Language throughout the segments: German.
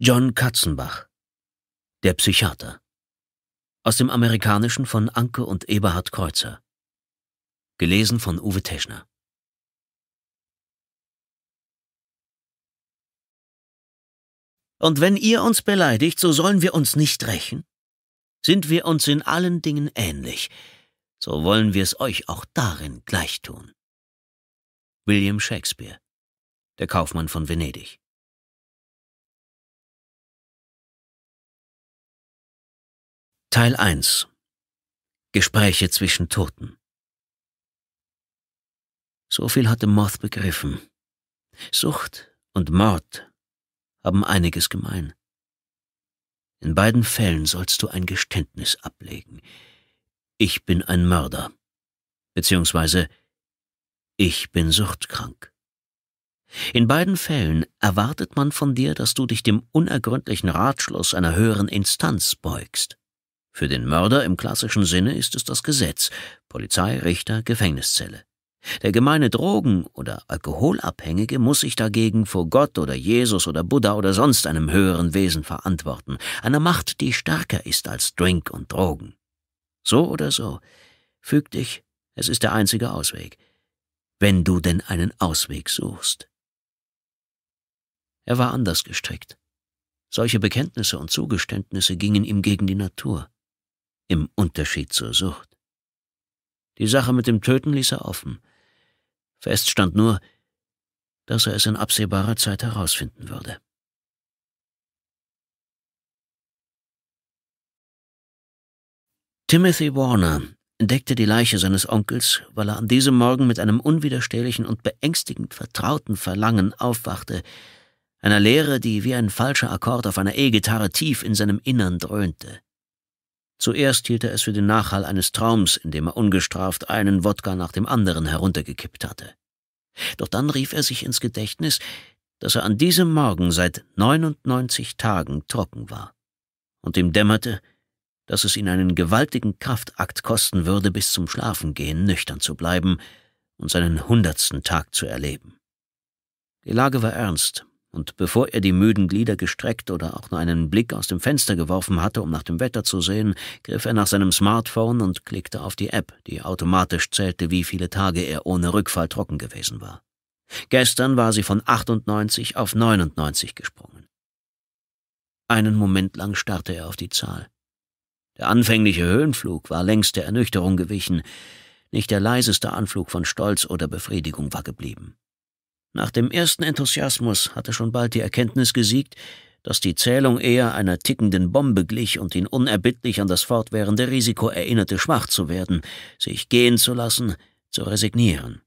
John Katzenbach, der Psychiater. Aus dem Amerikanischen von Anke und Eberhard Kreuzer. Gelesen von Uwe Teschner. Und wenn ihr uns beleidigt, so sollen wir uns nicht rächen? Sind wir uns in allen Dingen ähnlich, so wollen wir es euch auch darin gleich tun. William Shakespeare, der Kaufmann von Venedig. Teil 1 Gespräche zwischen Toten So viel hatte Moth begriffen. Sucht und Mord haben einiges gemein. In beiden Fällen sollst du ein Geständnis ablegen. Ich bin ein Mörder, beziehungsweise ich bin suchtkrank. In beiden Fällen erwartet man von dir, dass du dich dem unergründlichen Ratschluss einer höheren Instanz beugst. Für den Mörder im klassischen Sinne ist es das Gesetz, Polizei, Richter, Gefängniszelle. Der gemeine Drogen- oder Alkoholabhängige muss sich dagegen vor Gott oder Jesus oder Buddha oder sonst einem höheren Wesen verantworten, einer Macht, die stärker ist als Drink und Drogen. So oder so, füg dich, es ist der einzige Ausweg, wenn du denn einen Ausweg suchst. Er war anders gestrickt. Solche Bekenntnisse und Zugeständnisse gingen ihm gegen die Natur im Unterschied zur Sucht. Die Sache mit dem Töten ließ er offen. Fest stand nur, dass er es in absehbarer Zeit herausfinden würde. Timothy Warner entdeckte die Leiche seines Onkels, weil er an diesem Morgen mit einem unwiderstehlichen und beängstigend vertrauten Verlangen aufwachte, einer Leere, die wie ein falscher Akkord auf einer E-Gitarre tief in seinem Innern dröhnte. Zuerst hielt er es für den Nachhall eines Traums, in dem er ungestraft einen Wodka nach dem anderen heruntergekippt hatte. Doch dann rief er sich ins Gedächtnis, dass er an diesem Morgen seit 99 Tagen trocken war. Und ihm dämmerte, dass es ihn einen gewaltigen Kraftakt kosten würde, bis zum Schlafengehen nüchtern zu bleiben und seinen hundertsten Tag zu erleben. Die Lage war ernst und bevor er die müden Glieder gestreckt oder auch nur einen Blick aus dem Fenster geworfen hatte, um nach dem Wetter zu sehen, griff er nach seinem Smartphone und klickte auf die App, die automatisch zählte, wie viele Tage er ohne Rückfall trocken gewesen war. Gestern war sie von 98 auf 99 gesprungen. Einen Moment lang starrte er auf die Zahl. Der anfängliche Höhenflug war längst der Ernüchterung gewichen, nicht der leiseste Anflug von Stolz oder Befriedigung war geblieben. Nach dem ersten Enthusiasmus hatte schon bald die Erkenntnis gesiegt, dass die Zählung eher einer tickenden Bombe glich und ihn unerbittlich an das fortwährende Risiko erinnerte, schwach zu werden, sich gehen zu lassen, zu resignieren.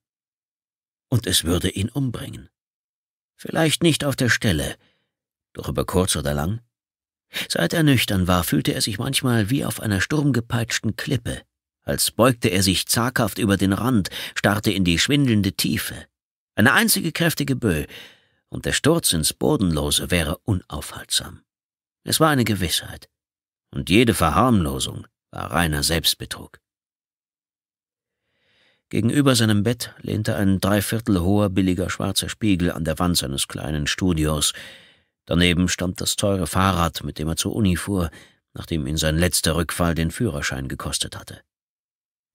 Und es würde ihn umbringen. Vielleicht nicht auf der Stelle, doch über kurz oder lang. Seit er nüchtern war, fühlte er sich manchmal wie auf einer sturmgepeitschten Klippe, als beugte er sich zaghaft über den Rand, starrte in die schwindelnde Tiefe. Eine einzige kräftige Böe, und der Sturz ins Bodenlose wäre unaufhaltsam. Es war eine Gewissheit, und jede Verharmlosung war reiner Selbstbetrug. Gegenüber seinem Bett lehnte ein dreiviertel hoher, billiger schwarzer Spiegel an der Wand seines kleinen Studios. Daneben stand das teure Fahrrad, mit dem er zur Uni fuhr, nachdem ihn sein letzter Rückfall den Führerschein gekostet hatte.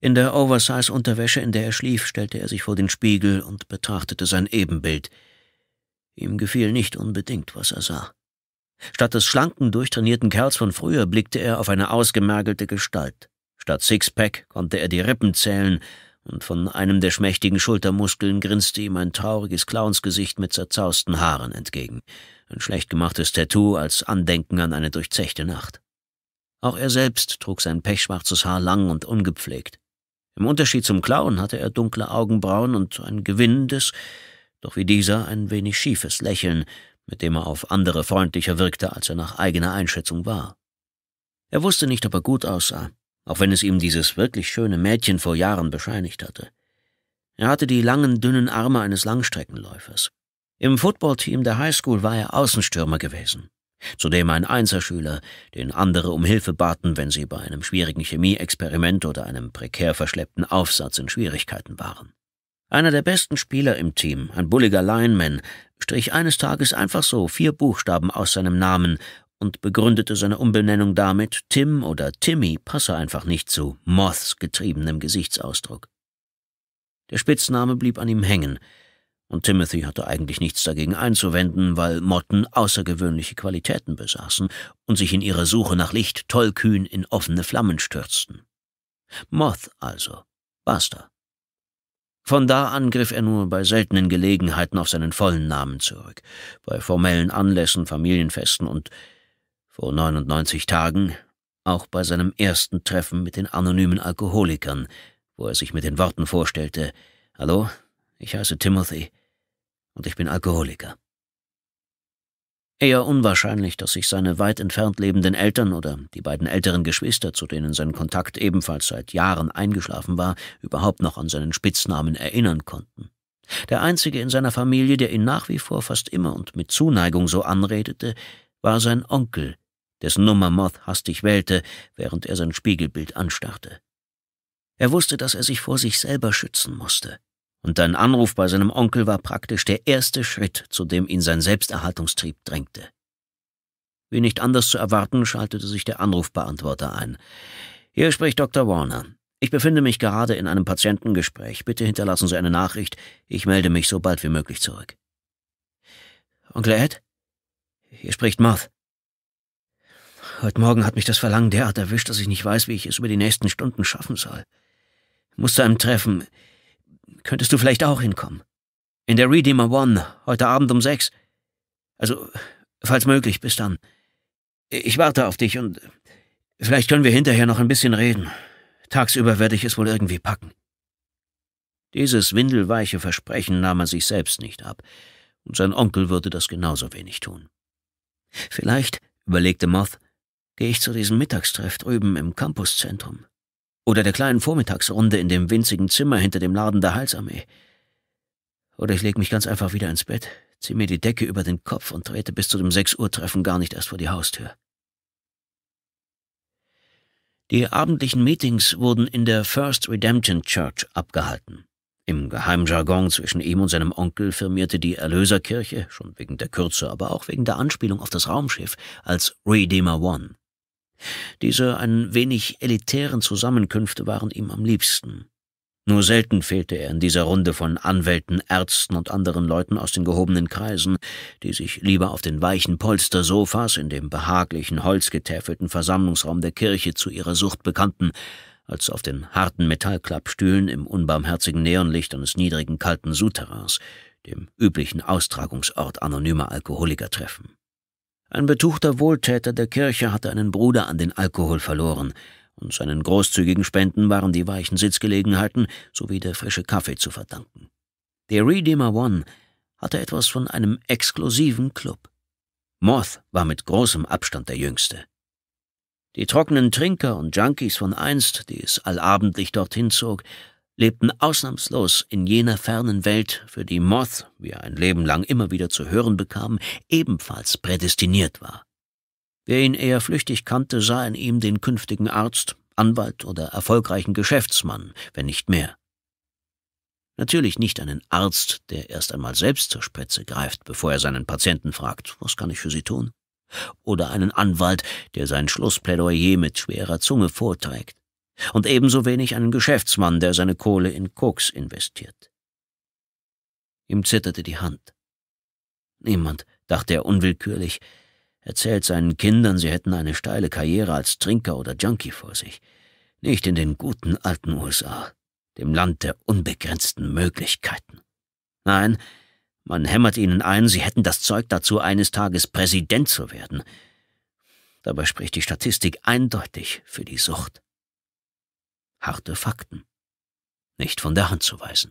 In der Oversize-Unterwäsche, in der er schlief, stellte er sich vor den Spiegel und betrachtete sein Ebenbild. Ihm gefiel nicht unbedingt, was er sah. Statt des schlanken, durchtrainierten Kerls von früher blickte er auf eine ausgemergelte Gestalt. Statt Sixpack konnte er die Rippen zählen, und von einem der schmächtigen Schultermuskeln grinste ihm ein trauriges Clownsgesicht mit zerzausten Haaren entgegen, ein schlecht gemachtes Tattoo als Andenken an eine durchzechte Nacht. Auch er selbst trug sein pechschwarzes Haar lang und ungepflegt. Im Unterschied zum Clown hatte er dunkle Augenbrauen und ein gewinnendes, doch wie dieser ein wenig schiefes Lächeln, mit dem er auf andere freundlicher wirkte, als er nach eigener Einschätzung war. Er wusste nicht, ob er gut aussah, auch wenn es ihm dieses wirklich schöne Mädchen vor Jahren bescheinigt hatte. Er hatte die langen, dünnen Arme eines Langstreckenläufers. Im Footballteam der Highschool war er Außenstürmer gewesen zudem ein Einserschüler, den andere um Hilfe baten, wenn sie bei einem schwierigen Chemieexperiment oder einem prekär verschleppten Aufsatz in Schwierigkeiten waren. Einer der besten Spieler im Team, ein bulliger Lineman, strich eines Tages einfach so vier Buchstaben aus seinem Namen und begründete seine Umbenennung damit, Tim oder Timmy passe einfach nicht zu Moths getriebenem Gesichtsausdruck. Der Spitzname blieb an ihm hängen – und Timothy hatte eigentlich nichts dagegen einzuwenden, weil Motten außergewöhnliche Qualitäten besaßen und sich in ihrer Suche nach Licht tollkühn in offene Flammen stürzten. Moth also, Buster. Von da an griff er nur bei seltenen Gelegenheiten auf seinen vollen Namen zurück, bei formellen Anlässen, Familienfesten und vor 99 Tagen auch bei seinem ersten Treffen mit den anonymen Alkoholikern, wo er sich mit den Worten vorstellte, Hallo, ich heiße Timothy, und ich bin Alkoholiker. Eher unwahrscheinlich, dass sich seine weit entfernt lebenden Eltern oder die beiden älteren Geschwister, zu denen sein Kontakt ebenfalls seit Jahren eingeschlafen war, überhaupt noch an seinen Spitznamen erinnern konnten. Der einzige in seiner Familie, der ihn nach wie vor fast immer und mit Zuneigung so anredete, war sein Onkel, dessen Nummer Moth hastig wählte, während er sein Spiegelbild anstarrte. Er wusste, dass er sich vor sich selber schützen musste und ein Anruf bei seinem Onkel war praktisch der erste Schritt, zu dem ihn sein Selbsterhaltungstrieb drängte. Wie nicht anders zu erwarten, schaltete sich der Anrufbeantworter ein. Hier spricht Dr. Warner. Ich befinde mich gerade in einem Patientengespräch. Bitte hinterlassen Sie eine Nachricht. Ich melde mich so bald wie möglich zurück. Onkel Ed? Hier spricht Moth. Heute Morgen hat mich das Verlangen derart erwischt, dass ich nicht weiß, wie ich es über die nächsten Stunden schaffen soll. Ich muss zu einem Treffen könntest du vielleicht auch hinkommen. In der Redeemer One, heute Abend um sechs. Also, falls möglich, bis dann. Ich warte auf dich und vielleicht können wir hinterher noch ein bisschen reden. Tagsüber werde ich es wohl irgendwie packen. Dieses windelweiche Versprechen nahm er sich selbst nicht ab, und sein Onkel würde das genauso wenig tun. Vielleicht, überlegte Moth, gehe ich zu diesem Mittagstreff drüben im Campuszentrum. Oder der kleinen Vormittagsrunde in dem winzigen Zimmer hinter dem Laden der Heilsarmee. Oder ich lege mich ganz einfach wieder ins Bett, ziehe mir die Decke über den Kopf und trete bis zu dem 6 Uhr Treffen gar nicht erst vor die Haustür. Die abendlichen Meetings wurden in der First Redemption Church abgehalten. Im Geheimjargon zwischen ihm und seinem Onkel firmierte die Erlöserkirche, schon wegen der Kürze, aber auch wegen der Anspielung auf das Raumschiff, als Redeemer One. Diese ein wenig elitären Zusammenkünfte waren ihm am liebsten. Nur selten fehlte er in dieser Runde von Anwälten, Ärzten und anderen Leuten aus den gehobenen Kreisen, die sich lieber auf den weichen Polstersofas in dem behaglichen, holzgetäfelten Versammlungsraum der Kirche zu ihrer Sucht bekannten, als auf den harten Metallklappstühlen im unbarmherzigen Neonlicht eines niedrigen, kalten Souterrains, dem üblichen Austragungsort anonymer Alkoholiker treffen. Ein betuchter Wohltäter der Kirche hatte einen Bruder an den Alkohol verloren, und seinen großzügigen Spenden waren die weichen Sitzgelegenheiten sowie der frische Kaffee zu verdanken. Der Redeemer One hatte etwas von einem exklusiven Club. Moth war mit großem Abstand der Jüngste. Die trockenen Trinker und Junkies von einst, die es allabendlich dorthin zog, lebten ausnahmslos in jener fernen Welt, für die Moth, wie er ein Leben lang immer wieder zu hören bekam, ebenfalls prädestiniert war. Wer ihn eher flüchtig kannte, sah in ihm den künftigen Arzt, Anwalt oder erfolgreichen Geschäftsmann, wenn nicht mehr. Natürlich nicht einen Arzt, der erst einmal selbst zur Spritze greift, bevor er seinen Patienten fragt, was kann ich für Sie tun? Oder einen Anwalt, der sein Schlussplädoyer mit schwerer Zunge vorträgt und ebenso wenig einen Geschäftsmann, der seine Kohle in Koks investiert. Ihm zitterte die Hand. Niemand, dachte er unwillkürlich, erzählt seinen Kindern, sie hätten eine steile Karriere als Trinker oder Junkie vor sich. Nicht in den guten alten USA, dem Land der unbegrenzten Möglichkeiten. Nein, man hämmert ihnen ein, sie hätten das Zeug dazu, eines Tages Präsident zu werden. Dabei spricht die Statistik eindeutig für die Sucht harte Fakten. Nicht von der Hand zu weisen.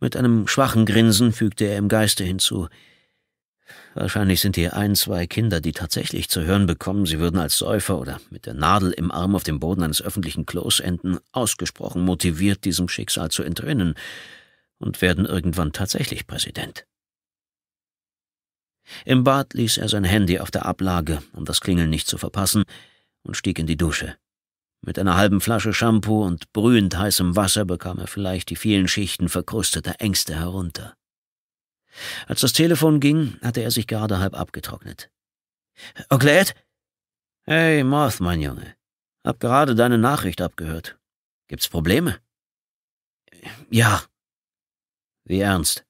Mit einem schwachen Grinsen fügte er im Geiste hinzu, Wahrscheinlich sind hier ein, zwei Kinder, die tatsächlich zu hören bekommen, sie würden als Säufer oder mit der Nadel im Arm auf dem Boden eines öffentlichen Klos enden, ausgesprochen motiviert, diesem Schicksal zu entrinnen und werden irgendwann tatsächlich Präsident. Im Bad ließ er sein Handy auf der Ablage, um das Klingeln nicht zu verpassen, und stieg in die Dusche. Mit einer halben Flasche Shampoo und brühend heißem Wasser bekam er vielleicht die vielen Schichten verkrusteter Ängste herunter. Als das Telefon ging, hatte er sich gerade halb abgetrocknet. Ogled? Oh, hey, Moth, mein Junge. Hab gerade deine Nachricht abgehört. Gibt's Probleme? Ja. Wie ernst?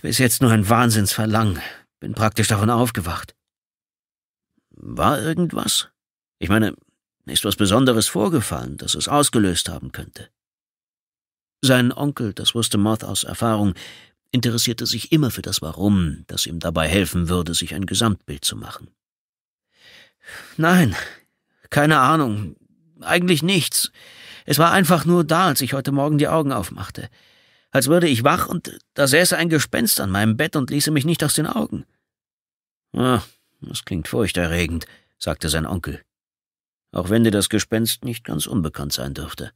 Bis jetzt nur ein Wahnsinnsverlangen. Bin praktisch davon aufgewacht. War irgendwas? Ich meine, ist was Besonderes vorgefallen, das es ausgelöst haben könnte? Sein Onkel, das wusste Moth aus Erfahrung, interessierte sich immer für das Warum, das ihm dabei helfen würde, sich ein Gesamtbild zu machen. Nein, keine Ahnung, eigentlich nichts. Es war einfach nur da, als ich heute Morgen die Augen aufmachte. Als würde ich wach und da säße ein Gespenst an meinem Bett und ließe mich nicht aus den Augen. Ah, das klingt furchterregend, sagte sein Onkel auch wenn dir das Gespenst nicht ganz unbekannt sein dürfte.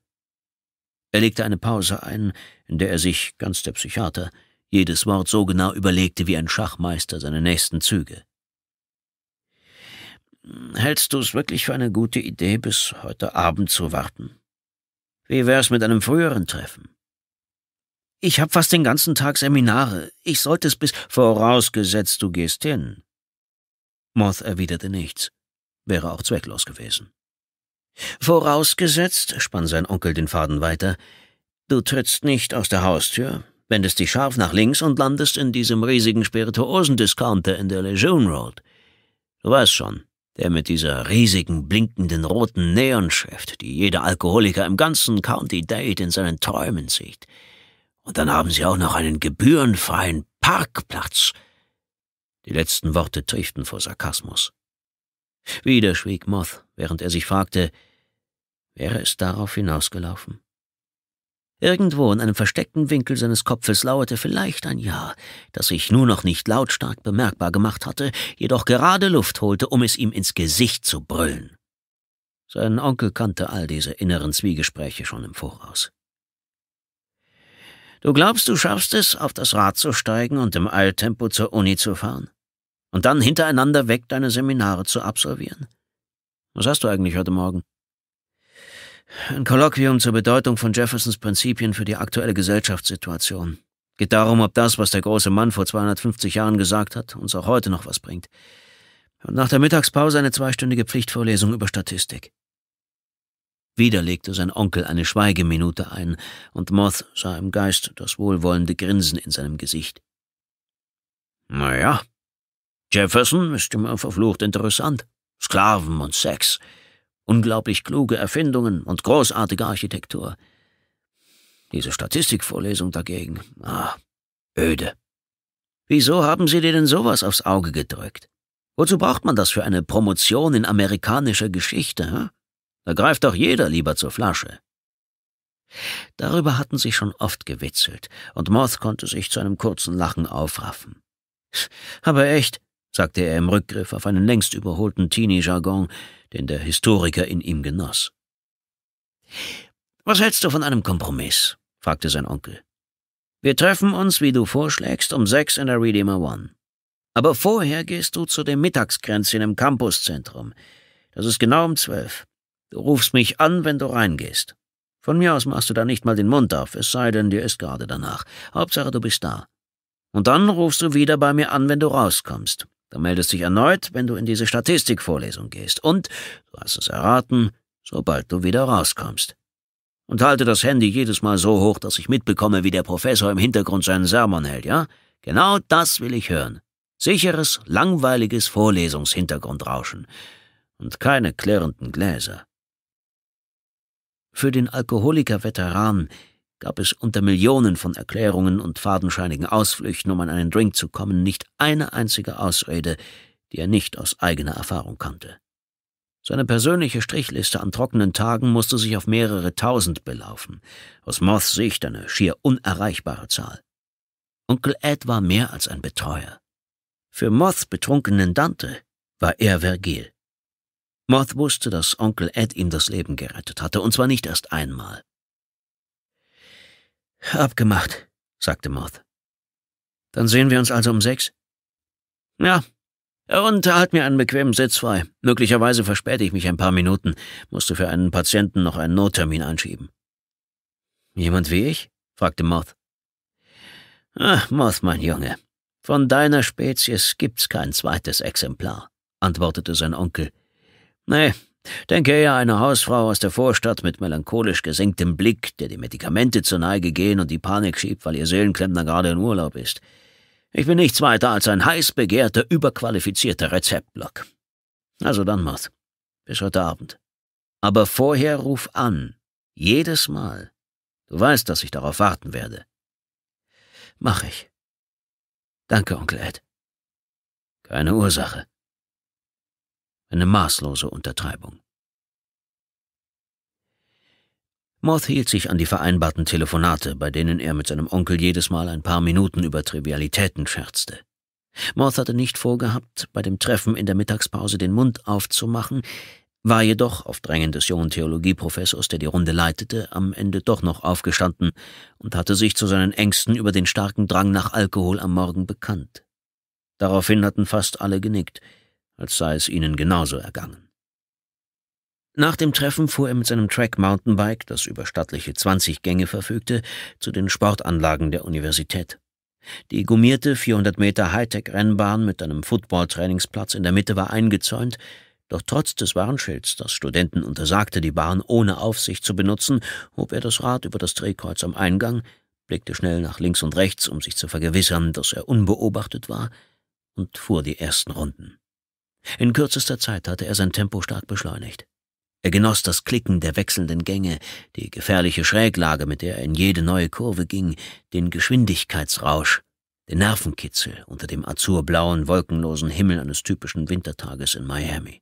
Er legte eine Pause ein, in der er sich, ganz der Psychiater, jedes Wort so genau überlegte wie ein Schachmeister seine nächsten Züge. Hältst du es wirklich für eine gute Idee, bis heute Abend zu warten? Wie wär's mit einem früheren Treffen? Ich hab fast den ganzen Tag Seminare. Ich sollte es bis vorausgesetzt, du gehst hin. Moth erwiderte nichts. Wäre auch zwecklos gewesen. Vorausgesetzt, spann sein Onkel den Faden weiter, du trittst nicht aus der Haustür, wendest dich scharf nach links und landest in diesem riesigen Spirituosendiscounter in der Lejeune Road. Du weißt schon, der mit dieser riesigen, blinkenden roten Neonschrift, die jeder Alkoholiker im ganzen County Dade in seinen Träumen sieht. Und dann haben sie auch noch einen gebührenfreien Parkplatz. Die letzten Worte trieften vor Sarkasmus. Wieder schwieg Moth, während er sich fragte, wäre es darauf hinausgelaufen. Irgendwo in einem versteckten Winkel seines Kopfes lauerte vielleicht ein Ja, das sich nur noch nicht lautstark bemerkbar gemacht hatte, jedoch gerade Luft holte, um es ihm ins Gesicht zu brüllen. Sein Onkel kannte all diese inneren Zwiegespräche schon im Voraus. Du glaubst, du schaffst es, auf das Rad zu steigen und im Eiltempo zur Uni zu fahren? Und dann hintereinander weg deine Seminare zu absolvieren? Was hast du eigentlich heute Morgen? Ein Kolloquium zur Bedeutung von Jeffersons Prinzipien für die aktuelle Gesellschaftssituation. Geht darum, ob das, was der große Mann vor 250 Jahren gesagt hat, uns auch heute noch was bringt. Und nach der Mittagspause eine zweistündige Pflichtvorlesung über Statistik. Wieder legte sein Onkel eine Schweigeminute ein, und Moth sah im Geist das wohlwollende Grinsen in seinem Gesicht. Na ja, Jefferson ist immer verflucht interessant. Sklaven und Sex unglaublich kluge Erfindungen und großartige Architektur. Diese Statistikvorlesung dagegen, ah, öde. Wieso haben Sie dir denn sowas aufs Auge gedrückt? Wozu braucht man das für eine Promotion in amerikanischer Geschichte? Hm? Da greift doch jeder lieber zur Flasche. Darüber hatten sie schon oft gewitzelt, und Moth konnte sich zu einem kurzen Lachen aufraffen. Aber echt, sagte er im Rückgriff auf einen längst überholten Teenie-Jargon, den der Historiker in ihm genoss. Was hältst du von einem Kompromiss? fragte sein Onkel. Wir treffen uns, wie du vorschlägst, um sechs in der Redeemer One. Aber vorher gehst du zu dem Mittagskränzchen im Campuszentrum. Das ist genau um zwölf. Du rufst mich an, wenn du reingehst. Von mir aus machst du da nicht mal den Mund auf, es sei denn, dir ist gerade danach. Hauptsache, du bist da. Und dann rufst du wieder bei mir an, wenn du rauskommst. Du meldest dich erneut, wenn du in diese Statistikvorlesung gehst. Und, du hast es erraten, sobald du wieder rauskommst. Und halte das Handy jedes Mal so hoch, dass ich mitbekomme, wie der Professor im Hintergrund seinen Sermon hält, ja? Genau das will ich hören. Sicheres, langweiliges Vorlesungshintergrundrauschen. Und keine klirrenden Gläser. Für den Alkoholiker-Veteran gab es unter Millionen von Erklärungen und fadenscheinigen Ausflüchten, um an einen Drink zu kommen, nicht eine einzige Ausrede, die er nicht aus eigener Erfahrung kannte. Seine persönliche Strichliste an trockenen Tagen musste sich auf mehrere tausend belaufen, aus Moths Sicht eine schier unerreichbare Zahl. Onkel Ed war mehr als ein Betreuer. Für Moths betrunkenen Dante war er Vergil. Moth wusste, dass Onkel Ed ihm das Leben gerettet hatte, und zwar nicht erst einmal. Abgemacht, sagte Moth. Dann sehen wir uns also um sechs? Ja. Und halt mir einen bequemen Sitz frei. Möglicherweise verspäte ich mich ein paar Minuten, Musst du für einen Patienten noch einen Nottermin einschieben. Jemand wie ich? fragte Moth. Ach, Moth, mein Junge, von deiner Spezies gibt's kein zweites Exemplar, antwortete sein Onkel. Nee, Denke eher eine Hausfrau aus der Vorstadt mit melancholisch gesenktem Blick, der die Medikamente zur Neige gehen und die Panik schiebt, weil ihr Seelenklempner gerade in Urlaub ist. Ich bin nichts weiter als ein heiß begehrter, überqualifizierter Rezeptblock. Also dann, Moth. Bis heute Abend. Aber vorher ruf an. Jedes Mal. Du weißt, dass ich darauf warten werde. Mach ich. Danke, Onkel Ed. Keine Ursache. Eine maßlose Untertreibung. Moth hielt sich an die vereinbarten Telefonate, bei denen er mit seinem Onkel jedes Mal ein paar Minuten über Trivialitäten scherzte. Moth hatte nicht vorgehabt, bei dem Treffen in der Mittagspause den Mund aufzumachen, war jedoch auf Drängen des jungen Theologieprofessors, der die Runde leitete, am Ende doch noch aufgestanden und hatte sich zu seinen Ängsten über den starken Drang nach Alkohol am Morgen bekannt. Daraufhin hatten fast alle genickt, als sei es ihnen genauso ergangen. Nach dem Treffen fuhr er mit seinem Track Mountainbike, das über stattliche 20 Gänge verfügte, zu den Sportanlagen der Universität. Die gummierte 400 Meter Hightech-Rennbahn mit einem Football-Trainingsplatz in der Mitte war eingezäunt, doch trotz des Warnschilds, das Studenten untersagte, die Bahn ohne Aufsicht zu benutzen, hob er das Rad über das Drehkreuz am Eingang, blickte schnell nach links und rechts, um sich zu vergewissern, dass er unbeobachtet war, und fuhr die ersten Runden. In kürzester Zeit hatte er sein Tempo stark beschleunigt. Er genoss das Klicken der wechselnden Gänge, die gefährliche Schräglage, mit der er in jede neue Kurve ging, den Geschwindigkeitsrausch, den Nervenkitzel unter dem azurblauen, wolkenlosen Himmel eines typischen Wintertages in Miami.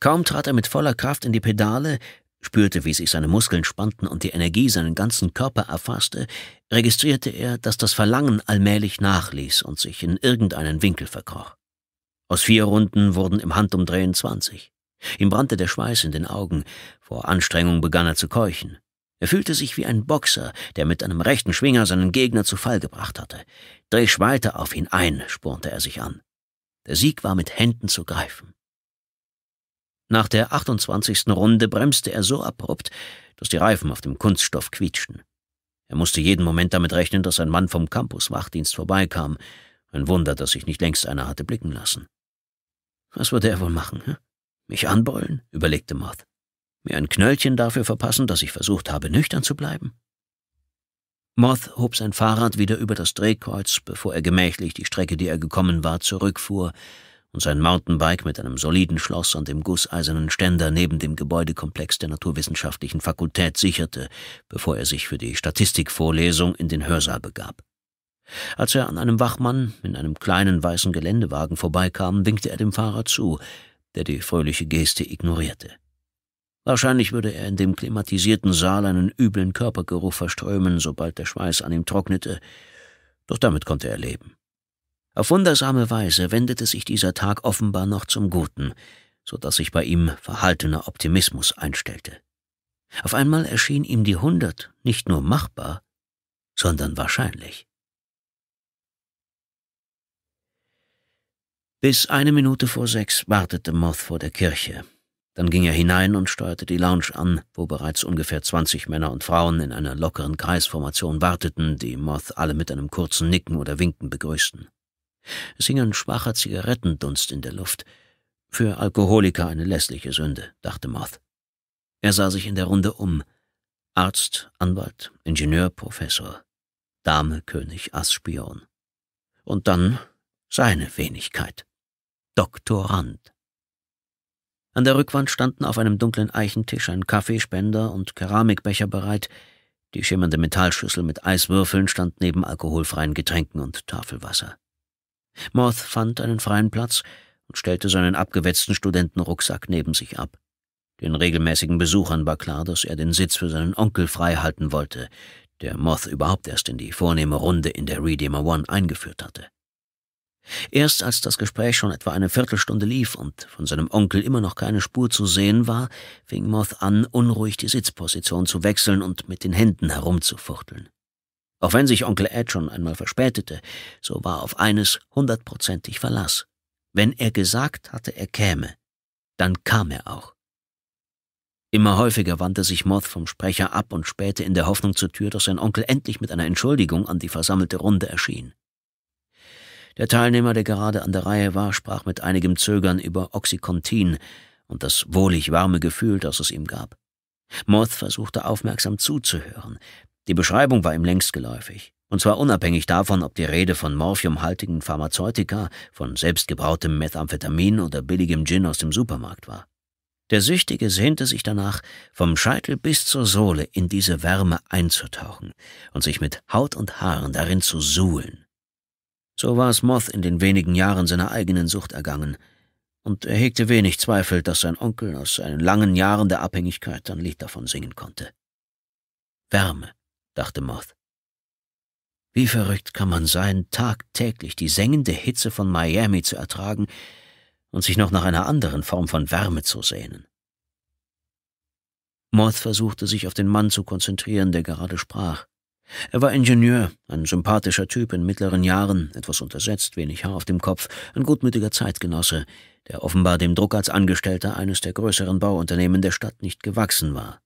Kaum trat er mit voller Kraft in die Pedale, spürte, wie sich seine Muskeln spannten und die Energie seinen ganzen Körper erfasste, registrierte er, dass das Verlangen allmählich nachließ und sich in irgendeinen Winkel verkroch. Aus vier Runden wurden im Handumdrehen zwanzig. Ihm brannte der Schweiß in den Augen. Vor Anstrengung begann er zu keuchen. Er fühlte sich wie ein Boxer, der mit einem rechten Schwinger seinen Gegner zu Fall gebracht hatte. Drehsch weiter auf ihn ein, spornte er sich an. Der Sieg war mit Händen zu greifen. Nach der 28. Runde bremste er so abrupt, dass die Reifen auf dem Kunststoff quietschten. Er musste jeden Moment damit rechnen, dass ein Mann vom Campus-Wachdienst vorbeikam. Ein Wunder, dass sich nicht längst einer hatte blicken lassen. Was würde er wohl machen? Hä? Hm? Mich anbeulen? überlegte Moth. Mir ein Knöllchen dafür verpassen, dass ich versucht habe, nüchtern zu bleiben? Moth hob sein Fahrrad wieder über das Drehkreuz, bevor er gemächlich die Strecke, die er gekommen war, zurückfuhr und sein Mountainbike mit einem soliden Schloss und dem gusseisernen Ständer neben dem Gebäudekomplex der Naturwissenschaftlichen Fakultät sicherte, bevor er sich für die Statistikvorlesung in den Hörsaal begab. Als er an einem Wachmann in einem kleinen weißen Geländewagen vorbeikam, winkte er dem Fahrer zu, der die fröhliche Geste ignorierte. Wahrscheinlich würde er in dem klimatisierten Saal einen üblen Körpergeruch verströmen, sobald der Schweiß an ihm trocknete, doch damit konnte er leben. Auf wundersame Weise wendete sich dieser Tag offenbar noch zum Guten, so dass sich bei ihm verhaltener Optimismus einstellte. Auf einmal erschien ihm die Hundert nicht nur machbar, sondern wahrscheinlich. Bis eine Minute vor sechs wartete Moth vor der Kirche. Dann ging er hinein und steuerte die Lounge an, wo bereits ungefähr zwanzig Männer und Frauen in einer lockeren Kreisformation warteten, die Moth alle mit einem kurzen Nicken oder Winken begrüßten. Es hing ein schwacher Zigarettendunst in der Luft. Für Alkoholiker eine lässliche Sünde, dachte Moth. Er sah sich in der Runde um. Arzt, Anwalt, Ingenieur, Professor, Dame, König, Ass, Spion. Und dann seine Wenigkeit. Doktorand. An der Rückwand standen auf einem dunklen Eichentisch ein Kaffeespender und Keramikbecher bereit, die schimmernde Metallschüssel mit Eiswürfeln stand neben alkoholfreien Getränken und Tafelwasser. Moth fand einen freien Platz und stellte seinen abgewetzten Studentenrucksack neben sich ab. Den regelmäßigen Besuchern war klar, dass er den Sitz für seinen Onkel frei halten wollte, der Moth überhaupt erst in die vornehme Runde in der Redeemer One eingeführt hatte. Erst als das Gespräch schon etwa eine Viertelstunde lief und von seinem Onkel immer noch keine Spur zu sehen war, fing Moth an, unruhig die Sitzposition zu wechseln und mit den Händen herumzufuchteln. Auch wenn sich Onkel Ed schon einmal verspätete, so war auf eines hundertprozentig Verlass. Wenn er gesagt hatte, er käme, dann kam er auch. Immer häufiger wandte sich Moth vom Sprecher ab und spähte in der Hoffnung zur Tür, dass sein Onkel endlich mit einer Entschuldigung an die versammelte Runde erschien. Der Teilnehmer, der gerade an der Reihe war, sprach mit einigem Zögern über Oxycontin und das wohlig warme Gefühl, das es ihm gab. Moth versuchte aufmerksam zuzuhören. Die Beschreibung war ihm längst geläufig. Und zwar unabhängig davon, ob die Rede von morphiumhaltigen Pharmazeutika, von selbstgebrautem Methamphetamin oder billigem Gin aus dem Supermarkt war. Der Süchtige sehnte sich danach, vom Scheitel bis zur Sohle in diese Wärme einzutauchen und sich mit Haut und Haaren darin zu suhlen. So war es Moth in den wenigen Jahren seiner eigenen Sucht ergangen, und er hegte wenig Zweifel, dass sein Onkel aus seinen langen Jahren der Abhängigkeit ein Lied davon singen konnte. Wärme, dachte Moth. Wie verrückt kann man sein, tagtäglich die sengende Hitze von Miami zu ertragen und sich noch nach einer anderen Form von Wärme zu sehnen? Moth versuchte sich auf den Mann zu konzentrieren, der gerade sprach. Er war Ingenieur, ein sympathischer Typ in mittleren Jahren, etwas untersetzt, wenig Haar auf dem Kopf, ein gutmütiger Zeitgenosse, der offenbar dem Druck als Angestellter eines der größeren Bauunternehmen der Stadt nicht gewachsen war.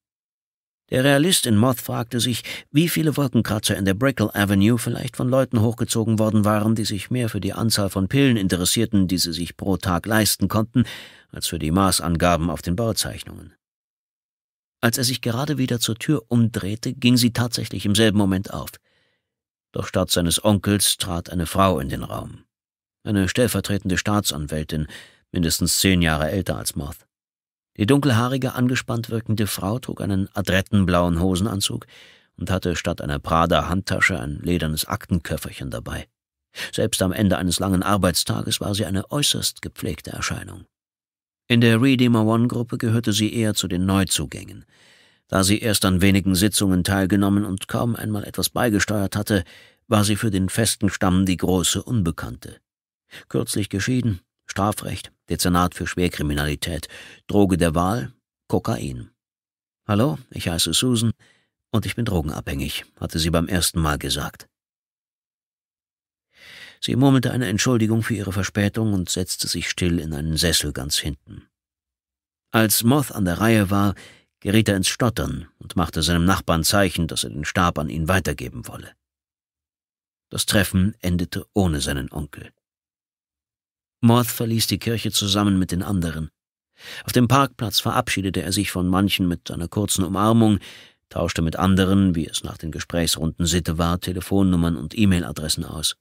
Der Realist in Moth fragte sich, wie viele Wolkenkratzer in der Brickell Avenue vielleicht von Leuten hochgezogen worden waren, die sich mehr für die Anzahl von Pillen interessierten, die sie sich pro Tag leisten konnten, als für die Maßangaben auf den Bauzeichnungen. Als er sich gerade wieder zur Tür umdrehte, ging sie tatsächlich im selben Moment auf. Doch statt seines Onkels trat eine Frau in den Raum. Eine stellvertretende Staatsanwältin, mindestens zehn Jahre älter als Moth. Die dunkelhaarige, angespannt wirkende Frau trug einen adrettenblauen Hosenanzug und hatte statt einer Prada-Handtasche ein ledernes Aktenköfferchen dabei. Selbst am Ende eines langen Arbeitstages war sie eine äußerst gepflegte Erscheinung. In der Redeemer One-Gruppe gehörte sie eher zu den Neuzugängen. Da sie erst an wenigen Sitzungen teilgenommen und kaum einmal etwas beigesteuert hatte, war sie für den festen Stamm die große Unbekannte. Kürzlich geschieden, Strafrecht, Dezernat für Schwerkriminalität, Droge der Wahl, Kokain. Hallo, ich heiße Susan und ich bin drogenabhängig, hatte sie beim ersten Mal gesagt. Sie murmelte eine Entschuldigung für ihre Verspätung und setzte sich still in einen Sessel ganz hinten. Als Moth an der Reihe war, geriet er ins Stottern und machte seinem Nachbarn Zeichen, dass er den Stab an ihn weitergeben wolle. Das Treffen endete ohne seinen Onkel. Moth verließ die Kirche zusammen mit den anderen. Auf dem Parkplatz verabschiedete er sich von manchen mit einer kurzen Umarmung, tauschte mit anderen, wie es nach den Gesprächsrunden Sitte war, Telefonnummern und E-Mail-Adressen aus.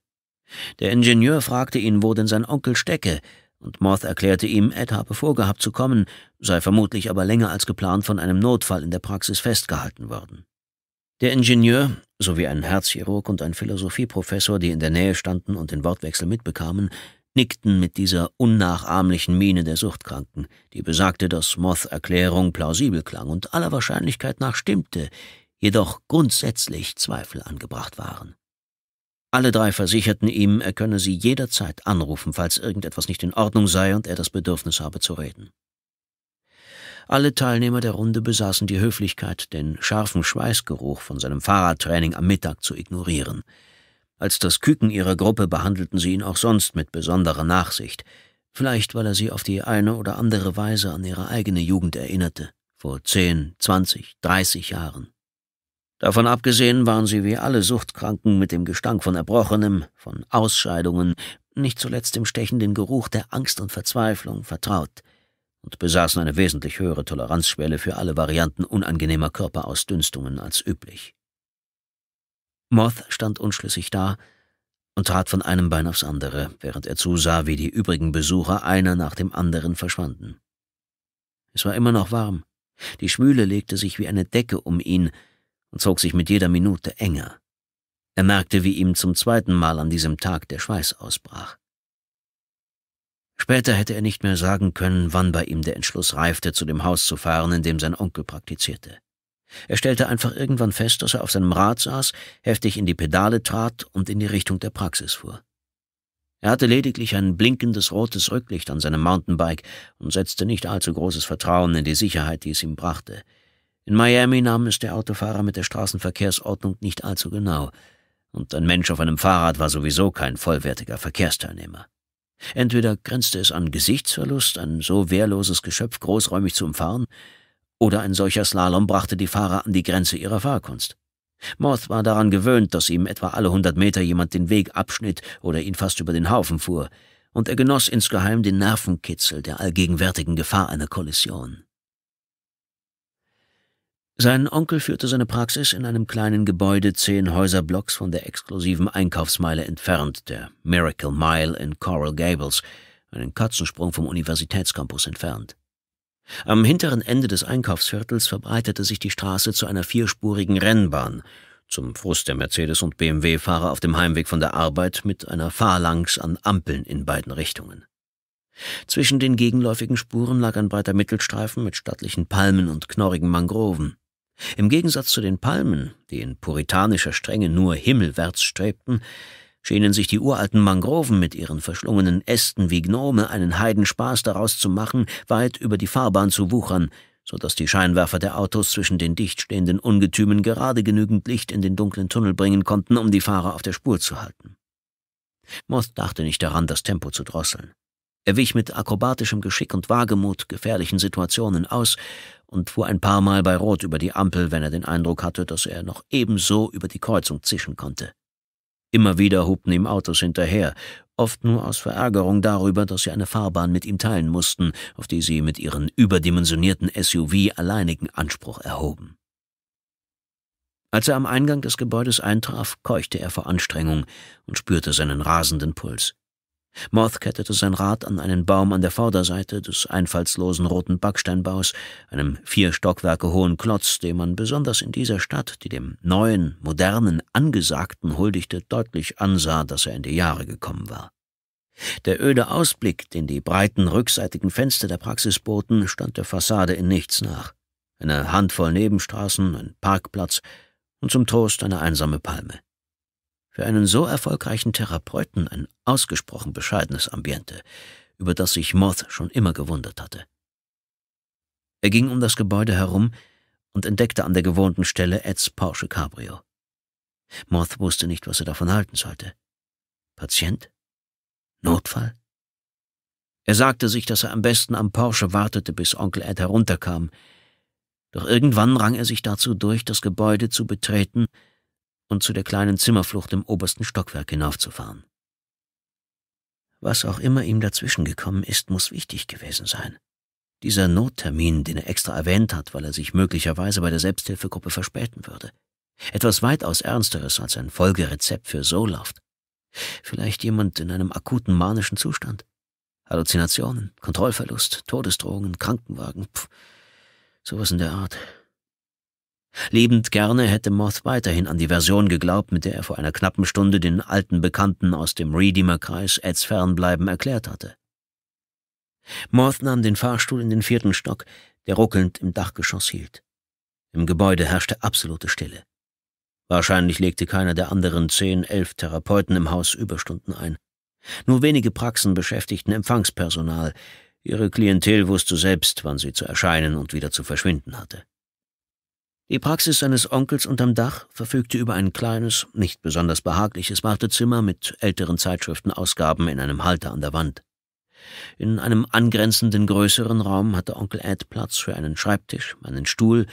Der Ingenieur fragte ihn, wo denn sein Onkel stecke, und Moth erklärte ihm, Ed habe vorgehabt zu kommen, sei vermutlich aber länger als geplant von einem Notfall in der Praxis festgehalten worden. Der Ingenieur sowie ein Herzchirurg und ein Philosophieprofessor, die in der Nähe standen und den Wortwechsel mitbekamen, nickten mit dieser unnachahmlichen Miene der Suchtkranken, die besagte, dass Moth Erklärung plausibel klang und aller Wahrscheinlichkeit nach stimmte, jedoch grundsätzlich Zweifel angebracht waren. Alle drei versicherten ihm, er könne sie jederzeit anrufen, falls irgendetwas nicht in Ordnung sei und er das Bedürfnis habe zu reden. Alle Teilnehmer der Runde besaßen die Höflichkeit, den scharfen Schweißgeruch von seinem Fahrradtraining am Mittag zu ignorieren. Als das Küken ihrer Gruppe behandelten sie ihn auch sonst mit besonderer Nachsicht, vielleicht weil er sie auf die eine oder andere Weise an ihre eigene Jugend erinnerte, vor zehn, zwanzig, dreißig Jahren. Davon abgesehen waren sie wie alle Suchtkranken mit dem Gestank von Erbrochenem, von Ausscheidungen, nicht zuletzt dem stechenden Geruch der Angst und Verzweiflung vertraut und besaßen eine wesentlich höhere Toleranzschwelle für alle Varianten unangenehmer Körperausdünstungen als üblich. Moth stand unschlüssig da und trat von einem Bein aufs andere, während er zusah, wie die übrigen Besucher einer nach dem anderen verschwanden. Es war immer noch warm. Die Schwüle legte sich wie eine Decke um ihn, und zog sich mit jeder Minute enger. Er merkte, wie ihm zum zweiten Mal an diesem Tag der Schweiß ausbrach. Später hätte er nicht mehr sagen können, wann bei ihm der Entschluss reifte, zu dem Haus zu fahren, in dem sein Onkel praktizierte. Er stellte einfach irgendwann fest, dass er auf seinem Rad saß, heftig in die Pedale trat und in die Richtung der Praxis fuhr. Er hatte lediglich ein blinkendes rotes Rücklicht an seinem Mountainbike und setzte nicht allzu großes Vertrauen in die Sicherheit, die es ihm brachte – in Miami nahm es der Autofahrer mit der Straßenverkehrsordnung nicht allzu genau, und ein Mensch auf einem Fahrrad war sowieso kein vollwertiger Verkehrsteilnehmer. Entweder grenzte es an Gesichtsverlust, ein so wehrloses Geschöpf großräumig zu umfahren, oder ein solcher Slalom brachte die Fahrer an die Grenze ihrer Fahrkunst. Moth war daran gewöhnt, dass ihm etwa alle hundert Meter jemand den Weg abschnitt oder ihn fast über den Haufen fuhr, und er genoss insgeheim den Nervenkitzel der allgegenwärtigen Gefahr einer Kollision. Sein Onkel führte seine Praxis in einem kleinen Gebäude zehn Häuserblocks von der exklusiven Einkaufsmeile entfernt, der Miracle Mile in Coral Gables, einen Katzensprung vom Universitätscampus entfernt. Am hinteren Ende des Einkaufsviertels verbreitete sich die Straße zu einer vierspurigen Rennbahn, zum Frust der Mercedes- und BMW-Fahrer auf dem Heimweg von der Arbeit mit einer Phalanx an Ampeln in beiden Richtungen. Zwischen den gegenläufigen Spuren lag ein breiter Mittelstreifen mit stattlichen Palmen und knorrigen Mangroven. Im Gegensatz zu den Palmen, die in puritanischer Strenge nur himmelwärts strebten, schienen sich die uralten Mangroven mit ihren verschlungenen Ästen wie Gnome einen Heidenspaß daraus zu machen, weit über die Fahrbahn zu wuchern, so dass die Scheinwerfer der Autos zwischen den dichtstehenden Ungetümen gerade genügend Licht in den dunklen Tunnel bringen konnten, um die Fahrer auf der Spur zu halten. Moth dachte nicht daran, das Tempo zu drosseln. Er wich mit akrobatischem Geschick und Wagemut gefährlichen Situationen aus und fuhr ein paar Mal bei Rot über die Ampel, wenn er den Eindruck hatte, dass er noch ebenso über die Kreuzung zischen konnte. Immer wieder hupten ihm Autos hinterher, oft nur aus Verärgerung darüber, dass sie eine Fahrbahn mit ihm teilen mussten, auf die sie mit ihren überdimensionierten SUV alleinigen Anspruch erhoben. Als er am Eingang des Gebäudes eintraf, keuchte er vor Anstrengung und spürte seinen rasenden Puls. Moth kettete sein Rad an einen Baum an der Vorderseite des einfallslosen roten Backsteinbaus, einem vier Stockwerke hohen Klotz, den man besonders in dieser Stadt, die dem neuen, modernen, angesagten huldigte, deutlich ansah, dass er in die Jahre gekommen war. Der öde Ausblick, den die breiten rückseitigen Fenster der Praxis boten, stand der Fassade in nichts nach. Eine Handvoll Nebenstraßen, ein Parkplatz und zum Trost eine einsame Palme. Für einen so erfolgreichen Therapeuten ein ausgesprochen bescheidenes Ambiente, über das sich Moth schon immer gewundert hatte. Er ging um das Gebäude herum und entdeckte an der gewohnten Stelle Eds Porsche Cabrio. Moth wusste nicht, was er davon halten sollte. Patient? Notfall? Er sagte sich, dass er am besten am Porsche wartete, bis Onkel Ed herunterkam. Doch irgendwann rang er sich dazu durch, das Gebäude zu betreten und zu der kleinen Zimmerflucht im obersten Stockwerk hinaufzufahren. Was auch immer ihm dazwischen gekommen ist, muss wichtig gewesen sein. Dieser Nottermin, den er extra erwähnt hat, weil er sich möglicherweise bei der Selbsthilfegruppe verspäten würde. Etwas weitaus Ernsteres als ein Folgerezept für Soloft. Vielleicht jemand in einem akuten manischen Zustand. Halluzinationen, Kontrollverlust, Todesdrohungen, Krankenwagen, pff, sowas in der Art. Lebend gerne hätte Moth weiterhin an die Version geglaubt, mit der er vor einer knappen Stunde den alten Bekannten aus dem Redeemer-Kreis Eds Fernbleiben erklärt hatte. Moth nahm den Fahrstuhl in den vierten Stock, der ruckelnd im Dachgeschoss hielt. Im Gebäude herrschte absolute Stille. Wahrscheinlich legte keiner der anderen zehn, elf Therapeuten im Haus Überstunden ein. Nur wenige Praxen beschäftigten Empfangspersonal. Ihre Klientel wusste selbst, wann sie zu erscheinen und wieder zu verschwinden hatte. Die Praxis seines Onkels unterm Dach verfügte über ein kleines, nicht besonders behagliches Wartezimmer mit älteren Zeitschriftenausgaben in einem Halter an der Wand. In einem angrenzenden größeren Raum hatte Onkel Ed Platz für einen Schreibtisch, einen Stuhl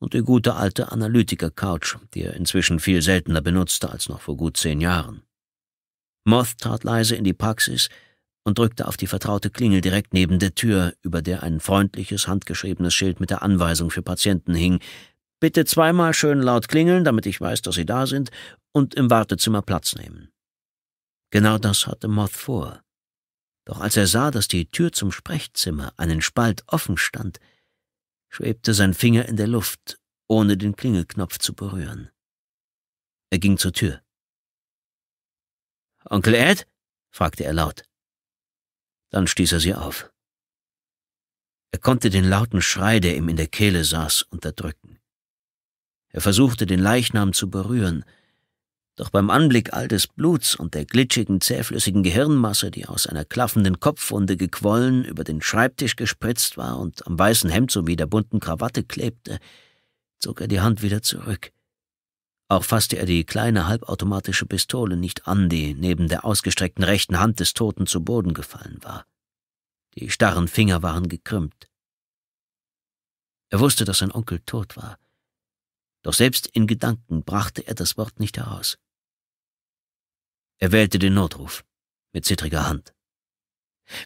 und die gute alte Analytiker-Couch, die er inzwischen viel seltener benutzte als noch vor gut zehn Jahren. Moth trat leise in die Praxis und drückte auf die vertraute Klingel direkt neben der Tür, über der ein freundliches, handgeschriebenes Schild mit der Anweisung für Patienten hing, Bitte zweimal schön laut klingeln, damit ich weiß, dass Sie da sind, und im Wartezimmer Platz nehmen. Genau das hatte Moth vor. Doch als er sah, dass die Tür zum Sprechzimmer einen Spalt offen stand, schwebte sein Finger in der Luft, ohne den Klingelknopf zu berühren. Er ging zur Tür. Onkel Ed? fragte er laut. Dann stieß er sie auf. Er konnte den lauten Schrei, der ihm in der Kehle saß, unterdrücken. Er versuchte, den Leichnam zu berühren, doch beim Anblick all des Bluts und der glitschigen, zähflüssigen Gehirnmasse, die aus einer klaffenden Kopfwunde gequollen, über den Schreibtisch gespritzt war und am weißen Hemd sowie der bunten Krawatte klebte, zog er die Hand wieder zurück. Auch fasste er die kleine halbautomatische Pistole nicht an, die neben der ausgestreckten rechten Hand des Toten zu Boden gefallen war. Die starren Finger waren gekrümmt. Er wusste, dass sein Onkel tot war doch selbst in Gedanken brachte er das Wort nicht heraus. Er wählte den Notruf mit zittriger Hand.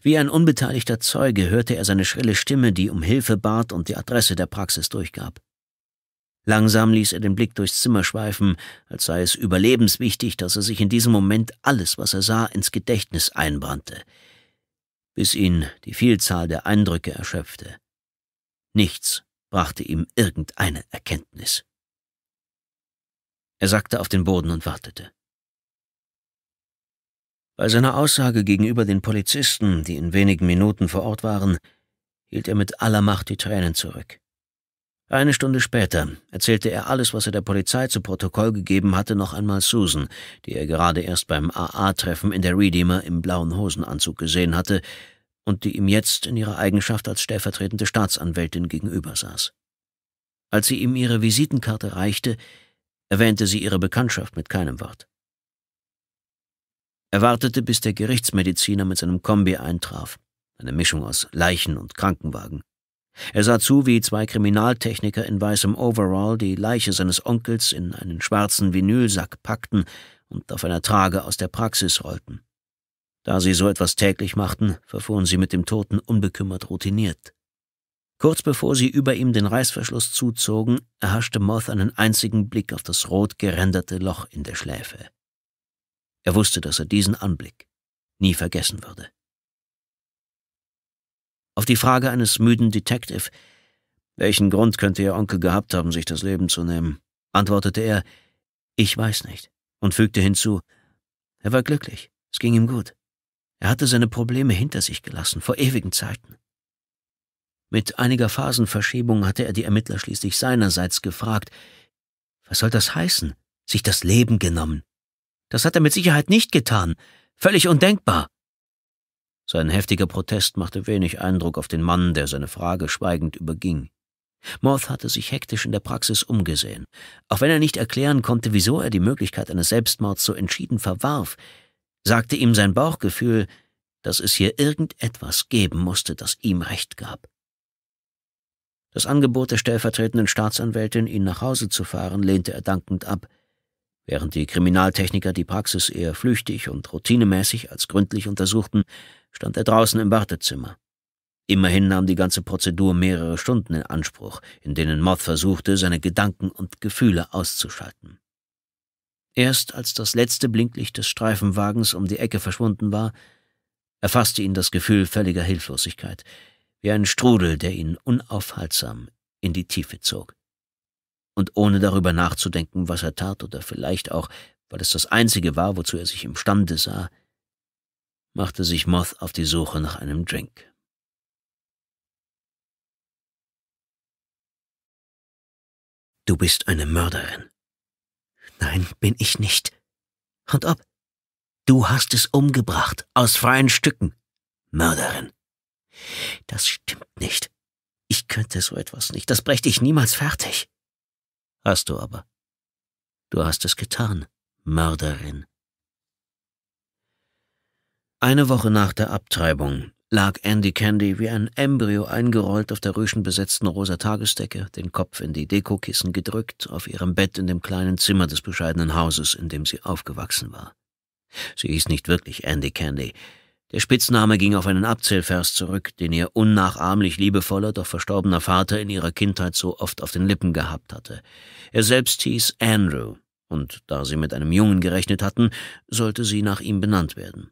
Wie ein unbeteiligter Zeuge hörte er seine schrille Stimme, die um Hilfe bat und die Adresse der Praxis durchgab. Langsam ließ er den Blick durchs Zimmer schweifen, als sei es überlebenswichtig, dass er sich in diesem Moment alles, was er sah, ins Gedächtnis einbrannte, bis ihn die Vielzahl der Eindrücke erschöpfte. Nichts brachte ihm irgendeine Erkenntnis. Er sackte auf den Boden und wartete. Bei seiner Aussage gegenüber den Polizisten, die in wenigen Minuten vor Ort waren, hielt er mit aller Macht die Tränen zurück. Eine Stunde später erzählte er alles, was er der Polizei zu Protokoll gegeben hatte, noch einmal Susan, die er gerade erst beim AA-Treffen in der Redeemer im blauen Hosenanzug gesehen hatte und die ihm jetzt in ihrer Eigenschaft als stellvertretende Staatsanwältin gegenübersaß. Als sie ihm ihre Visitenkarte reichte, erwähnte sie ihre Bekanntschaft mit keinem Wort. Er wartete, bis der Gerichtsmediziner mit seinem Kombi eintraf, eine Mischung aus Leichen und Krankenwagen. Er sah zu, wie zwei Kriminaltechniker in weißem Overall die Leiche seines Onkels in einen schwarzen Vinylsack packten und auf einer Trage aus der Praxis rollten. Da sie so etwas täglich machten, verfuhren sie mit dem Toten unbekümmert routiniert. Kurz bevor sie über ihm den Reißverschluss zuzogen, erhaschte Moth einen einzigen Blick auf das rot gerenderte Loch in der Schläfe. Er wusste, dass er diesen Anblick nie vergessen würde. Auf die Frage eines müden Detective, welchen Grund könnte Ihr Onkel gehabt haben, sich das Leben zu nehmen, antwortete er, ich weiß nicht, und fügte hinzu, er war glücklich, es ging ihm gut. Er hatte seine Probleme hinter sich gelassen, vor ewigen Zeiten. Mit einiger Phasenverschiebung hatte er die Ermittler schließlich seinerseits gefragt, was soll das heißen, sich das Leben genommen? Das hat er mit Sicherheit nicht getan, völlig undenkbar. Sein heftiger Protest machte wenig Eindruck auf den Mann, der seine Frage schweigend überging. Morth hatte sich hektisch in der Praxis umgesehen. Auch wenn er nicht erklären konnte, wieso er die Möglichkeit eines Selbstmords so entschieden verwarf, sagte ihm sein Bauchgefühl, dass es hier irgendetwas geben musste, das ihm recht gab. Das Angebot der stellvertretenden Staatsanwältin, ihn nach Hause zu fahren, lehnte er dankend ab, während die Kriminaltechniker die Praxis eher flüchtig und routinemäßig als gründlich untersuchten, stand er draußen im Wartezimmer. Immerhin nahm die ganze Prozedur mehrere Stunden in Anspruch, in denen Moth versuchte, seine Gedanken und Gefühle auszuschalten. Erst als das letzte Blinklicht des Streifenwagens um die Ecke verschwunden war, erfasste ihn das Gefühl völliger Hilflosigkeit – wie ein Strudel, der ihn unaufhaltsam in die Tiefe zog. Und ohne darüber nachzudenken, was er tat, oder vielleicht auch, weil es das Einzige war, wozu er sich imstande sah, machte sich Moth auf die Suche nach einem Drink. Du bist eine Mörderin. Nein, bin ich nicht. Und ob? Du hast es umgebracht, aus freien Stücken. Mörderin. Das stimmt nicht. Ich könnte so etwas nicht. Das brächte ich niemals fertig. Hast du aber. Du hast es getan, Mörderin. Eine Woche nach der Abtreibung lag Andy Candy wie ein Embryo eingerollt auf der rüschenbesetzten rosa Tagesdecke, den Kopf in die Dekokissen gedrückt, auf ihrem Bett in dem kleinen Zimmer des bescheidenen Hauses, in dem sie aufgewachsen war. Sie hieß nicht wirklich Andy Candy, der Spitzname ging auf einen Abzählvers zurück, den ihr unnachahmlich liebevoller, doch verstorbener Vater in ihrer Kindheit so oft auf den Lippen gehabt hatte. Er selbst hieß Andrew, und da sie mit einem Jungen gerechnet hatten, sollte sie nach ihm benannt werden.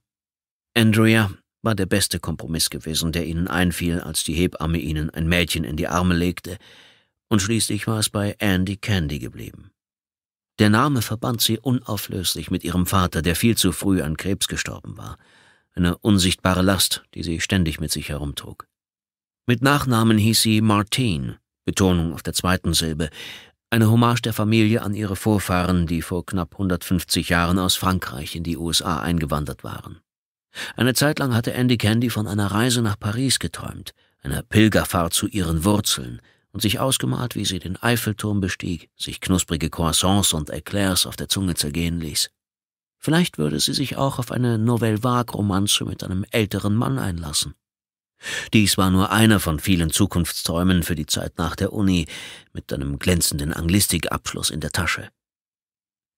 Andrea war der beste Kompromiss gewesen, der ihnen einfiel, als die Hebamme ihnen ein Mädchen in die Arme legte, und schließlich war es bei Andy Candy geblieben. Der Name verband sie unauflöslich mit ihrem Vater, der viel zu früh an Krebs gestorben war eine unsichtbare Last, die sie ständig mit sich herumtrug. Mit Nachnamen hieß sie Martine, Betonung auf der zweiten Silbe, eine Hommage der Familie an ihre Vorfahren, die vor knapp 150 Jahren aus Frankreich in die USA eingewandert waren. Eine Zeit lang hatte Andy Candy von einer Reise nach Paris geträumt, einer Pilgerfahrt zu ihren Wurzeln, und sich ausgemalt, wie sie den Eiffelturm bestieg, sich knusprige Croissants und Eclairs auf der Zunge zergehen ließ. Vielleicht würde sie sich auch auf eine Nouvelle Vague-Romanze mit einem älteren Mann einlassen. Dies war nur einer von vielen Zukunftsträumen für die Zeit nach der Uni, mit einem glänzenden Anglistikabschluss in der Tasche.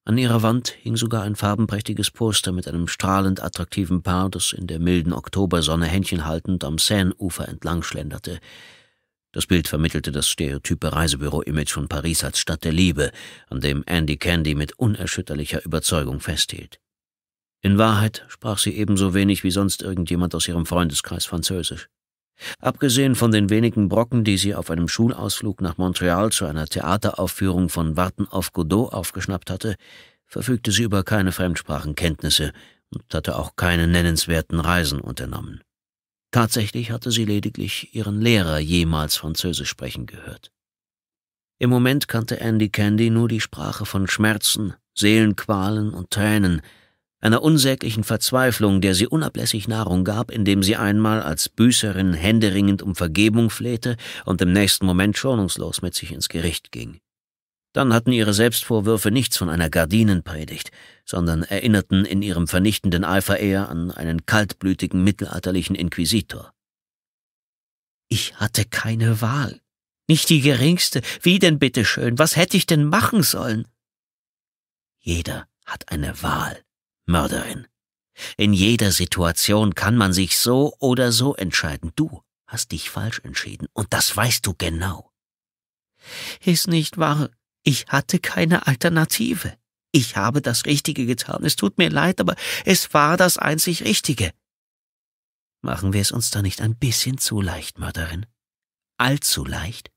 An ihrer Wand hing sogar ein farbenprächtiges Poster mit einem strahlend attraktiven Paar, das in der milden Oktobersonne händchenhaltend am Seineufer entlang schlenderte. Das Bild vermittelte das stereotype Reisebüro-Image von Paris als Stadt der Liebe, an dem Andy Candy mit unerschütterlicher Überzeugung festhielt. In Wahrheit sprach sie ebenso wenig wie sonst irgendjemand aus ihrem Freundeskreis Französisch. Abgesehen von den wenigen Brocken, die sie auf einem Schulausflug nach Montreal zu einer Theateraufführung von Warten auf Godot aufgeschnappt hatte, verfügte sie über keine Fremdsprachenkenntnisse und hatte auch keine nennenswerten Reisen unternommen. Tatsächlich hatte sie lediglich ihren Lehrer jemals Französisch sprechen gehört. Im Moment kannte Andy Candy nur die Sprache von Schmerzen, Seelenqualen und Tränen, einer unsäglichen Verzweiflung, der sie unablässig Nahrung gab, indem sie einmal als Büßerin händeringend um Vergebung flehte und im nächsten Moment schonungslos mit sich ins Gericht ging. Dann hatten ihre Selbstvorwürfe nichts von einer Gardinenpredigt, sondern erinnerten in ihrem vernichtenden Eifer eher an einen kaltblütigen mittelalterlichen Inquisitor. Ich hatte keine Wahl. Nicht die geringste. Wie denn bitteschön? Was hätte ich denn machen sollen? Jeder hat eine Wahl, Mörderin. In jeder Situation kann man sich so oder so entscheiden. Du hast dich falsch entschieden, und das weißt du genau. Ist nicht wahr, ich hatte keine Alternative. Ich habe das Richtige getan. Es tut mir leid, aber es war das einzig Richtige. Machen wir es uns da nicht ein bisschen zu leicht, Mörderin? Allzu leicht?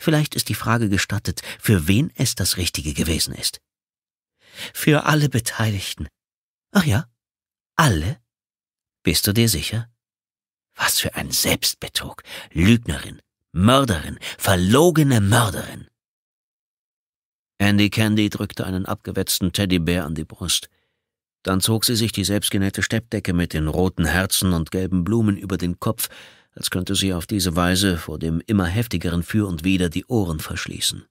Vielleicht ist die Frage gestattet, für wen es das Richtige gewesen ist. Für alle Beteiligten. Ach ja, alle? Bist du dir sicher? Was für ein Selbstbetrug. Lügnerin, Mörderin, verlogene Mörderin. Andy Candy drückte einen abgewetzten Teddybär an die Brust. Dann zog sie sich die selbstgenähte Steppdecke mit den roten Herzen und gelben Blumen über den Kopf, als könnte sie auf diese Weise vor dem immer heftigeren Für und Wider die Ohren verschließen.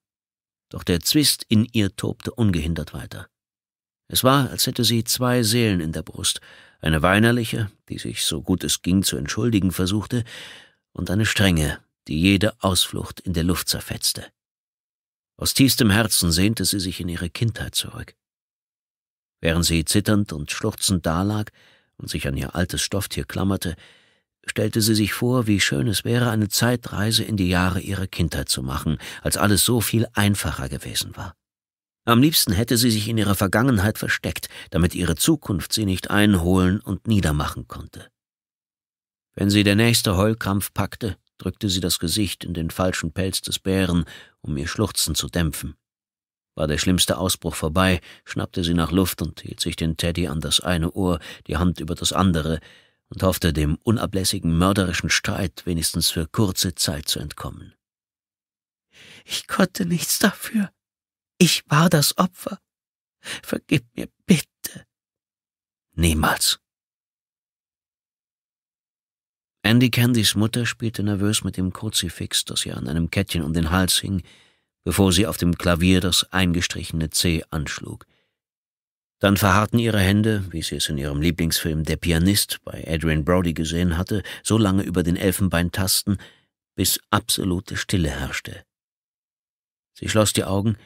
Doch der Zwist in ihr tobte ungehindert weiter. Es war, als hätte sie zwei Seelen in der Brust, eine weinerliche, die sich so gut es ging zu entschuldigen versuchte, und eine strenge, die jede Ausflucht in der Luft zerfetzte. Aus tiefstem Herzen sehnte sie sich in ihre Kindheit zurück. Während sie zitternd und schluchzend dalag und sich an ihr altes Stofftier klammerte, stellte sie sich vor, wie schön es wäre, eine Zeitreise in die Jahre ihrer Kindheit zu machen, als alles so viel einfacher gewesen war. Am liebsten hätte sie sich in ihrer Vergangenheit versteckt, damit ihre Zukunft sie nicht einholen und niedermachen konnte. Wenn sie der nächste Heulkrampf packte, drückte sie das Gesicht in den falschen Pelz des Bären, um ihr Schluchzen zu dämpfen. War der schlimmste Ausbruch vorbei, schnappte sie nach Luft und hielt sich den Teddy an das eine Ohr, die Hand über das andere, und hoffte, dem unablässigen mörderischen Streit wenigstens für kurze Zeit zu entkommen. Ich konnte nichts dafür. Ich war das Opfer. Vergib mir bitte. Niemals. Andy Candys Mutter spielte nervös mit dem Kruzifix, das ihr an einem Kettchen um den Hals hing, bevor sie auf dem Klavier das eingestrichene C anschlug. Dann verharrten ihre Hände, wie sie es in ihrem Lieblingsfilm Der Pianist bei Adrian Brody gesehen hatte, so lange über den Elfenbeintasten, bis absolute Stille herrschte. Sie schloss die Augen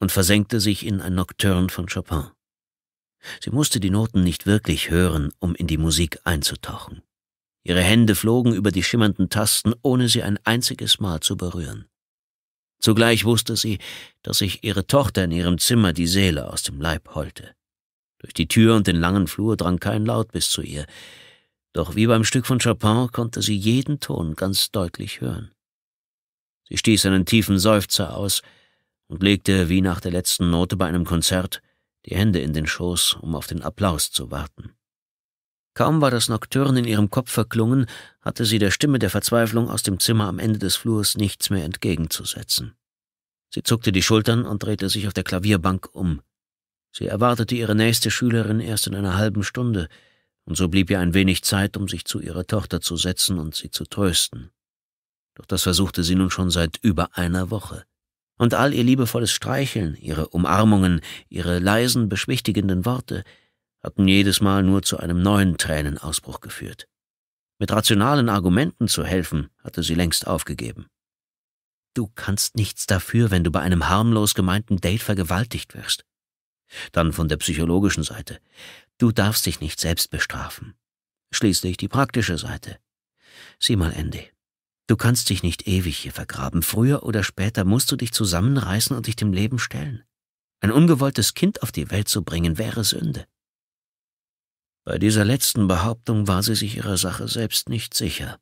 und versenkte sich in ein Nocturne von Chopin. Sie musste die Noten nicht wirklich hören, um in die Musik einzutauchen. Ihre Hände flogen über die schimmernden Tasten, ohne sie ein einziges Mal zu berühren. Zugleich wusste sie, dass sich ihre Tochter in ihrem Zimmer die Seele aus dem Leib holte. Durch die Tür und den langen Flur drang kein Laut bis zu ihr, doch wie beim Stück von Chopin konnte sie jeden Ton ganz deutlich hören. Sie stieß einen tiefen Seufzer aus und legte, wie nach der letzten Note bei einem Konzert, die Hände in den Schoß, um auf den Applaus zu warten. Kaum war das Nocturne in ihrem Kopf verklungen, hatte sie der Stimme der Verzweiflung aus dem Zimmer am Ende des Flurs nichts mehr entgegenzusetzen. Sie zuckte die Schultern und drehte sich auf der Klavierbank um. Sie erwartete ihre nächste Schülerin erst in einer halben Stunde, und so blieb ihr ein wenig Zeit, um sich zu ihrer Tochter zu setzen und sie zu trösten. Doch das versuchte sie nun schon seit über einer Woche. Und all ihr liebevolles Streicheln, ihre Umarmungen, ihre leisen, beschwichtigenden Worte, hatten jedes Mal nur zu einem neuen Tränenausbruch geführt. Mit rationalen Argumenten zu helfen, hatte sie längst aufgegeben. Du kannst nichts dafür, wenn du bei einem harmlos gemeinten Date vergewaltigt wirst. Dann von der psychologischen Seite. Du darfst dich nicht selbst bestrafen. Schließlich die praktische Seite. Sieh mal, Andy. Du kannst dich nicht ewig hier vergraben. Früher oder später musst du dich zusammenreißen und dich dem Leben stellen. Ein ungewolltes Kind auf die Welt zu bringen, wäre Sünde. Bei dieser letzten Behauptung war sie sich ihrer Sache selbst nicht sicher.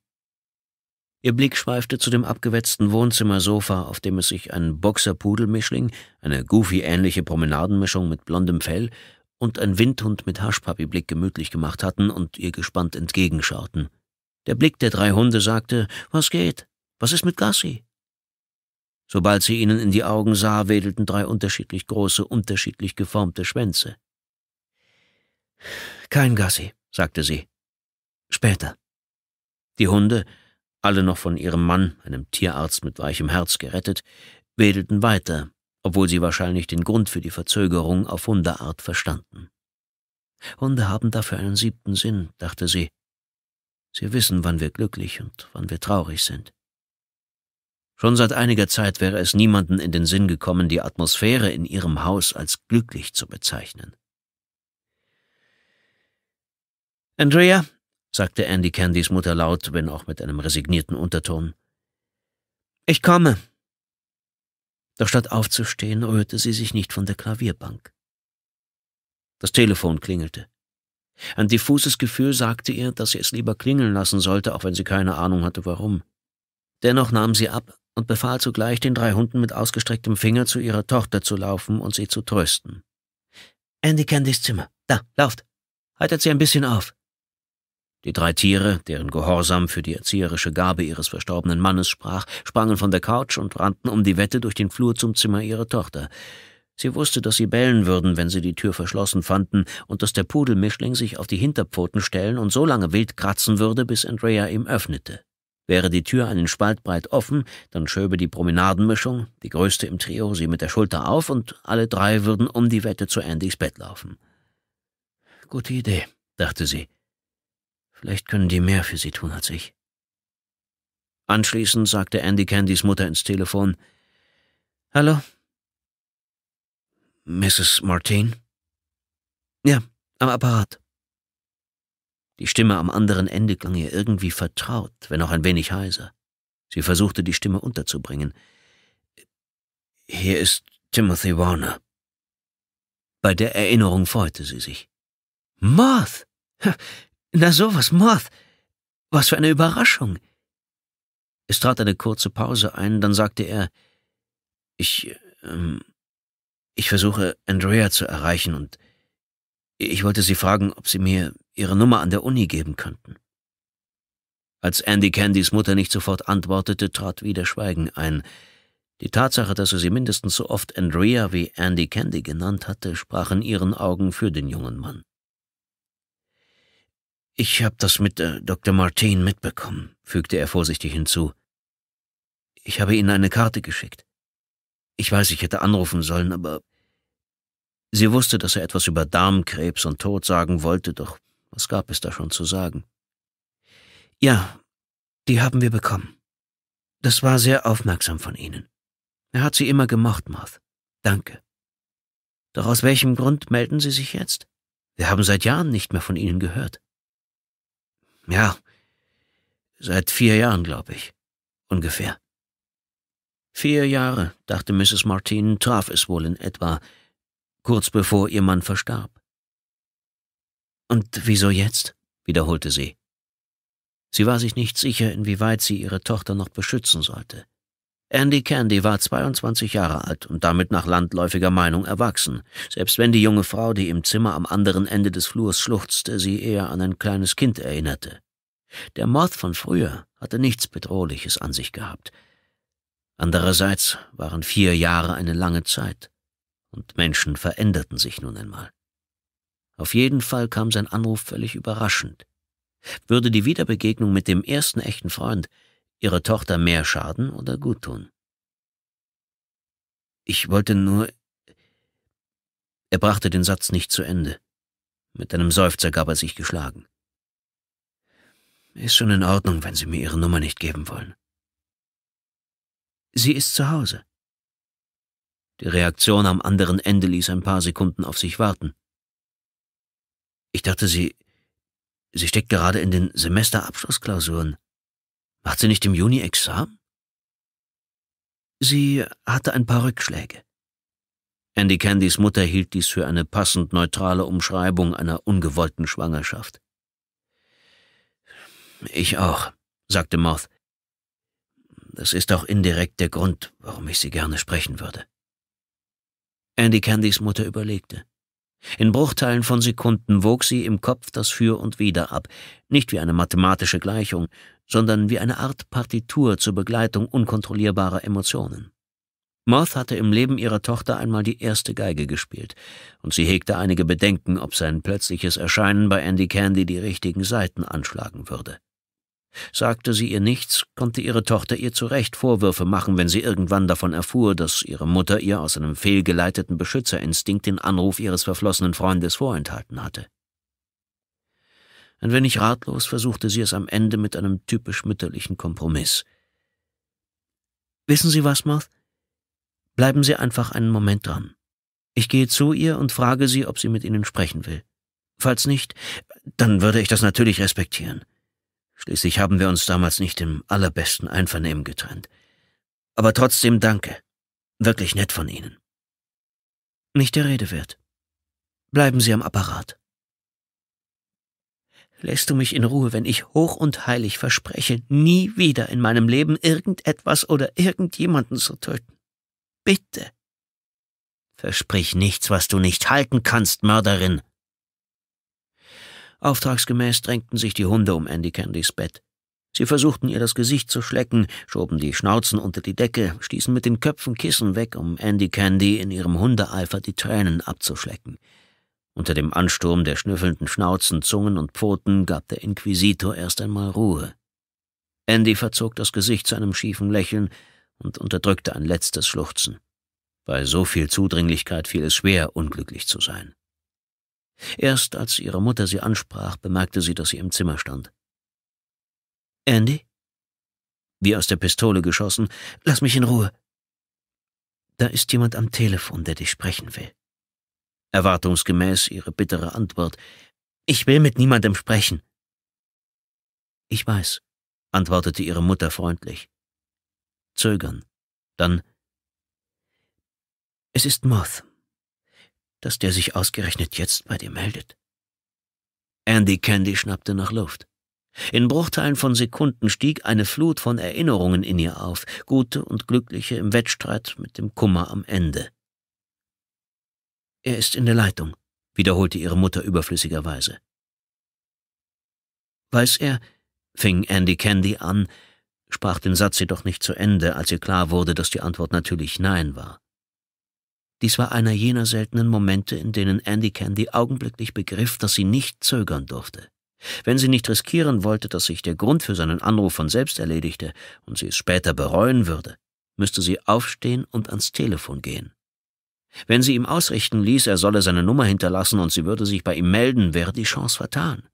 Ihr Blick schweifte zu dem abgewetzten Wohnzimmersofa, auf dem es sich ein Boxerpudelmischling, eine Goofy-ähnliche Promenadenmischung mit blondem Fell und ein Windhund mit Haschpapiblick gemütlich gemacht hatten und ihr gespannt entgegenschauten. Der Blick der drei Hunde sagte, was geht? Was ist mit Gassi? Sobald sie ihnen in die Augen sah, wedelten drei unterschiedlich große, unterschiedlich geformte Schwänze. Kein Gassi, sagte sie. Später. Die Hunde, alle noch von ihrem Mann, einem Tierarzt mit weichem Herz gerettet, wedelten weiter, obwohl sie wahrscheinlich den Grund für die Verzögerung auf Hundeart verstanden. Hunde haben dafür einen siebten Sinn, dachte sie. Sie wissen, wann wir glücklich und wann wir traurig sind. Schon seit einiger Zeit wäre es niemanden in den Sinn gekommen, die Atmosphäre in ihrem Haus als glücklich zu bezeichnen. Andrea, sagte Andy Candys Mutter laut, wenn auch mit einem resignierten Unterton. Ich komme. Doch statt aufzustehen, rührte sie sich nicht von der Klavierbank. Das Telefon klingelte. Ein diffuses Gefühl sagte ihr, dass sie es lieber klingeln lassen sollte, auch wenn sie keine Ahnung hatte, warum. Dennoch nahm sie ab und befahl zugleich den drei Hunden mit ausgestrecktem Finger zu ihrer Tochter zu laufen und sie zu trösten. Andy Candys Zimmer. Da, lauft. Haltet sie ein bisschen auf. Die drei Tiere, deren Gehorsam für die erzieherische Gabe ihres verstorbenen Mannes sprach, sprangen von der Couch und rannten um die Wette durch den Flur zum Zimmer ihrer Tochter. Sie wusste, dass sie bellen würden, wenn sie die Tür verschlossen fanden, und dass der Pudelmischling sich auf die Hinterpfoten stellen und so lange wild kratzen würde, bis Andrea ihm öffnete. Wäre die Tür einen Spalt breit offen, dann schöbe die Promenadenmischung, die größte im Trio, sie mit der Schulter auf, und alle drei würden um die Wette zu Andys Bett laufen. Gute Idee, dachte sie Vielleicht können die mehr für sie tun als ich. Anschließend sagte Andy Candys Mutter ins Telefon. Hallo? Mrs. Martin? Ja, am Apparat. Die Stimme am anderen Ende klang ihr irgendwie vertraut, wenn auch ein wenig heiser. Sie versuchte, die Stimme unterzubringen. Hier ist Timothy Warner. Bei der Erinnerung freute sie sich. Marth! Na sowas, Moth! Was für eine Überraschung! Es trat eine kurze Pause ein, dann sagte er, ich, ähm, ich versuche, Andrea zu erreichen und ich wollte sie fragen, ob sie mir ihre Nummer an der Uni geben könnten. Als Andy Candys Mutter nicht sofort antwortete, trat wieder Schweigen ein. Die Tatsache, dass er sie mindestens so oft Andrea wie Andy Candy genannt hatte, sprach in ihren Augen für den jungen Mann. Ich habe das mit äh, Dr. Martin mitbekommen, fügte er vorsichtig hinzu. Ich habe Ihnen eine Karte geschickt. Ich weiß, ich hätte anrufen sollen, aber sie wusste, dass er etwas über Darmkrebs und Tod sagen wollte, doch was gab es da schon zu sagen? Ja, die haben wir bekommen. Das war sehr aufmerksam von Ihnen. Er hat Sie immer gemocht, Marth. Danke. Doch aus welchem Grund melden Sie sich jetzt? Wir haben seit Jahren nicht mehr von Ihnen gehört. Ja, seit vier Jahren, glaube ich, ungefähr. Vier Jahre, dachte Mrs. Martin, traf es wohl in etwa, kurz bevor ihr Mann verstarb. Und wieso jetzt? wiederholte sie. Sie war sich nicht sicher, inwieweit sie ihre Tochter noch beschützen sollte. Andy Candy war 22 Jahre alt und damit nach landläufiger Meinung erwachsen, selbst wenn die junge Frau, die im Zimmer am anderen Ende des Flurs schluchzte, sie eher an ein kleines Kind erinnerte. Der Moth von früher hatte nichts Bedrohliches an sich gehabt. Andererseits waren vier Jahre eine lange Zeit, und Menschen veränderten sich nun einmal. Auf jeden Fall kam sein Anruf völlig überraschend. Würde die Wiederbegegnung mit dem ersten echten Freund ihrer Tochter mehr schaden oder gut tun. Ich wollte nur... Er brachte den Satz nicht zu Ende. Mit einem Seufzer gab er sich geschlagen. Ist schon in Ordnung, wenn Sie mir Ihre Nummer nicht geben wollen. Sie ist zu Hause. Die Reaktion am anderen Ende ließ ein paar Sekunden auf sich warten. Ich dachte, sie, sie steckt gerade in den Semesterabschlussklausuren. Macht sie nicht im Juni Examen? Sie hatte ein paar Rückschläge. Andy Candys Mutter hielt dies für eine passend neutrale Umschreibung einer ungewollten Schwangerschaft. Ich auch, sagte Moth. Das ist auch indirekt der Grund, warum ich sie gerne sprechen würde. Andy Candys Mutter überlegte. In Bruchteilen von Sekunden wog sie im Kopf das Für und Wider ab, nicht wie eine mathematische Gleichung, sondern wie eine Art Partitur zur Begleitung unkontrollierbarer Emotionen. Moth hatte im Leben ihrer Tochter einmal die erste Geige gespielt, und sie hegte einige Bedenken, ob sein plötzliches Erscheinen bei Andy Candy die richtigen Seiten anschlagen würde. Sagte sie ihr nichts, konnte ihre Tochter ihr zu Recht Vorwürfe machen, wenn sie irgendwann davon erfuhr, dass ihre Mutter ihr aus einem fehlgeleiteten Beschützerinstinkt den Anruf ihres verflossenen Freundes vorenthalten hatte. Ein wenig ratlos versuchte sie es am Ende mit einem typisch mütterlichen Kompromiss. Wissen Sie was, Moth? Bleiben Sie einfach einen Moment dran. Ich gehe zu ihr und frage sie, ob sie mit Ihnen sprechen will. Falls nicht, dann würde ich das natürlich respektieren. Schließlich haben wir uns damals nicht im allerbesten Einvernehmen getrennt. Aber trotzdem danke. Wirklich nett von Ihnen. Nicht der Rede wert. Bleiben Sie am Apparat lässt du mich in Ruhe, wenn ich hoch und heilig verspreche, nie wieder in meinem Leben irgendetwas oder irgendjemanden zu töten. Bitte. Versprich nichts, was du nicht halten kannst, Mörderin. Auftragsgemäß drängten sich die Hunde um Andy Candys Bett. Sie versuchten ihr das Gesicht zu schlecken, schoben die Schnauzen unter die Decke, stießen mit den Köpfen Kissen weg, um Andy Candy in ihrem Hundeeifer die Tränen abzuschlecken. Unter dem Ansturm der schnüffelnden Schnauzen, Zungen und Pfoten gab der Inquisitor erst einmal Ruhe. Andy verzog das Gesicht zu einem schiefen Lächeln und unterdrückte ein letztes Schluchzen. Bei so viel Zudringlichkeit fiel es schwer, unglücklich zu sein. Erst als ihre Mutter sie ansprach, bemerkte sie, dass sie im Zimmer stand. Andy? Wie aus der Pistole geschossen, lass mich in Ruhe. Da ist jemand am Telefon, der dich sprechen will erwartungsgemäß ihre bittere Antwort. Ich will mit niemandem sprechen. Ich weiß, antwortete ihre Mutter freundlich. Zögern. Dann Es ist Moth, dass der sich ausgerechnet jetzt bei dir meldet. Andy Candy schnappte nach Luft. In Bruchteilen von Sekunden stieg eine Flut von Erinnerungen in ihr auf, gute und glückliche im Wettstreit mit dem Kummer am Ende. Er ist in der Leitung, wiederholte ihre Mutter überflüssigerweise. Weiß er, fing Andy Candy an, sprach den Satz jedoch nicht zu Ende, als ihr klar wurde, dass die Antwort natürlich Nein war. Dies war einer jener seltenen Momente, in denen Andy Candy augenblicklich begriff, dass sie nicht zögern durfte. Wenn sie nicht riskieren wollte, dass sich der Grund für seinen Anruf von selbst erledigte und sie es später bereuen würde, müsste sie aufstehen und ans Telefon gehen. Wenn sie ihm ausrichten ließ, er solle seine Nummer hinterlassen und sie würde sich bei ihm melden, wäre die Chance vertan.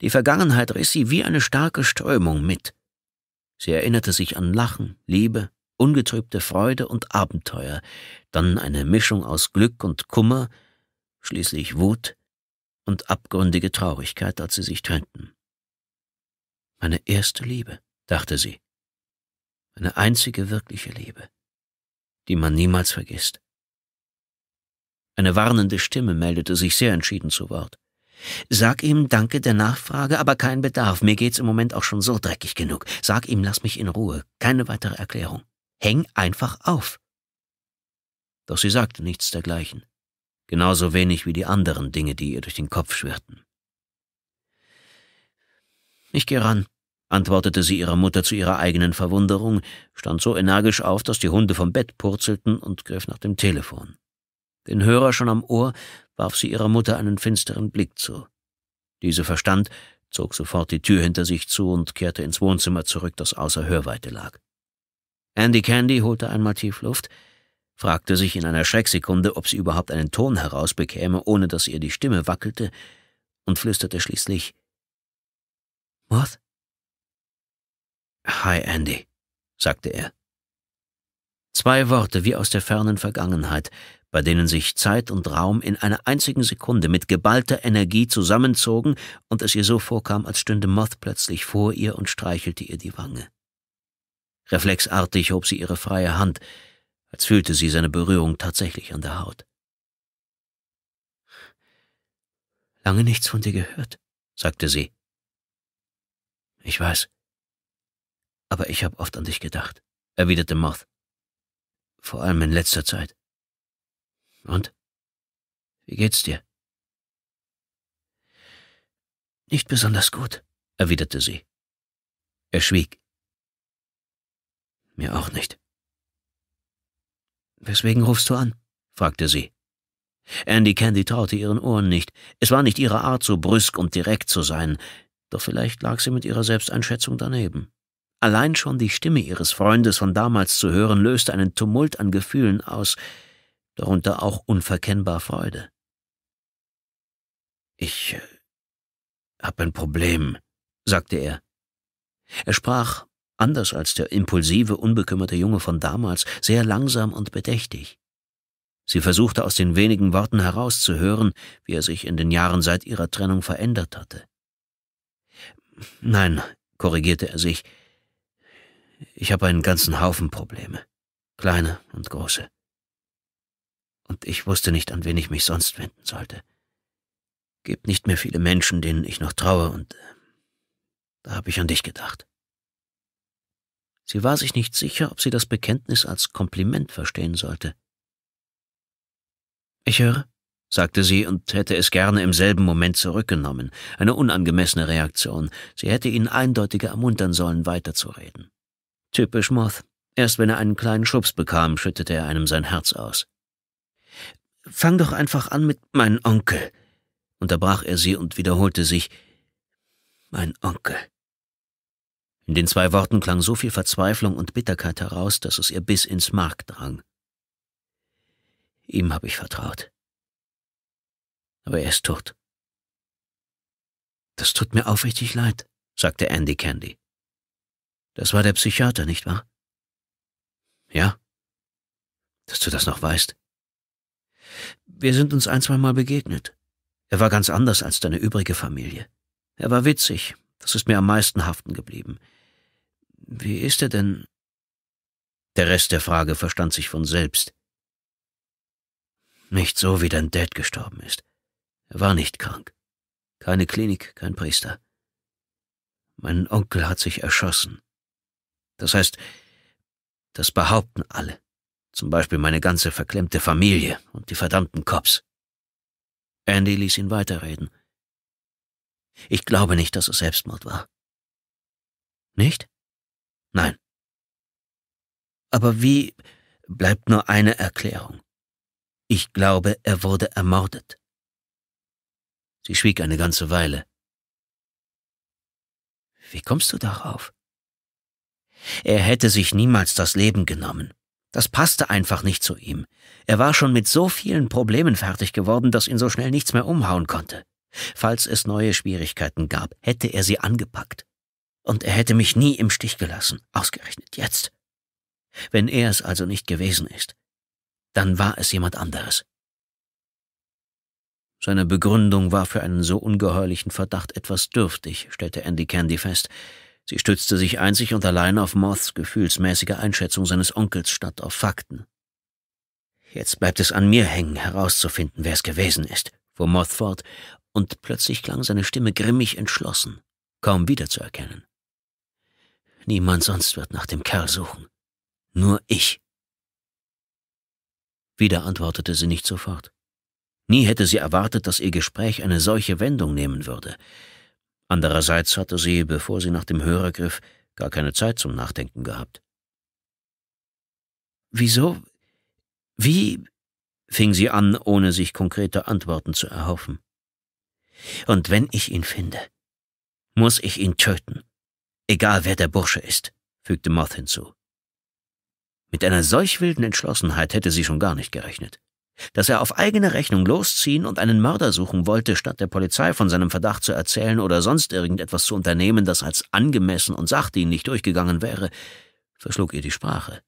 Die Vergangenheit riss sie wie eine starke Strömung mit. Sie erinnerte sich an Lachen, Liebe, ungetrübte Freude und Abenteuer, dann eine Mischung aus Glück und Kummer, schließlich Wut und abgründige Traurigkeit, als sie sich trennten. Meine erste Liebe, dachte sie, Meine einzige wirkliche Liebe, die man niemals vergisst. Eine warnende Stimme meldete sich sehr entschieden zu Wort. Sag ihm Danke der Nachfrage, aber kein Bedarf. Mir geht's im Moment auch schon so dreckig genug. Sag ihm, lass mich in Ruhe. Keine weitere Erklärung. Häng einfach auf. Doch sie sagte nichts dergleichen. Genauso wenig wie die anderen Dinge, die ihr durch den Kopf schwirrten. Ich gehe ran, antwortete sie ihrer Mutter zu ihrer eigenen Verwunderung, stand so energisch auf, dass die Hunde vom Bett purzelten und griff nach dem Telefon. Den Hörer schon am Ohr, warf sie ihrer Mutter einen finsteren Blick zu. Diese verstand, zog sofort die Tür hinter sich zu und kehrte ins Wohnzimmer zurück, das außer Hörweite lag. Andy Candy holte einmal tief Luft, fragte sich in einer Schrecksekunde, ob sie überhaupt einen Ton herausbekäme, ohne dass ihr die Stimme wackelte, und flüsterte schließlich Moth? Hi, Andy, sagte er. Zwei Worte wie aus der fernen Vergangenheit bei denen sich Zeit und Raum in einer einzigen Sekunde mit geballter Energie zusammenzogen und es ihr so vorkam, als stünde Moth plötzlich vor ihr und streichelte ihr die Wange. Reflexartig hob sie ihre freie Hand, als fühlte sie seine Berührung tatsächlich an der Haut. Lange nichts von dir gehört, sagte sie. Ich weiß. Aber ich habe oft an dich gedacht, erwiderte Moth. Vor allem in letzter Zeit. Und? Wie geht's dir? Nicht besonders gut, erwiderte sie. Er schwieg. Mir auch nicht. Weswegen rufst du an? fragte sie. Andy Candy traute ihren Ohren nicht. Es war nicht ihre Art, so brüsk und direkt zu sein, doch vielleicht lag sie mit ihrer Selbsteinschätzung daneben. Allein schon die Stimme ihres Freundes von damals zu hören, löste einen Tumult an Gefühlen aus, darunter auch unverkennbar Freude. Ich äh, hab ein Problem, sagte er. Er sprach, anders als der impulsive, unbekümmerte Junge von damals, sehr langsam und bedächtig. Sie versuchte aus den wenigen Worten herauszuhören, wie er sich in den Jahren seit ihrer Trennung verändert hatte. Nein, korrigierte er sich, ich habe einen ganzen Haufen Probleme, kleine und große und ich wusste nicht, an wen ich mich sonst wenden sollte. Gibt nicht mehr viele Menschen, denen ich noch traue, und äh, da habe ich an dich gedacht. Sie war sich nicht sicher, ob sie das Bekenntnis als Kompliment verstehen sollte. Ich höre, sagte sie und hätte es gerne im selben Moment zurückgenommen. Eine unangemessene Reaktion. Sie hätte ihn eindeutiger ermuntern sollen, weiterzureden. Typisch Moth. Erst wenn er einen kleinen Schubs bekam, schüttete er einem sein Herz aus. Fang doch einfach an mit meinem Onkel, unterbrach er sie und wiederholte sich Mein Onkel. In den zwei Worten klang so viel Verzweiflung und Bitterkeit heraus, dass es ihr bis ins Mark drang. Ihm habe ich vertraut. Aber er ist tot. Das tut mir aufrichtig leid, sagte Andy Candy. Das war der Psychiater, nicht wahr? Ja. Dass du das noch weißt. Wir sind uns ein, zweimal begegnet. Er war ganz anders als deine übrige Familie. Er war witzig, das ist mir am meisten haften geblieben. Wie ist er denn? Der Rest der Frage verstand sich von selbst. Nicht so, wie dein Dad gestorben ist. Er war nicht krank. Keine Klinik, kein Priester. Mein Onkel hat sich erschossen. Das heißt, das behaupten alle. Zum Beispiel meine ganze verklemmte Familie und die verdammten Cops. Andy ließ ihn weiterreden. Ich glaube nicht, dass es Selbstmord war. Nicht? Nein. Aber wie bleibt nur eine Erklärung. Ich glaube, er wurde ermordet. Sie schwieg eine ganze Weile. Wie kommst du darauf? Er hätte sich niemals das Leben genommen. Das passte einfach nicht zu ihm. Er war schon mit so vielen Problemen fertig geworden, dass ihn so schnell nichts mehr umhauen konnte. Falls es neue Schwierigkeiten gab, hätte er sie angepackt. Und er hätte mich nie im Stich gelassen, ausgerechnet jetzt. Wenn er es also nicht gewesen ist, dann war es jemand anderes. Seine Begründung war für einen so ungeheuerlichen Verdacht etwas dürftig, stellte Andy Candy fest. Sie stützte sich einzig und allein auf Moths gefühlsmäßige Einschätzung seines Onkels statt auf Fakten. Jetzt bleibt es an mir hängen, herauszufinden, wer es gewesen ist, fuhr Moth fort, und plötzlich klang seine Stimme grimmig entschlossen, kaum wiederzuerkennen. Niemand sonst wird nach dem Kerl suchen. Nur ich. Wieder antwortete sie nicht sofort. Nie hätte sie erwartet, dass ihr Gespräch eine solche Wendung nehmen würde. Andererseits hatte sie, bevor sie nach dem Hörer griff, gar keine Zeit zum Nachdenken gehabt. Wieso? Wie? fing sie an, ohne sich konkrete Antworten zu erhoffen. Und wenn ich ihn finde, muss ich ihn töten, egal wer der Bursche ist, fügte Moth hinzu. Mit einer solch wilden Entschlossenheit hätte sie schon gar nicht gerechnet dass er auf eigene Rechnung losziehen und einen Mörder suchen wollte, statt der Polizei von seinem Verdacht zu erzählen oder sonst irgendetwas zu unternehmen, das als angemessen und sachdienlich durchgegangen wäre, verschlug ihr die Sprache.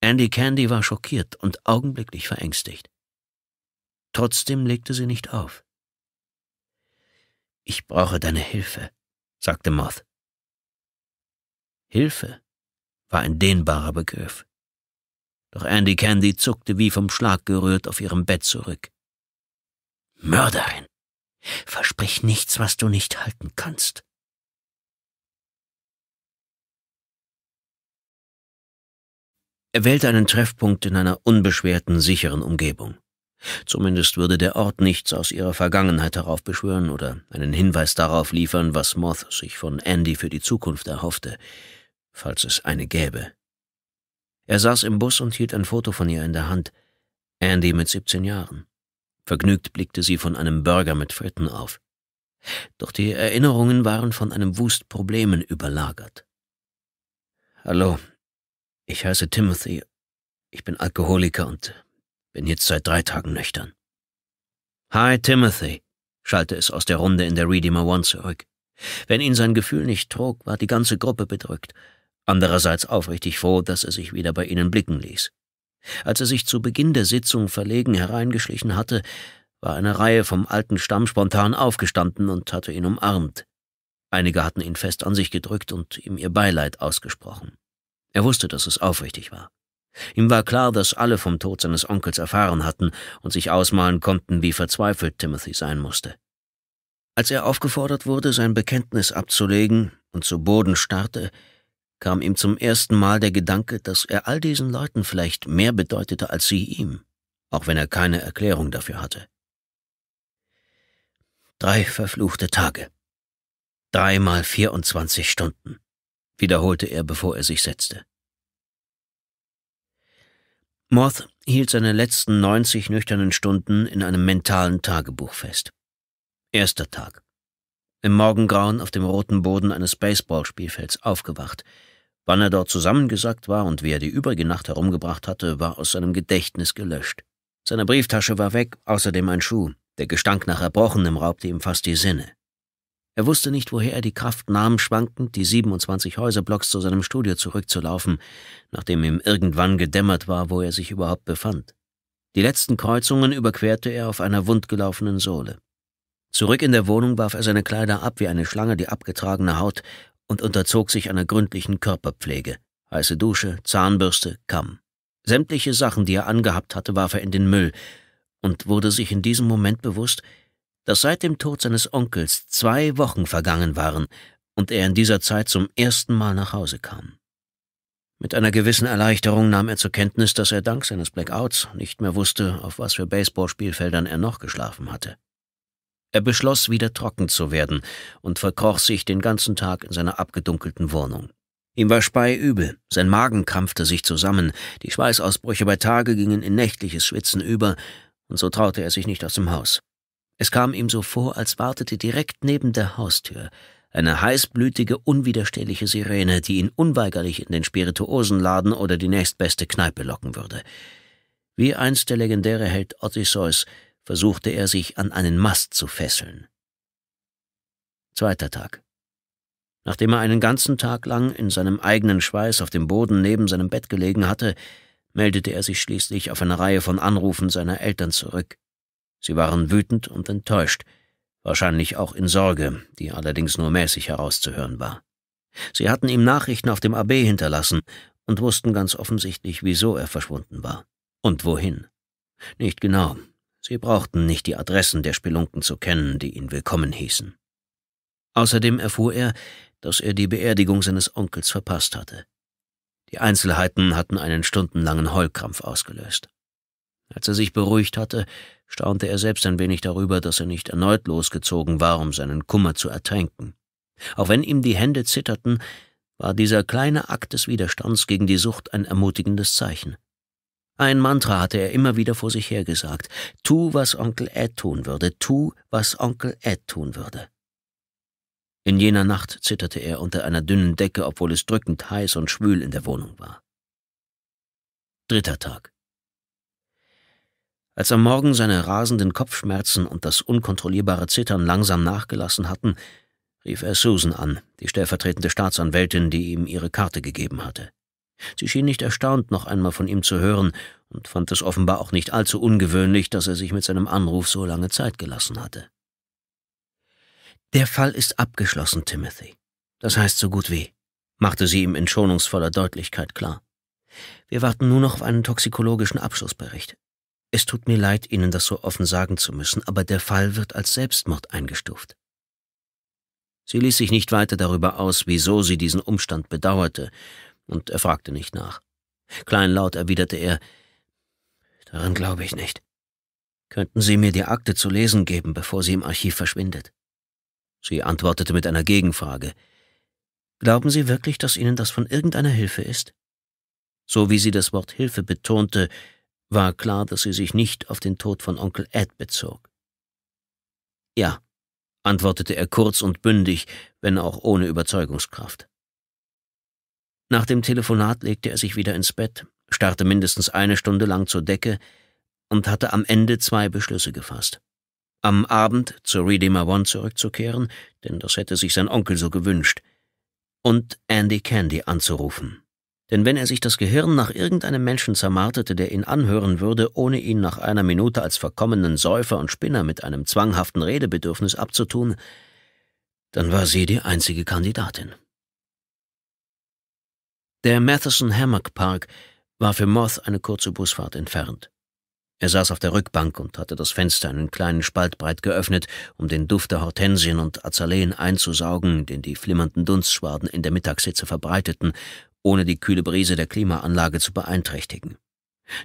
Andy Candy war schockiert und augenblicklich verängstigt. Trotzdem legte sie nicht auf. Ich brauche deine Hilfe, sagte Moth. Hilfe war ein dehnbarer Begriff doch Andy Candy zuckte wie vom Schlag gerührt auf ihrem Bett zurück. Mörderin, versprich nichts, was du nicht halten kannst. Er wählte einen Treffpunkt in einer unbeschwerten, sicheren Umgebung. Zumindest würde der Ort nichts aus ihrer Vergangenheit heraufbeschwören oder einen Hinweis darauf liefern, was Moth sich von Andy für die Zukunft erhoffte, falls es eine gäbe. Er saß im Bus und hielt ein Foto von ihr in der Hand. Andy mit 17 Jahren. Vergnügt blickte sie von einem Burger mit Fritten auf. Doch die Erinnerungen waren von einem Wust Problemen überlagert. Hallo, ich heiße Timothy. Ich bin Alkoholiker und bin jetzt seit drei Tagen nüchtern. Hi, Timothy, schallte es aus der Runde in der Redeemer One zurück. Wenn ihn sein Gefühl nicht trug, war die ganze Gruppe bedrückt andererseits aufrichtig froh, dass er sich wieder bei ihnen blicken ließ. Als er sich zu Beginn der Sitzung verlegen hereingeschlichen hatte, war eine Reihe vom alten Stamm spontan aufgestanden und hatte ihn umarmt. Einige hatten ihn fest an sich gedrückt und ihm ihr Beileid ausgesprochen. Er wusste, dass es aufrichtig war. Ihm war klar, dass alle vom Tod seines Onkels erfahren hatten und sich ausmalen konnten, wie verzweifelt Timothy sein musste. Als er aufgefordert wurde, sein Bekenntnis abzulegen und zu Boden starrte, kam ihm zum ersten Mal der Gedanke, dass er all diesen Leuten vielleicht mehr bedeutete als sie ihm, auch wenn er keine Erklärung dafür hatte. Drei verfluchte Tage. Dreimal 24 Stunden, wiederholte er, bevor er sich setzte. Moth hielt seine letzten 90 nüchternen Stunden in einem mentalen Tagebuch fest. Erster Tag. Im Morgengrauen auf dem roten Boden eines Baseballspielfelds aufgewacht, Wann er dort zusammengesackt war und wie er die übrige Nacht herumgebracht hatte, war aus seinem Gedächtnis gelöscht. Seine Brieftasche war weg, außerdem ein Schuh. Der Gestank nach Erbrochenem raubte ihm fast die Sinne. Er wusste nicht, woher er die Kraft nahm, schwankend die 27 Häuserblocks zu seinem Studio zurückzulaufen, nachdem ihm irgendwann gedämmert war, wo er sich überhaupt befand. Die letzten Kreuzungen überquerte er auf einer wundgelaufenen Sohle. Zurück in der Wohnung warf er seine Kleider ab wie eine Schlange die abgetragene Haut und unterzog sich einer gründlichen Körperpflege. Heiße Dusche, Zahnbürste, Kamm. Sämtliche Sachen, die er angehabt hatte, warf er in den Müll und wurde sich in diesem Moment bewusst, dass seit dem Tod seines Onkels zwei Wochen vergangen waren und er in dieser Zeit zum ersten Mal nach Hause kam. Mit einer gewissen Erleichterung nahm er zur Kenntnis, dass er dank seines Blackouts nicht mehr wusste, auf was für Baseballspielfeldern er noch geschlafen hatte. Er beschloss, wieder trocken zu werden und verkroch sich den ganzen Tag in seiner abgedunkelten Wohnung. Ihm war speiübel, sein Magen krampfte sich zusammen, die Schweißausbrüche bei Tage gingen in nächtliches Schwitzen über, und so traute er sich nicht aus dem Haus. Es kam ihm so vor, als wartete direkt neben der Haustür eine heißblütige, unwiderstehliche Sirene, die ihn unweigerlich in den Spirituosenladen oder die nächstbeste Kneipe locken würde. Wie einst der legendäre Held Odysseus versuchte er sich an einen Mast zu fesseln. Zweiter Tag. Nachdem er einen ganzen Tag lang in seinem eigenen Schweiß auf dem Boden neben seinem Bett gelegen hatte, meldete er sich schließlich auf eine Reihe von Anrufen seiner Eltern zurück. Sie waren wütend und enttäuscht, wahrscheinlich auch in Sorge, die allerdings nur mäßig herauszuhören war. Sie hatten ihm Nachrichten auf dem AB hinterlassen und wussten ganz offensichtlich, wieso er verschwunden war und wohin. Nicht genau, Sie brauchten nicht die Adressen der Spelunken zu kennen, die ihn willkommen hießen. Außerdem erfuhr er, dass er die Beerdigung seines Onkels verpasst hatte. Die Einzelheiten hatten einen stundenlangen Heulkrampf ausgelöst. Als er sich beruhigt hatte, staunte er selbst ein wenig darüber, dass er nicht erneut losgezogen war, um seinen Kummer zu ertränken. Auch wenn ihm die Hände zitterten, war dieser kleine Akt des Widerstands gegen die Sucht ein ermutigendes Zeichen. Ein Mantra hatte er immer wieder vor sich hergesagt. Tu, was Onkel Ed tun würde, tu, was Onkel Ed tun würde. In jener Nacht zitterte er unter einer dünnen Decke, obwohl es drückend heiß und schwül in der Wohnung war. Dritter Tag. Als am Morgen seine rasenden Kopfschmerzen und das unkontrollierbare Zittern langsam nachgelassen hatten, rief er Susan an, die stellvertretende Staatsanwältin, die ihm ihre Karte gegeben hatte. Sie schien nicht erstaunt, noch einmal von ihm zu hören, und fand es offenbar auch nicht allzu ungewöhnlich, dass er sich mit seinem Anruf so lange Zeit gelassen hatte. Der Fall ist abgeschlossen, Timothy. Das heißt so gut wie, machte sie ihm in schonungsvoller Deutlichkeit klar. Wir warten nur noch auf einen toxikologischen Abschlussbericht. Es tut mir leid, Ihnen das so offen sagen zu müssen, aber der Fall wird als Selbstmord eingestuft. Sie ließ sich nicht weiter darüber aus, wieso sie diesen Umstand bedauerte, und er fragte nicht nach. Kleinlaut erwiderte er, daran glaube ich nicht. Könnten Sie mir die Akte zu lesen geben, bevor sie im Archiv verschwindet? Sie antwortete mit einer Gegenfrage. Glauben Sie wirklich, dass Ihnen das von irgendeiner Hilfe ist? So wie sie das Wort Hilfe betonte, war klar, dass sie sich nicht auf den Tod von Onkel Ed bezog. Ja, antwortete er kurz und bündig, wenn auch ohne Überzeugungskraft. Nach dem Telefonat legte er sich wieder ins Bett, starrte mindestens eine Stunde lang zur Decke und hatte am Ende zwei Beschlüsse gefasst. Am Abend zu Redeemer One zurückzukehren, denn das hätte sich sein Onkel so gewünscht, und Andy Candy anzurufen. Denn wenn er sich das Gehirn nach irgendeinem Menschen zermartete, der ihn anhören würde, ohne ihn nach einer Minute als verkommenen Säufer und Spinner mit einem zwanghaften Redebedürfnis abzutun, dann war sie die einzige Kandidatin. Der Matheson Hammock Park war für Moth eine kurze Busfahrt entfernt. Er saß auf der Rückbank und hatte das Fenster einen kleinen Spalt breit geöffnet, um den Duft der Hortensien und Azaleen einzusaugen, den die flimmernden Dunstschwaden in der Mittagshitze verbreiteten, ohne die kühle Brise der Klimaanlage zu beeinträchtigen.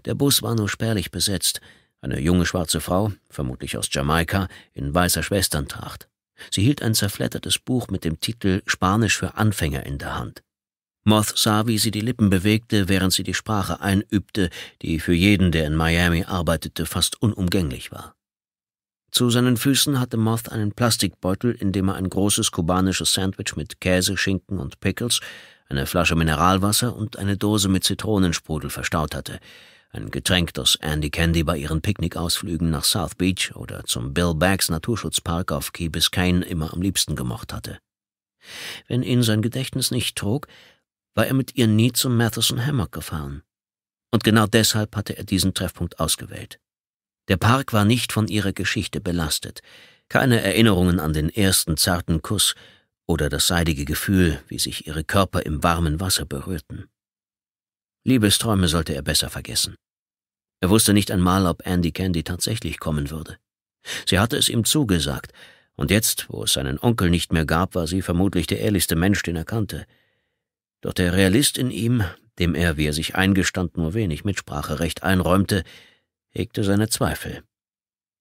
Der Bus war nur spärlich besetzt. Eine junge schwarze Frau, vermutlich aus Jamaika, in weißer Schwesterntracht. Sie hielt ein zerfleddertes Buch mit dem Titel Spanisch für Anfänger in der Hand. Moth sah, wie sie die Lippen bewegte, während sie die Sprache einübte, die für jeden, der in Miami arbeitete, fast unumgänglich war. Zu seinen Füßen hatte Moth einen Plastikbeutel, in dem er ein großes kubanisches Sandwich mit Käse, Schinken und Pickles, eine Flasche Mineralwasser und eine Dose mit Zitronensprudel verstaut hatte, ein Getränk, das Andy Candy bei ihren Picknickausflügen nach South Beach oder zum Bill Baggs Naturschutzpark auf Key Biscayne immer am liebsten gemocht hatte. Wenn ihn sein Gedächtnis nicht trug, war er mit ihr nie zum Matheson Hammock gefahren. Und genau deshalb hatte er diesen Treffpunkt ausgewählt. Der Park war nicht von ihrer Geschichte belastet. Keine Erinnerungen an den ersten zarten Kuss oder das seidige Gefühl, wie sich ihre Körper im warmen Wasser berührten. Liebesträume sollte er besser vergessen. Er wusste nicht einmal, ob Andy Candy tatsächlich kommen würde. Sie hatte es ihm zugesagt, und jetzt, wo es seinen Onkel nicht mehr gab, war sie vermutlich der ehrlichste Mensch, den er kannte. Doch der Realist in ihm, dem er, wie er sich eingestand, nur wenig Mitspracherecht einräumte, hegte seine Zweifel.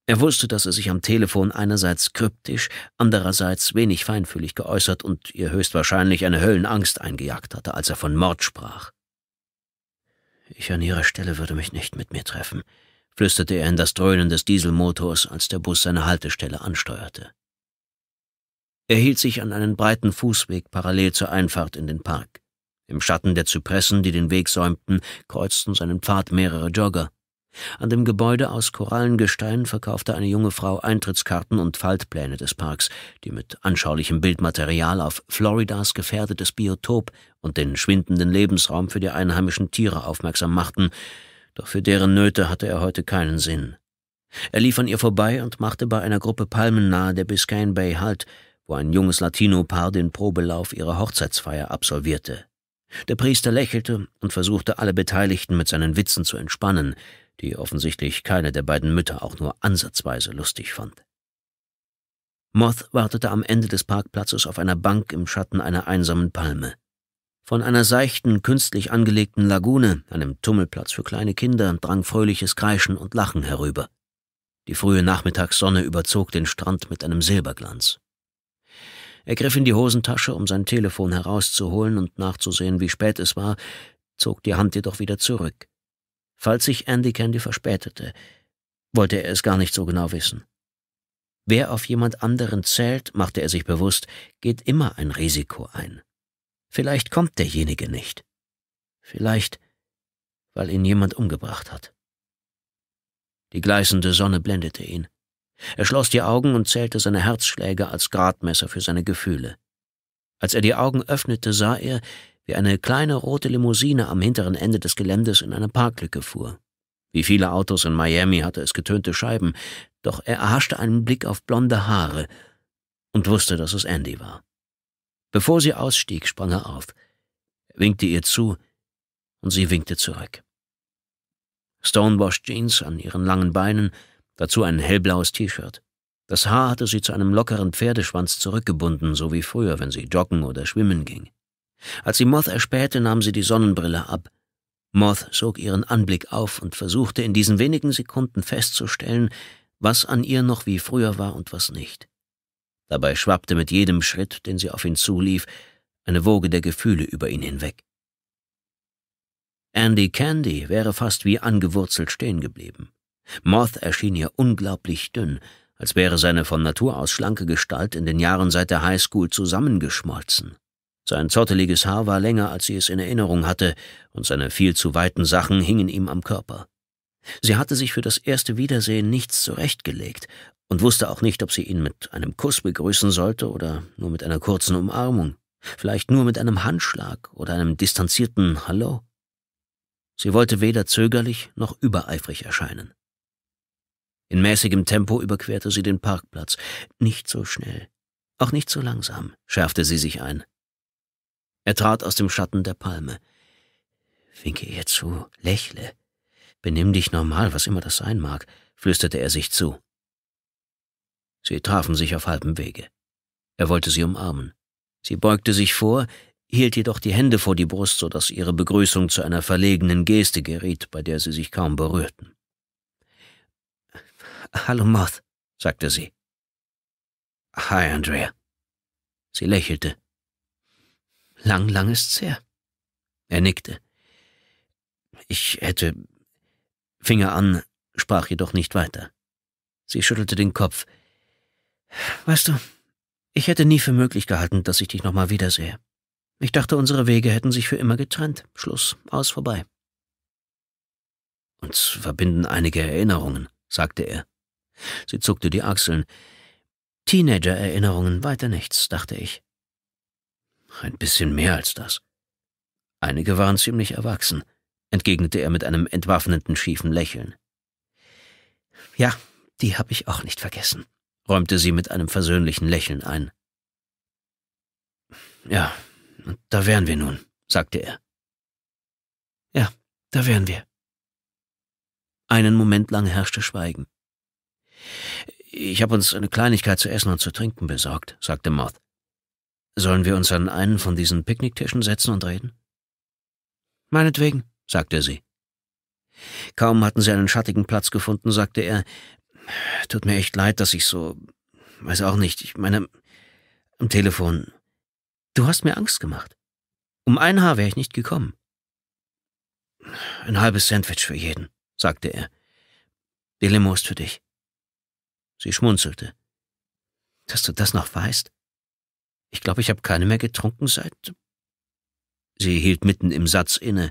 Er wusste, dass er sich am Telefon einerseits kryptisch, andererseits wenig feinfühlig geäußert und ihr höchstwahrscheinlich eine Höllenangst eingejagt hatte, als er von Mord sprach. Ich an ihrer Stelle würde mich nicht mit mir treffen, flüsterte er in das Dröhnen des Dieselmotors, als der Bus seine Haltestelle ansteuerte. Er hielt sich an einen breiten Fußweg parallel zur Einfahrt in den Park. Im Schatten der Zypressen, die den Weg säumten, kreuzten seinen Pfad mehrere Jogger. An dem Gebäude aus Korallengestein verkaufte eine junge Frau Eintrittskarten und Faltpläne des Parks, die mit anschaulichem Bildmaterial auf Floridas gefährdetes Biotop und den schwindenden Lebensraum für die einheimischen Tiere aufmerksam machten, doch für deren Nöte hatte er heute keinen Sinn. Er lief an ihr vorbei und machte bei einer Gruppe Palmen nahe der Biscayne Bay Halt, wo ein junges Latino-Paar den Probelauf ihrer Hochzeitsfeier absolvierte. Der Priester lächelte und versuchte alle Beteiligten mit seinen Witzen zu entspannen, die offensichtlich keine der beiden Mütter auch nur ansatzweise lustig fand. Moth wartete am Ende des Parkplatzes auf einer Bank im Schatten einer einsamen Palme. Von einer seichten, künstlich angelegten Lagune, einem Tummelplatz für kleine Kinder, drang fröhliches Kreischen und Lachen herüber. Die frühe Nachmittagssonne überzog den Strand mit einem Silberglanz. Er griff in die Hosentasche, um sein Telefon herauszuholen und nachzusehen, wie spät es war, zog die Hand jedoch wieder zurück. Falls sich Andy Candy verspätete, wollte er es gar nicht so genau wissen. Wer auf jemand anderen zählt, machte er sich bewusst, geht immer ein Risiko ein. Vielleicht kommt derjenige nicht. Vielleicht, weil ihn jemand umgebracht hat. Die gleißende Sonne blendete ihn. Er schloss die Augen und zählte seine Herzschläge als Gradmesser für seine Gefühle. Als er die Augen öffnete, sah er, wie eine kleine rote Limousine am hinteren Ende des Geländes in eine Parklücke fuhr. Wie viele Autos in Miami hatte es getönte Scheiben, doch er erhaschte einen Blick auf blonde Haare und wusste, dass es Andy war. Bevor sie ausstieg, sprang er auf, winkte ihr zu, und sie winkte zurück. Stonewash Jeans an ihren langen Beinen, dazu ein hellblaues T-Shirt. Das Haar hatte sie zu einem lockeren Pferdeschwanz zurückgebunden, so wie früher, wenn sie joggen oder schwimmen ging. Als sie Moth erspähte, nahm sie die Sonnenbrille ab. Moth sog ihren Anblick auf und versuchte in diesen wenigen Sekunden festzustellen, was an ihr noch wie früher war und was nicht. Dabei schwappte mit jedem Schritt, den sie auf ihn zulief, eine Woge der Gefühle über ihn hinweg. Andy Candy wäre fast wie angewurzelt stehen geblieben. Moth erschien ihr unglaublich dünn, als wäre seine von Natur aus schlanke Gestalt in den Jahren seit der Highschool zusammengeschmolzen. Sein zotteliges Haar war länger, als sie es in Erinnerung hatte, und seine viel zu weiten Sachen hingen ihm am Körper. Sie hatte sich für das erste Wiedersehen nichts zurechtgelegt und wusste auch nicht, ob sie ihn mit einem Kuss begrüßen sollte oder nur mit einer kurzen Umarmung, vielleicht nur mit einem Handschlag oder einem distanzierten Hallo. Sie wollte weder zögerlich noch übereifrig erscheinen. In mäßigem Tempo überquerte sie den Parkplatz. Nicht so schnell, auch nicht so langsam, schärfte sie sich ein. Er trat aus dem Schatten der Palme. Winke ihr zu, lächle. Benimm dich normal, was immer das sein mag, flüsterte er sich zu. Sie trafen sich auf halbem Wege. Er wollte sie umarmen. Sie beugte sich vor, hielt jedoch die Hände vor die Brust, so dass ihre Begrüßung zu einer verlegenen Geste geriet, bei der sie sich kaum berührten. Hallo, Moth, sagte sie. Hi, Andrea. Sie lächelte. Lang, lang ist's her. Er nickte. Ich hätte. fing er an, sprach jedoch nicht weiter. Sie schüttelte den Kopf. Weißt du, ich hätte nie für möglich gehalten, dass ich dich nochmal wiedersehe. Ich dachte, unsere Wege hätten sich für immer getrennt. Schluss, aus, vorbei. Uns verbinden einige Erinnerungen, sagte er. Sie zuckte die Achseln. Teenager-Erinnerungen, weiter nichts, dachte ich. Ein bisschen mehr als das. Einige waren ziemlich erwachsen, entgegnete er mit einem entwaffnenden, schiefen Lächeln. Ja, die habe ich auch nicht vergessen, räumte sie mit einem versöhnlichen Lächeln ein. Ja, da wären wir nun, sagte er. Ja, da wären wir. Einen Moment lang herrschte Schweigen. Ich habe uns eine Kleinigkeit zu essen und zu trinken besorgt, sagte Moth. Sollen wir uns an einen von diesen Picknicktischen setzen und reden? Meinetwegen, sagte sie. Kaum hatten sie einen schattigen Platz gefunden, sagte er, tut mir echt leid, dass ich so, weiß auch nicht, ich meine, am Telefon. Du hast mir Angst gemacht. Um ein Haar wäre ich nicht gekommen. Ein halbes Sandwich für jeden, sagte er. Die Limo ist für dich. Sie schmunzelte. Dass du das noch weißt? Ich glaube, ich habe keine mehr getrunken seit... Sie hielt mitten im Satz inne.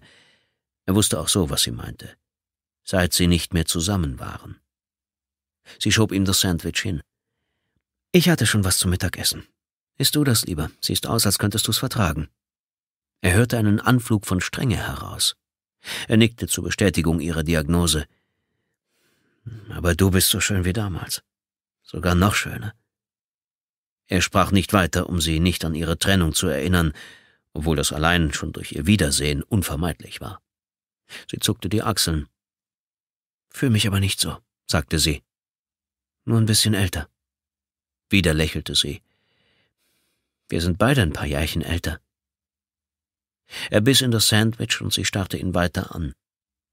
Er wusste auch so, was sie meinte. Seit sie nicht mehr zusammen waren. Sie schob ihm das Sandwich hin. Ich hatte schon was zum Mittagessen. Ist du das lieber? Siehst aus, als könntest du's vertragen. Er hörte einen Anflug von Strenge heraus. Er nickte zur Bestätigung ihrer Diagnose. Aber du bist so schön wie damals sogar noch schöner. Er sprach nicht weiter, um sie nicht an ihre Trennung zu erinnern, obwohl das allein schon durch ihr Wiedersehen unvermeidlich war. Sie zuckte die Achseln. Fühl mich aber nicht so, sagte sie. Nur ein bisschen älter. Wieder lächelte sie. Wir sind beide ein paar Jährchen älter. Er biss in das Sandwich und sie starrte ihn weiter an.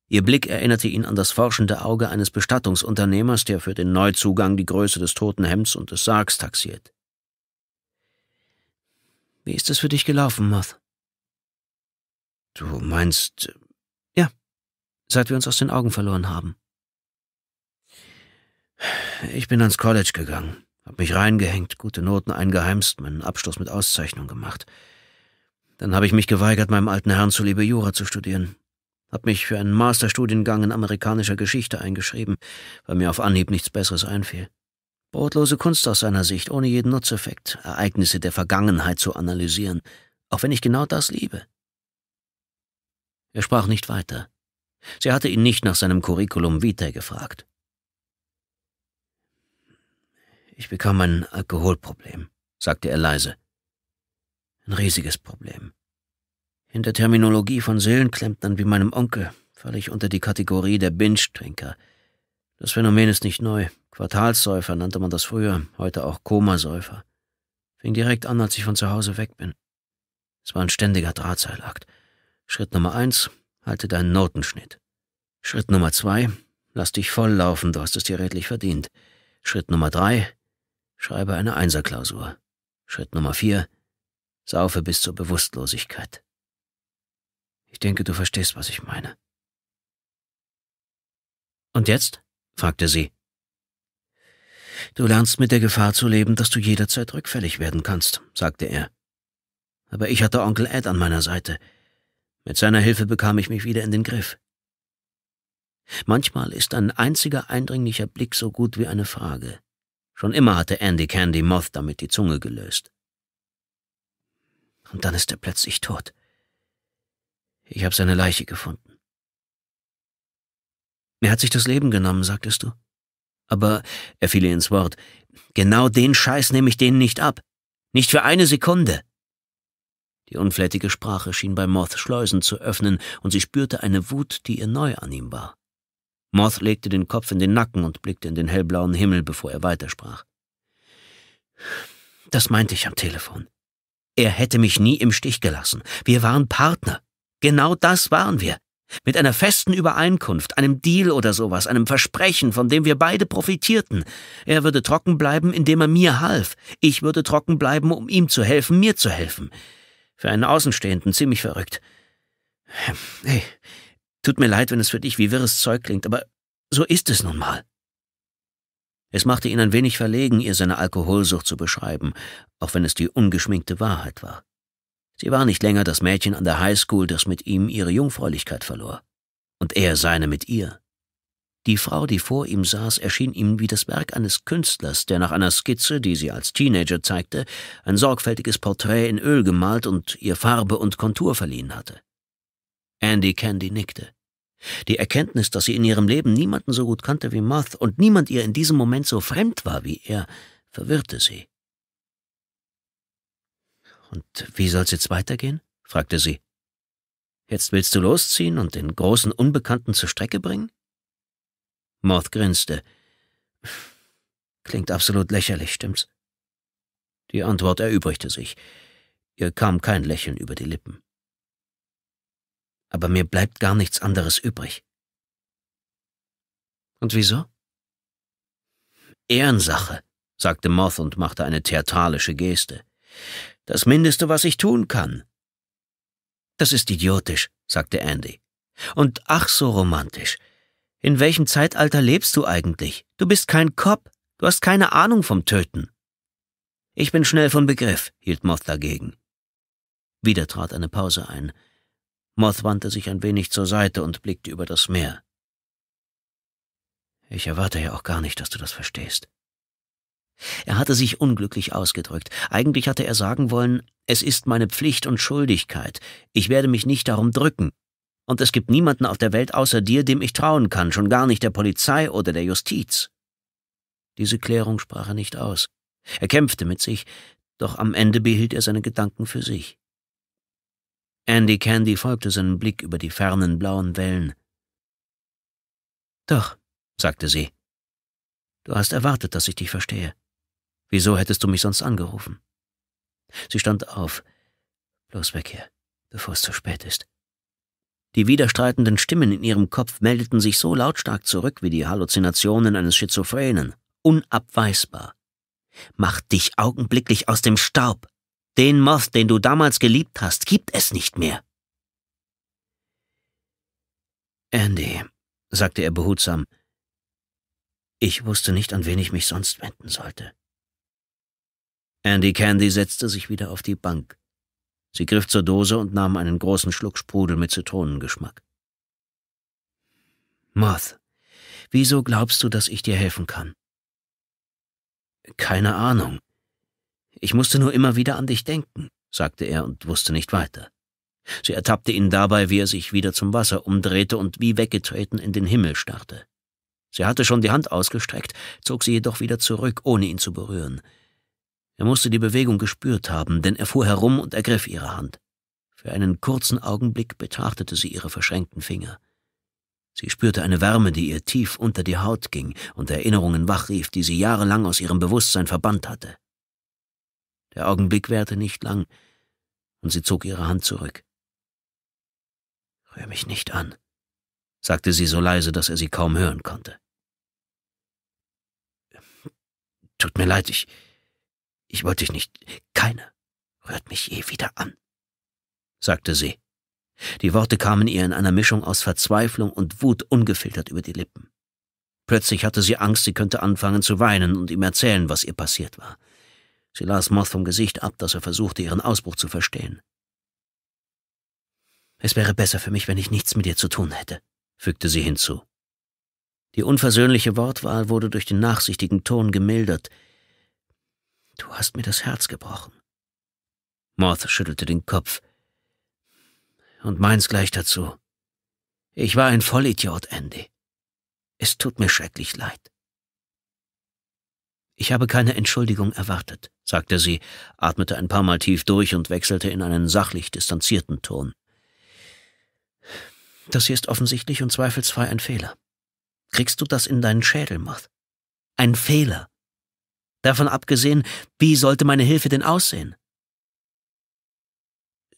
Ihr Blick erinnerte ihn an das forschende Auge eines Bestattungsunternehmers, der für den Neuzugang die Größe des toten Hemds und des Sargs taxiert. Wie ist es für dich gelaufen, Moth? Du meinst. Äh, ja, seit wir uns aus den Augen verloren haben. Ich bin ans College gegangen, hab mich reingehängt, gute Noten eingeheimst, meinen Abschluss mit Auszeichnung gemacht. Dann habe ich mich geweigert, meinem alten Herrn zuliebe Jura zu studieren habe mich für einen Masterstudiengang in amerikanischer Geschichte eingeschrieben, weil mir auf Anhieb nichts Besseres einfiel. Brotlose Kunst aus seiner Sicht, ohne jeden Nutzeffekt, Ereignisse der Vergangenheit zu analysieren, auch wenn ich genau das liebe. Er sprach nicht weiter. Sie hatte ihn nicht nach seinem Curriculum vitae gefragt. Ich bekam ein Alkoholproblem, sagte er leise. Ein riesiges Problem in der Terminologie von Seelenklempnern wie meinem Onkel, völlig unter die Kategorie der Binge-Trinker. Das Phänomen ist nicht neu. Quartalssäufer nannte man das früher, heute auch Komasäufer. Fing direkt an, als ich von zu Hause weg bin. Es war ein ständiger Drahtseilakt. Schritt Nummer eins, halte deinen Notenschnitt. Schritt Nummer zwei, lass dich voll laufen, du hast es dir redlich verdient. Schritt Nummer drei, schreibe eine Einserklausur. Schritt Nummer vier, saufe bis zur Bewusstlosigkeit. Ich denke, du verstehst, was ich meine. Und jetzt? fragte sie. Du lernst mit der Gefahr zu leben, dass du jederzeit rückfällig werden kannst, sagte er. Aber ich hatte Onkel Ed an meiner Seite. Mit seiner Hilfe bekam ich mich wieder in den Griff. Manchmal ist ein einziger eindringlicher Blick so gut wie eine Frage. Schon immer hatte Andy Candy Moth damit die Zunge gelöst. Und dann ist er plötzlich tot. Ich habe seine Leiche gefunden. Er hat sich das Leben genommen, sagtest du. Aber, er fiel ihr ins Wort, genau den Scheiß nehme ich denen nicht ab. Nicht für eine Sekunde. Die unflätige Sprache schien bei Moth Schleusen zu öffnen, und sie spürte eine Wut, die ihr neu an ihm war. Moth legte den Kopf in den Nacken und blickte in den hellblauen Himmel, bevor er weitersprach. Das meinte ich am Telefon. Er hätte mich nie im Stich gelassen. Wir waren Partner. Genau das waren wir. Mit einer festen Übereinkunft, einem Deal oder sowas, einem Versprechen, von dem wir beide profitierten. Er würde trocken bleiben, indem er mir half. Ich würde trocken bleiben, um ihm zu helfen, mir zu helfen. Für einen Außenstehenden ziemlich verrückt. Hey, tut mir leid, wenn es für dich wie wirres Zeug klingt, aber so ist es nun mal. Es machte ihn ein wenig verlegen, ihr seine Alkoholsucht zu beschreiben, auch wenn es die ungeschminkte Wahrheit war. Sie war nicht länger das Mädchen an der Highschool, das mit ihm ihre Jungfräulichkeit verlor. Und er seine mit ihr. Die Frau, die vor ihm saß, erschien ihm wie das Werk eines Künstlers, der nach einer Skizze, die sie als Teenager zeigte, ein sorgfältiges Porträt in Öl gemalt und ihr Farbe und Kontur verliehen hatte. Andy Candy nickte. Die Erkenntnis, dass sie in ihrem Leben niemanden so gut kannte wie Moth und niemand ihr in diesem Moment so fremd war wie er, verwirrte sie. Und wie soll's jetzt weitergehen? fragte sie. Jetzt willst du losziehen und den großen Unbekannten zur Strecke bringen? Moth grinste. Klingt absolut lächerlich, stimmt's? Die Antwort erübrigte sich. Ihr kam kein Lächeln über die Lippen. Aber mir bleibt gar nichts anderes übrig. Und wieso? Ehrensache, sagte Moth und machte eine theatralische Geste. Das Mindeste, was ich tun kann. Das ist idiotisch, sagte Andy. Und ach so romantisch. In welchem Zeitalter lebst du eigentlich? Du bist kein Cop. Du hast keine Ahnung vom Töten. Ich bin schnell von Begriff, hielt Moth dagegen. Wieder trat eine Pause ein. Moth wandte sich ein wenig zur Seite und blickte über das Meer. Ich erwarte ja auch gar nicht, dass du das verstehst. Er hatte sich unglücklich ausgedrückt. Eigentlich hatte er sagen wollen, es ist meine Pflicht und Schuldigkeit. Ich werde mich nicht darum drücken. Und es gibt niemanden auf der Welt außer dir, dem ich trauen kann, schon gar nicht der Polizei oder der Justiz. Diese Klärung sprach er nicht aus. Er kämpfte mit sich, doch am Ende behielt er seine Gedanken für sich. Andy Candy folgte seinem Blick über die fernen blauen Wellen. Doch, sagte sie, du hast erwartet, dass ich dich verstehe. Wieso hättest du mich sonst angerufen? Sie stand auf. Los weg hier, bevor es zu spät ist. Die widerstreitenden Stimmen in ihrem Kopf meldeten sich so lautstark zurück wie die Halluzinationen eines Schizophrenen. Unabweisbar. Mach dich augenblicklich aus dem Staub. Den Moth, den du damals geliebt hast, gibt es nicht mehr. Andy, sagte er behutsam, ich wusste nicht, an wen ich mich sonst wenden sollte. Andy Candy setzte sich wieder auf die Bank. Sie griff zur Dose und nahm einen großen Schluck Sprudel mit Zitronengeschmack. Moth, wieso glaubst du, dass ich dir helfen kann? Keine Ahnung. Ich musste nur immer wieder an dich denken, sagte er und wusste nicht weiter. Sie ertappte ihn dabei, wie er sich wieder zum Wasser umdrehte und wie weggetreten in den Himmel starrte. Sie hatte schon die Hand ausgestreckt, zog sie jedoch wieder zurück, ohne ihn zu berühren. Er musste die Bewegung gespürt haben, denn er fuhr herum und ergriff ihre Hand. Für einen kurzen Augenblick betrachtete sie ihre verschränkten Finger. Sie spürte eine Wärme, die ihr tief unter die Haut ging und Erinnerungen wachrief, die sie jahrelang aus ihrem Bewusstsein verbannt hatte. Der Augenblick währte nicht lang, und sie zog ihre Hand zurück. Rühr mich nicht an, sagte sie so leise, dass er sie kaum hören konnte. Tut mir leid, ich, ich wollte dich nicht. Keine rührt mich je wieder an, sagte sie. Die Worte kamen ihr in einer Mischung aus Verzweiflung und Wut ungefiltert über die Lippen. Plötzlich hatte sie Angst, sie könnte anfangen zu weinen und ihm erzählen, was ihr passiert war. Sie las Moth vom Gesicht ab, dass er versuchte, ihren Ausbruch zu verstehen. Es wäre besser für mich, wenn ich nichts mit dir zu tun hätte, fügte sie hinzu. Die unversöhnliche Wortwahl wurde durch den nachsichtigen Ton gemildert, Du hast mir das Herz gebrochen. Moth schüttelte den Kopf. Und meins gleich dazu. Ich war ein Vollidiot, Andy. Es tut mir schrecklich leid. Ich habe keine Entschuldigung erwartet, sagte sie, atmete ein paar Mal tief durch und wechselte in einen sachlich distanzierten Ton. Das hier ist offensichtlich und zweifelsfrei ein Fehler. Kriegst du das in deinen Schädel, Moth? Ein Fehler, Davon abgesehen, wie sollte meine Hilfe denn aussehen?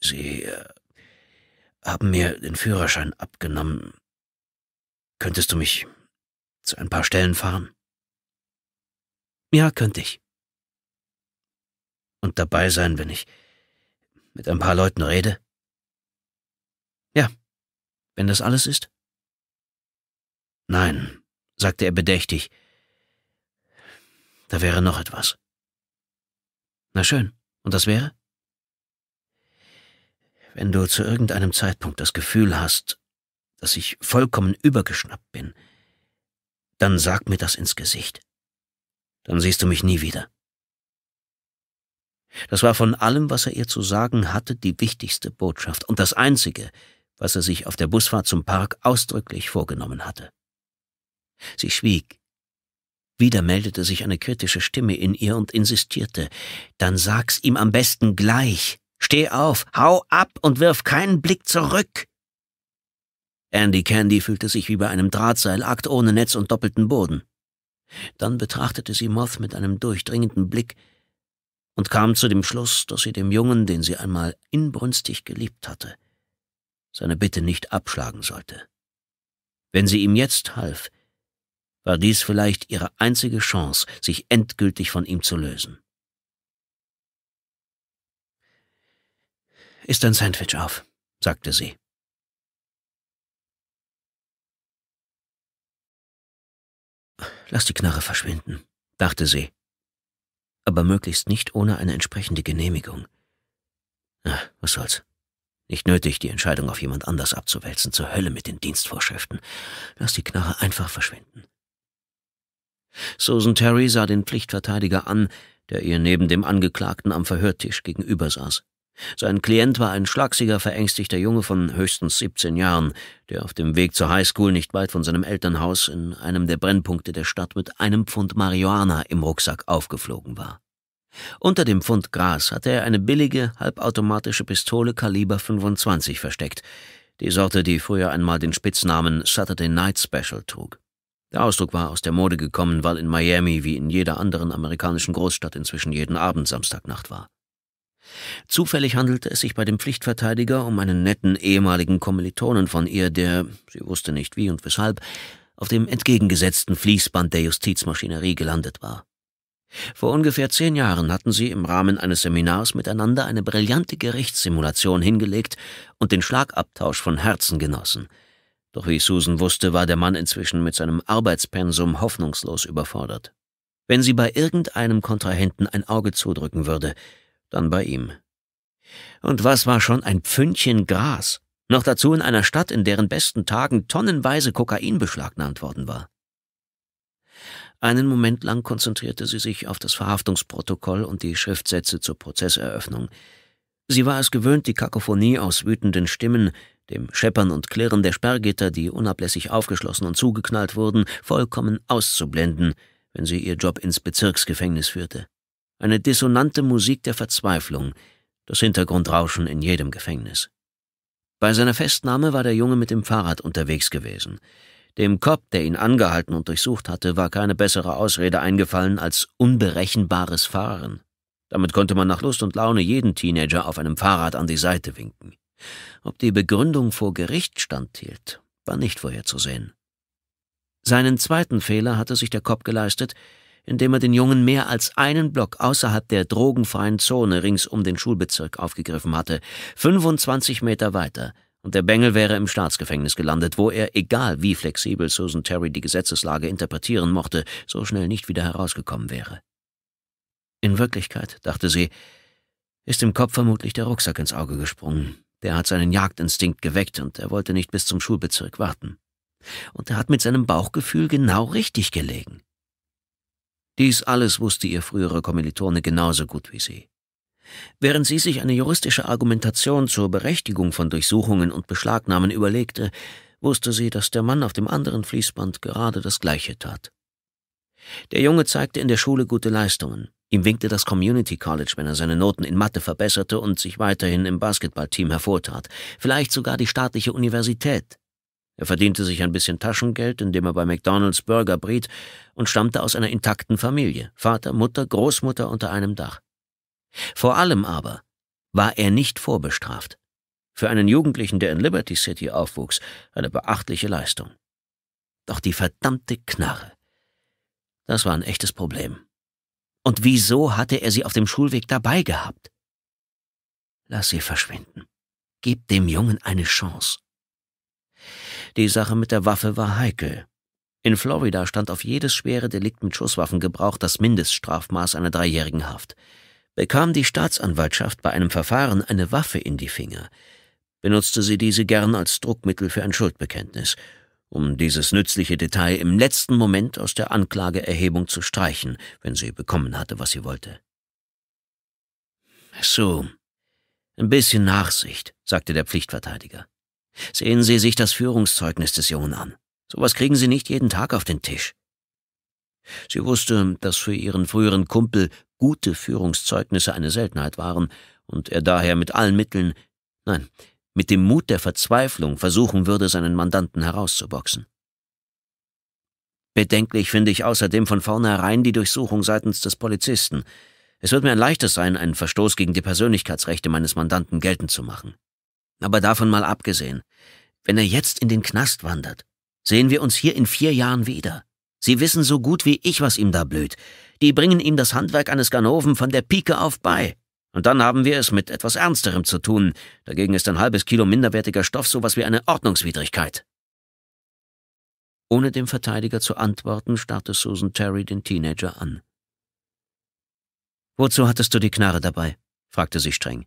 Sie äh, haben mir den Führerschein abgenommen. Könntest du mich zu ein paar Stellen fahren? Ja, könnte ich. Und dabei sein, wenn ich mit ein paar Leuten rede? Ja, wenn das alles ist. Nein, sagte er bedächtig, da wäre noch etwas. Na schön, und das wäre? Wenn du zu irgendeinem Zeitpunkt das Gefühl hast, dass ich vollkommen übergeschnappt bin, dann sag mir das ins Gesicht. Dann siehst du mich nie wieder. Das war von allem, was er ihr zu sagen hatte, die wichtigste Botschaft und das einzige, was er sich auf der Busfahrt zum Park ausdrücklich vorgenommen hatte. Sie schwieg, wieder meldete sich eine kritische Stimme in ihr und insistierte. Dann sag's ihm am besten gleich. Steh auf, hau ab und wirf keinen Blick zurück. Andy Candy fühlte sich wie bei einem Drahtseilakt ohne Netz und doppelten Boden. Dann betrachtete sie Moth mit einem durchdringenden Blick und kam zu dem Schluss, dass sie dem Jungen, den sie einmal inbrünstig geliebt hatte, seine Bitte nicht abschlagen sollte. Wenn sie ihm jetzt half, war dies vielleicht ihre einzige Chance, sich endgültig von ihm zu lösen. Ist ein Sandwich auf, sagte sie. Lass die Knarre verschwinden, dachte sie, aber möglichst nicht ohne eine entsprechende Genehmigung. Na, was soll's. Nicht nötig, die Entscheidung auf jemand anders abzuwälzen, zur Hölle mit den Dienstvorschriften. Lass die Knarre einfach verschwinden. Susan Terry sah den Pflichtverteidiger an, der ihr neben dem Angeklagten am Verhörtisch gegenüber saß. Sein Klient war ein schlagsiger, verängstigter Junge von höchstens 17 Jahren, der auf dem Weg zur Highschool nicht weit von seinem Elternhaus in einem der Brennpunkte der Stadt mit einem Pfund Marihuana im Rucksack aufgeflogen war. Unter dem Pfund Gras hatte er eine billige, halbautomatische Pistole Kaliber 25 versteckt, die Sorte, die früher einmal den Spitznamen Saturday Night Special trug. Der Ausdruck war aus der Mode gekommen, weil in Miami wie in jeder anderen amerikanischen Großstadt inzwischen jeden Abend Samstagnacht war. Zufällig handelte es sich bei dem Pflichtverteidiger um einen netten ehemaligen Kommilitonen von ihr, der, sie wusste nicht wie und weshalb, auf dem entgegengesetzten Fließband der Justizmaschinerie gelandet war. Vor ungefähr zehn Jahren hatten sie im Rahmen eines Seminars miteinander eine brillante Gerichtssimulation hingelegt und den Schlagabtausch von Herzen genossen – doch wie Susan wusste, war der Mann inzwischen mit seinem Arbeitspensum hoffnungslos überfordert. Wenn sie bei irgendeinem Kontrahenten ein Auge zudrücken würde, dann bei ihm. Und was war schon ein Pfündchen Gras? Noch dazu in einer Stadt, in deren besten Tagen tonnenweise Kokain beschlagnahmt worden war. Einen Moment lang konzentrierte sie sich auf das Verhaftungsprotokoll und die Schriftsätze zur Prozesseröffnung. Sie war es gewöhnt, die Kakophonie aus wütenden Stimmen, dem Scheppern und Klirren der Sperrgitter, die unablässig aufgeschlossen und zugeknallt wurden, vollkommen auszublenden, wenn sie ihr Job ins Bezirksgefängnis führte. Eine dissonante Musik der Verzweiflung, das Hintergrundrauschen in jedem Gefängnis. Bei seiner Festnahme war der Junge mit dem Fahrrad unterwegs gewesen. Dem Cop, der ihn angehalten und durchsucht hatte, war keine bessere Ausrede eingefallen als unberechenbares Fahren. Damit konnte man nach Lust und Laune jeden Teenager auf einem Fahrrad an die Seite winken. Ob die Begründung vor Gericht standhielt, war nicht vorherzusehen. Seinen zweiten Fehler hatte sich der Kopf geleistet, indem er den Jungen mehr als einen Block außerhalb der drogenfreien Zone rings um den Schulbezirk aufgegriffen hatte, 25 Meter weiter, und der Bengel wäre im Staatsgefängnis gelandet, wo er, egal wie flexibel Susan Terry die Gesetzeslage interpretieren mochte, so schnell nicht wieder herausgekommen wäre. In Wirklichkeit, dachte sie, ist im Kopf vermutlich der Rucksack ins Auge gesprungen. Der hat seinen Jagdinstinkt geweckt und er wollte nicht bis zum Schulbezirk warten. Und er hat mit seinem Bauchgefühl genau richtig gelegen. Dies alles wusste ihr früherer Kommilitone genauso gut wie sie. Während sie sich eine juristische Argumentation zur Berechtigung von Durchsuchungen und Beschlagnahmen überlegte, wusste sie, dass der Mann auf dem anderen Fließband gerade das Gleiche tat. Der Junge zeigte in der Schule gute Leistungen. Ihm winkte das Community College, wenn er seine Noten in Mathe verbesserte und sich weiterhin im Basketballteam hervortat, vielleicht sogar die staatliche Universität. Er verdiente sich ein bisschen Taschengeld, indem er bei McDonald's Burger briet und stammte aus einer intakten Familie, Vater, Mutter, Großmutter unter einem Dach. Vor allem aber war er nicht vorbestraft. Für einen Jugendlichen, der in Liberty City aufwuchs, eine beachtliche Leistung. Doch die verdammte Knarre. Das war ein echtes Problem. Und wieso hatte er sie auf dem Schulweg dabei gehabt? Lass sie verschwinden. Gib dem Jungen eine Chance. Die Sache mit der Waffe war heikel. In Florida stand auf jedes schwere Delikt mit Schusswaffengebrauch das Mindeststrafmaß einer dreijährigen Haft. Bekam die Staatsanwaltschaft bei einem Verfahren eine Waffe in die Finger, benutzte sie diese gern als Druckmittel für ein Schuldbekenntnis um dieses nützliche Detail im letzten Moment aus der Anklageerhebung zu streichen, wenn sie bekommen hatte, was sie wollte. So, ein bisschen Nachsicht, sagte der Pflichtverteidiger. Sehen Sie sich das Führungszeugnis des Jungen an. Sowas kriegen Sie nicht jeden Tag auf den Tisch. Sie wusste, dass für ihren früheren Kumpel gute Führungszeugnisse eine Seltenheit waren und er daher mit allen Mitteln, nein, mit dem Mut der Verzweiflung versuchen würde, seinen Mandanten herauszuboxen. Bedenklich finde ich außerdem von vornherein die Durchsuchung seitens des Polizisten. Es wird mir ein leichtes sein, einen Verstoß gegen die Persönlichkeitsrechte meines Mandanten geltend zu machen. Aber davon mal abgesehen, wenn er jetzt in den Knast wandert, sehen wir uns hier in vier Jahren wieder. Sie wissen so gut wie ich, was ihm da blüht. Die bringen ihm das Handwerk eines Ganoven von der Pike auf bei. Und dann haben wir es mit etwas Ernsterem zu tun. Dagegen ist ein halbes Kilo minderwertiger Stoff sowas wie eine Ordnungswidrigkeit. Ohne dem Verteidiger zu antworten, starrte Susan Terry den Teenager an. Wozu hattest du die Knarre dabei? fragte sie streng.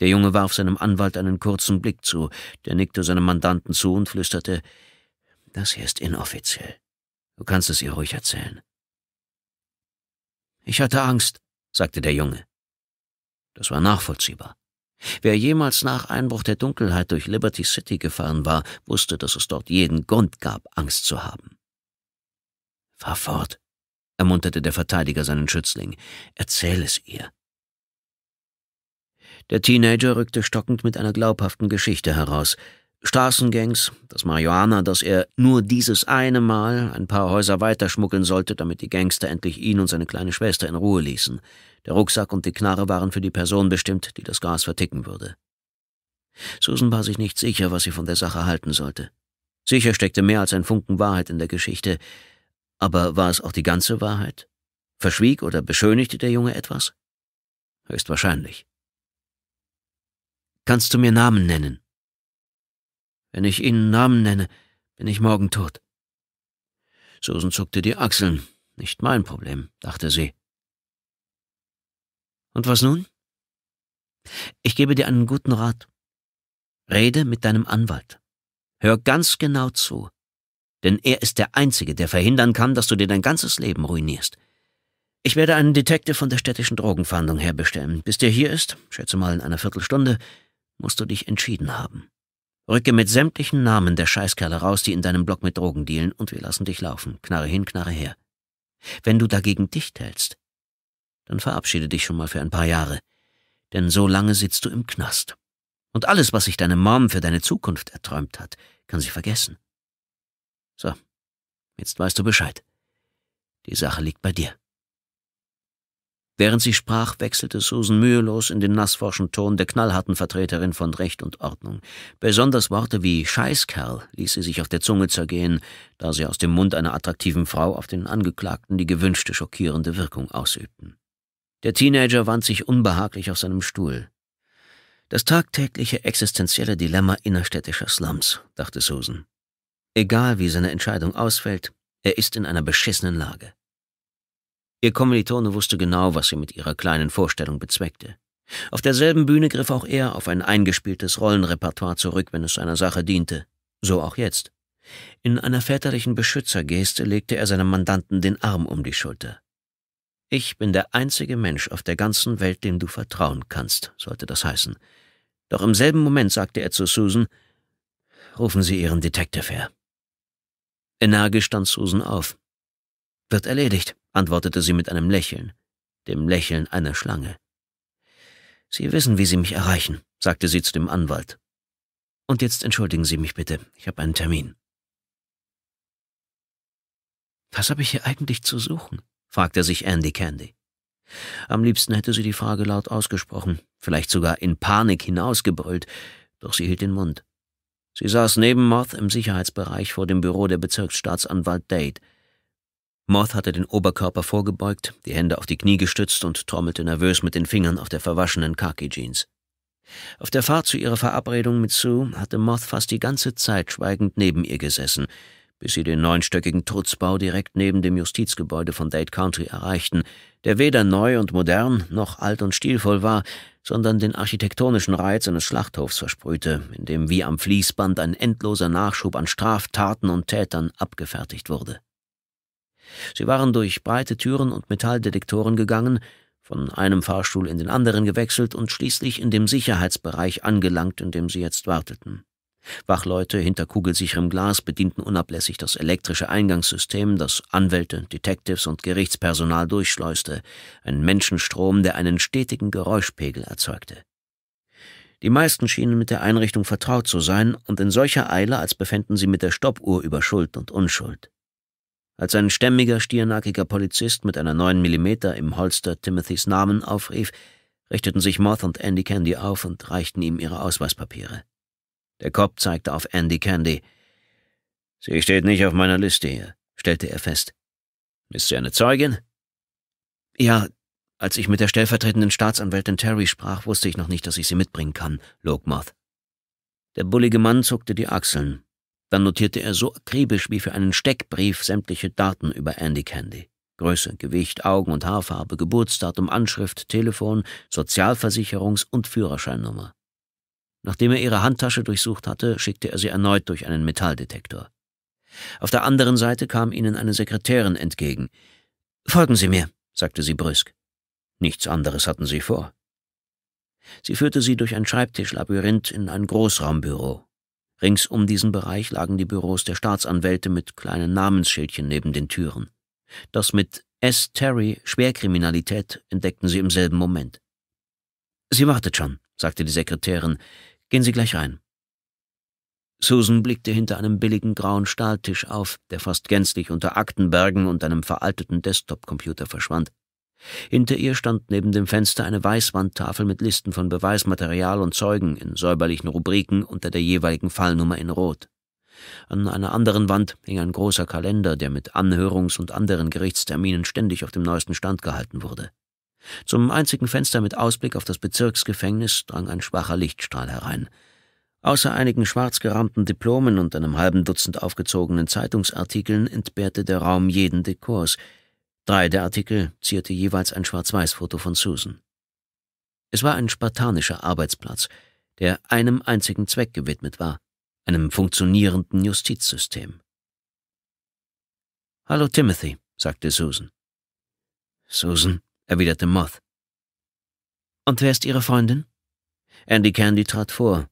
Der Junge warf seinem Anwalt einen kurzen Blick zu, der nickte seinem Mandanten zu und flüsterte Das hier ist inoffiziell. Du kannst es ihr ruhig erzählen. Ich hatte Angst, sagte der Junge. Das war nachvollziehbar. Wer jemals nach Einbruch der Dunkelheit durch Liberty City gefahren war, wusste, dass es dort jeden Grund gab, Angst zu haben. Fahr fort, ermunterte der Verteidiger seinen Schützling. Erzähl es ihr. Der Teenager rückte stockend mit einer glaubhaften Geschichte heraus. Straßengangs, das Marihuana, das er nur dieses eine Mal ein paar Häuser weiterschmuggeln sollte, damit die Gangster endlich ihn und seine kleine Schwester in Ruhe ließen. Der Rucksack und die Knarre waren für die Person bestimmt, die das Gas verticken würde. Susan war sich nicht sicher, was sie von der Sache halten sollte. Sicher steckte mehr als ein Funken Wahrheit in der Geschichte, aber war es auch die ganze Wahrheit? Verschwieg oder beschönigte der Junge etwas? Höchstwahrscheinlich. Kannst du mir Namen nennen? Wenn ich Ihnen Namen nenne, bin ich morgen tot. Susan zuckte die Achseln. Nicht mein Problem, dachte sie. Und was nun? Ich gebe dir einen guten Rat. Rede mit deinem Anwalt. Hör ganz genau zu, denn er ist der Einzige, der verhindern kann, dass du dir dein ganzes Leben ruinierst. Ich werde einen Detective von der städtischen Drogenfahndung herbestellen. Bis der hier ist, schätze mal in einer Viertelstunde, musst du dich entschieden haben. Rücke mit sämtlichen Namen der Scheißkerle raus, die in deinem Block mit Drogen dealen, und wir lassen dich laufen. Knarre hin, knarre her. Wenn du dagegen dicht hältst, dann verabschiede dich schon mal für ein paar Jahre, denn so lange sitzt du im Knast. Und alles, was sich deine Mom für deine Zukunft erträumt hat, kann sie vergessen. So, jetzt weißt du Bescheid. Die Sache liegt bei dir. Während sie sprach, wechselte Susan mühelos in den nassforschen Ton der knallharten Vertreterin von Recht und Ordnung. Besonders Worte wie Scheißkerl ließ sie sich auf der Zunge zergehen, da sie aus dem Mund einer attraktiven Frau auf den Angeklagten die gewünschte schockierende Wirkung ausübten. Der Teenager wand sich unbehaglich auf seinem Stuhl. Das tagtägliche existenzielle Dilemma innerstädtischer Slums, dachte Susan. Egal wie seine Entscheidung ausfällt, er ist in einer beschissenen Lage. Ihr Kommilitone wusste genau, was sie mit ihrer kleinen Vorstellung bezweckte. Auf derselben Bühne griff auch er auf ein eingespieltes Rollenrepertoire zurück, wenn es seiner Sache diente. So auch jetzt. In einer väterlichen Beschützergeste legte er seinem Mandanten den Arm um die Schulter. Ich bin der einzige Mensch auf der ganzen Welt, dem du vertrauen kannst, sollte das heißen. Doch im selben Moment sagte er zu Susan, rufen Sie Ihren Detective her. Energisch stand Susan auf. Wird erledigt, antwortete sie mit einem Lächeln, dem Lächeln einer Schlange. Sie wissen, wie Sie mich erreichen, sagte sie zu dem Anwalt. Und jetzt entschuldigen Sie mich bitte, ich habe einen Termin. Was habe ich hier eigentlich zu suchen? fragte sich Andy Candy. Am liebsten hätte sie die Frage laut ausgesprochen, vielleicht sogar in Panik hinausgebrüllt, doch sie hielt den Mund. Sie saß neben Moth im Sicherheitsbereich vor dem Büro der Bezirksstaatsanwalt Dade. Moth hatte den Oberkörper vorgebeugt, die Hände auf die Knie gestützt und trommelte nervös mit den Fingern auf der verwaschenen Khaki-Jeans. Auf der Fahrt zu ihrer Verabredung mit Sue hatte Moth fast die ganze Zeit schweigend neben ihr gesessen, bis sie den neunstöckigen Trutzbau direkt neben dem Justizgebäude von Dade Country erreichten, der weder neu und modern noch alt und stilvoll war, sondern den architektonischen Reiz eines Schlachthofs versprühte, in dem wie am Fließband ein endloser Nachschub an Straftaten und Tätern abgefertigt wurde. Sie waren durch breite Türen und Metalldetektoren gegangen, von einem Fahrstuhl in den anderen gewechselt und schließlich in dem Sicherheitsbereich angelangt, in dem sie jetzt warteten. Wachleute hinter kugelsicherem Glas bedienten unablässig das elektrische Eingangssystem, das Anwälte, Detectives und Gerichtspersonal durchschleuste, ein Menschenstrom, der einen stetigen Geräuschpegel erzeugte. Die meisten schienen mit der Einrichtung vertraut zu sein und in solcher Eile, als befänden sie mit der Stoppuhr über Schuld und Unschuld. Als ein stämmiger, stiernackiger Polizist mit einer 9 Millimeter im Holster Timothys Namen aufrief, richteten sich Moth und Andy Candy auf und reichten ihm ihre Ausweispapiere. Der Kopf zeigte auf Andy Candy. Sie steht nicht auf meiner Liste hier, stellte er fest. Ist sie eine Zeugin? Ja, als ich mit der stellvertretenden Staatsanwältin Terry sprach, wusste ich noch nicht, dass ich sie mitbringen kann, log Moth. Der bullige Mann zuckte die Achseln. Dann notierte er so akribisch wie für einen Steckbrief sämtliche Daten über Andy Candy. Größe, Gewicht, Augen- und Haarfarbe, Geburtsdatum, Anschrift, Telefon, Sozialversicherungs- und Führerscheinnummer. Nachdem er ihre Handtasche durchsucht hatte, schickte er sie erneut durch einen Metalldetektor. Auf der anderen Seite kam ihnen eine Sekretärin entgegen. Folgen Sie mir, sagte sie brüsk. Nichts anderes hatten sie vor. Sie führte sie durch ein Schreibtischlabyrinth in ein Großraumbüro. Rings um diesen Bereich lagen die Büros der Staatsanwälte mit kleinen Namensschildchen neben den Türen. Das mit S. Terry Schwerkriminalität entdeckten sie im selben Moment. Sie wartet schon, sagte die Sekretärin. Gehen Sie gleich rein. Susan blickte hinter einem billigen grauen Stahltisch auf, der fast gänzlich unter Aktenbergen und einem veralteten Desktop-Computer verschwand. Hinter ihr stand neben dem Fenster eine Weißwandtafel mit Listen von Beweismaterial und Zeugen in säuberlichen Rubriken unter der jeweiligen Fallnummer in Rot. An einer anderen Wand hing ein großer Kalender, der mit Anhörungs- und anderen Gerichtsterminen ständig auf dem neuesten Stand gehalten wurde. Zum einzigen Fenster mit Ausblick auf das Bezirksgefängnis drang ein schwacher Lichtstrahl herein. Außer einigen schwarz gerahmten Diplomen und einem halben Dutzend aufgezogenen Zeitungsartikeln entbehrte der Raum jeden Dekors. Drei der Artikel zierte jeweils ein Schwarz-Weiß-Foto von Susan. Es war ein spartanischer Arbeitsplatz, der einem einzigen Zweck gewidmet war, einem funktionierenden Justizsystem. Hallo Timothy, sagte Susan. Susan, erwiderte Moth. Und wer ist Ihre Freundin? Andy Candy trat vor.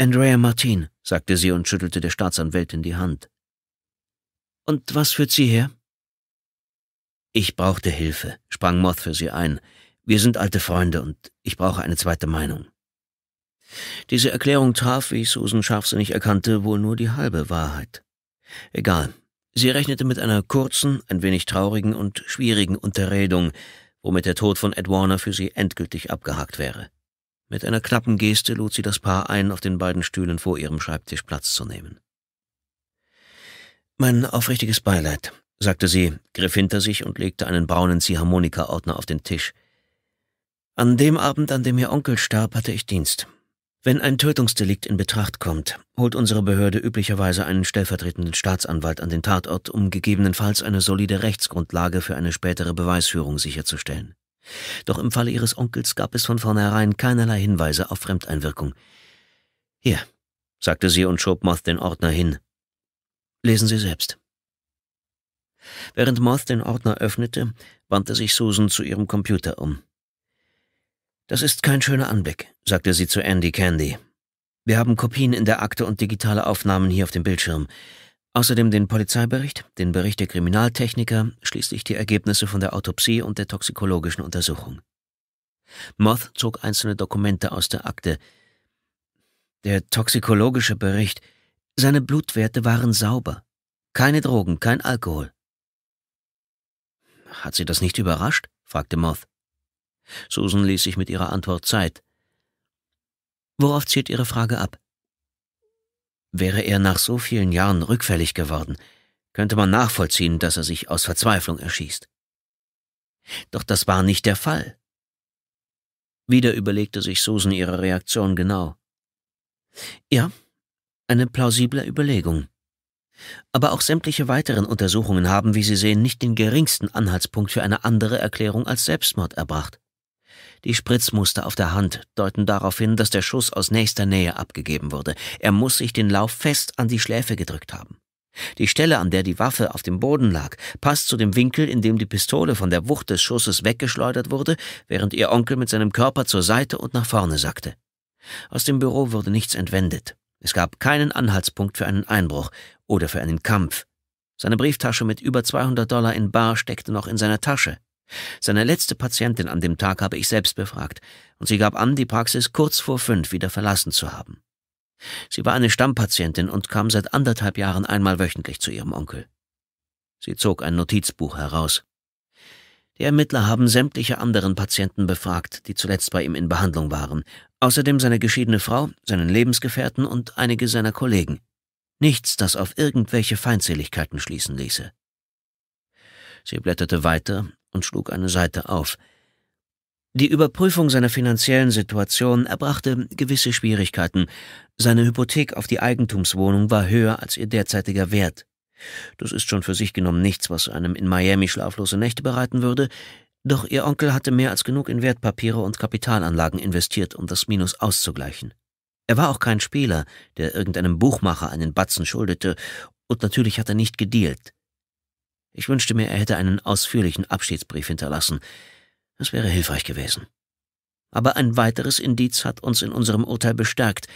Andrea Martin, sagte sie und schüttelte der Staatsanwältin die Hand. Und was führt Sie her? Ich brauchte Hilfe, sprang Moth für sie ein. Wir sind alte Freunde und ich brauche eine zweite Meinung. Diese Erklärung traf, wie ich Susan scharfsinnig erkannte, wohl nur die halbe Wahrheit. Egal, Sie rechnete mit einer kurzen, ein wenig traurigen und schwierigen Unterredung, womit der Tod von Ed Warner für sie endgültig abgehakt wäre. Mit einer knappen Geste lud sie das Paar ein, auf den beiden Stühlen vor ihrem Schreibtisch Platz zu nehmen. Mein aufrichtiges Beileid, sagte sie, griff hinter sich und legte einen braunen Ziehharmonika-Ordner auf den Tisch. An dem Abend, an dem ihr Onkel starb, hatte ich Dienst. Wenn ein Tötungsdelikt in Betracht kommt, holt unsere Behörde üblicherweise einen stellvertretenden Staatsanwalt an den Tatort, um gegebenenfalls eine solide Rechtsgrundlage für eine spätere Beweisführung sicherzustellen. Doch im Falle ihres Onkels gab es von vornherein keinerlei Hinweise auf Fremdeinwirkung. Hier, sagte sie und schob Moth den Ordner hin. Lesen Sie selbst. Während Moth den Ordner öffnete, wandte sich Susan zu ihrem Computer um. Das ist kein schöner Anblick, sagte sie zu Andy Candy. Wir haben Kopien in der Akte und digitale Aufnahmen hier auf dem Bildschirm. Außerdem den Polizeibericht, den Bericht der Kriminaltechniker, schließlich die Ergebnisse von der Autopsie und der toxikologischen Untersuchung. Moth zog einzelne Dokumente aus der Akte. Der toxikologische Bericht. Seine Blutwerte waren sauber. Keine Drogen, kein Alkohol. Hat sie das nicht überrascht? fragte Moth. Susan ließ sich mit ihrer Antwort Zeit. Worauf zielt Ihre Frage ab? Wäre er nach so vielen Jahren rückfällig geworden, könnte man nachvollziehen, dass er sich aus Verzweiflung erschießt. Doch das war nicht der Fall. Wieder überlegte sich Susan ihre Reaktion genau. Ja, eine plausible Überlegung. Aber auch sämtliche weiteren Untersuchungen haben, wie Sie sehen, nicht den geringsten Anhaltspunkt für eine andere Erklärung als Selbstmord erbracht. Die Spritzmuster auf der Hand deuten darauf hin, dass der Schuss aus nächster Nähe abgegeben wurde. Er muss sich den Lauf fest an die Schläfe gedrückt haben. Die Stelle, an der die Waffe auf dem Boden lag, passt zu dem Winkel, in dem die Pistole von der Wucht des Schusses weggeschleudert wurde, während ihr Onkel mit seinem Körper zur Seite und nach vorne sackte. Aus dem Büro wurde nichts entwendet. Es gab keinen Anhaltspunkt für einen Einbruch oder für einen Kampf. Seine Brieftasche mit über 200 Dollar in Bar steckte noch in seiner Tasche. Seine letzte Patientin an dem Tag habe ich selbst befragt, und sie gab an, die Praxis kurz vor fünf wieder verlassen zu haben. Sie war eine Stammpatientin und kam seit anderthalb Jahren einmal wöchentlich zu ihrem Onkel. Sie zog ein Notizbuch heraus. Die Ermittler haben sämtliche anderen Patienten befragt, die zuletzt bei ihm in Behandlung waren, außerdem seine geschiedene Frau, seinen Lebensgefährten und einige seiner Kollegen. Nichts, das auf irgendwelche Feindseligkeiten schließen ließe. Sie blätterte weiter und schlug eine Seite auf. Die Überprüfung seiner finanziellen Situation erbrachte gewisse Schwierigkeiten. Seine Hypothek auf die Eigentumswohnung war höher als ihr derzeitiger Wert. Das ist schon für sich genommen nichts, was einem in Miami schlaflose Nächte bereiten würde, doch ihr Onkel hatte mehr als genug in Wertpapiere und Kapitalanlagen investiert, um das Minus auszugleichen. Er war auch kein Spieler, der irgendeinem Buchmacher einen Batzen schuldete, und natürlich hat er nicht gedealt. Ich wünschte mir, er hätte einen ausführlichen Abschiedsbrief hinterlassen. Das wäre hilfreich gewesen. Aber ein weiteres Indiz hat uns in unserem Urteil bestärkt.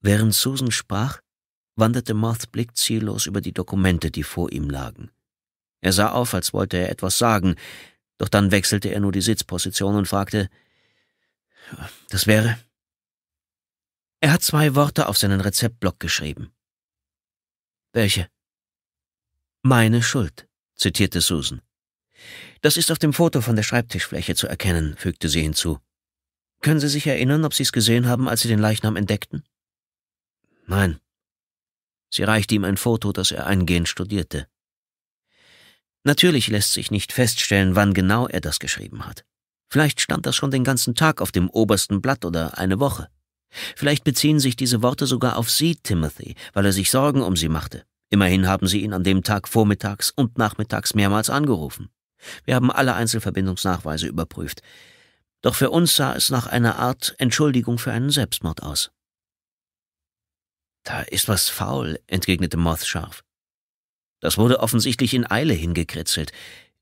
Während Susan sprach, wanderte Moths Blick ziellos über die Dokumente, die vor ihm lagen. Er sah auf, als wollte er etwas sagen, doch dann wechselte er nur die Sitzposition und fragte, das wäre? Er hat zwei Worte auf seinen Rezeptblock geschrieben. Welche? Meine Schuld, zitierte Susan. Das ist auf dem Foto von der Schreibtischfläche zu erkennen, fügte sie hinzu. Können Sie sich erinnern, ob Sie es gesehen haben, als Sie den Leichnam entdeckten? Nein. Sie reichte ihm ein Foto, das er eingehend studierte. Natürlich lässt sich nicht feststellen, wann genau er das geschrieben hat. Vielleicht stand das schon den ganzen Tag auf dem obersten Blatt oder eine Woche. Vielleicht beziehen sich diese Worte sogar auf Sie, Timothy, weil er sich Sorgen um Sie machte. Immerhin haben Sie ihn an dem Tag vormittags und nachmittags mehrmals angerufen. Wir haben alle Einzelverbindungsnachweise überprüft. Doch für uns sah es nach einer Art Entschuldigung für einen Selbstmord aus. Da ist was faul, entgegnete Moth scharf. Das wurde offensichtlich in Eile hingekritzelt,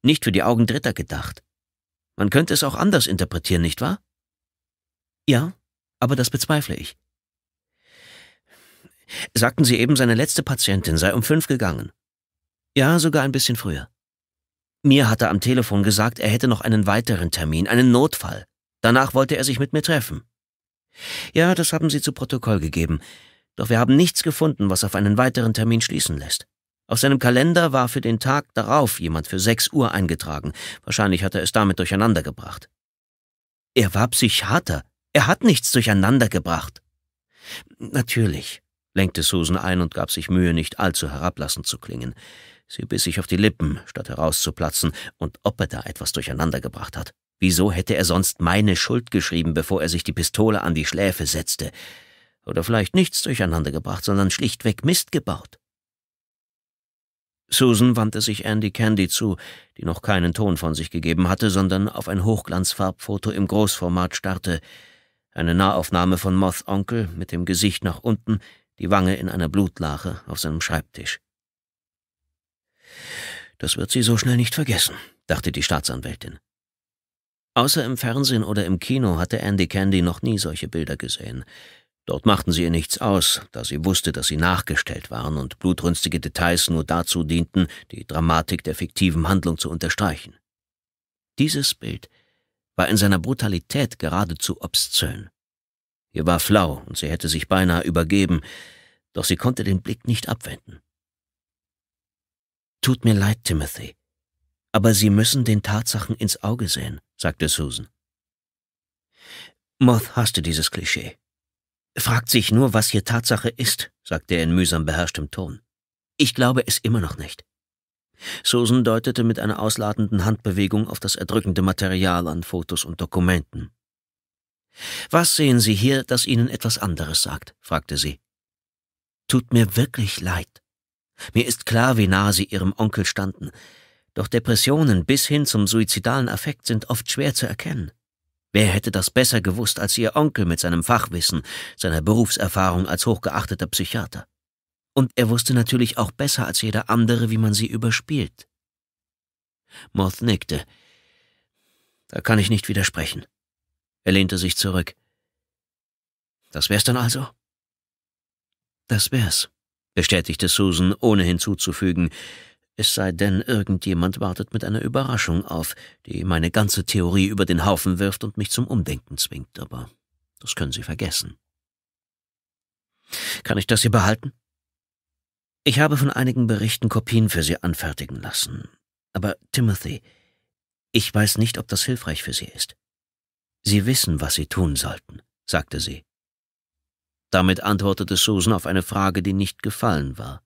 nicht für die Augen Dritter gedacht. Man könnte es auch anders interpretieren, nicht wahr? Ja, aber das bezweifle ich. Sagten Sie eben, seine letzte Patientin sei um fünf gegangen? Ja, sogar ein bisschen früher. Mir hat er am Telefon gesagt, er hätte noch einen weiteren Termin, einen Notfall. Danach wollte er sich mit mir treffen. Ja, das haben Sie zu Protokoll gegeben. Doch wir haben nichts gefunden, was auf einen weiteren Termin schließen lässt. Auf seinem Kalender war für den Tag darauf jemand für sechs Uhr eingetragen. Wahrscheinlich hat er es damit durcheinandergebracht. Er war Psychiater. Er hat nichts durcheinandergebracht. Natürlich lenkte Susan ein und gab sich Mühe, nicht allzu herablassend zu klingen. Sie biss sich auf die Lippen, statt herauszuplatzen, und ob er da etwas durcheinandergebracht hat. Wieso hätte er sonst meine Schuld geschrieben, bevor er sich die Pistole an die Schläfe setzte? Oder vielleicht nichts durcheinandergebracht, sondern schlichtweg Mist gebaut. Susan wandte sich Andy Candy zu, die noch keinen Ton von sich gegeben hatte, sondern auf ein Hochglanzfarbfoto im Großformat starrte. Eine Nahaufnahme von Moth Onkel mit dem Gesicht nach unten, die Wange in einer Blutlache auf seinem Schreibtisch. Das wird sie so schnell nicht vergessen, dachte die Staatsanwältin. Außer im Fernsehen oder im Kino hatte Andy Candy noch nie solche Bilder gesehen. Dort machten sie ihr nichts aus, da sie wusste, dass sie nachgestellt waren und blutrünstige Details nur dazu dienten, die Dramatik der fiktiven Handlung zu unterstreichen. Dieses Bild war in seiner Brutalität geradezu obszön. Ihr war flau und sie hätte sich beinahe übergeben, doch sie konnte den Blick nicht abwenden. Tut mir leid, Timothy, aber Sie müssen den Tatsachen ins Auge sehen, sagte Susan. Moth hasste dieses Klischee. Fragt sich nur, was hier Tatsache ist, sagte er in mühsam beherrschtem Ton. Ich glaube es immer noch nicht. Susan deutete mit einer ausladenden Handbewegung auf das erdrückende Material an Fotos und Dokumenten. Was sehen Sie hier, das Ihnen etwas anderes sagt? fragte sie. Tut mir wirklich leid. Mir ist klar, wie nah Sie Ihrem Onkel standen. Doch Depressionen bis hin zum suizidalen Affekt sind oft schwer zu erkennen. Wer hätte das besser gewusst als Ihr Onkel mit seinem Fachwissen, seiner Berufserfahrung als hochgeachteter Psychiater? Und er wusste natürlich auch besser als jeder andere, wie man sie überspielt. Moth nickte. Da kann ich nicht widersprechen. Er lehnte sich zurück. Das wär's dann also? Das wär's, bestätigte Susan, ohne hinzuzufügen, es sei denn, irgendjemand wartet mit einer Überraschung auf, die meine ganze Theorie über den Haufen wirft und mich zum Umdenken zwingt, aber das können Sie vergessen. Kann ich das hier behalten? Ich habe von einigen Berichten Kopien für Sie anfertigen lassen. Aber Timothy, ich weiß nicht, ob das hilfreich für Sie ist. Sie wissen, was Sie tun sollten, sagte sie. Damit antwortete Susan auf eine Frage, die nicht gefallen war.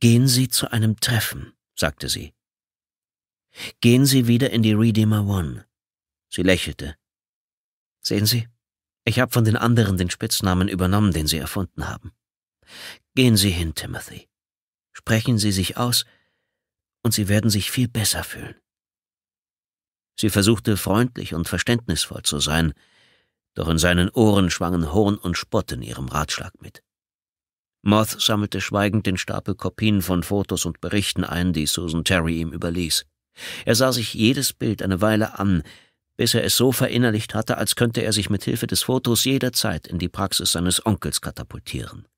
Gehen Sie zu einem Treffen, sagte sie. Gehen Sie wieder in die Redeemer One. Sie lächelte. Sehen Sie, ich habe von den anderen den Spitznamen übernommen, den Sie erfunden haben. Gehen Sie hin, Timothy. Sprechen Sie sich aus, und Sie werden sich viel besser fühlen. Sie versuchte freundlich und verständnisvoll zu sein, doch in seinen Ohren schwangen Hohn und Spott in ihrem Ratschlag mit. Moth sammelte schweigend den Stapel Kopien von Fotos und Berichten ein, die Susan Terry ihm überließ. Er sah sich jedes Bild eine Weile an, bis er es so verinnerlicht hatte, als könnte er sich mit Hilfe des Fotos jederzeit in die Praxis seines Onkels katapultieren.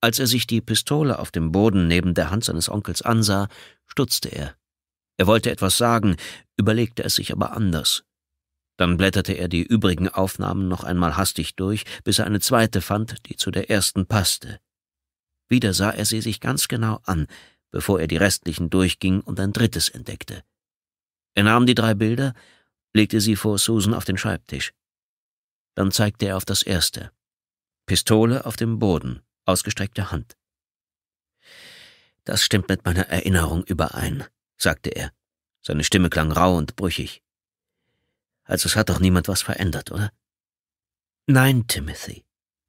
Als er sich die Pistole auf dem Boden neben der Hand seines Onkels ansah, stutzte er. Er wollte etwas sagen, überlegte es sich aber anders. Dann blätterte er die übrigen Aufnahmen noch einmal hastig durch, bis er eine zweite fand, die zu der ersten passte. Wieder sah er sie sich ganz genau an, bevor er die restlichen durchging und ein drittes entdeckte. Er nahm die drei Bilder, legte sie vor Susan auf den Schreibtisch. Dann zeigte er auf das erste. Pistole auf dem Boden, ausgestreckte Hand. Das stimmt mit meiner Erinnerung überein, sagte er. Seine Stimme klang rau und brüchig. Also es hat doch niemand was verändert, oder? Nein, Timothy.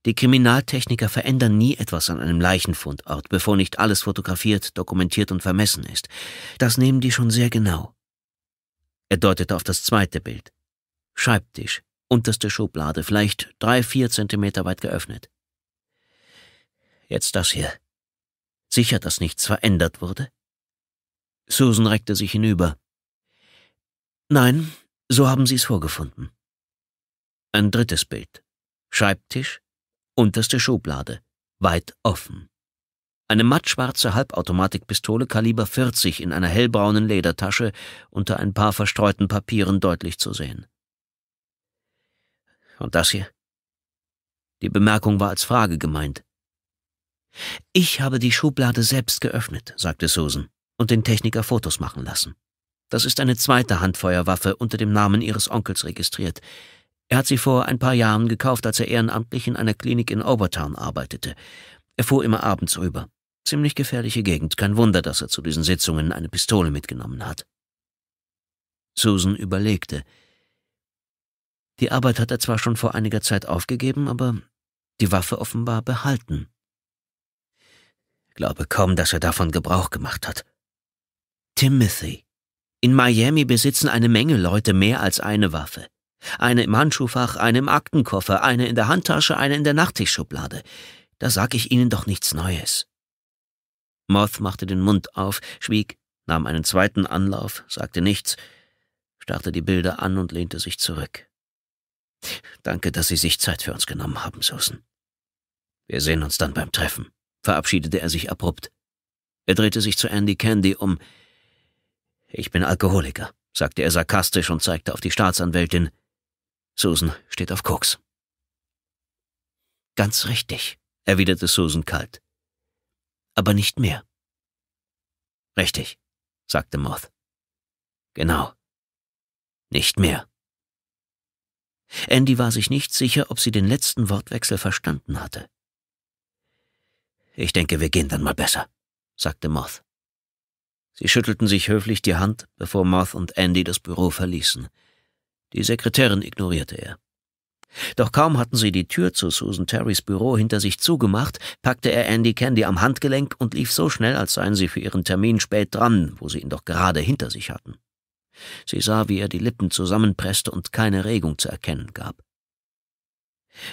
Die Kriminaltechniker verändern nie etwas an einem Leichenfundort, bevor nicht alles fotografiert, dokumentiert und vermessen ist. Das nehmen die schon sehr genau. Er deutete auf das zweite Bild. Schreibtisch, unterste Schublade, vielleicht drei, vier Zentimeter weit geöffnet. Jetzt das hier. Sicher, dass nichts verändert wurde? Susan reckte sich hinüber. Nein, so haben sie es vorgefunden. Ein drittes Bild. Schreibtisch, unterste Schublade, weit offen. Eine mattschwarze Halbautomatikpistole Kaliber 40 in einer hellbraunen Ledertasche unter ein paar verstreuten Papieren deutlich zu sehen. Und das hier? Die Bemerkung war als Frage gemeint. Ich habe die Schublade selbst geöffnet, sagte Susan und den Techniker Fotos machen lassen. Das ist eine zweite Handfeuerwaffe unter dem Namen ihres Onkels registriert. Er hat sie vor ein paar Jahren gekauft, als er ehrenamtlich in einer Klinik in Obertown arbeitete. Er fuhr immer abends rüber. Ziemlich gefährliche Gegend. Kein Wunder, dass er zu diesen Sitzungen eine Pistole mitgenommen hat. Susan überlegte. Die Arbeit hat er zwar schon vor einiger Zeit aufgegeben, aber die Waffe offenbar behalten. glaube kaum, dass er davon Gebrauch gemacht hat, Timothy. In Miami besitzen eine Menge Leute mehr als eine Waffe. Eine im Handschuhfach, eine im Aktenkoffer, eine in der Handtasche, eine in der Nachttischschublade. Da sag ich Ihnen doch nichts Neues. Moth machte den Mund auf, schwieg, nahm einen zweiten Anlauf, sagte nichts, starrte die Bilder an und lehnte sich zurück. Danke, dass Sie sich Zeit für uns genommen haben, Susan. Wir sehen uns dann beim Treffen, verabschiedete er sich abrupt. Er drehte sich zu Andy Candy um, ich bin Alkoholiker, sagte er sarkastisch und zeigte auf die Staatsanwältin. Susan steht auf Koks. Ganz richtig, erwiderte Susan kalt. Aber nicht mehr. Richtig, sagte Moth. Genau. Nicht mehr. Andy war sich nicht sicher, ob sie den letzten Wortwechsel verstanden hatte. Ich denke, wir gehen dann mal besser, sagte Moth. Sie schüttelten sich höflich die Hand, bevor Moth und Andy das Büro verließen. Die Sekretärin ignorierte er. Doch kaum hatten sie die Tür zu Susan Terrys Büro hinter sich zugemacht, packte er Andy Candy am Handgelenk und lief so schnell, als seien sie für ihren Termin spät dran, wo sie ihn doch gerade hinter sich hatten. Sie sah, wie er die Lippen zusammenpresste und keine Regung zu erkennen gab.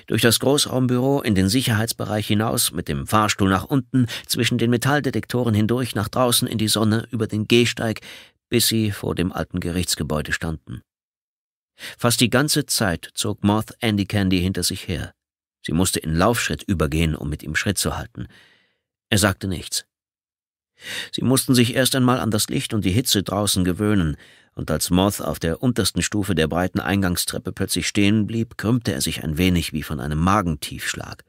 Durch das Großraumbüro in den Sicherheitsbereich hinaus, mit dem Fahrstuhl nach unten, zwischen den Metalldetektoren hindurch, nach draußen in die Sonne, über den Gehsteig, bis sie vor dem alten Gerichtsgebäude standen. Fast die ganze Zeit zog Moth Andy Candy hinter sich her. Sie musste in Laufschritt übergehen, um mit ihm Schritt zu halten. Er sagte nichts. Sie mussten sich erst einmal an das Licht und die Hitze draußen gewöhnen, und als Moth auf der untersten Stufe der breiten Eingangstreppe plötzlich stehen blieb, krümmte er sich ein wenig wie von einem Magentiefschlag.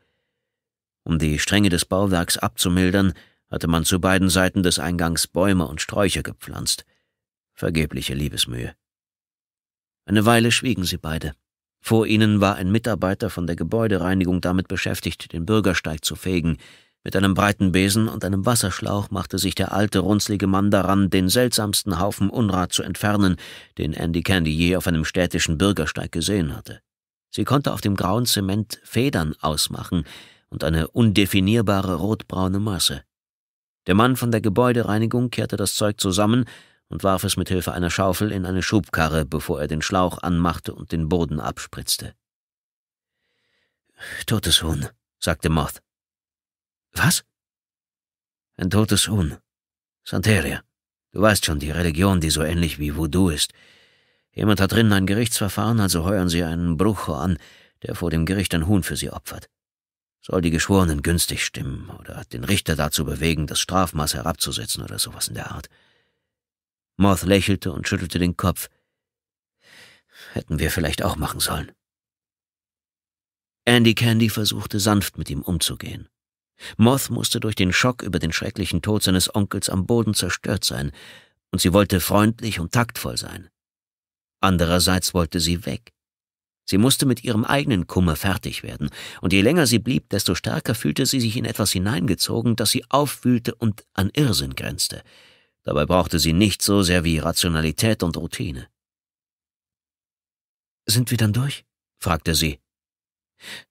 Um die Stränge des Bauwerks abzumildern, hatte man zu beiden Seiten des Eingangs Bäume und Sträucher gepflanzt. Vergebliche Liebesmühe. Eine Weile schwiegen sie beide. Vor ihnen war ein Mitarbeiter von der Gebäudereinigung damit beschäftigt, den Bürgersteig zu fegen, mit einem breiten Besen und einem Wasserschlauch machte sich der alte, runzlige Mann daran, den seltsamsten Haufen Unrat zu entfernen, den Andy Candy je auf einem städtischen Bürgersteig gesehen hatte. Sie konnte auf dem grauen Zement Federn ausmachen und eine undefinierbare rotbraune Masse. Der Mann von der Gebäudereinigung kehrte das Zeug zusammen und warf es mit Hilfe einer Schaufel in eine Schubkarre, bevor er den Schlauch anmachte und den Boden abspritzte. Totes Huhn, sagte Moth. Was? Ein totes Huhn. Santeria. Du weißt schon, die Religion, die so ähnlich wie Voodoo ist. Jemand hat drinnen ein Gerichtsverfahren, also heuern sie einen Brucho an, der vor dem Gericht ein Huhn für sie opfert. Soll die Geschworenen günstig stimmen oder den Richter dazu bewegen, das Strafmaß herabzusetzen oder sowas in der Art. Moth lächelte und schüttelte den Kopf. Hätten wir vielleicht auch machen sollen. Andy Candy versuchte sanft mit ihm umzugehen. Moth musste durch den Schock über den schrecklichen Tod seines Onkels am Boden zerstört sein, und sie wollte freundlich und taktvoll sein. Andererseits wollte sie weg. Sie musste mit ihrem eigenen Kummer fertig werden, und je länger sie blieb, desto stärker fühlte sie sich in etwas hineingezogen, das sie aufwühlte und an Irrsinn grenzte. Dabei brauchte sie nicht so sehr wie Rationalität und Routine. Sind wir dann durch? fragte sie,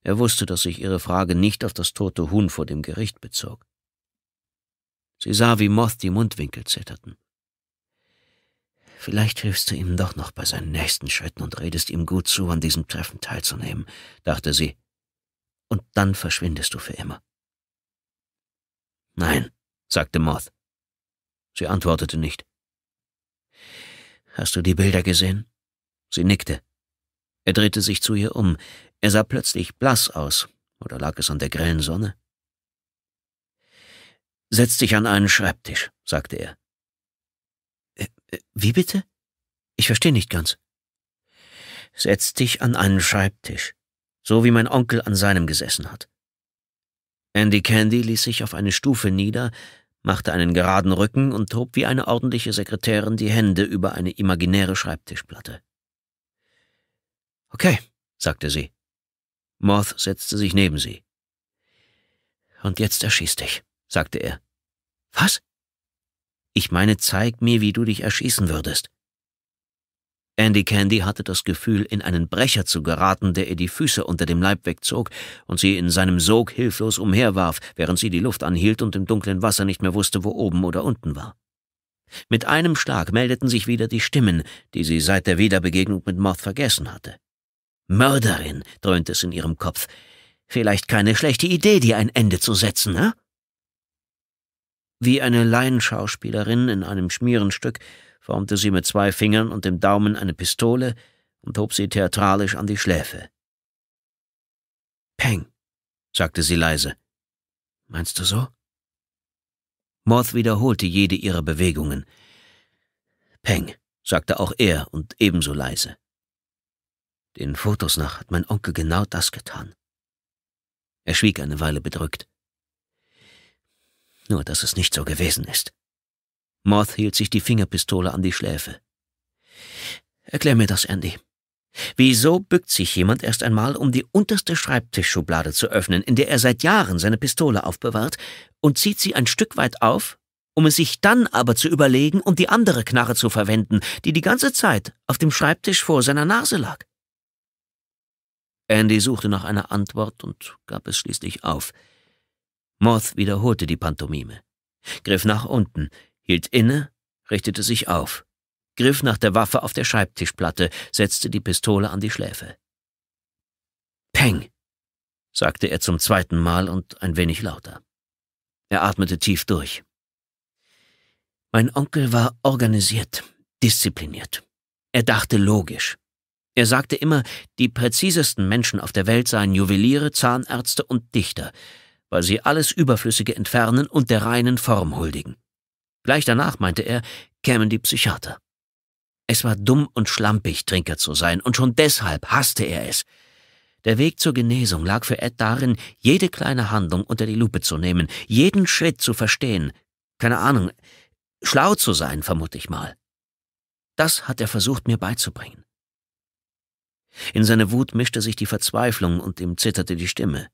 er wusste, dass sich ihre Frage nicht auf das tote Huhn vor dem Gericht bezog. Sie sah, wie Moth die Mundwinkel zitterten. Vielleicht hilfst du ihm doch noch bei seinen nächsten Schritten und redest ihm gut zu, an diesem Treffen teilzunehmen, dachte sie. Und dann verschwindest du für immer. Nein, sagte Moth. Sie antwortete nicht. Hast du die Bilder gesehen? Sie nickte. Er drehte sich zu ihr um. Er sah plötzlich blass aus, oder lag es an der grellen Sonne? Setz dich an einen Schreibtisch, sagte er. Äh, äh, wie bitte? Ich verstehe nicht ganz. Setz dich an einen Schreibtisch, so wie mein Onkel an seinem gesessen hat. Andy Candy ließ sich auf eine Stufe nieder, machte einen geraden Rücken und hob wie eine ordentliche Sekretärin die Hände über eine imaginäre Schreibtischplatte. Okay, sagte sie. Moth setzte sich neben sie. Und jetzt erschieß dich, sagte er. Was? Ich meine, zeig mir, wie du dich erschießen würdest. Andy Candy hatte das Gefühl, in einen Brecher zu geraten, der ihr die Füße unter dem Leib wegzog und sie in seinem Sog hilflos umherwarf, während sie die Luft anhielt und im dunklen Wasser nicht mehr wusste, wo oben oder unten war. Mit einem Schlag meldeten sich wieder die Stimmen, die sie seit der Wiederbegegnung mit Moth vergessen hatte. Mörderin, dröhnt es in ihrem Kopf. Vielleicht keine schlechte Idee, dir ein Ende zu setzen, ne? Wie eine Laienschauspielerin in einem Schmierenstück formte sie mit zwei Fingern und dem Daumen eine Pistole und hob sie theatralisch an die Schläfe. Peng, sagte sie leise. Meinst du so? Moth wiederholte jede ihrer Bewegungen. Peng, sagte auch er und ebenso leise. Den Fotos nach hat mein Onkel genau das getan. Er schwieg eine Weile bedrückt. Nur, dass es nicht so gewesen ist. Moth hielt sich die Fingerpistole an die Schläfe. Erklär mir das, Andy. Wieso bückt sich jemand erst einmal, um die unterste Schreibtischschublade zu öffnen, in der er seit Jahren seine Pistole aufbewahrt, und zieht sie ein Stück weit auf, um es sich dann aber zu überlegen, um die andere Knarre zu verwenden, die die ganze Zeit auf dem Schreibtisch vor seiner Nase lag? Andy suchte nach einer Antwort und gab es schließlich auf. Moth wiederholte die Pantomime, griff nach unten, hielt inne, richtete sich auf, griff nach der Waffe auf der Schreibtischplatte, setzte die Pistole an die Schläfe. Peng, sagte er zum zweiten Mal und ein wenig lauter. Er atmete tief durch. Mein Onkel war organisiert, diszipliniert. Er dachte logisch. Er sagte immer, die präzisesten Menschen auf der Welt seien Juweliere, Zahnärzte und Dichter, weil sie alles Überflüssige entfernen und der reinen Form huldigen. Gleich danach, meinte er, kämen die Psychiater. Es war dumm und schlampig, Trinker zu sein, und schon deshalb hasste er es. Der Weg zur Genesung lag für Ed darin, jede kleine Handlung unter die Lupe zu nehmen, jeden Schritt zu verstehen. Keine Ahnung, schlau zu sein, vermute ich mal. Das hat er versucht, mir beizubringen. In seine Wut mischte sich die Verzweiflung und ihm zitterte die Stimme.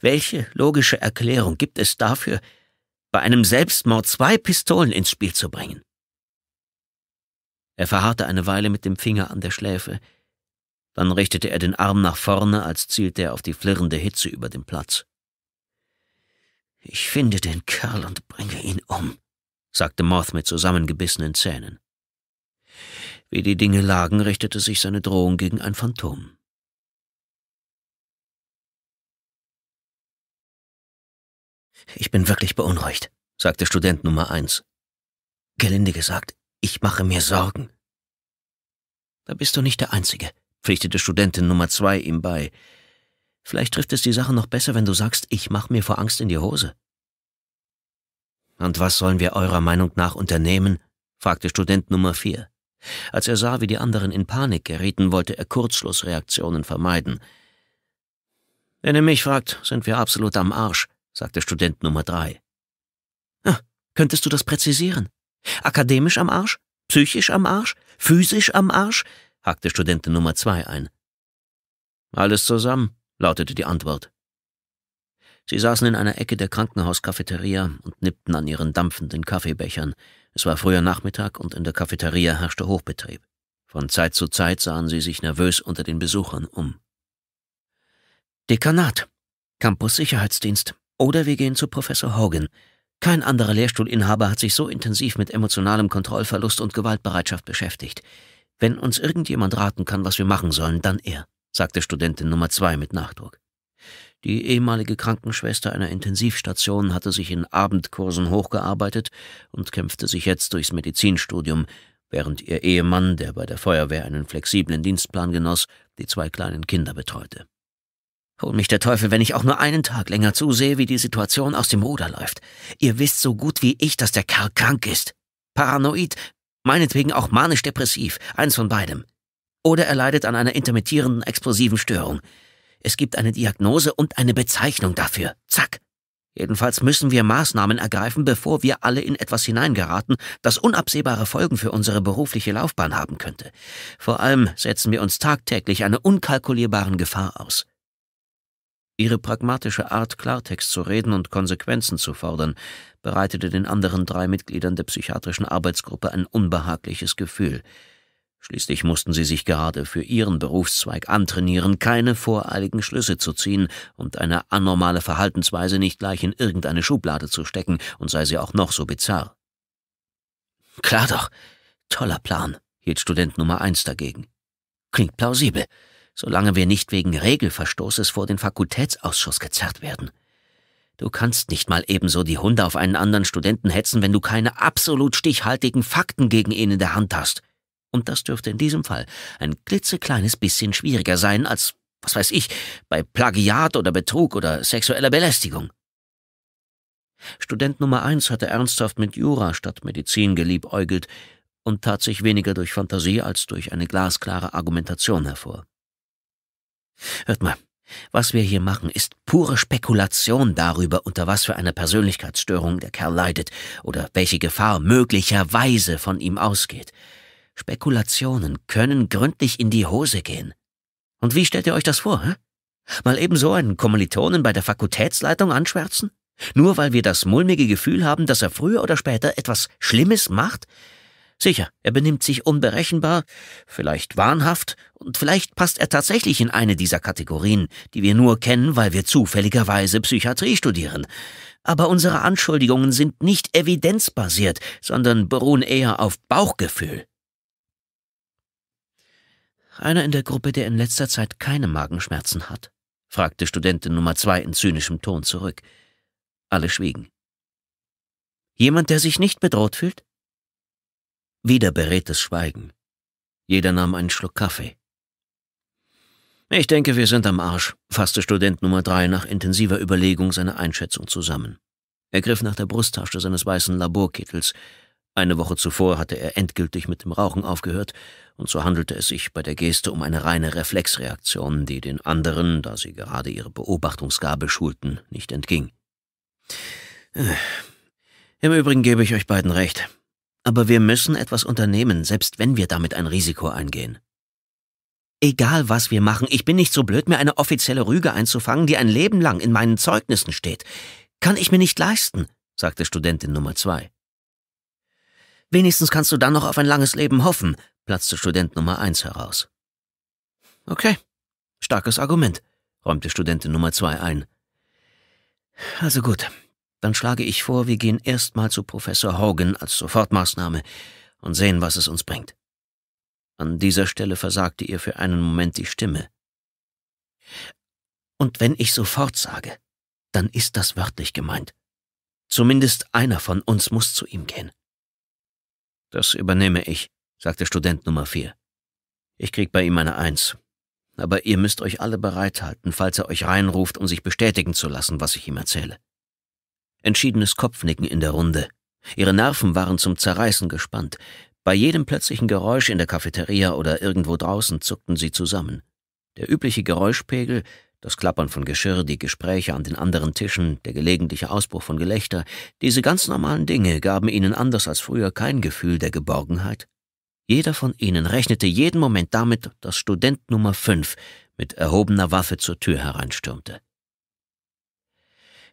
Welche logische Erklärung gibt es dafür, bei einem Selbstmord zwei Pistolen ins Spiel zu bringen? Er verharrte eine Weile mit dem Finger an der Schläfe, dann richtete er den Arm nach vorne, als zielte er auf die flirrende Hitze über dem Platz. Ich finde den Kerl und bringe ihn um, sagte Moth mit zusammengebissenen Zähnen. Wie die Dinge lagen, richtete sich seine Drohung gegen ein Phantom. Ich bin wirklich beunruhigt, sagte Student Nummer eins. Gelinde gesagt, ich mache mir Sorgen. Da bist du nicht der Einzige, pflichtete Studentin Nummer zwei ihm bei. Vielleicht trifft es die Sache noch besser, wenn du sagst, ich mache mir vor Angst in die Hose. Und was sollen wir eurer Meinung nach unternehmen? fragte Student Nummer vier. Als er sah, wie die anderen in Panik gerieten, wollte er Kurzschlussreaktionen vermeiden. Wenn ihr mich fragt, sind wir absolut am Arsch, sagte Student Nummer drei. Ah, könntest du das präzisieren? Akademisch am Arsch? Psychisch am Arsch? Physisch am Arsch? hakte Student Nummer zwei ein. Alles zusammen, lautete die Antwort. Sie saßen in einer Ecke der Krankenhauscafeteria und nippten an ihren dampfenden Kaffeebechern. Es war früher Nachmittag und in der Cafeteria herrschte Hochbetrieb. Von Zeit zu Zeit sahen sie sich nervös unter den Besuchern um. Dekanat, Campus Sicherheitsdienst, oder wir gehen zu Professor Hogan. Kein anderer Lehrstuhlinhaber hat sich so intensiv mit emotionalem Kontrollverlust und Gewaltbereitschaft beschäftigt. Wenn uns irgendjemand raten kann, was wir machen sollen, dann er, sagte Studentin Nummer zwei mit Nachdruck. Die ehemalige Krankenschwester einer Intensivstation hatte sich in Abendkursen hochgearbeitet und kämpfte sich jetzt durchs Medizinstudium, während ihr Ehemann, der bei der Feuerwehr einen flexiblen Dienstplan genoss, die zwei kleinen Kinder betreute. Hol mich der Teufel, wenn ich auch nur einen Tag länger zusehe, wie die Situation aus dem Ruder läuft. Ihr wisst so gut wie ich, dass der Kerl krank ist. Paranoid, meinetwegen auch manisch-depressiv, eins von beidem. Oder er leidet an einer intermittierenden explosiven Störung. Es gibt eine Diagnose und eine Bezeichnung dafür. Zack. Jedenfalls müssen wir Maßnahmen ergreifen, bevor wir alle in etwas hineingeraten, das unabsehbare Folgen für unsere berufliche Laufbahn haben könnte. Vor allem setzen wir uns tagtäglich einer unkalkulierbaren Gefahr aus. Ihre pragmatische Art, Klartext zu reden und Konsequenzen zu fordern, bereitete den anderen drei Mitgliedern der psychiatrischen Arbeitsgruppe ein unbehagliches Gefühl. Schließlich mussten sie sich gerade für ihren Berufszweig antrainieren, keine voreiligen Schlüsse zu ziehen und eine anormale Verhaltensweise nicht gleich in irgendeine Schublade zu stecken, und sei sie auch noch so bizarr. Klar doch, toller Plan, hielt Student Nummer eins dagegen. Klingt plausibel, solange wir nicht wegen Regelverstoßes vor den Fakultätsausschuss gezerrt werden. Du kannst nicht mal ebenso die Hunde auf einen anderen Studenten hetzen, wenn du keine absolut stichhaltigen Fakten gegen ihn in der Hand hast. Und das dürfte in diesem Fall ein klitzekleines bisschen schwieriger sein als, was weiß ich, bei Plagiat oder Betrug oder sexueller Belästigung. Student Nummer eins hatte ernsthaft mit Jura statt Medizin geliebäugelt und tat sich weniger durch Fantasie als durch eine glasklare Argumentation hervor. Hört mal, was wir hier machen, ist pure Spekulation darüber, unter was für einer Persönlichkeitsstörung der Kerl leidet oder welche Gefahr möglicherweise von ihm ausgeht. Spekulationen können gründlich in die Hose gehen. Und wie stellt ihr euch das vor? Hä? Mal ebenso einen Kommilitonen bei der Fakultätsleitung anschwärzen? Nur weil wir das mulmige Gefühl haben, dass er früher oder später etwas Schlimmes macht? Sicher, er benimmt sich unberechenbar, vielleicht wahnhaft und vielleicht passt er tatsächlich in eine dieser Kategorien, die wir nur kennen, weil wir zufälligerweise Psychiatrie studieren. Aber unsere Anschuldigungen sind nicht evidenzbasiert, sondern beruhen eher auf Bauchgefühl einer in der Gruppe, der in letzter Zeit keine Magenschmerzen hat? fragte Studentin Nummer zwei in zynischem Ton zurück. Alle schwiegen. Jemand, der sich nicht bedroht fühlt? Wieder berätes Schweigen. Jeder nahm einen Schluck Kaffee. Ich denke, wir sind am Arsch, fasste Student Nummer drei nach intensiver Überlegung seine Einschätzung zusammen. Er griff nach der Brusttasche seines weißen Laborkittels. Eine Woche zuvor hatte er endgültig mit dem Rauchen aufgehört und so handelte es sich bei der Geste um eine reine Reflexreaktion, die den anderen, da sie gerade ihre Beobachtungsgabe schulten, nicht entging. Äh, Im Übrigen gebe ich euch beiden recht. Aber wir müssen etwas unternehmen, selbst wenn wir damit ein Risiko eingehen. Egal was wir machen, ich bin nicht so blöd, mir eine offizielle Rüge einzufangen, die ein Leben lang in meinen Zeugnissen steht. Kann ich mir nicht leisten, sagte Studentin Nummer zwei. Wenigstens kannst du dann noch auf ein langes Leben hoffen, platzte Student Nummer 1 heraus. Okay, starkes Argument, räumte Studentin Nummer 2 ein. Also gut, dann schlage ich vor, wir gehen erstmal zu Professor Hogan als Sofortmaßnahme und sehen, was es uns bringt. An dieser Stelle versagte ihr für einen Moment die Stimme. Und wenn ich sofort sage, dann ist das wörtlich gemeint. Zumindest einer von uns muss zu ihm gehen. Das übernehme ich, sagte Student Nummer vier. Ich krieg bei ihm eine Eins. Aber ihr müsst euch alle bereithalten, falls er euch reinruft, um sich bestätigen zu lassen, was ich ihm erzähle. Entschiedenes Kopfnicken in der Runde. Ihre Nerven waren zum Zerreißen gespannt. Bei jedem plötzlichen Geräusch in der Cafeteria oder irgendwo draußen zuckten sie zusammen. Der übliche Geräuschpegel, das Klappern von Geschirr, die Gespräche an den anderen Tischen, der gelegentliche Ausbruch von Gelächter, diese ganz normalen Dinge gaben ihnen anders als früher kein Gefühl der Geborgenheit, jeder von ihnen rechnete jeden Moment damit, dass Student Nummer 5 mit erhobener Waffe zur Tür hereinstürmte.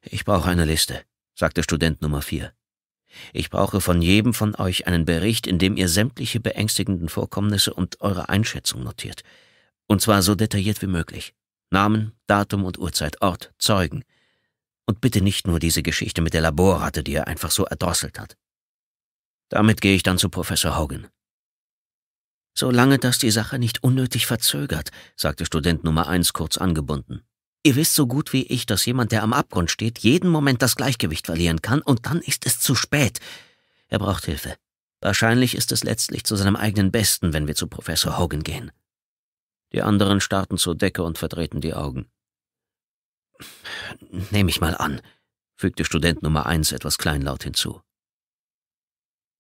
Ich brauche eine Liste, sagte Student Nummer 4. Ich brauche von jedem von euch einen Bericht, in dem ihr sämtliche beängstigenden Vorkommnisse und eure Einschätzung notiert. Und zwar so detailliert wie möglich. Namen, Datum und Uhrzeit, Ort, Zeugen. Und bitte nicht nur diese Geschichte mit der Laborratte, die er einfach so erdrosselt hat. Damit gehe ich dann zu Professor Hogan. Solange das die Sache nicht unnötig verzögert, sagte Student Nummer eins kurz angebunden. Ihr wisst so gut wie ich, dass jemand, der am Abgrund steht, jeden Moment das Gleichgewicht verlieren kann, und dann ist es zu spät. Er braucht Hilfe. Wahrscheinlich ist es letztlich zu seinem eigenen Besten, wenn wir zu Professor Hogan gehen. Die anderen starrten zur Decke und verdrehten die Augen. Nehme ich mal an, fügte Student Nummer eins etwas kleinlaut hinzu.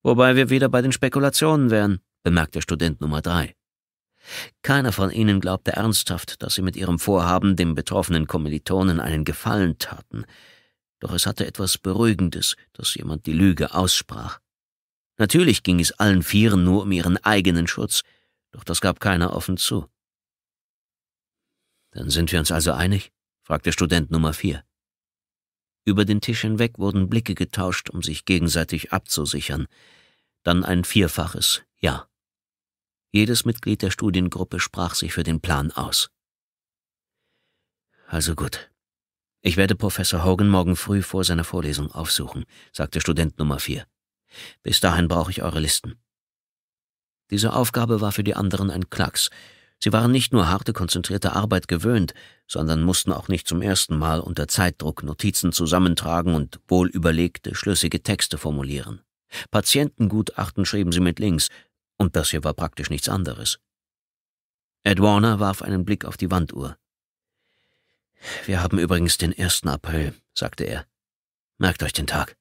Wobei wir wieder bei den Spekulationen wären, bemerkte Student Nummer drei. Keiner von ihnen glaubte ernsthaft, dass sie mit ihrem Vorhaben dem betroffenen Kommilitonen einen Gefallen taten, doch es hatte etwas Beruhigendes, dass jemand die Lüge aussprach. Natürlich ging es allen Vieren nur um ihren eigenen Schutz, doch das gab keiner offen zu. Dann sind wir uns also einig? fragte Student Nummer vier. Über den Tisch hinweg wurden Blicke getauscht, um sich gegenseitig abzusichern. Dann ein vierfaches Ja. Jedes Mitglied der Studiengruppe sprach sich für den Plan aus. Also gut. Ich werde Professor Hogan morgen früh vor seiner Vorlesung aufsuchen, sagte Student Nummer 4. Bis dahin brauche ich eure Listen. Diese Aufgabe war für die anderen ein Klacks. Sie waren nicht nur harte, konzentrierte Arbeit gewöhnt, sondern mussten auch nicht zum ersten Mal unter Zeitdruck Notizen zusammentragen und wohlüberlegte, schlüssige Texte formulieren. Patientengutachten schrieben sie mit links, und das hier war praktisch nichts anderes. Ed Warner warf einen Blick auf die Wanduhr. Wir haben übrigens den 1. April, sagte er. Merkt euch den Tag.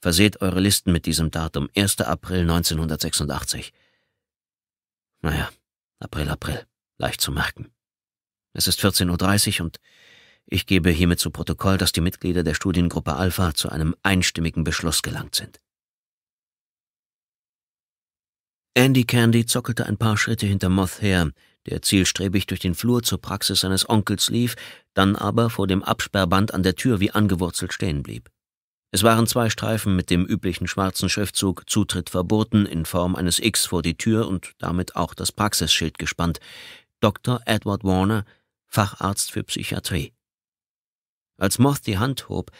Verseht eure Listen mit diesem Datum 1. April 1986. Naja, April, April, leicht zu merken. Es ist 14.30 Uhr und ich gebe hiermit zu Protokoll, dass die Mitglieder der Studiengruppe Alpha zu einem einstimmigen Beschluss gelangt sind. Andy Candy zockelte ein paar Schritte hinter Moth her, der zielstrebig durch den Flur zur Praxis seines Onkels lief, dann aber vor dem Absperrband an der Tür wie angewurzelt stehen blieb. Es waren zwei Streifen mit dem üblichen schwarzen Schriftzug Zutritt verboten in Form eines X vor die Tür und damit auch das Praxisschild gespannt. Dr. Edward Warner, Facharzt für Psychiatrie. Als Moth die Hand hob,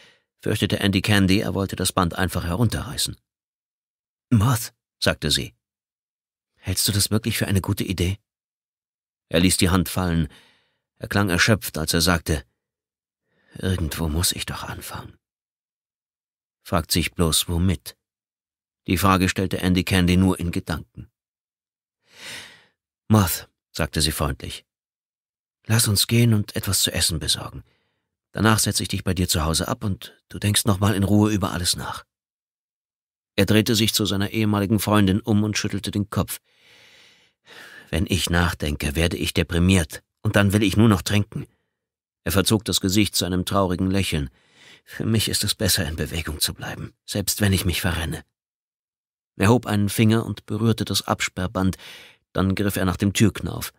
fürchtete Andy Candy, er wollte das Band einfach herunterreißen. Moth, sagte sie, Hältst du das wirklich für eine gute Idee? Er ließ die Hand fallen. Er klang erschöpft, als er sagte, Irgendwo muss ich doch anfangen. Fragt sich bloß, womit? Die Frage stellte Andy Candy nur in Gedanken. Moth, sagte sie freundlich, lass uns gehen und etwas zu essen besorgen. Danach setze ich dich bei dir zu Hause ab und du denkst nochmal in Ruhe über alles nach. Er drehte sich zu seiner ehemaligen Freundin um und schüttelte den Kopf. Wenn ich nachdenke, werde ich deprimiert, und dann will ich nur noch trinken. Er verzog das Gesicht zu einem traurigen Lächeln. Für mich ist es besser, in Bewegung zu bleiben, selbst wenn ich mich verrenne. Er hob einen Finger und berührte das Absperrband, dann griff er nach dem Türknauf.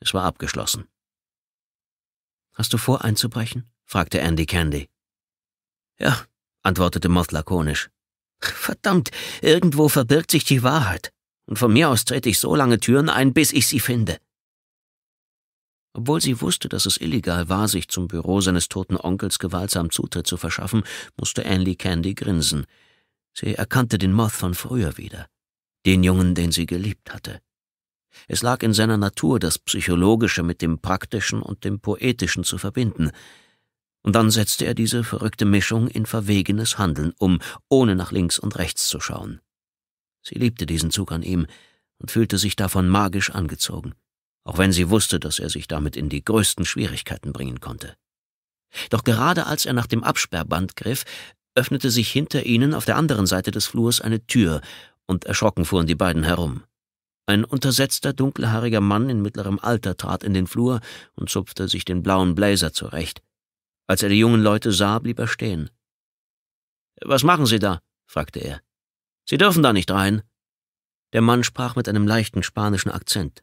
Es war abgeschlossen. Hast du vor, einzubrechen? fragte Andy Candy. Ja, antwortete Moth lakonisch. Verdammt, irgendwo verbirgt sich die Wahrheit, und von mir aus trete ich so lange Türen ein, bis ich sie finde. Obwohl sie wusste, dass es illegal war, sich zum Büro seines toten Onkels gewaltsam Zutritt zu verschaffen, musste Anlie Candy grinsen. Sie erkannte den Moth von früher wieder, den Jungen, den sie geliebt hatte. Es lag in seiner Natur, das Psychologische mit dem Praktischen und dem Poetischen zu verbinden. Und dann setzte er diese verrückte Mischung in verwegenes Handeln um, ohne nach links und rechts zu schauen. Sie liebte diesen Zug an ihm und fühlte sich davon magisch angezogen, auch wenn sie wusste, dass er sich damit in die größten Schwierigkeiten bringen konnte. Doch gerade als er nach dem Absperrband griff, öffnete sich hinter ihnen auf der anderen Seite des Flurs eine Tür, und erschrocken fuhren die beiden herum. Ein untersetzter, dunkelhaariger Mann in mittlerem Alter trat in den Flur und zupfte sich den blauen Bläser zurecht. Als er die jungen Leute sah, blieb er stehen. Was machen Sie da? fragte er. Sie dürfen da nicht rein. Der Mann sprach mit einem leichten spanischen Akzent.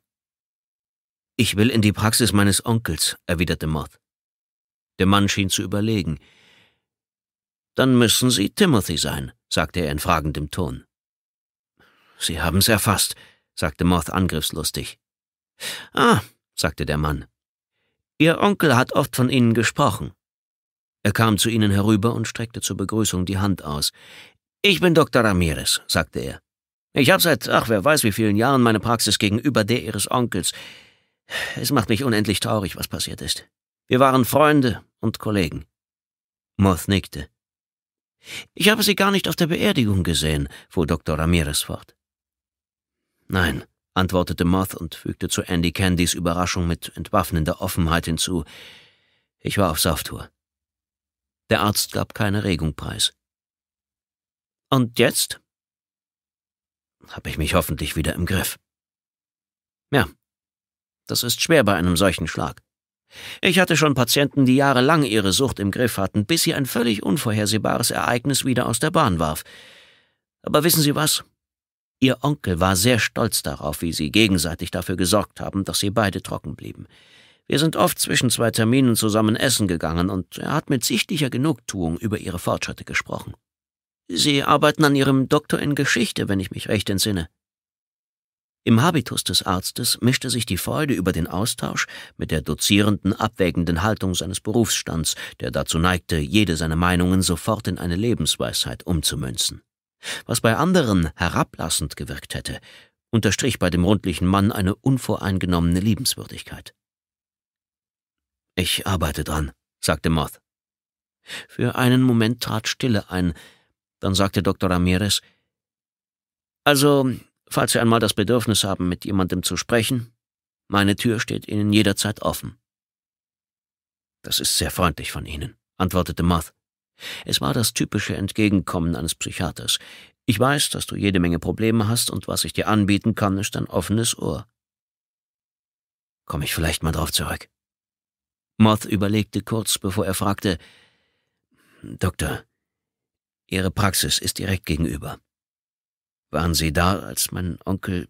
Ich will in die Praxis meines Onkels, erwiderte Moth. Der Mann schien zu überlegen. Dann müssen Sie Timothy sein, sagte er in fragendem Ton. Sie haben's erfasst, sagte Moth angriffslustig. Ah, sagte der Mann. Ihr Onkel hat oft von Ihnen gesprochen. Er kam zu ihnen herüber und streckte zur Begrüßung die Hand aus. Ich bin Dr. Ramirez, sagte er. Ich habe seit, ach wer weiß wie vielen Jahren, meine Praxis gegenüber der ihres Onkels. Es macht mich unendlich traurig, was passiert ist. Wir waren Freunde und Kollegen. Moth nickte. Ich habe sie gar nicht auf der Beerdigung gesehen, fuhr Dr. Ramirez fort. Nein, antwortete Moth und fügte zu Andy Candys Überraschung mit entwaffnender Offenheit hinzu. Ich war auf Sauftour. Der Arzt gab keine Regung preis. Und jetzt? Habe ich mich hoffentlich wieder im Griff. Ja, das ist schwer bei einem solchen Schlag. Ich hatte schon Patienten, die jahrelang ihre Sucht im Griff hatten, bis sie ein völlig unvorhersehbares Ereignis wieder aus der Bahn warf. Aber wissen Sie was? Ihr Onkel war sehr stolz darauf, wie sie gegenseitig dafür gesorgt haben, dass sie beide trocken blieben. Wir sind oft zwischen zwei Terminen zusammen essen gegangen und er hat mit sichtlicher Genugtuung über ihre Fortschritte gesprochen. Sie arbeiten an ihrem Doktor in Geschichte, wenn ich mich recht entsinne. Im Habitus des Arztes mischte sich die Freude über den Austausch mit der dozierenden, abwägenden Haltung seines Berufsstands, der dazu neigte, jede seiner Meinungen sofort in eine Lebensweisheit umzumünzen. Was bei anderen herablassend gewirkt hätte, unterstrich bei dem rundlichen Mann eine unvoreingenommene Liebenswürdigkeit. Ich arbeite dran, sagte Moth. Für einen Moment trat Stille ein, dann sagte Dr. Ramirez Also, falls Sie einmal das Bedürfnis haben, mit jemandem zu sprechen, meine Tür steht Ihnen jederzeit offen. Das ist sehr freundlich von Ihnen, antwortete Moth. Es war das typische Entgegenkommen eines Psychiaters. Ich weiß, dass du jede Menge Probleme hast, und was ich dir anbieten kann, ist ein offenes Ohr. Komme ich vielleicht mal drauf zurück. Moth überlegte kurz, bevor er fragte, Doktor, Ihre Praxis ist direkt gegenüber. Waren Sie da, als mein Onkel...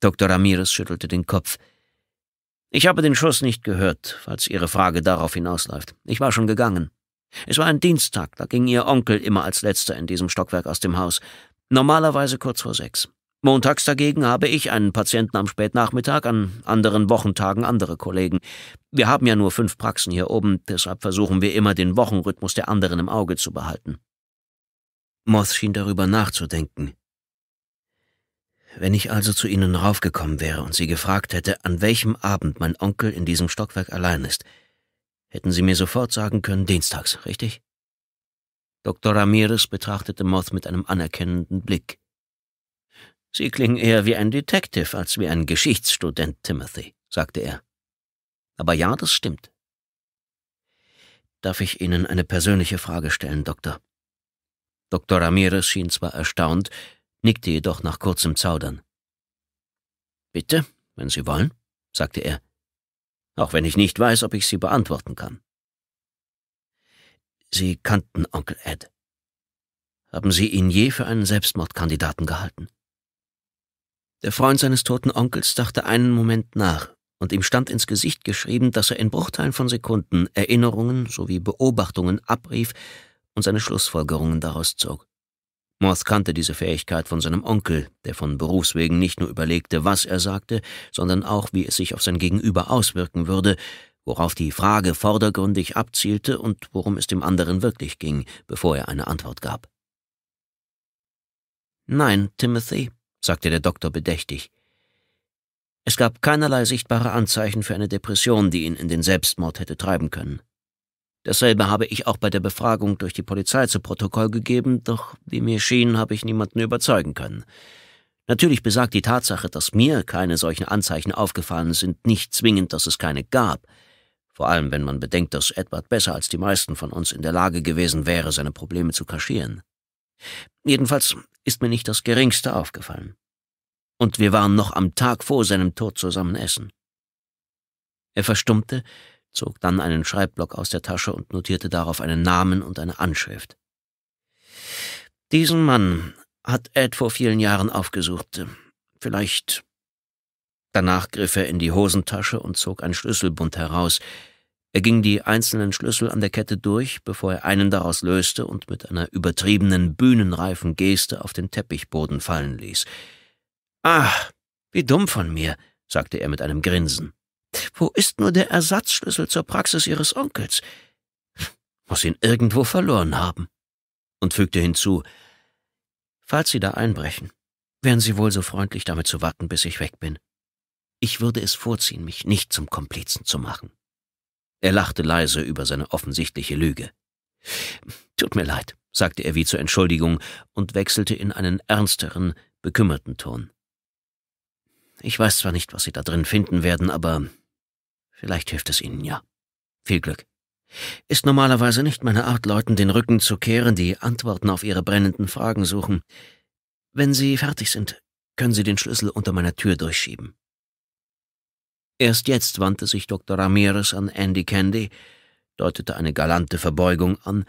Dr. Ramirez schüttelte den Kopf. Ich habe den Schuss nicht gehört, falls Ihre Frage darauf hinausläuft. Ich war schon gegangen. Es war ein Dienstag, da ging Ihr Onkel immer als letzter in diesem Stockwerk aus dem Haus, normalerweise kurz vor sechs. Montags dagegen habe ich einen Patienten am Spätnachmittag, an anderen Wochentagen andere Kollegen. Wir haben ja nur fünf Praxen hier oben, deshalb versuchen wir immer, den Wochenrhythmus der anderen im Auge zu behalten. Moth schien darüber nachzudenken. Wenn ich also zu Ihnen raufgekommen wäre und Sie gefragt hätte, an welchem Abend mein Onkel in diesem Stockwerk allein ist, hätten Sie mir sofort sagen können, dienstags, richtig? Dr. Ramirez betrachtete Moth mit einem anerkennenden Blick. Sie klingen eher wie ein Detective als wie ein Geschichtsstudent, Timothy, sagte er. Aber ja, das stimmt. Darf ich Ihnen eine persönliche Frage stellen, Doktor? Dr. Ramirez schien zwar erstaunt, nickte jedoch nach kurzem Zaudern. Bitte, wenn Sie wollen, sagte er, auch wenn ich nicht weiß, ob ich sie beantworten kann. Sie kannten Onkel Ed. Haben Sie ihn je für einen Selbstmordkandidaten gehalten? Der Freund seines toten Onkels dachte einen Moment nach, und ihm stand ins Gesicht geschrieben, dass er in Bruchteilen von Sekunden Erinnerungen sowie Beobachtungen abrief und seine Schlussfolgerungen daraus zog. Morth kannte diese Fähigkeit von seinem Onkel, der von Berufswegen nicht nur überlegte, was er sagte, sondern auch, wie es sich auf sein Gegenüber auswirken würde, worauf die Frage vordergründig abzielte und worum es dem anderen wirklich ging, bevor er eine Antwort gab. Nein, Timothy, sagte der Doktor bedächtig. Es gab keinerlei sichtbare Anzeichen für eine Depression, die ihn in den Selbstmord hätte treiben können. Dasselbe habe ich auch bei der Befragung durch die Polizei zu Protokoll gegeben, doch wie mir schien, habe ich niemanden überzeugen können. Natürlich besagt die Tatsache, dass mir keine solchen Anzeichen aufgefallen sind, nicht zwingend, dass es keine gab, vor allem wenn man bedenkt, dass Edward besser als die meisten von uns in der Lage gewesen wäre, seine Probleme zu kaschieren. Jedenfalls ist mir nicht das geringste aufgefallen. Und wir waren noch am Tag vor seinem Tod zusammen essen. Er verstummte, zog dann einen Schreibblock aus der Tasche und notierte darauf einen Namen und eine Anschrift. Diesen Mann hat Ed vor vielen Jahren aufgesucht. Vielleicht. Danach griff er in die Hosentasche und zog einen Schlüsselbund heraus, er ging die einzelnen Schlüssel an der Kette durch, bevor er einen daraus löste und mit einer übertriebenen bühnenreifen Geste auf den Teppichboden fallen ließ. Ah, wie dumm von mir, sagte er mit einem Grinsen. Wo ist nur der Ersatzschlüssel zur Praxis Ihres Onkels? Muss ihn irgendwo verloren haben. Und fügte hinzu, falls Sie da einbrechen, wären Sie wohl so freundlich damit zu warten, bis ich weg bin. Ich würde es vorziehen, mich nicht zum Komplizen zu machen. Er lachte leise über seine offensichtliche Lüge. Tut mir leid, sagte er wie zur Entschuldigung und wechselte in einen ernsteren, bekümmerten Ton. Ich weiß zwar nicht, was Sie da drin finden werden, aber vielleicht hilft es Ihnen ja. Viel Glück. Ist normalerweise nicht meine Art, Leuten den Rücken zu kehren, die Antworten auf ihre brennenden Fragen suchen. Wenn Sie fertig sind, können Sie den Schlüssel unter meiner Tür durchschieben. Erst jetzt wandte sich Dr. Ramirez an Andy Candy, deutete eine galante Verbeugung an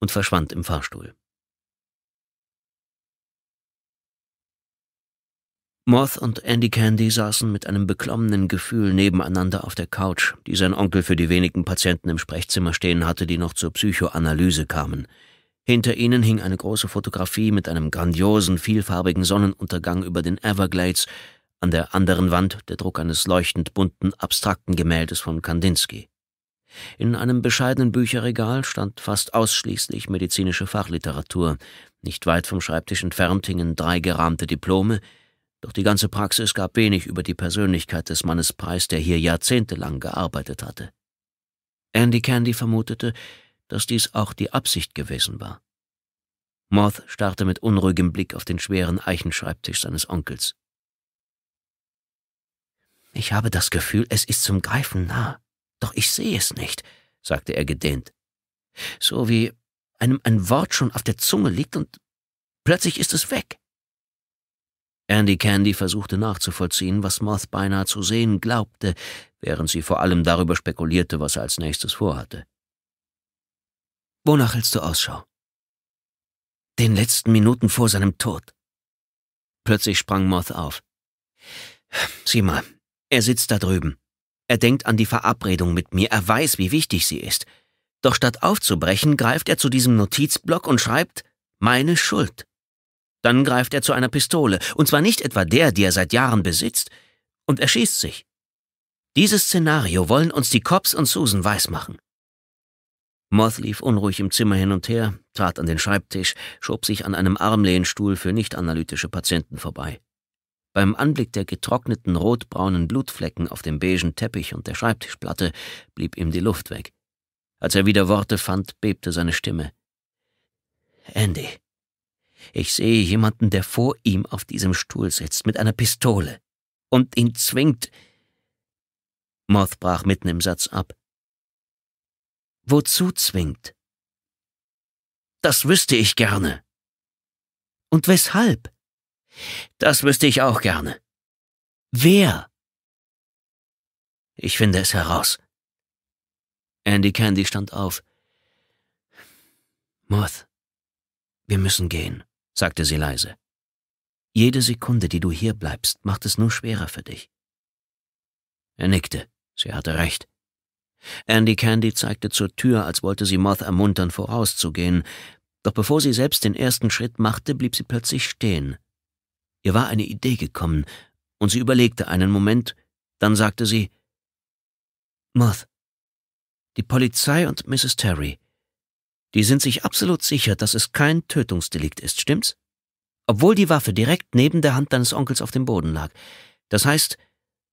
und verschwand im Fahrstuhl. Moth und Andy Candy saßen mit einem beklommenen Gefühl nebeneinander auf der Couch, die sein Onkel für die wenigen Patienten im Sprechzimmer stehen hatte, die noch zur Psychoanalyse kamen. Hinter ihnen hing eine große Fotografie mit einem grandiosen, vielfarbigen Sonnenuntergang über den Everglades, an der anderen Wand der Druck eines leuchtend bunten, abstrakten Gemäldes von Kandinsky. In einem bescheidenen Bücherregal stand fast ausschließlich medizinische Fachliteratur. Nicht weit vom Schreibtisch entfernt hingen drei gerahmte Diplome, doch die ganze Praxis gab wenig über die Persönlichkeit des Mannes preis, der hier jahrzehntelang gearbeitet hatte. Andy Candy vermutete, dass dies auch die Absicht gewesen war. Moth starrte mit unruhigem Blick auf den schweren Eichenschreibtisch seines Onkels. Ich habe das Gefühl, es ist zum Greifen nah, doch ich sehe es nicht, sagte er gedehnt. So wie einem ein Wort schon auf der Zunge liegt und plötzlich ist es weg. Andy Candy versuchte nachzuvollziehen, was Moth beinahe zu sehen glaubte, während sie vor allem darüber spekulierte, was er als nächstes vorhatte. Wonach hältst du Ausschau? Den letzten Minuten vor seinem Tod. Plötzlich sprang Moth auf. Sieh mal, er sitzt da drüben. Er denkt an die Verabredung mit mir, er weiß, wie wichtig sie ist. Doch statt aufzubrechen, greift er zu diesem Notizblock und schreibt meine Schuld. Dann greift er zu einer Pistole, und zwar nicht etwa der, die er seit Jahren besitzt, und erschießt sich. Dieses Szenario wollen uns die Cops und Susan weismachen. Moth lief unruhig im Zimmer hin und her, trat an den Schreibtisch, schob sich an einem Armlehnstuhl für nicht-analytische Patienten vorbei. Beim Anblick der getrockneten rotbraunen Blutflecken auf dem beigen Teppich und der Schreibtischplatte blieb ihm die Luft weg. Als er wieder Worte fand, bebte seine Stimme. Andy, ich sehe jemanden, der vor ihm auf diesem Stuhl sitzt, mit einer Pistole, und ihn zwingt. Moth brach mitten im Satz ab. Wozu zwingt? Das wüsste ich gerne. Und weshalb? Das wüsste ich auch gerne. Wer? Ich finde es heraus. Andy Candy stand auf. Moth, wir müssen gehen, sagte sie leise. Jede Sekunde, die du hier bleibst, macht es nur schwerer für dich. Er nickte. Sie hatte recht. Andy Candy zeigte zur Tür, als wollte sie Moth ermuntern, vorauszugehen. Doch bevor sie selbst den ersten Schritt machte, blieb sie plötzlich stehen. Ihr war eine Idee gekommen, und sie überlegte einen Moment, dann sagte sie Moth, die Polizei und Mrs. Terry, die sind sich absolut sicher, dass es kein Tötungsdelikt ist, stimmt's? Obwohl die Waffe direkt neben der Hand deines Onkels auf dem Boden lag. Das heißt,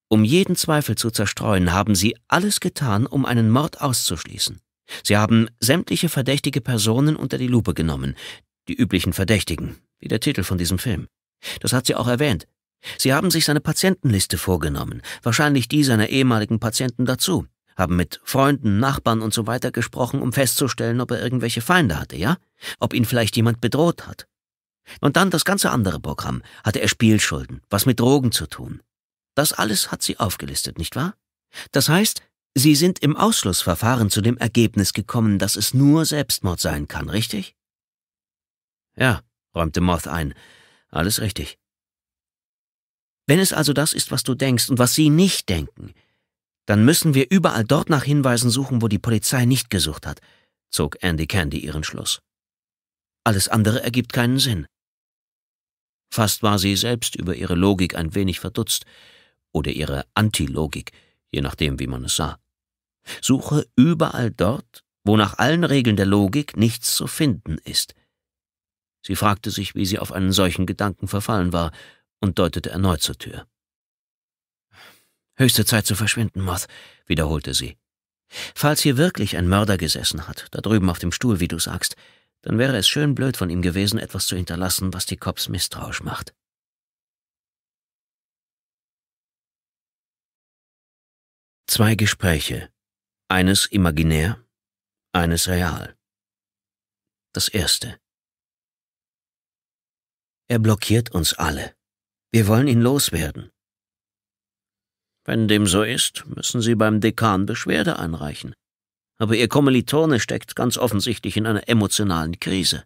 um jeden Zweifel zu zerstreuen, haben sie alles getan, um einen Mord auszuschließen. Sie haben sämtliche verdächtige Personen unter die Lupe genommen, die üblichen Verdächtigen, wie der Titel von diesem Film. Das hat sie auch erwähnt. Sie haben sich seine Patientenliste vorgenommen, wahrscheinlich die seiner ehemaligen Patienten dazu, haben mit Freunden, Nachbarn und so weiter gesprochen, um festzustellen, ob er irgendwelche Feinde hatte, ja? Ob ihn vielleicht jemand bedroht hat. Und dann das ganze andere Programm. Hatte er Spielschulden, was mit Drogen zu tun. Das alles hat sie aufgelistet, nicht wahr? Das heißt, Sie sind im Ausschlussverfahren zu dem Ergebnis gekommen, dass es nur Selbstmord sein kann, richtig? Ja, räumte Moth ein, alles richtig. Wenn es also das ist, was du denkst und was sie nicht denken, dann müssen wir überall dort nach Hinweisen suchen, wo die Polizei nicht gesucht hat, zog Andy Candy ihren Schluss. Alles andere ergibt keinen Sinn. Fast war sie selbst über ihre Logik ein wenig verdutzt, oder ihre Antilogik, je nachdem, wie man es sah. Suche überall dort, wo nach allen Regeln der Logik nichts zu finden ist. Sie fragte sich, wie sie auf einen solchen Gedanken verfallen war, und deutete erneut zur Tür. Höchste Zeit zu verschwinden, Moth, wiederholte sie. Falls hier wirklich ein Mörder gesessen hat, da drüben auf dem Stuhl, wie du sagst, dann wäre es schön blöd von ihm gewesen, etwas zu hinterlassen, was die Cops misstrauisch macht. Zwei Gespräche, eines imaginär, eines real. Das erste. Er blockiert uns alle. Wir wollen ihn loswerden. Wenn dem so ist, müssen Sie beim Dekan Beschwerde einreichen. Aber Ihr Kommilitone steckt ganz offensichtlich in einer emotionalen Krise.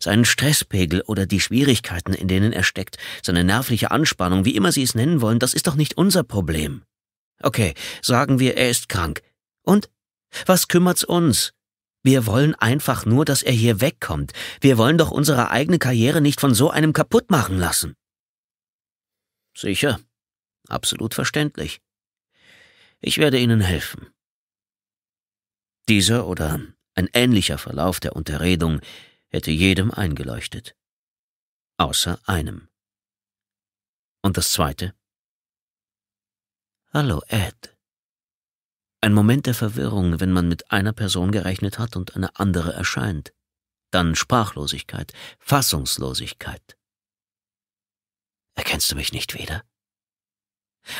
Seinen Stresspegel oder die Schwierigkeiten, in denen er steckt, seine nervliche Anspannung, wie immer Sie es nennen wollen, das ist doch nicht unser Problem. Okay, sagen wir, er ist krank. Und? Was kümmert's uns? Wir wollen einfach nur, dass er hier wegkommt. Wir wollen doch unsere eigene Karriere nicht von so einem kaputt machen lassen. Sicher. Absolut verständlich. Ich werde Ihnen helfen. Dieser oder ein ähnlicher Verlauf der Unterredung hätte jedem eingeleuchtet. Außer einem. Und das zweite? Hallo, Ed. Ein Moment der Verwirrung, wenn man mit einer Person gerechnet hat und eine andere erscheint. Dann Sprachlosigkeit, Fassungslosigkeit. Erkennst du mich nicht wieder?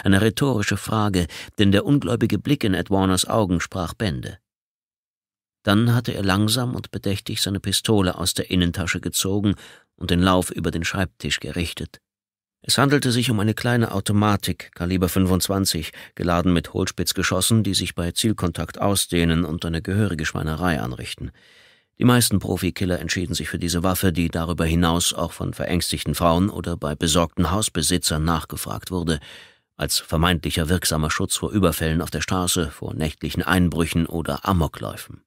Eine rhetorische Frage, denn der ungläubige Blick in Ed Warners Augen sprach Bände. Dann hatte er langsam und bedächtig seine Pistole aus der Innentasche gezogen und den Lauf über den Schreibtisch gerichtet. Es handelte sich um eine kleine Automatik, Kaliber 25, geladen mit Hohlspitzgeschossen, die sich bei Zielkontakt ausdehnen und eine gehörige Schweinerei anrichten. Die meisten Profikiller entschieden sich für diese Waffe, die darüber hinaus auch von verängstigten Frauen oder bei besorgten Hausbesitzern nachgefragt wurde, als vermeintlicher wirksamer Schutz vor Überfällen auf der Straße, vor nächtlichen Einbrüchen oder Amokläufen.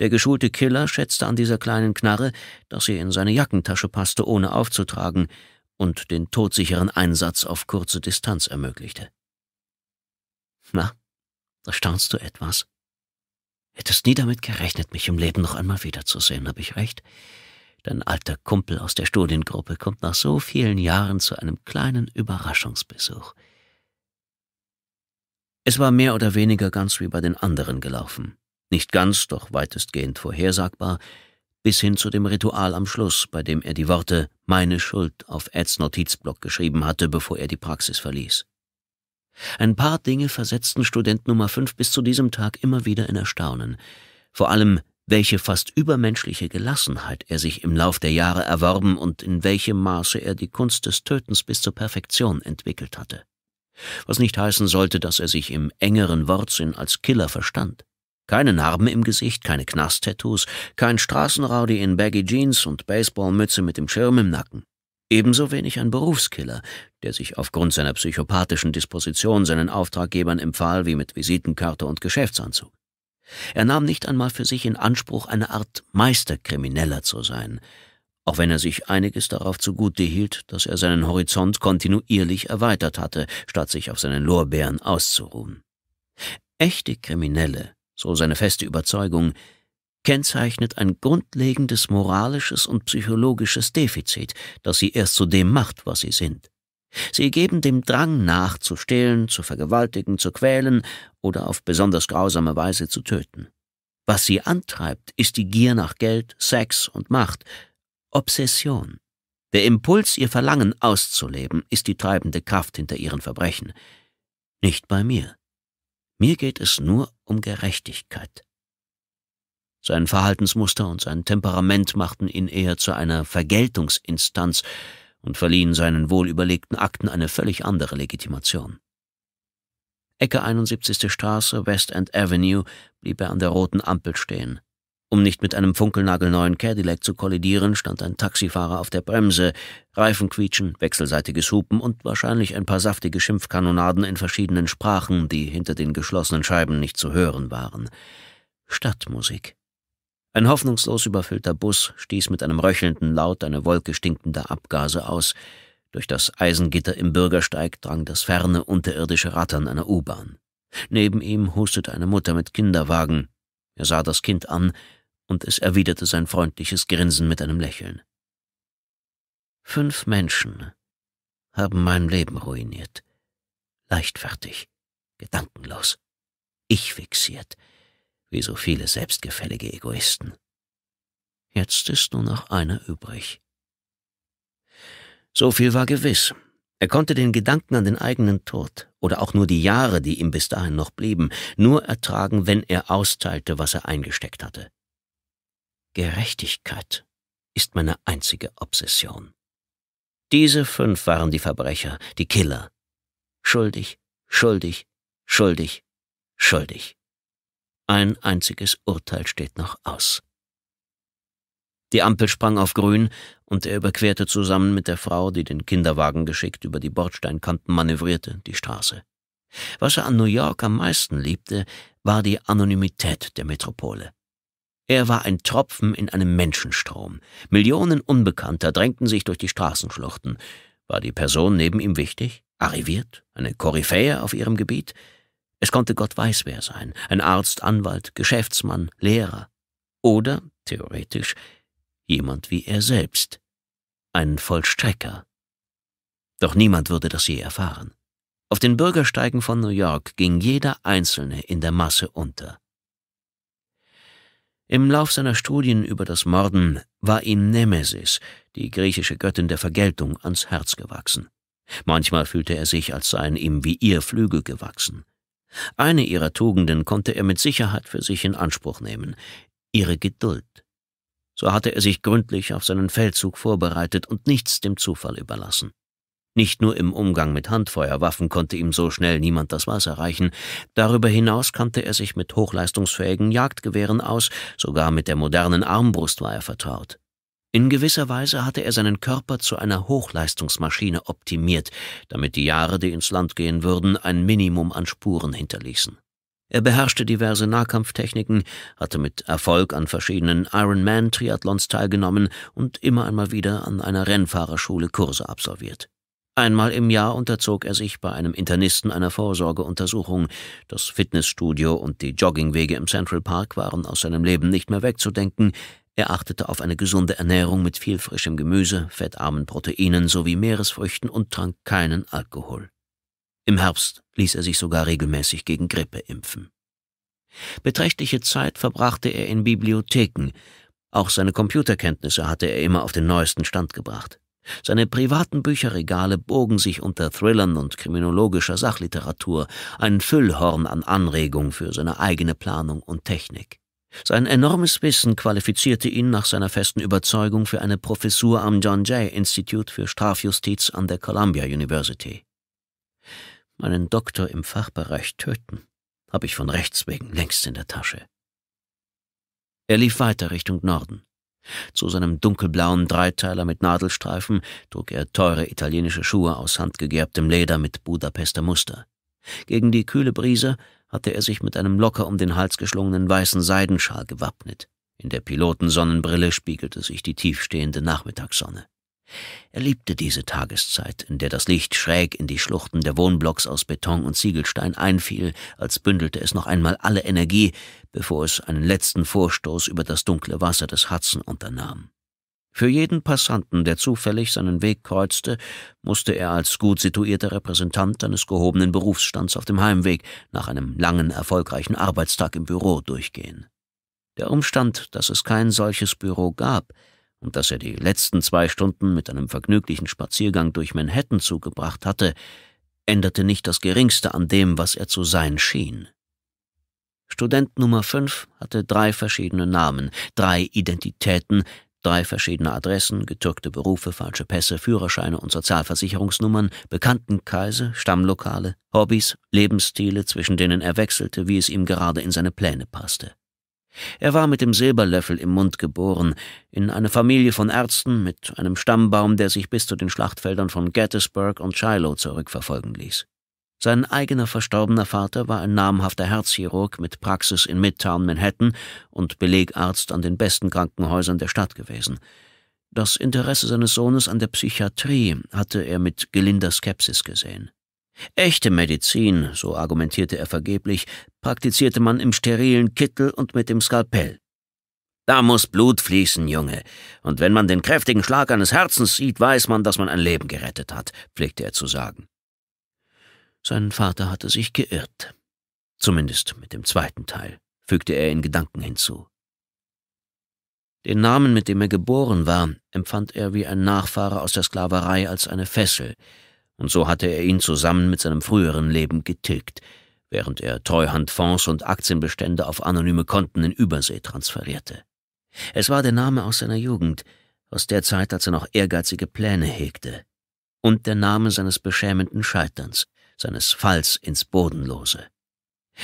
Der geschulte Killer schätzte an dieser kleinen Knarre, dass sie in seine Jackentasche passte, ohne aufzutragen, und den todsicheren Einsatz auf kurze Distanz ermöglichte. Na, da staunst du etwas? Hättest nie damit gerechnet, mich im Leben noch einmal wiederzusehen, hab ich recht? Dein alter Kumpel aus der Studiengruppe kommt nach so vielen Jahren zu einem kleinen Überraschungsbesuch. Es war mehr oder weniger ganz wie bei den anderen gelaufen. Nicht ganz, doch weitestgehend vorhersagbar, bis hin zu dem Ritual am Schluss, bei dem er die Worte »Meine Schuld« auf Eds Notizblock geschrieben hatte, bevor er die Praxis verließ. Ein paar Dinge versetzten Student Nummer 5 bis zu diesem Tag immer wieder in Erstaunen. Vor allem, welche fast übermenschliche Gelassenheit er sich im Lauf der Jahre erworben und in welchem Maße er die Kunst des Tötens bis zur Perfektion entwickelt hatte. Was nicht heißen sollte, dass er sich im engeren Wortsinn als Killer verstand. Keine Narben im Gesicht, keine Knast-Tattoos, kein Straßenraudi in Baggy Jeans und Baseballmütze mit dem Schirm im Nacken. Ebenso wenig ein Berufskiller, der sich aufgrund seiner psychopathischen Disposition seinen Auftraggebern empfahl wie mit Visitenkarte und Geschäftsanzug. Er nahm nicht einmal für sich in Anspruch, eine Art Meisterkrimineller zu sein, auch wenn er sich einiges darauf zugute hielt, dass er seinen Horizont kontinuierlich erweitert hatte, statt sich auf seinen Lorbeeren auszuruhen. Echte Kriminelle so seine feste Überzeugung, kennzeichnet ein grundlegendes moralisches und psychologisches Defizit, das sie erst zu dem macht, was sie sind. Sie geben dem Drang nach, zu stehlen, zu vergewaltigen, zu quälen oder auf besonders grausame Weise zu töten. Was sie antreibt, ist die Gier nach Geld, Sex und Macht, Obsession. Der Impuls, ihr Verlangen auszuleben, ist die treibende Kraft hinter ihren Verbrechen. Nicht bei mir. Mir geht es nur um Gerechtigkeit. Sein Verhaltensmuster und sein Temperament machten ihn eher zu einer Vergeltungsinstanz und verliehen seinen wohlüberlegten Akten eine völlig andere Legitimation. Ecke 71. Straße, West End Avenue, blieb er an der roten Ampel stehen. Um nicht mit einem funkelnagelneuen Cadillac zu kollidieren, stand ein Taxifahrer auf der Bremse, Reifenquietschen, wechselseitiges Hupen und wahrscheinlich ein paar saftige Schimpfkanonaden in verschiedenen Sprachen, die hinter den geschlossenen Scheiben nicht zu hören waren. Stadtmusik. Ein hoffnungslos überfüllter Bus stieß mit einem röchelnden Laut eine Wolke stinkender Abgase aus. Durch das Eisengitter im Bürgersteig drang das ferne unterirdische Rattern einer U-Bahn. Neben ihm hustete eine Mutter mit Kinderwagen. Er sah das Kind an, und es erwiderte sein freundliches Grinsen mit einem Lächeln. Fünf Menschen haben mein Leben ruiniert. Leichtfertig, gedankenlos, ich fixiert, wie so viele selbstgefällige Egoisten. Jetzt ist nur noch einer übrig. So viel war gewiss. Er konnte den Gedanken an den eigenen Tod oder auch nur die Jahre, die ihm bis dahin noch blieben, nur ertragen, wenn er austeilte, was er eingesteckt hatte. Gerechtigkeit ist meine einzige Obsession. Diese fünf waren die Verbrecher, die Killer. Schuldig, schuldig, schuldig, schuldig. Ein einziges Urteil steht noch aus. Die Ampel sprang auf grün und er überquerte zusammen mit der Frau, die den Kinderwagen geschickt über die Bordsteinkanten manövrierte, die Straße. Was er an New York am meisten liebte, war die Anonymität der Metropole. Er war ein Tropfen in einem Menschenstrom. Millionen Unbekannter drängten sich durch die Straßenschluchten. War die Person neben ihm wichtig? Arriviert? Eine Koryphäe auf ihrem Gebiet? Es konnte Gott weiß wer sein. Ein Arzt, Anwalt, Geschäftsmann, Lehrer. Oder, theoretisch, jemand wie er selbst. Ein Vollstrecker. Doch niemand würde das je erfahren. Auf den Bürgersteigen von New York ging jeder Einzelne in der Masse unter. Im Lauf seiner Studien über das Morden war ihm Nemesis, die griechische Göttin der Vergeltung, ans Herz gewachsen. Manchmal fühlte er sich, als seien ihm wie ihr Flügel gewachsen. Eine ihrer Tugenden konnte er mit Sicherheit für sich in Anspruch nehmen, ihre Geduld. So hatte er sich gründlich auf seinen Feldzug vorbereitet und nichts dem Zufall überlassen. Nicht nur im Umgang mit Handfeuerwaffen konnte ihm so schnell niemand das Wasser reichen, darüber hinaus kannte er sich mit hochleistungsfähigen Jagdgewehren aus, sogar mit der modernen Armbrust war er vertraut. In gewisser Weise hatte er seinen Körper zu einer Hochleistungsmaschine optimiert, damit die Jahre, die ins Land gehen würden, ein Minimum an Spuren hinterließen. Er beherrschte diverse Nahkampftechniken, hatte mit Erfolg an verschiedenen Ironman-Triathlons teilgenommen und immer einmal wieder an einer Rennfahrerschule Kurse absolviert. Einmal im Jahr unterzog er sich bei einem Internisten einer Vorsorgeuntersuchung. Das Fitnessstudio und die Joggingwege im Central Park waren aus seinem Leben nicht mehr wegzudenken. Er achtete auf eine gesunde Ernährung mit viel frischem Gemüse, fettarmen Proteinen sowie Meeresfrüchten und trank keinen Alkohol. Im Herbst ließ er sich sogar regelmäßig gegen Grippe impfen. Beträchtliche Zeit verbrachte er in Bibliotheken. Auch seine Computerkenntnisse hatte er immer auf den neuesten Stand gebracht. Seine privaten Bücherregale bogen sich unter Thrillern und kriminologischer Sachliteratur, ein Füllhorn an Anregung für seine eigene Planung und Technik. Sein enormes Wissen qualifizierte ihn nach seiner festen Überzeugung für eine Professur am John Jay Institute für Strafjustiz an der Columbia University. Meinen Doktor im Fachbereich Töten habe ich von rechts wegen längst in der Tasche. Er lief weiter Richtung Norden. Zu seinem dunkelblauen Dreiteiler mit Nadelstreifen trug er teure italienische Schuhe aus handgegerbtem Leder mit Budapester Muster. Gegen die kühle Brise hatte er sich mit einem locker um den Hals geschlungenen weißen Seidenschal gewappnet. In der Pilotensonnenbrille spiegelte sich die tiefstehende Nachmittagssonne. Er liebte diese Tageszeit, in der das Licht schräg in die Schluchten der Wohnblocks aus Beton und Ziegelstein einfiel, als bündelte es noch einmal alle Energie, bevor es einen letzten Vorstoß über das dunkle Wasser des Hudson unternahm. Für jeden Passanten, der zufällig seinen Weg kreuzte, musste er als gut situierter Repräsentant eines gehobenen Berufsstands auf dem Heimweg nach einem langen, erfolgreichen Arbeitstag im Büro durchgehen. Der Umstand, dass es kein solches Büro gab, und dass er die letzten zwei Stunden mit einem vergnüglichen Spaziergang durch Manhattan zugebracht hatte, änderte nicht das geringste an dem, was er zu sein schien. Student Nummer 5 hatte drei verschiedene Namen, drei Identitäten, drei verschiedene Adressen, getürkte Berufe, falsche Pässe, Führerscheine und Sozialversicherungsnummern, Bekanntenkreise, Stammlokale, Hobbys, Lebensstile, zwischen denen er wechselte, wie es ihm gerade in seine Pläne passte. Er war mit dem Silberlöffel im Mund geboren, in eine Familie von Ärzten mit einem Stammbaum, der sich bis zu den Schlachtfeldern von Gettysburg und Shiloh zurückverfolgen ließ. Sein eigener verstorbener Vater war ein namhafter Herzchirurg mit Praxis in Midtown Manhattan und Belegarzt an den besten Krankenhäusern der Stadt gewesen. Das Interesse seines Sohnes an der Psychiatrie hatte er mit gelinder Skepsis gesehen. Echte Medizin, so argumentierte er vergeblich, praktizierte man im sterilen Kittel und mit dem Skalpell. Da muss Blut fließen, Junge. Und wenn man den kräftigen Schlag eines Herzens sieht, weiß man, dass man ein Leben gerettet hat, pflegte er zu sagen. Sein Vater hatte sich geirrt. Zumindest mit dem zweiten Teil, fügte er in Gedanken hinzu. Den Namen, mit dem er geboren war, empfand er wie ein Nachfahre aus der Sklaverei als eine Fessel, und so hatte er ihn zusammen mit seinem früheren Leben getilgt, während er Treuhandfonds und Aktienbestände auf anonyme Konten in Übersee transferierte. Es war der Name aus seiner Jugend, aus der Zeit, als er noch ehrgeizige Pläne hegte, und der Name seines beschämenden Scheiterns, seines Falls ins Bodenlose.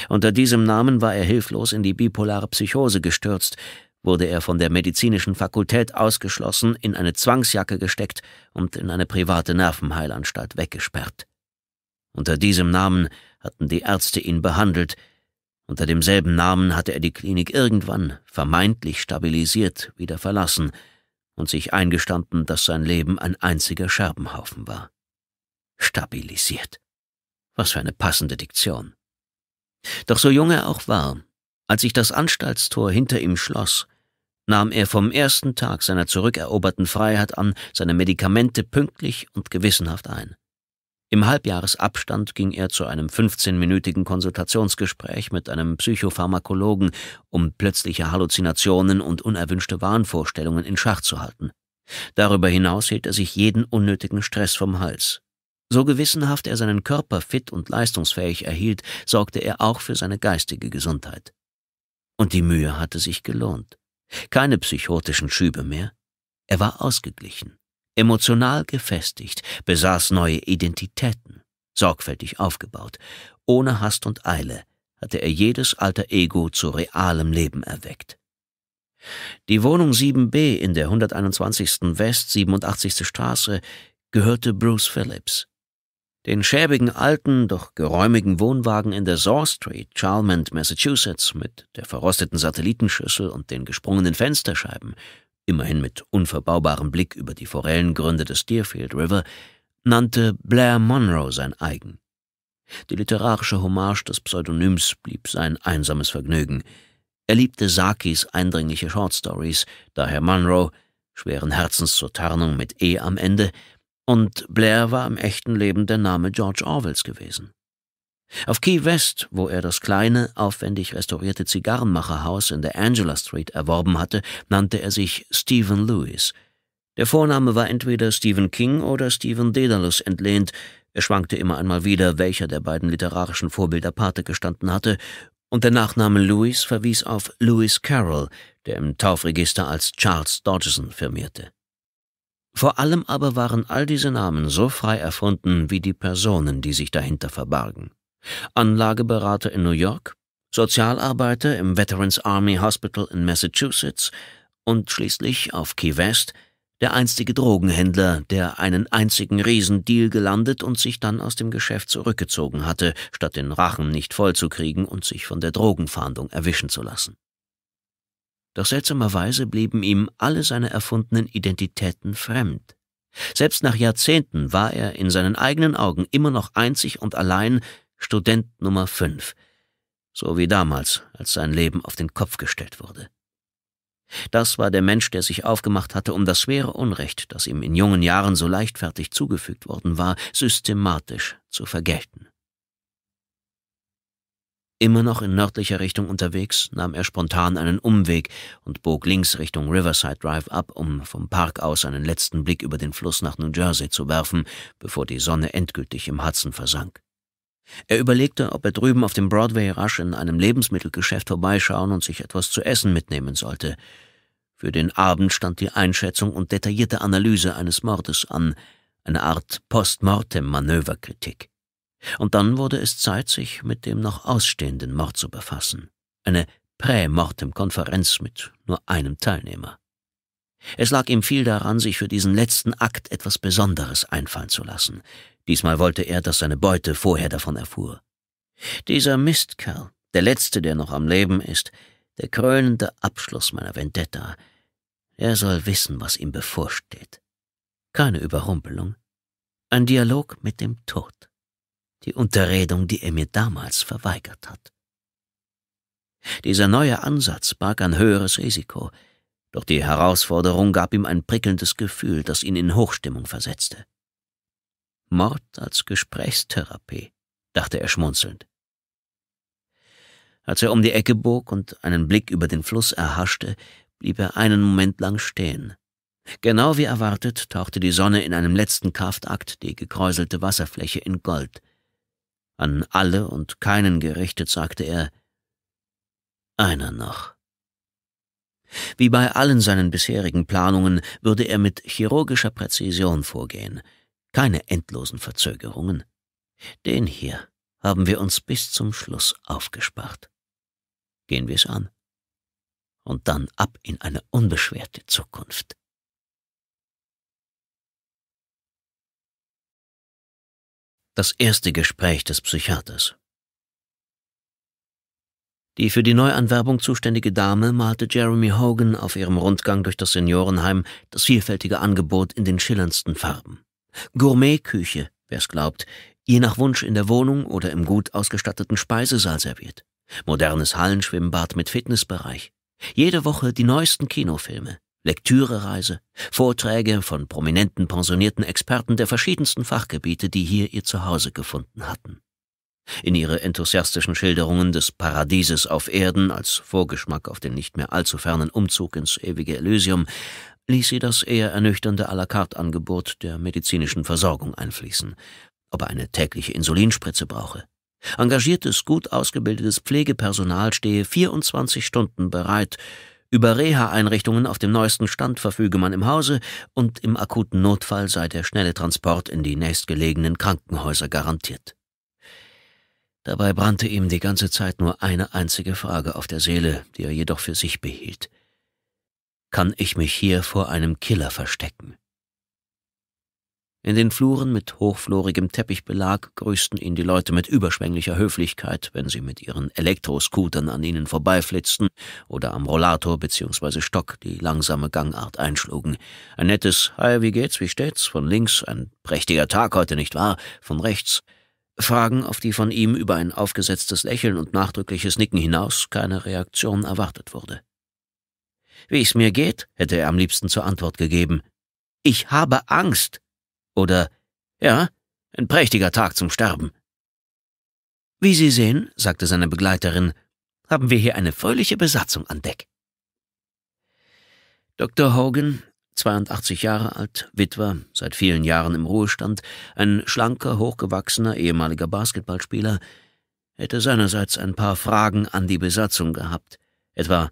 Unter diesem Namen war er hilflos in die bipolare Psychose gestürzt, wurde er von der medizinischen Fakultät ausgeschlossen, in eine Zwangsjacke gesteckt und in eine private Nervenheilanstalt weggesperrt. Unter diesem Namen hatten die Ärzte ihn behandelt, unter demselben Namen hatte er die Klinik irgendwann, vermeintlich stabilisiert, wieder verlassen und sich eingestanden, dass sein Leben ein einziger Scherbenhaufen war. Stabilisiert. Was für eine passende Diktion. Doch so jung er auch war, als sich das Anstaltstor hinter ihm schloss, nahm er vom ersten Tag seiner zurückeroberten Freiheit an seine Medikamente pünktlich und gewissenhaft ein. Im Halbjahresabstand ging er zu einem 15-minütigen Konsultationsgespräch mit einem Psychopharmakologen, um plötzliche Halluzinationen und unerwünschte Wahnvorstellungen in Schach zu halten. Darüber hinaus hielt er sich jeden unnötigen Stress vom Hals. So gewissenhaft er seinen Körper fit und leistungsfähig erhielt, sorgte er auch für seine geistige Gesundheit. Und die Mühe hatte sich gelohnt. Keine psychotischen Schübe mehr. Er war ausgeglichen, emotional gefestigt, besaß neue Identitäten, sorgfältig aufgebaut. Ohne Hast und Eile hatte er jedes alter Ego zu realem Leben erweckt. Die Wohnung 7b in der 121. West 87. Straße gehörte Bruce Phillips den schäbigen alten, doch geräumigen Wohnwagen in der Saw Street, Charlemont, Massachusetts, mit der verrosteten Satellitenschüssel und den gesprungenen Fensterscheiben, immerhin mit unverbaubarem Blick über die Forellengründe des Deerfield River, nannte Blair Monroe sein eigen. Die literarische Hommage des Pseudonyms blieb sein einsames Vergnügen. Er liebte Sakis eindringliche Shortstories, daher Monroe, schweren Herzens zur Tarnung mit E am Ende, und Blair war im echten Leben der Name George Orwells gewesen. Auf Key West, wo er das kleine, aufwendig restaurierte Zigarrenmacherhaus in der Angela Street erworben hatte, nannte er sich Stephen Lewis. Der Vorname war entweder Stephen King oder Stephen Dedalus entlehnt, er schwankte immer einmal wieder, welcher der beiden literarischen Vorbilder Pate gestanden hatte, und der Nachname Lewis verwies auf Lewis Carroll, der im Taufregister als Charles Dodgson firmierte. Vor allem aber waren all diese Namen so frei erfunden wie die Personen, die sich dahinter verbargen. Anlageberater in New York, Sozialarbeiter im Veterans Army Hospital in Massachusetts und schließlich auf Key West der einstige Drogenhändler, der einen einzigen Riesendeal gelandet und sich dann aus dem Geschäft zurückgezogen hatte, statt den Rachen nicht vollzukriegen und sich von der Drogenfahndung erwischen zu lassen. Doch seltsamerweise blieben ihm alle seine erfundenen Identitäten fremd. Selbst nach Jahrzehnten war er in seinen eigenen Augen immer noch einzig und allein Student Nummer fünf, so wie damals, als sein Leben auf den Kopf gestellt wurde. Das war der Mensch, der sich aufgemacht hatte, um das schwere Unrecht, das ihm in jungen Jahren so leichtfertig zugefügt worden war, systematisch zu vergelten. Immer noch in nördlicher Richtung unterwegs, nahm er spontan einen Umweg und bog links Richtung Riverside Drive ab, um vom Park aus einen letzten Blick über den Fluss nach New Jersey zu werfen, bevor die Sonne endgültig im Hudson versank. Er überlegte, ob er drüben auf dem Broadway rasch in einem Lebensmittelgeschäft vorbeischauen und sich etwas zu essen mitnehmen sollte. Für den Abend stand die Einschätzung und detaillierte Analyse eines Mordes an, eine Art Postmortem-Manöverkritik. Und dann wurde es Zeit, sich mit dem noch ausstehenden Mord zu befassen. Eine Prä-Mortem-Konferenz mit nur einem Teilnehmer. Es lag ihm viel daran, sich für diesen letzten Akt etwas Besonderes einfallen zu lassen. Diesmal wollte er, dass seine Beute vorher davon erfuhr. Dieser Mistkerl, der letzte, der noch am Leben ist, der krönende Abschluss meiner Vendetta, er soll wissen, was ihm bevorsteht. Keine Überrumpelung, ein Dialog mit dem Tod die Unterredung, die er mir damals verweigert hat. Dieser neue Ansatz barg ein höheres Risiko, doch die Herausforderung gab ihm ein prickelndes Gefühl, das ihn in Hochstimmung versetzte. Mord als Gesprächstherapie, dachte er schmunzelnd. Als er um die Ecke bog und einen Blick über den Fluss erhaschte, blieb er einen Moment lang stehen. Genau wie erwartet tauchte die Sonne in einem letzten Kraftakt die gekräuselte Wasserfläche in Gold, an alle und keinen gerichtet, sagte er, einer noch. Wie bei allen seinen bisherigen Planungen würde er mit chirurgischer Präzision vorgehen, keine endlosen Verzögerungen. Den hier haben wir uns bis zum Schluss aufgespart. Gehen wir es an. Und dann ab in eine unbeschwerte Zukunft. das erste Gespräch des Psychiaters. Die für die Neuanwerbung zuständige Dame malte Jeremy Hogan auf ihrem Rundgang durch das Seniorenheim das vielfältige Angebot in den schillerndsten Farben. Gourmetküche, wer es glaubt, je nach Wunsch in der Wohnung oder im gut ausgestatteten Speisesaal serviert. Modernes Hallenschwimmbad mit Fitnessbereich. Jede Woche die neuesten Kinofilme. Lektürereise, Vorträge von prominenten pensionierten Experten der verschiedensten Fachgebiete, die hier ihr Zuhause gefunden hatten. In ihre enthusiastischen Schilderungen des Paradieses auf Erden als Vorgeschmack auf den nicht mehr allzu fernen Umzug ins ewige Elysium ließ sie das eher ernüchternde à la carte Angebot der medizinischen Versorgung einfließen, ob er eine tägliche Insulinspritze brauche. Engagiertes, gut ausgebildetes Pflegepersonal stehe 24 Stunden bereit, über Reha-Einrichtungen auf dem neuesten Stand verfüge man im Hause und im akuten Notfall sei der schnelle Transport in die nächstgelegenen Krankenhäuser garantiert. Dabei brannte ihm die ganze Zeit nur eine einzige Frage auf der Seele, die er jedoch für sich behielt. Kann ich mich hier vor einem Killer verstecken? In den Fluren mit hochflorigem Teppichbelag grüßten ihn die Leute mit überschwänglicher Höflichkeit, wenn sie mit ihren Elektroscootern an ihnen vorbeiflitzten oder am Rollator bzw. Stock die langsame Gangart einschlugen. Ein nettes Hi, wie geht's, wie steht's? von links, ein prächtiger Tag heute, nicht wahr? von rechts. Fragen, auf die von ihm über ein aufgesetztes Lächeln und nachdrückliches Nicken hinaus keine Reaktion erwartet wurde. Wie es mir geht, hätte er am liebsten zur Antwort gegeben. Ich habe Angst, oder Ja, ein prächtiger Tag zum Sterben. Wie Sie sehen, sagte seine Begleiterin, haben wir hier eine fröhliche Besatzung an Deck. Dr. Hogan, 82 Jahre alt, Witwer, seit vielen Jahren im Ruhestand, ein schlanker, hochgewachsener ehemaliger Basketballspieler, hätte seinerseits ein paar Fragen an die Besatzung gehabt, etwa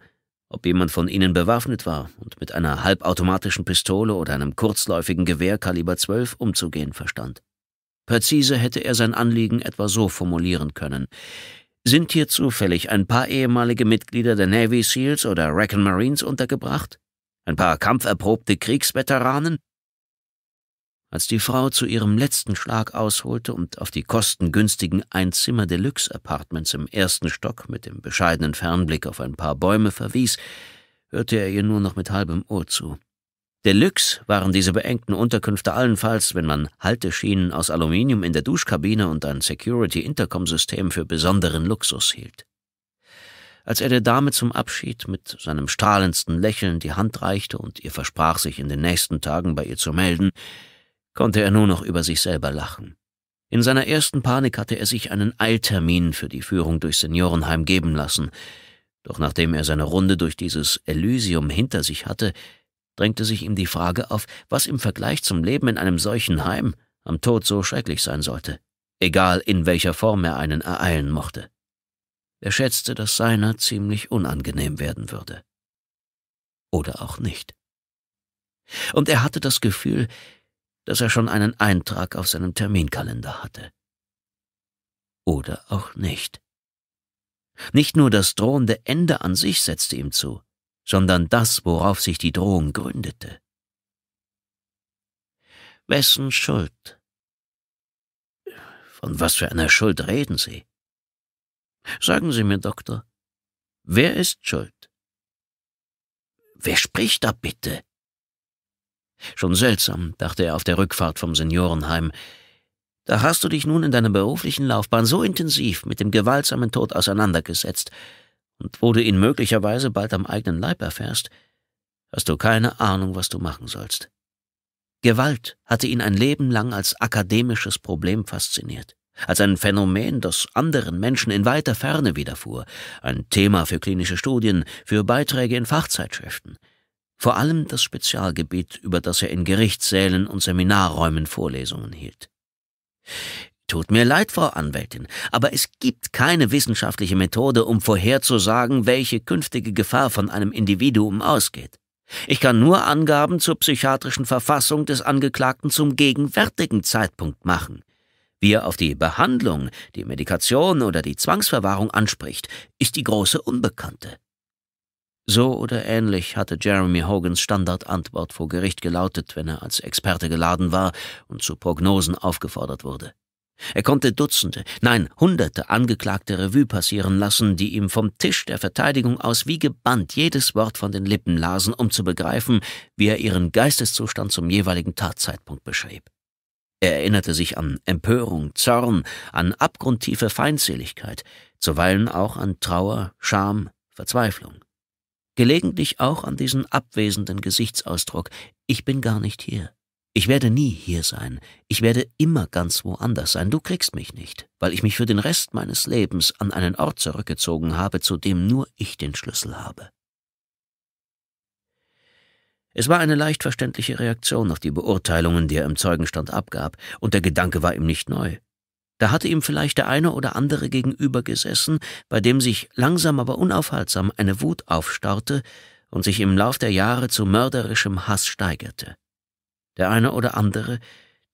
ob jemand von ihnen bewaffnet war und mit einer halbautomatischen Pistole oder einem kurzläufigen Gewehr Kaliber 12 umzugehen verstand. Präzise hätte er sein Anliegen etwa so formulieren können. Sind hier zufällig ein paar ehemalige Mitglieder der Navy SEALs oder Reckon Marines untergebracht? Ein paar kampferprobte Kriegsveteranen? Als die Frau zu ihrem letzten Schlag ausholte und auf die kostengünstigen Einzimmer-Deluxe-Apartments im ersten Stock mit dem bescheidenen Fernblick auf ein paar Bäume verwies, hörte er ihr nur noch mit halbem Ohr zu. Deluxe waren diese beengten Unterkünfte allenfalls, wenn man Halteschienen aus Aluminium in der Duschkabine und ein Security-Intercom-System für besonderen Luxus hielt. Als er der Dame zum Abschied mit seinem strahlendsten Lächeln die Hand reichte und ihr versprach, sich in den nächsten Tagen bei ihr zu melden, konnte er nur noch über sich selber lachen. In seiner ersten Panik hatte er sich einen Eiltermin für die Führung durch Seniorenheim geben lassen, doch nachdem er seine Runde durch dieses Elysium hinter sich hatte, drängte sich ihm die Frage auf, was im Vergleich zum Leben in einem solchen Heim am Tod so schrecklich sein sollte, egal in welcher Form er einen ereilen mochte. Er schätzte, dass seiner ziemlich unangenehm werden würde. Oder auch nicht. Und er hatte das Gefühl, dass er schon einen Eintrag auf seinem Terminkalender hatte. Oder auch nicht. Nicht nur das drohende Ende an sich setzte ihm zu, sondern das, worauf sich die Drohung gründete. Wessen Schuld? Von was für einer Schuld reden Sie? Sagen Sie mir, Doktor, wer ist schuld? Wer spricht da bitte? Schon seltsam, dachte er auf der Rückfahrt vom Seniorenheim. Da hast du dich nun in deiner beruflichen Laufbahn so intensiv mit dem gewaltsamen Tod auseinandergesetzt und wo du ihn möglicherweise bald am eigenen Leib erfährst, hast du keine Ahnung, was du machen sollst. Gewalt hatte ihn ein Leben lang als akademisches Problem fasziniert, als ein Phänomen, das anderen Menschen in weiter Ferne widerfuhr, ein Thema für klinische Studien, für Beiträge in Fachzeitschriften – vor allem das Spezialgebiet, über das er in Gerichtssälen und Seminarräumen Vorlesungen hielt. Tut mir leid, Frau Anwältin, aber es gibt keine wissenschaftliche Methode, um vorherzusagen, welche künftige Gefahr von einem Individuum ausgeht. Ich kann nur Angaben zur psychiatrischen Verfassung des Angeklagten zum gegenwärtigen Zeitpunkt machen. Wie er auf die Behandlung, die Medikation oder die Zwangsverwahrung anspricht, ist die große Unbekannte. So oder ähnlich hatte Jeremy Hogans Standardantwort vor Gericht gelautet, wenn er als Experte geladen war und zu Prognosen aufgefordert wurde. Er konnte Dutzende, nein, Hunderte Angeklagte Revue passieren lassen, die ihm vom Tisch der Verteidigung aus wie gebannt jedes Wort von den Lippen lasen, um zu begreifen, wie er ihren Geisteszustand zum jeweiligen Tatzeitpunkt beschrieb. Er erinnerte sich an Empörung, Zorn, an abgrundtiefe Feindseligkeit, zuweilen auch an Trauer, Scham, Verzweiflung gelegentlich auch an diesen abwesenden Gesichtsausdruck. Ich bin gar nicht hier. Ich werde nie hier sein. Ich werde immer ganz woanders sein. Du kriegst mich nicht, weil ich mich für den Rest meines Lebens an einen Ort zurückgezogen habe, zu dem nur ich den Schlüssel habe. Es war eine leicht verständliche Reaktion auf die Beurteilungen, die er im Zeugenstand abgab, und der Gedanke war ihm nicht neu. Da hatte ihm vielleicht der eine oder andere gegenüber gesessen, bei dem sich langsam aber unaufhaltsam eine Wut aufstaute und sich im Lauf der Jahre zu mörderischem Hass steigerte. Der eine oder andere,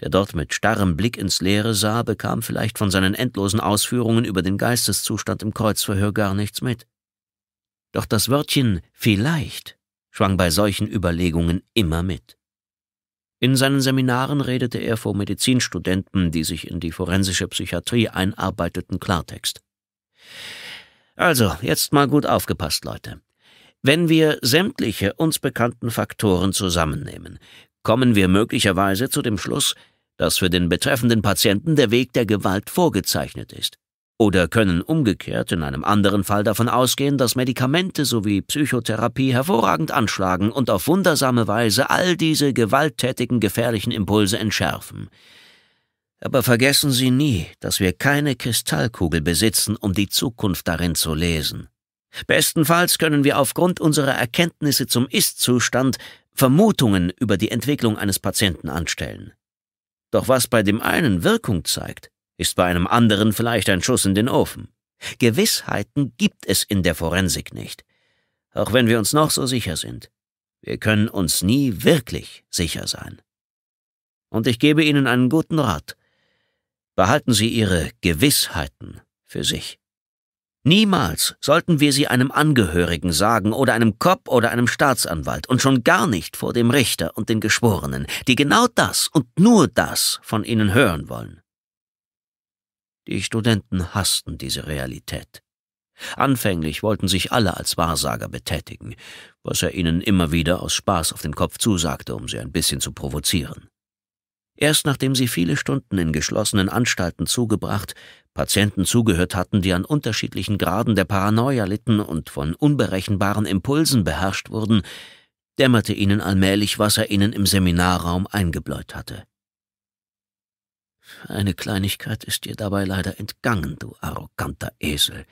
der dort mit starrem Blick ins Leere sah, bekam vielleicht von seinen endlosen Ausführungen über den Geisteszustand im Kreuzverhör gar nichts mit. Doch das Wörtchen vielleicht schwang bei solchen Überlegungen immer mit. In seinen Seminaren redete er vor Medizinstudenten, die sich in die forensische Psychiatrie einarbeiteten, Klartext. Also, jetzt mal gut aufgepasst, Leute. Wenn wir sämtliche uns bekannten Faktoren zusammennehmen, kommen wir möglicherweise zu dem Schluss, dass für den betreffenden Patienten der Weg der Gewalt vorgezeichnet ist oder können umgekehrt in einem anderen Fall davon ausgehen, dass Medikamente sowie Psychotherapie hervorragend anschlagen und auf wundersame Weise all diese gewalttätigen, gefährlichen Impulse entschärfen. Aber vergessen Sie nie, dass wir keine Kristallkugel besitzen, um die Zukunft darin zu lesen. Bestenfalls können wir aufgrund unserer Erkenntnisse zum Ist-Zustand Vermutungen über die Entwicklung eines Patienten anstellen. Doch was bei dem einen Wirkung zeigt, ist bei einem anderen vielleicht ein Schuss in den Ofen. Gewissheiten gibt es in der Forensik nicht, auch wenn wir uns noch so sicher sind. Wir können uns nie wirklich sicher sein. Und ich gebe Ihnen einen guten Rat. Behalten Sie Ihre Gewissheiten für sich. Niemals sollten wir sie einem Angehörigen sagen oder einem Cop oder einem Staatsanwalt und schon gar nicht vor dem Richter und den Geschworenen, die genau das und nur das von ihnen hören wollen. Die Studenten hassten diese Realität. Anfänglich wollten sich alle als Wahrsager betätigen, was er ihnen immer wieder aus Spaß auf den Kopf zusagte, um sie ein bisschen zu provozieren. Erst nachdem sie viele Stunden in geschlossenen Anstalten zugebracht, Patienten zugehört hatten, die an unterschiedlichen Graden der Paranoia litten und von unberechenbaren Impulsen beherrscht wurden, dämmerte ihnen allmählich, was er ihnen im Seminarraum eingebläut hatte. Eine Kleinigkeit ist dir dabei leider entgangen, du arroganter Esel.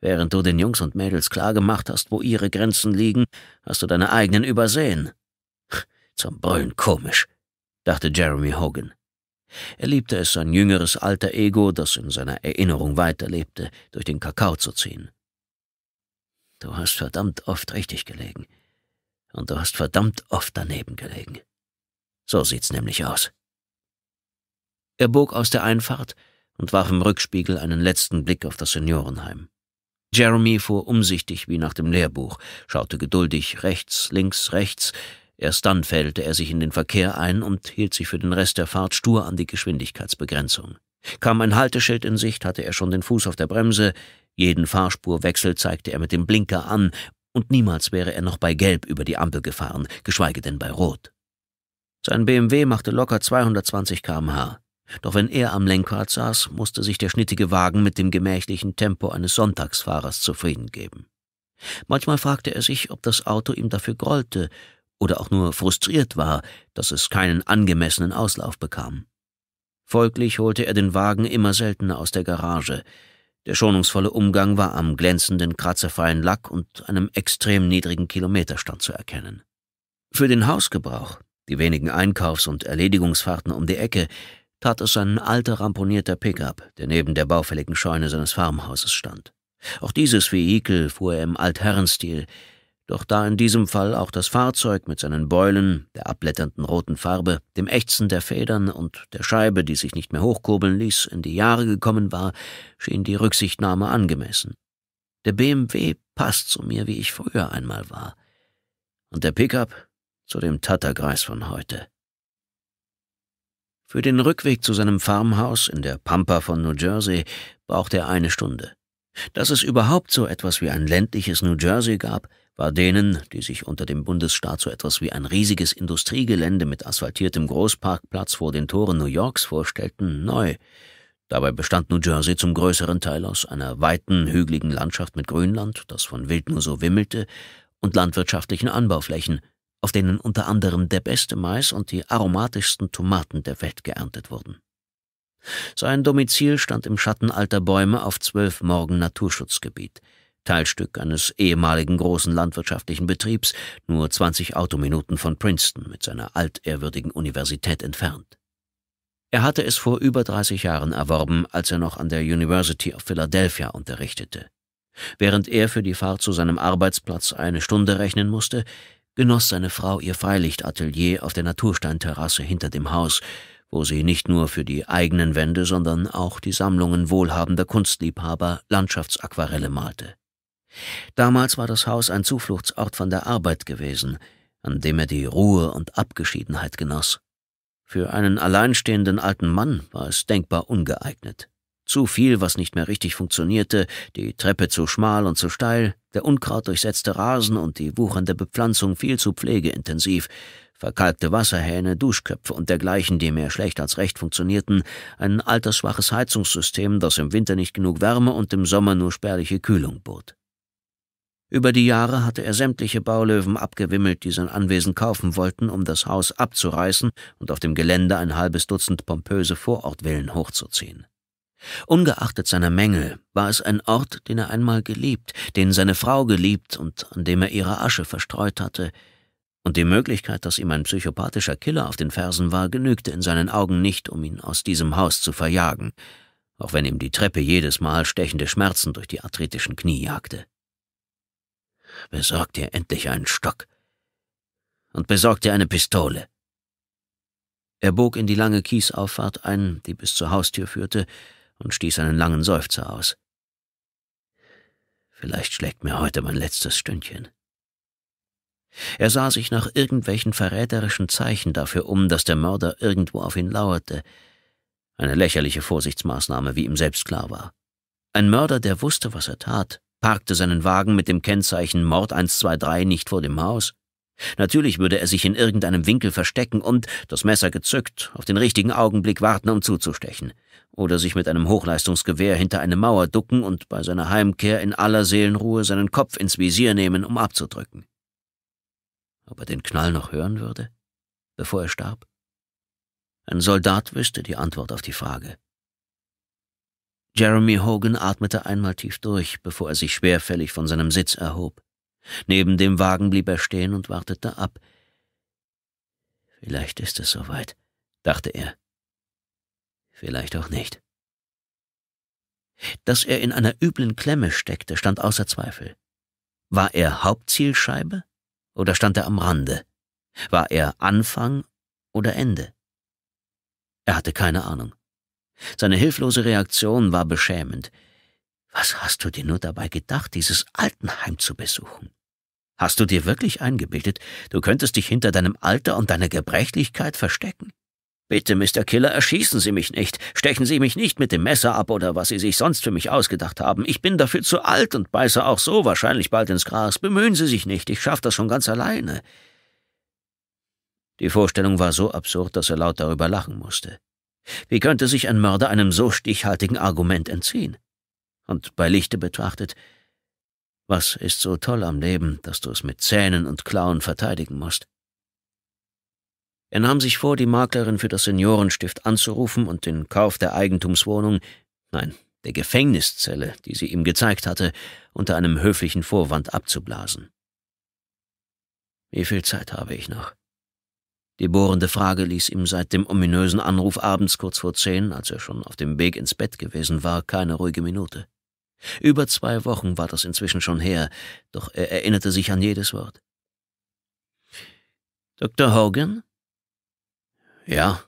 Während du den Jungs und Mädels klargemacht hast, wo ihre Grenzen liegen, hast du deine eigenen übersehen. Zum Brüllen komisch, dachte Jeremy Hogan. Er liebte es, sein jüngeres alter Ego, das in seiner Erinnerung weiterlebte, durch den Kakao zu ziehen. Du hast verdammt oft richtig gelegen. Und du hast verdammt oft daneben gelegen. So sieht's nämlich aus. Er bog aus der Einfahrt und warf im Rückspiegel einen letzten Blick auf das Seniorenheim. Jeremy fuhr umsichtig wie nach dem Lehrbuch, schaute geduldig rechts, links, rechts, erst dann fällte er sich in den Verkehr ein und hielt sich für den Rest der Fahrt stur an die Geschwindigkeitsbegrenzung. Kam ein Halteschild in Sicht, hatte er schon den Fuß auf der Bremse, jeden Fahrspurwechsel zeigte er mit dem Blinker an, und niemals wäre er noch bei Gelb über die Ampel gefahren, geschweige denn bei Rot. Sein BMW machte locker 220 kmh. Doch wenn er am Lenkrad saß, musste sich der schnittige Wagen mit dem gemächlichen Tempo eines Sonntagsfahrers zufrieden geben. Manchmal fragte er sich, ob das Auto ihm dafür grollte oder auch nur frustriert war, dass es keinen angemessenen Auslauf bekam. Folglich holte er den Wagen immer seltener aus der Garage. Der schonungsvolle Umgang war am glänzenden, kratzerfreien Lack und einem extrem niedrigen Kilometerstand zu erkennen. Für den Hausgebrauch, die wenigen Einkaufs- und Erledigungsfahrten um die Ecke, tat es ein alter ramponierter Pickup, der neben der baufälligen Scheune seines Farmhauses stand. Auch dieses Vehikel fuhr er im Altherrenstil, doch da in diesem Fall auch das Fahrzeug mit seinen Beulen, der abblätternden roten Farbe, dem Ächzen der Federn und der Scheibe, die sich nicht mehr hochkurbeln ließ, in die Jahre gekommen war, schien die Rücksichtnahme angemessen. Der BMW passt zu mir, wie ich früher einmal war. Und der Pickup zu dem Tattergreis von heute. Für den Rückweg zu seinem Farmhaus in der Pampa von New Jersey brauchte er eine Stunde. Dass es überhaupt so etwas wie ein ländliches New Jersey gab, war denen, die sich unter dem Bundesstaat so etwas wie ein riesiges Industriegelände mit asphaltiertem Großparkplatz vor den Toren New Yorks vorstellten, neu. Dabei bestand New Jersey zum größeren Teil aus einer weiten, hügeligen Landschaft mit Grünland, das von Wild nur so wimmelte, und landwirtschaftlichen Anbauflächen – auf denen unter anderem der beste Mais und die aromatischsten Tomaten der Welt geerntet wurden. Sein Domizil stand im Schatten alter Bäume auf zwölf Morgen Naturschutzgebiet, Teilstück eines ehemaligen großen landwirtschaftlichen Betriebs, nur 20 Autominuten von Princeton mit seiner altehrwürdigen Universität entfernt. Er hatte es vor über 30 Jahren erworben, als er noch an der University of Philadelphia unterrichtete. Während er für die Fahrt zu seinem Arbeitsplatz eine Stunde rechnen musste, genoss seine Frau ihr Freilichtatelier auf der Natursteinterrasse hinter dem Haus, wo sie nicht nur für die eigenen Wände, sondern auch die Sammlungen wohlhabender Kunstliebhaber Landschaftsaquarelle malte. Damals war das Haus ein Zufluchtsort von der Arbeit gewesen, an dem er die Ruhe und Abgeschiedenheit genoss. Für einen alleinstehenden alten Mann war es denkbar ungeeignet. Zu viel, was nicht mehr richtig funktionierte, die Treppe zu schmal und zu steil, der Unkraut durchsetzte Rasen und die wuchernde Bepflanzung viel zu pflegeintensiv, verkalkte Wasserhähne, Duschköpfe und dergleichen, die mehr schlecht als recht funktionierten, ein altersschwaches Heizungssystem, das im Winter nicht genug Wärme und im Sommer nur spärliche Kühlung bot. Über die Jahre hatte er sämtliche Baulöwen abgewimmelt, die sein Anwesen kaufen wollten, um das Haus abzureißen und auf dem Gelände ein halbes Dutzend pompöse Vorortvillen hochzuziehen. Ungeachtet seiner Mängel war es ein Ort, den er einmal geliebt, den seine Frau geliebt und an dem er ihre Asche verstreut hatte, und die Möglichkeit, dass ihm ein psychopathischer Killer auf den Fersen war, genügte in seinen Augen nicht, um ihn aus diesem Haus zu verjagen, auch wenn ihm die Treppe jedes Mal stechende Schmerzen durch die arthritischen Knie jagte. Besorgt ihr endlich einen Stock und besorgt ihr eine Pistole. Er bog in die lange Kiesauffahrt ein, die bis zur Haustür führte, und stieß einen langen Seufzer aus. Vielleicht schlägt mir heute mein letztes Stündchen. Er sah sich nach irgendwelchen verräterischen Zeichen dafür um, dass der Mörder irgendwo auf ihn lauerte. Eine lächerliche Vorsichtsmaßnahme, wie ihm selbst klar war. Ein Mörder, der wusste, was er tat, parkte seinen Wagen mit dem Kennzeichen Mord 123 nicht vor dem Haus. Natürlich würde er sich in irgendeinem Winkel verstecken und, das Messer gezückt, auf den richtigen Augenblick warten, um zuzustechen oder sich mit einem Hochleistungsgewehr hinter eine Mauer ducken und bei seiner Heimkehr in aller Seelenruhe seinen Kopf ins Visier nehmen, um abzudrücken. Ob er den Knall noch hören würde, bevor er starb? Ein Soldat wüsste die Antwort auf die Frage. Jeremy Hogan atmete einmal tief durch, bevor er sich schwerfällig von seinem Sitz erhob. Neben dem Wagen blieb er stehen und wartete ab. Vielleicht ist es soweit, dachte er vielleicht auch nicht. Dass er in einer üblen Klemme steckte, stand außer Zweifel. War er Hauptzielscheibe oder stand er am Rande? War er Anfang oder Ende? Er hatte keine Ahnung. Seine hilflose Reaktion war beschämend. Was hast du dir nur dabei gedacht, dieses Altenheim zu besuchen? Hast du dir wirklich eingebildet, du könntest dich hinter deinem Alter und deiner Gebrechlichkeit verstecken? Bitte, Mr. Killer, erschießen Sie mich nicht. Stechen Sie mich nicht mit dem Messer ab oder was Sie sich sonst für mich ausgedacht haben. Ich bin dafür zu alt und beiße auch so wahrscheinlich bald ins Gras. Bemühen Sie sich nicht, ich schaffe das schon ganz alleine. Die Vorstellung war so absurd, dass er laut darüber lachen musste. Wie könnte sich ein Mörder einem so stichhaltigen Argument entziehen? Und bei Lichte betrachtet, was ist so toll am Leben, dass du es mit Zähnen und Klauen verteidigen musst? Er nahm sich vor, die Maklerin für das Seniorenstift anzurufen und den Kauf der Eigentumswohnung, nein, der Gefängniszelle, die sie ihm gezeigt hatte, unter einem höflichen Vorwand abzublasen. Wie viel Zeit habe ich noch? Die bohrende Frage ließ ihm seit dem ominösen Anruf abends kurz vor zehn, als er schon auf dem Weg ins Bett gewesen war, keine ruhige Minute. Über zwei Wochen war das inzwischen schon her, doch er erinnerte sich an jedes Wort. Dr. Hogan? Ja?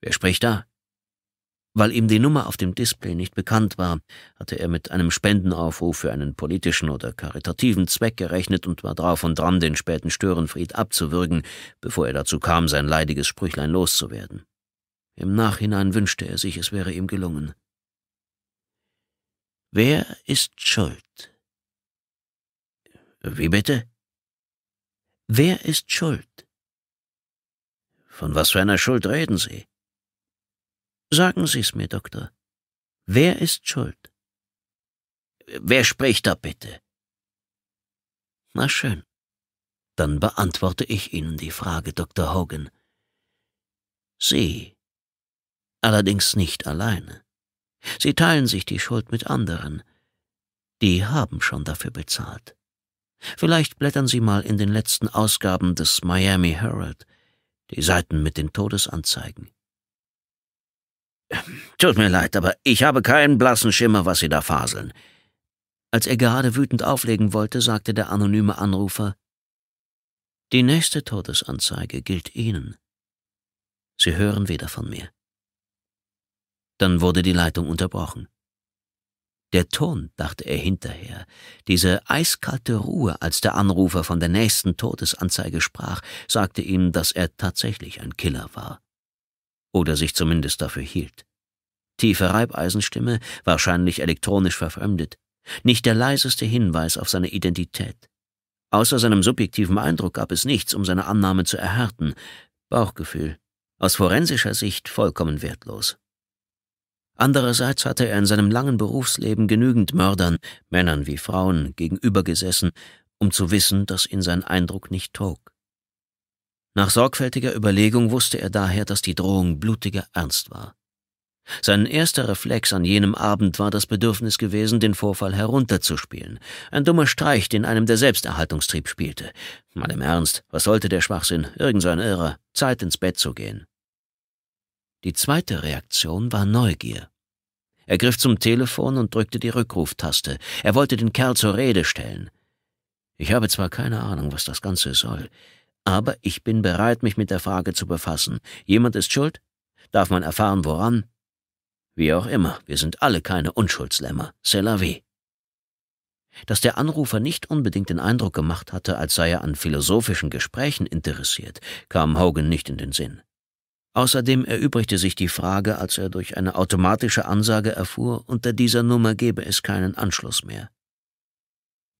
Wer spricht da? Weil ihm die Nummer auf dem Display nicht bekannt war, hatte er mit einem Spendenaufruf für einen politischen oder karitativen Zweck gerechnet und war drauf und dran, den späten Störenfried abzuwürgen, bevor er dazu kam, sein leidiges Sprüchlein loszuwerden. Im Nachhinein wünschte er sich, es wäre ihm gelungen. Wer ist schuld? Wie bitte? Wer ist schuld? Von was für einer Schuld reden Sie? Sagen Sie es mir, Doktor. Wer ist schuld? Wer spricht da bitte? Na schön. Dann beantworte ich Ihnen die Frage, Dr. Hogan. Sie. Allerdings nicht alleine. Sie teilen sich die Schuld mit anderen. Die haben schon dafür bezahlt. Vielleicht blättern Sie mal in den letzten Ausgaben des Miami Herald. Die Seiten mit den Todesanzeigen. Ähm, tut mir leid, aber ich habe keinen blassen Schimmer, was Sie da faseln. Als er gerade wütend auflegen wollte, sagte der anonyme Anrufer, die nächste Todesanzeige gilt Ihnen. Sie hören weder von mir. Dann wurde die Leitung unterbrochen. Der Ton, dachte er hinterher, diese eiskalte Ruhe, als der Anrufer von der nächsten Todesanzeige sprach, sagte ihm, dass er tatsächlich ein Killer war. Oder sich zumindest dafür hielt. Tiefe Reibeisenstimme, wahrscheinlich elektronisch verfremdet, nicht der leiseste Hinweis auf seine Identität. Außer seinem subjektiven Eindruck gab es nichts, um seine Annahme zu erhärten. Bauchgefühl. Aus forensischer Sicht vollkommen wertlos. Andererseits hatte er in seinem langen Berufsleben genügend Mördern, Männern wie Frauen, gegenübergesessen, um zu wissen, dass ihn sein Eindruck nicht trug. Nach sorgfältiger Überlegung wusste er daher, dass die Drohung blutiger Ernst war. Sein erster Reflex an jenem Abend war das Bedürfnis gewesen, den Vorfall herunterzuspielen. Ein dummer Streich, den einem der Selbsterhaltungstrieb spielte. Mal im Ernst, was sollte der Schwachsinn? Irgend so ein Irrer. Zeit ins Bett zu gehen. Die zweite Reaktion war Neugier. Er griff zum Telefon und drückte die Rückruftaste. Er wollte den Kerl zur Rede stellen. Ich habe zwar keine Ahnung, was das Ganze soll, aber ich bin bereit, mich mit der Frage zu befassen. Jemand ist schuld? Darf man erfahren, woran? Wie auch immer, wir sind alle keine Unschuldslämmer. C'est la vie. Dass der Anrufer nicht unbedingt den Eindruck gemacht hatte, als sei er an philosophischen Gesprächen interessiert, kam Hogan nicht in den Sinn. Außerdem erübrigte sich die Frage, als er durch eine automatische Ansage erfuhr, unter dieser Nummer gebe es keinen Anschluss mehr.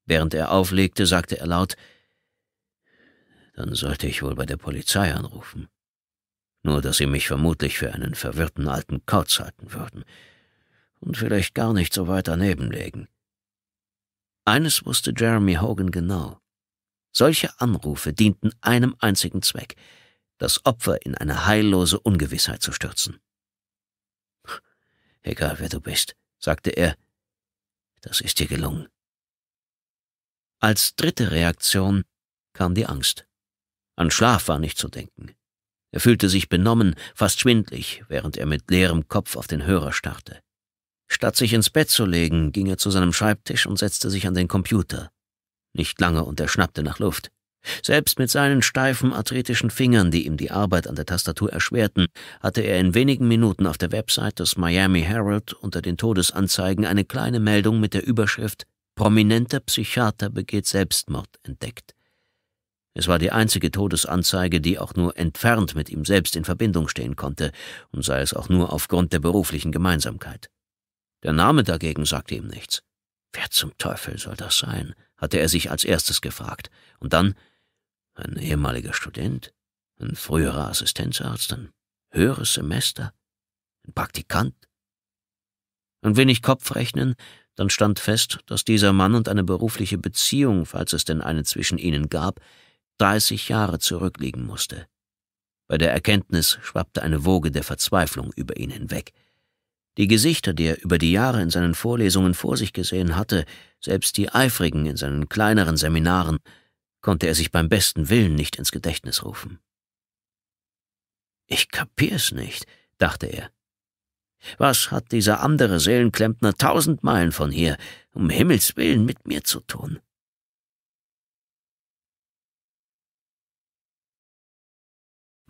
Während er auflegte, sagte er laut, dann sollte ich wohl bei der Polizei anrufen. Nur, dass sie mich vermutlich für einen verwirrten alten Kauz halten würden und vielleicht gar nicht so weit daneben legen. Eines wusste Jeremy Hogan genau. Solche Anrufe dienten einem einzigen Zweck – das Opfer in eine heillose Ungewissheit zu stürzen. Egal wer du bist, sagte er, das ist dir gelungen. Als dritte Reaktion kam die Angst. An Schlaf war nicht zu denken. Er fühlte sich benommen, fast schwindlig, während er mit leerem Kopf auf den Hörer starrte. Statt sich ins Bett zu legen, ging er zu seinem Schreibtisch und setzte sich an den Computer. Nicht lange und er schnappte nach Luft. Selbst mit seinen steifen, arthritischen Fingern, die ihm die Arbeit an der Tastatur erschwerten, hatte er in wenigen Minuten auf der Website des Miami Herald unter den Todesanzeigen eine kleine Meldung mit der Überschrift Prominenter Psychiater begeht Selbstmord entdeckt. Es war die einzige Todesanzeige, die auch nur entfernt mit ihm selbst in Verbindung stehen konnte, und sei es auch nur aufgrund der beruflichen Gemeinsamkeit. Der Name dagegen sagte ihm nichts. Wer zum Teufel soll das sein? hatte er sich als erstes gefragt. Und dann ein ehemaliger Student, ein früherer Assistenzarzt, ein höheres Semester, ein Praktikant. Ein wenig Kopfrechnen, dann stand fest, dass dieser Mann und eine berufliche Beziehung, falls es denn eine zwischen ihnen gab, 30 Jahre zurückliegen musste. Bei der Erkenntnis schwappte eine Woge der Verzweiflung über ihn hinweg. Die Gesichter, die er über die Jahre in seinen Vorlesungen vor sich gesehen hatte, selbst die eifrigen in seinen kleineren Seminaren, konnte er sich beim besten Willen nicht ins Gedächtnis rufen. Ich kapier's nicht, dachte er. Was hat dieser andere Seelenklempner tausend Meilen von hier, um Himmels willen, mit mir zu tun?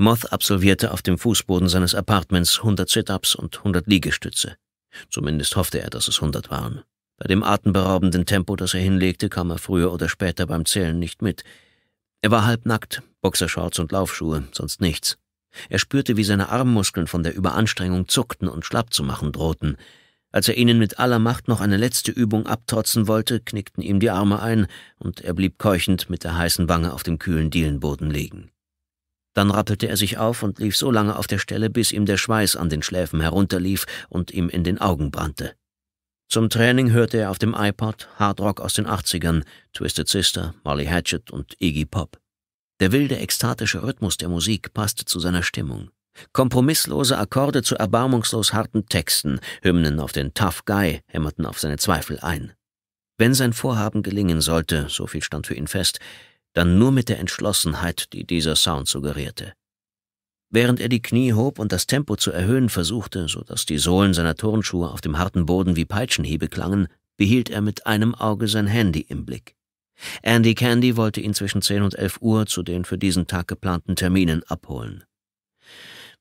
Moth absolvierte auf dem Fußboden seines Apartments 100 Sit-ups und 100 Liegestütze. Zumindest hoffte er, dass es 100 waren. Bei dem atemberaubenden Tempo, das er hinlegte, kam er früher oder später beim Zählen nicht mit. Er war halbnackt, Boxershorts und Laufschuhe, sonst nichts. Er spürte, wie seine Armmuskeln von der Überanstrengung zuckten und schlapp zu machen drohten. Als er ihnen mit aller Macht noch eine letzte Übung abtrotzen wollte, knickten ihm die Arme ein und er blieb keuchend mit der heißen Wange auf dem kühlen Dielenboden liegen. Dann rappelte er sich auf und lief so lange auf der Stelle, bis ihm der Schweiß an den Schläfen herunterlief und ihm in den Augen brannte. Zum Training hörte er auf dem iPod Hardrock aus den 80ern, Twisted Sister, Molly Hatchet und Iggy Pop. Der wilde, ekstatische Rhythmus der Musik passte zu seiner Stimmung. Kompromisslose Akkorde zu erbarmungslos harten Texten, Hymnen auf den Tough Guy hämmerten auf seine Zweifel ein. Wenn sein Vorhaben gelingen sollte, so viel stand für ihn fest, dann nur mit der Entschlossenheit, die dieser Sound suggerierte. Während er die Knie hob und das Tempo zu erhöhen versuchte, so dass die Sohlen seiner Turnschuhe auf dem harten Boden wie Peitschenhiebe klangen, behielt er mit einem Auge sein Handy im Blick. Andy Candy wollte ihn zwischen 10 und 11 Uhr zu den für diesen Tag geplanten Terminen abholen.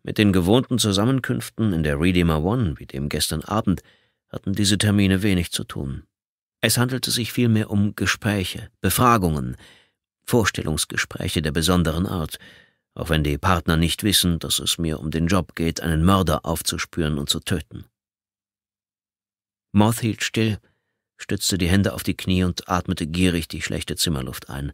Mit den gewohnten Zusammenkünften in der Redeemer One, wie dem gestern Abend, hatten diese Termine wenig zu tun. Es handelte sich vielmehr um Gespräche, Befragungen, Vorstellungsgespräche der besonderen Art, auch wenn die Partner nicht wissen, dass es mir um den Job geht, einen Mörder aufzuspüren und zu töten. Moth hielt still, stützte die Hände auf die Knie und atmete gierig die schlechte Zimmerluft ein.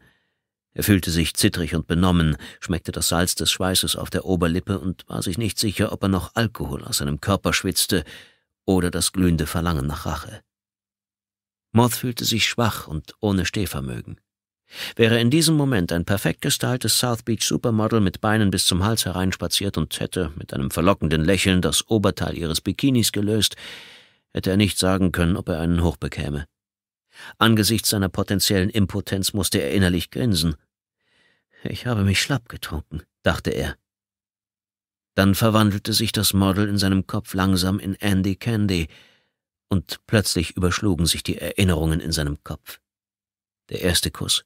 Er fühlte sich zittrig und benommen, schmeckte das Salz des Schweißes auf der Oberlippe und war sich nicht sicher, ob er noch Alkohol aus seinem Körper schwitzte oder das glühende Verlangen nach Rache. Moth fühlte sich schwach und ohne Stehvermögen. Wäre in diesem Moment ein perfekt gestyltes South Beach Supermodel mit Beinen bis zum Hals hereinspaziert und hätte mit einem verlockenden Lächeln das Oberteil ihres Bikinis gelöst, hätte er nicht sagen können, ob er einen hoch bekäme. Angesichts seiner potenziellen Impotenz musste er innerlich grinsen. Ich habe mich schlapp getrunken, dachte er. Dann verwandelte sich das Model in seinem Kopf langsam in Andy Candy, und plötzlich überschlugen sich die Erinnerungen in seinem Kopf. Der erste Kuss,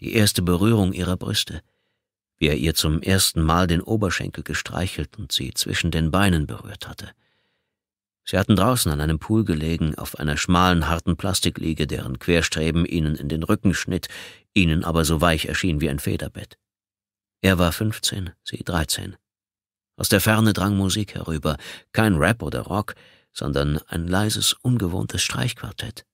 die erste Berührung ihrer Brüste, wie er ihr zum ersten Mal den Oberschenkel gestreichelt und sie zwischen den Beinen berührt hatte. Sie hatten draußen an einem Pool gelegen, auf einer schmalen, harten Plastikliege, deren Querstreben ihnen in den Rücken schnitt, ihnen aber so weich erschien wie ein Federbett. Er war fünfzehn, sie dreizehn. Aus der Ferne drang Musik herüber, kein Rap oder Rock, sondern ein leises, ungewohntes Streichquartett.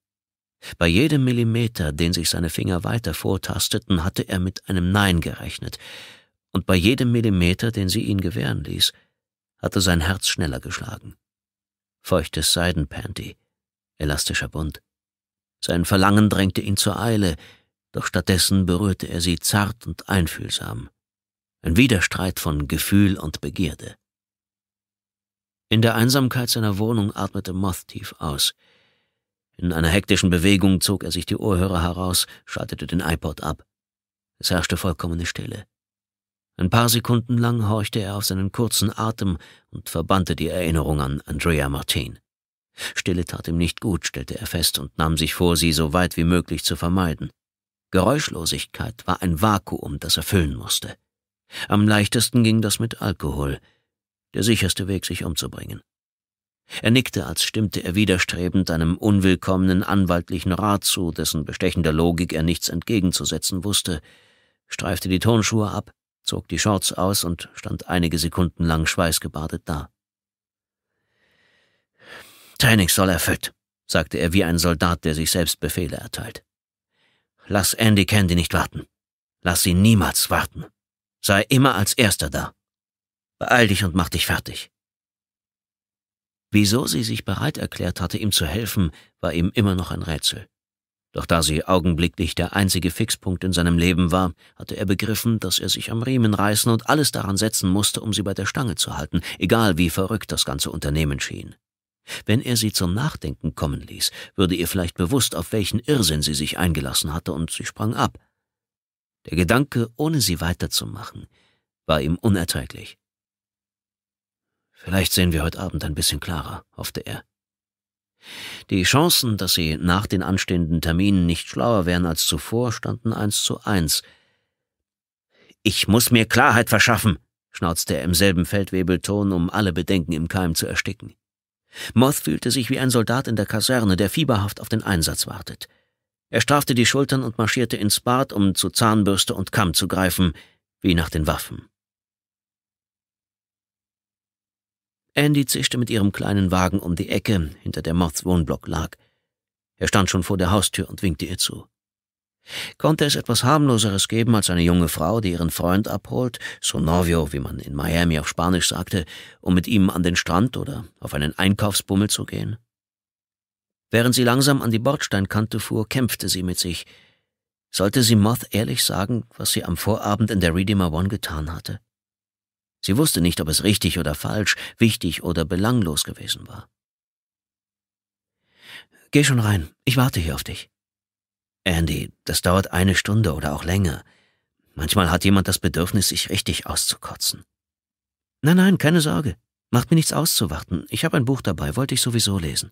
Bei jedem Millimeter, den sich seine Finger weiter vortasteten, hatte er mit einem Nein gerechnet, und bei jedem Millimeter, den sie ihn gewähren ließ, hatte sein Herz schneller geschlagen. Feuchtes Seidenpanty, elastischer Bund. Sein Verlangen drängte ihn zur Eile, doch stattdessen berührte er sie zart und einfühlsam. Ein Widerstreit von Gefühl und Begierde. In der Einsamkeit seiner Wohnung atmete Moth tief aus – in einer hektischen Bewegung zog er sich die Ohrhörer heraus, schaltete den iPod ab. Es herrschte vollkommene Stille. Ein paar Sekunden lang horchte er auf seinen kurzen Atem und verbannte die Erinnerung an Andrea Martin. Stille tat ihm nicht gut, stellte er fest und nahm sich vor, sie so weit wie möglich zu vermeiden. Geräuschlosigkeit war ein Vakuum, das er füllen musste. Am leichtesten ging das mit Alkohol, der sicherste Weg, sich umzubringen. Er nickte, als stimmte er widerstrebend einem unwillkommenen anwaltlichen Rat zu, dessen bestechender Logik er nichts entgegenzusetzen wusste, streifte die Turnschuhe ab, zog die Shorts aus und stand einige Sekunden lang schweißgebadet da. Training soll erfüllt, sagte er wie ein Soldat, der sich selbst Befehle erteilt. Lass Andy Candy nicht warten. Lass sie niemals warten. Sei immer als Erster da. Beeil dich und mach dich fertig. Wieso sie sich bereit erklärt hatte, ihm zu helfen, war ihm immer noch ein Rätsel. Doch da sie augenblicklich der einzige Fixpunkt in seinem Leben war, hatte er begriffen, dass er sich am Riemen reißen und alles daran setzen musste, um sie bei der Stange zu halten, egal wie verrückt das ganze Unternehmen schien. Wenn er sie zum Nachdenken kommen ließ, würde ihr vielleicht bewusst, auf welchen Irrsinn sie sich eingelassen hatte, und sie sprang ab. Der Gedanke, ohne sie weiterzumachen, war ihm unerträglich. Vielleicht sehen wir heute Abend ein bisschen klarer, hoffte er. Die Chancen, dass sie nach den anstehenden Terminen nicht schlauer wären als zuvor, standen eins zu eins. Ich muss mir Klarheit verschaffen, schnauzte er im selben Feldwebelton, um alle Bedenken im Keim zu ersticken. Moth fühlte sich wie ein Soldat in der Kaserne, der fieberhaft auf den Einsatz wartet. Er strafte die Schultern und marschierte ins Bad, um zu Zahnbürste und Kamm zu greifen, wie nach den Waffen. Andy zischte mit ihrem kleinen Wagen um die Ecke, hinter der Moths Wohnblock lag. Er stand schon vor der Haustür und winkte ihr zu. Konnte es etwas harmloseres geben als eine junge Frau, die ihren Freund abholt, so novio, wie man in Miami auf Spanisch sagte, um mit ihm an den Strand oder auf einen Einkaufsbummel zu gehen? Während sie langsam an die Bordsteinkante fuhr, kämpfte sie mit sich. Sollte sie Moth ehrlich sagen, was sie am Vorabend in der Redeemer One getan hatte? Sie wusste nicht, ob es richtig oder falsch, wichtig oder belanglos gewesen war. Geh schon rein, ich warte hier auf dich. Andy, das dauert eine Stunde oder auch länger. Manchmal hat jemand das Bedürfnis, sich richtig auszukotzen. Nein, nein, keine Sorge. Macht mir nichts auszuwarten. Ich habe ein Buch dabei, wollte ich sowieso lesen.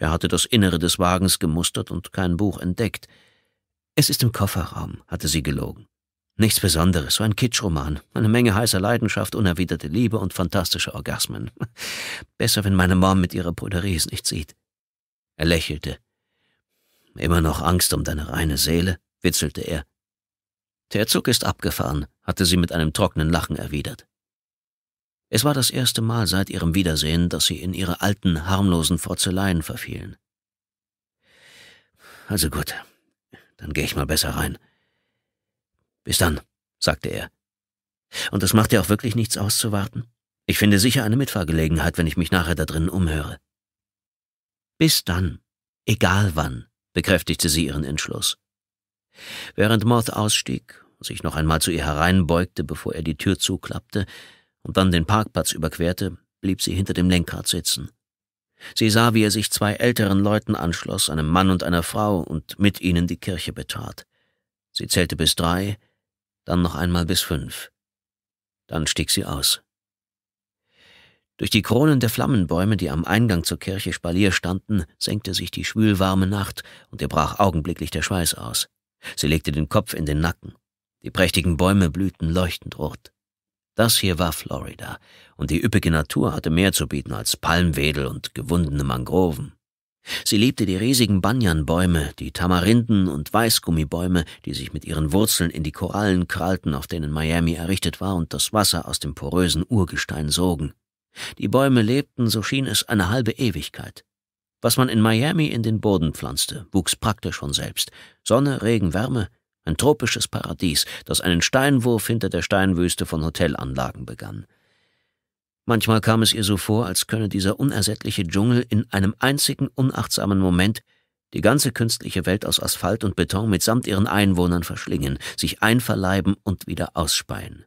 Er hatte das Innere des Wagens gemustert und kein Buch entdeckt. Es ist im Kofferraum, hatte sie gelogen. Nichts Besonderes, so ein Kitschroman. Eine Menge heißer Leidenschaft, unerwiderte Liebe und fantastische Orgasmen. Besser, wenn meine Mom mit ihrer Poderie es nicht sieht. Er lächelte. Immer noch Angst um deine reine Seele? witzelte er. Der Zug ist abgefahren, hatte sie mit einem trockenen Lachen erwidert. Es war das erste Mal seit ihrem Wiedersehen, dass sie in ihre alten, harmlosen Forzeleien verfielen. Also gut, dann gehe ich mal besser rein. Bis dann, sagte er. Und es macht ja auch wirklich nichts auszuwarten. Ich finde sicher eine Mitfahrgelegenheit, wenn ich mich nachher da drinnen umhöre. Bis dann, egal wann, bekräftigte sie ihren Entschluss. Während Moth ausstieg, sich noch einmal zu ihr hereinbeugte, bevor er die Tür zuklappte und dann den Parkplatz überquerte, blieb sie hinter dem Lenkrad sitzen. Sie sah, wie er sich zwei älteren Leuten anschloss, einem Mann und einer Frau, und mit ihnen die Kirche betrat. Sie zählte bis drei, dann noch einmal bis fünf. Dann stieg sie aus. Durch die Kronen der Flammenbäume, die am Eingang zur Kirche Spalier standen, senkte sich die schwülwarme Nacht und ihr brach augenblicklich der Schweiß aus. Sie legte den Kopf in den Nacken. Die prächtigen Bäume blühten leuchtend rot. Das hier war Florida, und die üppige Natur hatte mehr zu bieten als Palmwedel und gewundene Mangroven. Sie liebte die riesigen Banyanbäume, die Tamarinden und Weißgummibäume, die sich mit ihren Wurzeln in die Korallen krallten, auf denen Miami errichtet war und das Wasser aus dem porösen Urgestein sogen. Die Bäume lebten, so schien es, eine halbe Ewigkeit. Was man in Miami in den Boden pflanzte, wuchs praktisch von selbst. Sonne, Regen, Wärme, ein tropisches Paradies, das einen Steinwurf hinter der Steinwüste von Hotelanlagen begann. Manchmal kam es ihr so vor, als könne dieser unersättliche Dschungel in einem einzigen unachtsamen Moment die ganze künstliche Welt aus Asphalt und Beton mitsamt ihren Einwohnern verschlingen, sich einverleiben und wieder ausspeien.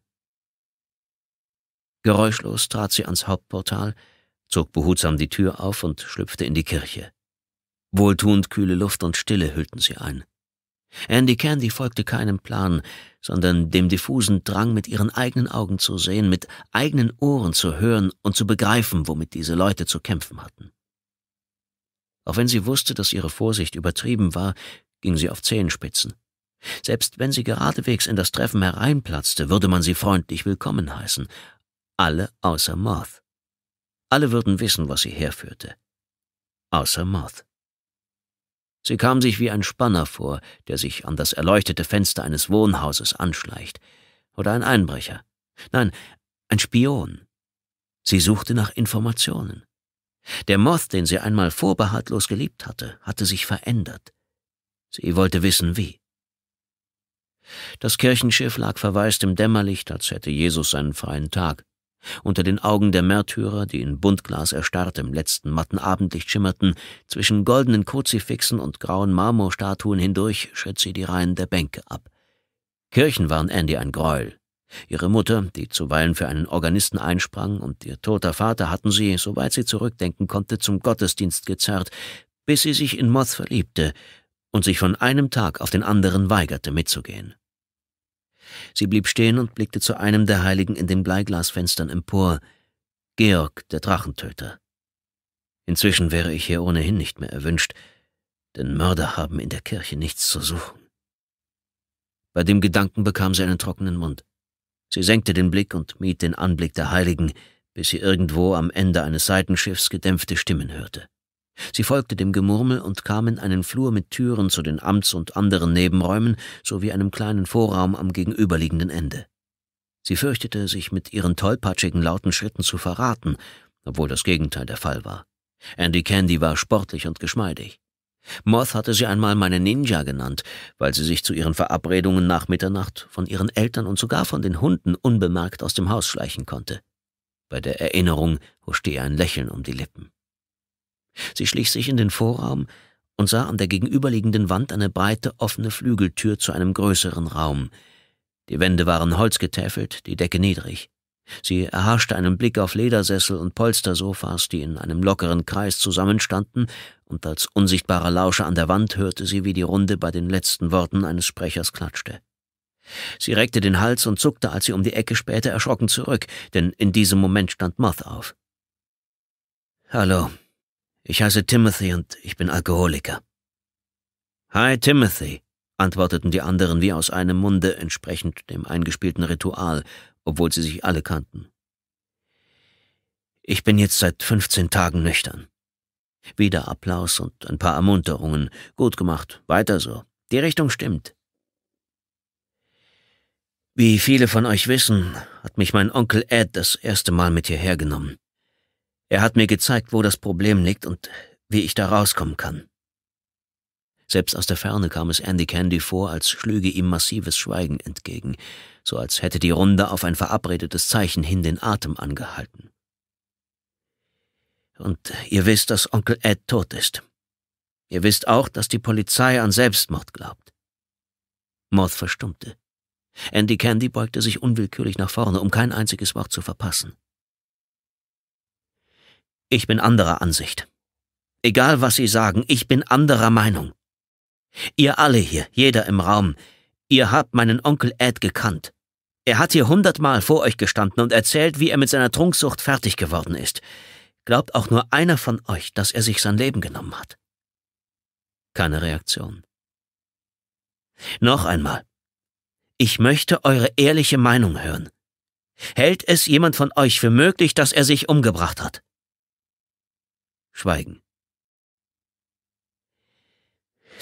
Geräuschlos trat sie ans Hauptportal, zog behutsam die Tür auf und schlüpfte in die Kirche. Wohltuend kühle Luft und Stille hüllten sie ein. Andy Candy folgte keinem Plan, sondern dem diffusen Drang, mit ihren eigenen Augen zu sehen, mit eigenen Ohren zu hören und zu begreifen, womit diese Leute zu kämpfen hatten. Auch wenn sie wusste, dass ihre Vorsicht übertrieben war, ging sie auf Zehenspitzen. Selbst wenn sie geradewegs in das Treffen hereinplatzte, würde man sie freundlich willkommen heißen. Alle außer Moth. Alle würden wissen, was sie herführte. Außer Moth. Sie kam sich wie ein Spanner vor, der sich an das erleuchtete Fenster eines Wohnhauses anschleicht. Oder ein Einbrecher. Nein, ein Spion. Sie suchte nach Informationen. Der Moth, den sie einmal vorbehaltlos geliebt hatte, hatte sich verändert. Sie wollte wissen, wie. Das Kirchenschiff lag verwaist im Dämmerlicht, als hätte Jesus seinen freien Tag. Unter den Augen der Märtyrer, die in Buntglas erstarrt im letzten matten Abendlicht schimmerten, zwischen goldenen Kruzifixen und grauen Marmorstatuen hindurch schritt sie die Reihen der Bänke ab. Kirchen waren Andy ein Greuel. Ihre Mutter, die zuweilen für einen Organisten einsprang, und ihr toter Vater hatten sie, soweit sie zurückdenken konnte, zum Gottesdienst gezerrt, bis sie sich in Moth verliebte und sich von einem Tag auf den anderen weigerte mitzugehen. Sie blieb stehen und blickte zu einem der Heiligen in den Bleiglasfenstern empor, Georg, der Drachentöter. Inzwischen wäre ich hier ohnehin nicht mehr erwünscht, denn Mörder haben in der Kirche nichts zu suchen. Bei dem Gedanken bekam sie einen trockenen Mund. Sie senkte den Blick und mied den Anblick der Heiligen, bis sie irgendwo am Ende eines Seitenschiffs gedämpfte Stimmen hörte. Sie folgte dem Gemurmel und kam in einen Flur mit Türen zu den Amts- und anderen Nebenräumen sowie einem kleinen Vorraum am gegenüberliegenden Ende. Sie fürchtete, sich mit ihren tollpatschigen lauten Schritten zu verraten, obwohl das Gegenteil der Fall war. Andy Candy war sportlich und geschmeidig. Moth hatte sie einmal meine Ninja genannt, weil sie sich zu ihren Verabredungen nach Mitternacht von ihren Eltern und sogar von den Hunden unbemerkt aus dem Haus schleichen konnte. Bei der Erinnerung huschte ihr ein Lächeln um die Lippen. Sie schlich sich in den Vorraum und sah an der gegenüberliegenden Wand eine breite offene Flügeltür zu einem größeren Raum. Die Wände waren holzgetäfelt, die Decke niedrig. Sie erhaschte einen Blick auf Ledersessel und Polstersofas, die in einem lockeren Kreis zusammenstanden, und als unsichtbarer Lauscher an der Wand hörte sie, wie die Runde bei den letzten Worten eines Sprechers klatschte. Sie reckte den Hals und zuckte, als sie um die Ecke spähte, erschrocken zurück, denn in diesem Moment stand Moth auf. Hallo, ich heiße Timothy und ich bin Alkoholiker. Hi, Timothy, antworteten die anderen wie aus einem Munde, entsprechend dem eingespielten Ritual, obwohl sie sich alle kannten. Ich bin jetzt seit 15 Tagen nüchtern. Wieder Applaus und ein paar Ermunterungen. Gut gemacht, weiter so. Die Richtung stimmt. Wie viele von euch wissen, hat mich mein Onkel Ed das erste Mal mit hierher genommen. Er hat mir gezeigt, wo das Problem liegt und wie ich da rauskommen kann. Selbst aus der Ferne kam es Andy Candy vor, als schlüge ihm massives Schweigen entgegen, so als hätte die Runde auf ein verabredetes Zeichen hin den Atem angehalten. Und ihr wisst, dass Onkel Ed tot ist. Ihr wisst auch, dass die Polizei an Selbstmord glaubt. Moth verstummte. Andy Candy beugte sich unwillkürlich nach vorne, um kein einziges Wort zu verpassen. Ich bin anderer Ansicht. Egal was Sie sagen, ich bin anderer Meinung. Ihr alle hier, jeder im Raum, ihr habt meinen Onkel Ed gekannt. Er hat hier hundertmal vor euch gestanden und erzählt, wie er mit seiner Trunksucht fertig geworden ist. Glaubt auch nur einer von euch, dass er sich sein Leben genommen hat? Keine Reaktion. Noch einmal. Ich möchte eure ehrliche Meinung hören. Hält es jemand von euch für möglich, dass er sich umgebracht hat? Schweigen.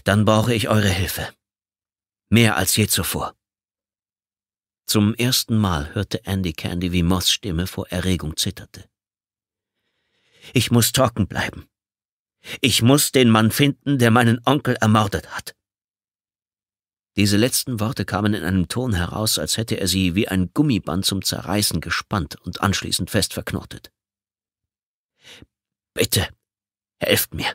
Dann brauche ich eure Hilfe. Mehr als je zuvor. Zum ersten Mal hörte Andy Candy, wie Moss Stimme vor Erregung zitterte. Ich muss trocken bleiben. Ich muss den Mann finden, der meinen Onkel ermordet hat. Diese letzten Worte kamen in einem Ton heraus, als hätte er sie wie ein Gummiband zum Zerreißen gespannt und anschließend fest verknotet. Bitte, Helft mir!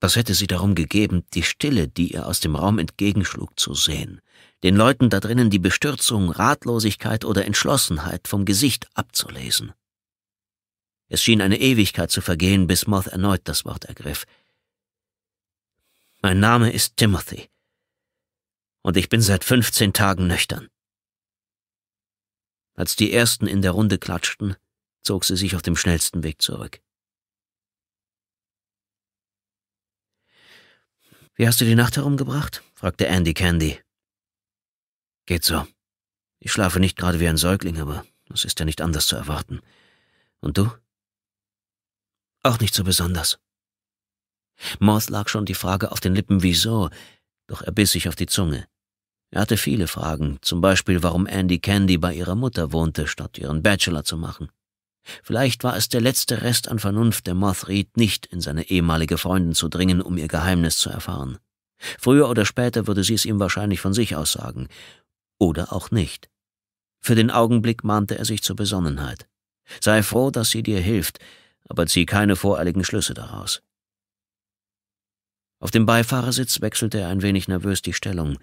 Was hätte sie darum gegeben, die Stille, die ihr aus dem Raum entgegenschlug, zu sehen, den Leuten da drinnen die Bestürzung, Ratlosigkeit oder Entschlossenheit vom Gesicht abzulesen? Es schien eine Ewigkeit zu vergehen, bis Moth erneut das Wort ergriff. Mein Name ist Timothy, und ich bin seit 15 Tagen nüchtern. Als die ersten in der Runde klatschten, zog sie sich auf dem schnellsten Weg zurück. Wie hast du die Nacht herumgebracht? fragte Andy Candy. Geht so. Ich schlafe nicht gerade wie ein Säugling, aber das ist ja nicht anders zu erwarten. Und du? Auch nicht so besonders. Morth lag schon die Frage auf den Lippen, wieso, doch er biss sich auf die Zunge. Er hatte viele Fragen, zum Beispiel, warum Andy Candy bei ihrer Mutter wohnte, statt ihren Bachelor zu machen. Vielleicht war es der letzte Rest an Vernunft der Moth Reed, nicht in seine ehemalige Freundin zu dringen, um ihr Geheimnis zu erfahren. Früher oder später würde sie es ihm wahrscheinlich von sich aus sagen. Oder auch nicht. Für den Augenblick mahnte er sich zur Besonnenheit. Sei froh, dass sie dir hilft, aber zieh keine voreiligen Schlüsse daraus. Auf dem Beifahrersitz wechselte er ein wenig nervös die Stellung.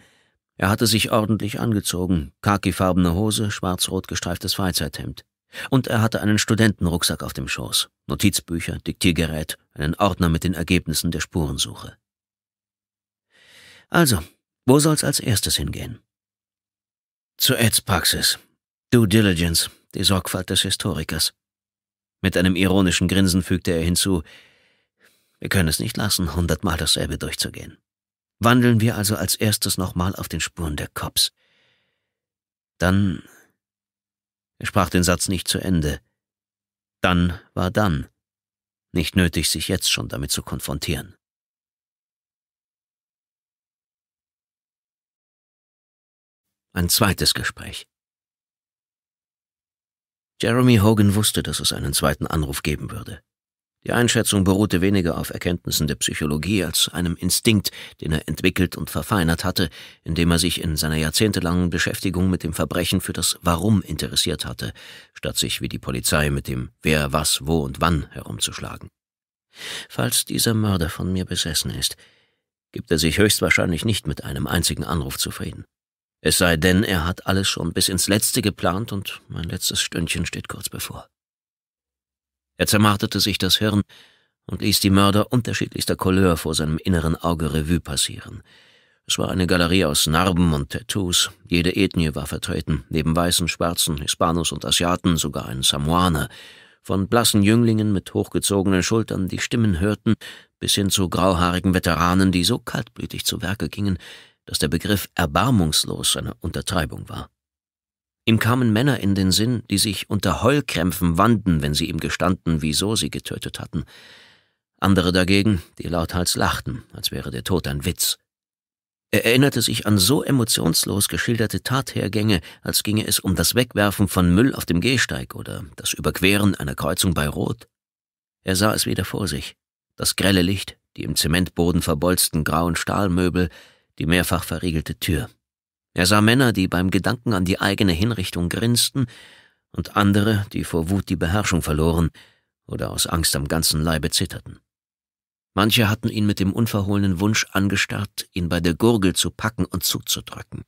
Er hatte sich ordentlich angezogen, khakifarbene Hose, schwarz-rot gestreiftes Freizeithemd. Und er hatte einen Studentenrucksack auf dem Schoß, Notizbücher, Diktiergerät, einen Ordner mit den Ergebnissen der Spurensuche. Also, wo soll's als erstes hingehen? Zu Eds Praxis. Due Diligence, die Sorgfalt des Historikers. Mit einem ironischen Grinsen fügte er hinzu, wir können es nicht lassen, hundertmal dasselbe durchzugehen. Wandeln wir also als erstes nochmal auf den Spuren der Cops. Dann er sprach den Satz nicht zu Ende. Dann war dann. Nicht nötig, sich jetzt schon damit zu konfrontieren. Ein zweites Gespräch. Jeremy Hogan wusste, dass es einen zweiten Anruf geben würde. Die Einschätzung beruhte weniger auf Erkenntnissen der Psychologie als einem Instinkt, den er entwickelt und verfeinert hatte, indem er sich in seiner jahrzehntelangen Beschäftigung mit dem Verbrechen für das Warum interessiert hatte, statt sich wie die Polizei mit dem Wer, was, wo und wann herumzuschlagen. Falls dieser Mörder von mir besessen ist, gibt er sich höchstwahrscheinlich nicht mit einem einzigen Anruf zufrieden. Es sei denn, er hat alles schon bis ins Letzte geplant und mein letztes Stündchen steht kurz bevor. Er zermarterte sich das Hirn und ließ die Mörder unterschiedlichster Couleur vor seinem inneren Auge Revue passieren. Es war eine Galerie aus Narben und Tattoos. Jede Ethnie war vertreten, neben Weißen, Schwarzen, Hispanos und Asiaten, sogar ein Samoaner. Von blassen Jünglingen mit hochgezogenen Schultern, die Stimmen hörten, bis hin zu grauhaarigen Veteranen, die so kaltblütig zu Werke gingen, dass der Begriff erbarmungslos eine Untertreibung war. Ihm kamen Männer in den Sinn, die sich unter Heulkrämpfen wanden, wenn sie ihm gestanden, wieso sie getötet hatten. Andere dagegen, die lauthals lachten, als wäre der Tod ein Witz. Er erinnerte sich an so emotionslos geschilderte Tathergänge, als ginge es um das Wegwerfen von Müll auf dem Gehsteig oder das Überqueren einer Kreuzung bei Rot. Er sah es wieder vor sich. Das grelle Licht, die im Zementboden verbolzten grauen Stahlmöbel, die mehrfach verriegelte Tür. Er sah Männer, die beim Gedanken an die eigene Hinrichtung grinsten, und andere, die vor Wut die Beherrschung verloren oder aus Angst am ganzen Leibe zitterten. Manche hatten ihn mit dem unverhohlenen Wunsch angestarrt, ihn bei der Gurgel zu packen und zuzudrücken,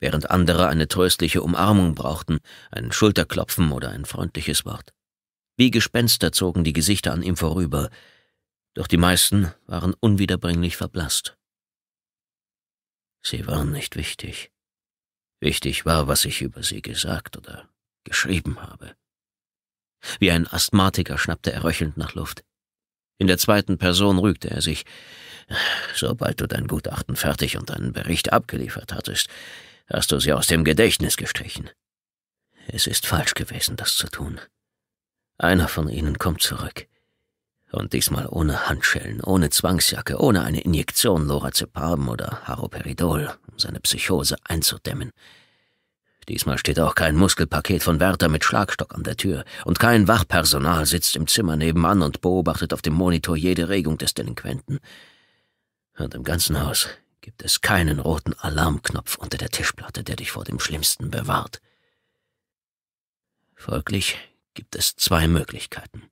während andere eine tröstliche Umarmung brauchten, ein Schulterklopfen oder ein freundliches Wort. Wie Gespenster zogen die Gesichter an ihm vorüber, doch die meisten waren unwiederbringlich verblasst Sie waren nicht wichtig. Wichtig war, was ich über sie gesagt oder geschrieben habe. Wie ein Asthmatiker schnappte er röchelnd nach Luft. In der zweiten Person rügte er sich. Sobald du dein Gutachten fertig und deinen Bericht abgeliefert hattest, hast du sie aus dem Gedächtnis gestrichen. Es ist falsch gewesen, das zu tun. Einer von ihnen kommt zurück. Und diesmal ohne Handschellen, ohne Zwangsjacke, ohne eine Injektion Lorazepam oder Haroperidol, um seine Psychose einzudämmen. Diesmal steht auch kein Muskelpaket von Wärter mit Schlagstock an der Tür und kein Wachpersonal sitzt im Zimmer nebenan und beobachtet auf dem Monitor jede Regung des Delinquenten. Und im ganzen Haus gibt es keinen roten Alarmknopf unter der Tischplatte, der dich vor dem Schlimmsten bewahrt. Folglich gibt es zwei Möglichkeiten.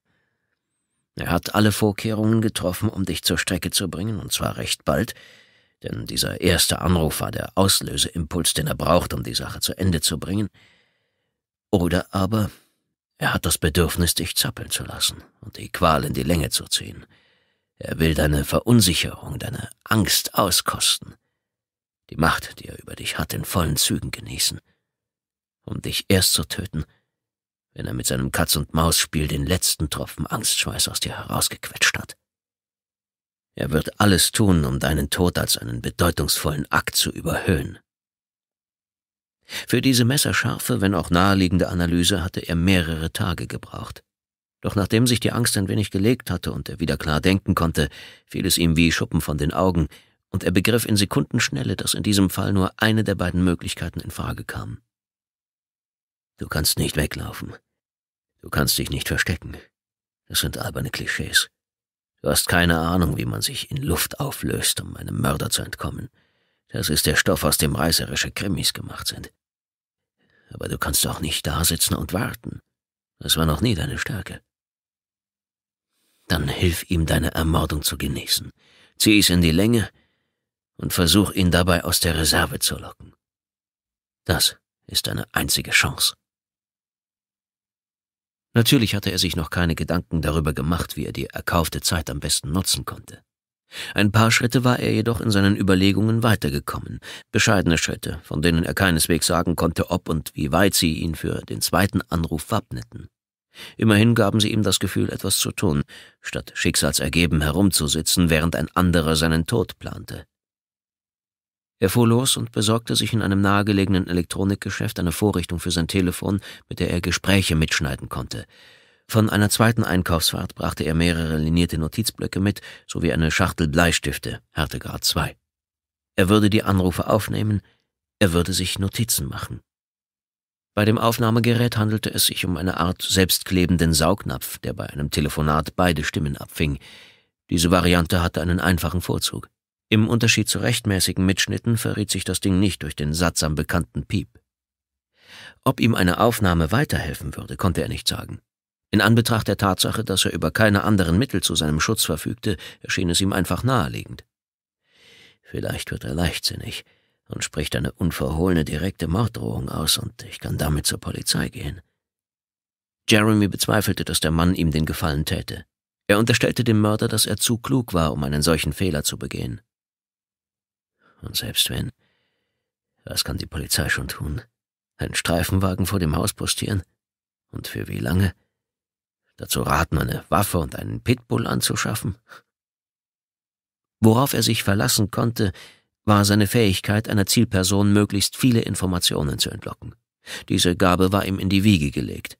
Er hat alle Vorkehrungen getroffen, um dich zur Strecke zu bringen, und zwar recht bald, denn dieser erste Anruf war der Auslöseimpuls, den er braucht, um die Sache zu Ende zu bringen. Oder aber er hat das Bedürfnis, dich zappeln zu lassen und die Qual in die Länge zu ziehen. Er will deine Verunsicherung, deine Angst auskosten, die Macht, die er über dich hat, in vollen Zügen genießen, um dich erst zu töten, wenn er mit seinem Katz-und-Maus-Spiel den letzten Tropfen Angstschweiß aus dir herausgequetscht hat. Er wird alles tun, um deinen Tod als einen bedeutungsvollen Akt zu überhöhen. Für diese messerscharfe, wenn auch naheliegende Analyse hatte er mehrere Tage gebraucht. Doch nachdem sich die Angst ein wenig gelegt hatte und er wieder klar denken konnte, fiel es ihm wie Schuppen von den Augen, und er begriff in Sekundenschnelle, dass in diesem Fall nur eine der beiden Möglichkeiten in Frage kam. Du kannst nicht weglaufen. Du kannst dich nicht verstecken. Das sind alberne Klischees. Du hast keine Ahnung, wie man sich in Luft auflöst, um einem Mörder zu entkommen. Das ist der Stoff, aus dem reißerische Krimis gemacht sind. Aber du kannst auch nicht dasitzen und warten. Das war noch nie deine Stärke. Dann hilf ihm, deine Ermordung zu genießen. Zieh es in die Länge und versuch ihn dabei aus der Reserve zu locken. Das ist deine einzige Chance. Natürlich hatte er sich noch keine Gedanken darüber gemacht, wie er die erkaufte Zeit am besten nutzen konnte. Ein paar Schritte war er jedoch in seinen Überlegungen weitergekommen, bescheidene Schritte, von denen er keineswegs sagen konnte, ob und wie weit sie ihn für den zweiten Anruf wappneten. Immerhin gaben sie ihm das Gefühl, etwas zu tun, statt schicksalsergeben herumzusitzen, während ein anderer seinen Tod plante. Er fuhr los und besorgte sich in einem nahegelegenen Elektronikgeschäft eine Vorrichtung für sein Telefon, mit der er Gespräche mitschneiden konnte. Von einer zweiten Einkaufsfahrt brachte er mehrere linierte Notizblöcke mit, sowie eine Schachtel Bleistifte, Härtegrad 2. Er würde die Anrufe aufnehmen, er würde sich Notizen machen. Bei dem Aufnahmegerät handelte es sich um eine Art selbstklebenden Saugnapf, der bei einem Telefonat beide Stimmen abfing. Diese Variante hatte einen einfachen Vorzug. Im Unterschied zu rechtmäßigen Mitschnitten verriet sich das Ding nicht durch den Satz bekannten Piep. Ob ihm eine Aufnahme weiterhelfen würde, konnte er nicht sagen. In Anbetracht der Tatsache, dass er über keine anderen Mittel zu seinem Schutz verfügte, erschien es ihm einfach naheliegend. Vielleicht wird er leichtsinnig und spricht eine unverhohlene direkte Morddrohung aus, und ich kann damit zur Polizei gehen. Jeremy bezweifelte, dass der Mann ihm den Gefallen täte. Er unterstellte dem Mörder, dass er zu klug war, um einen solchen Fehler zu begehen. Und selbst wenn, was kann die Polizei schon tun? Einen Streifenwagen vor dem Haus postieren? Und für wie lange? Dazu raten, eine Waffe und einen Pitbull anzuschaffen? Worauf er sich verlassen konnte, war seine Fähigkeit, einer Zielperson möglichst viele Informationen zu entlocken. Diese Gabe war ihm in die Wiege gelegt.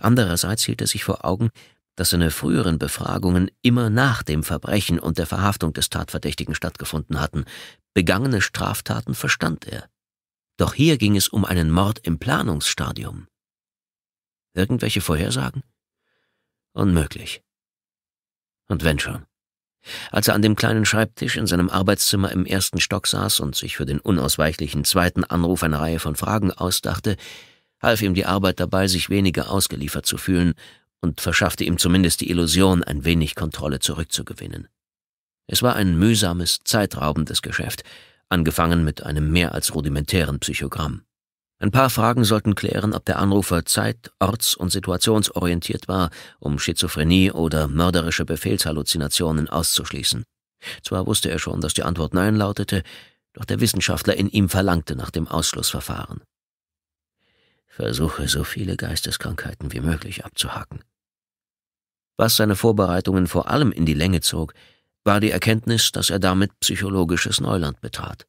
Andererseits hielt er sich vor Augen, das seine früheren Befragungen immer nach dem Verbrechen und der Verhaftung des Tatverdächtigen stattgefunden hatten. Begangene Straftaten verstand er. Doch hier ging es um einen Mord im Planungsstadium. Irgendwelche Vorhersagen? Unmöglich. Und wenn schon. Als er an dem kleinen Schreibtisch in seinem Arbeitszimmer im ersten Stock saß und sich für den unausweichlichen zweiten Anruf eine Reihe von Fragen ausdachte, half ihm die Arbeit dabei, sich weniger ausgeliefert zu fühlen und verschaffte ihm zumindest die Illusion, ein wenig Kontrolle zurückzugewinnen. Es war ein mühsames, zeitraubendes Geschäft, angefangen mit einem mehr als rudimentären Psychogramm. Ein paar Fragen sollten klären, ob der Anrufer zeit-, orts- und situationsorientiert war, um Schizophrenie oder mörderische Befehlshalluzinationen auszuschließen. Zwar wusste er schon, dass die Antwort Nein lautete, doch der Wissenschaftler in ihm verlangte nach dem Ausschlussverfahren. Versuche, so viele Geisteskrankheiten wie möglich abzuhaken. Was seine Vorbereitungen vor allem in die Länge zog, war die Erkenntnis, dass er damit psychologisches Neuland betrat.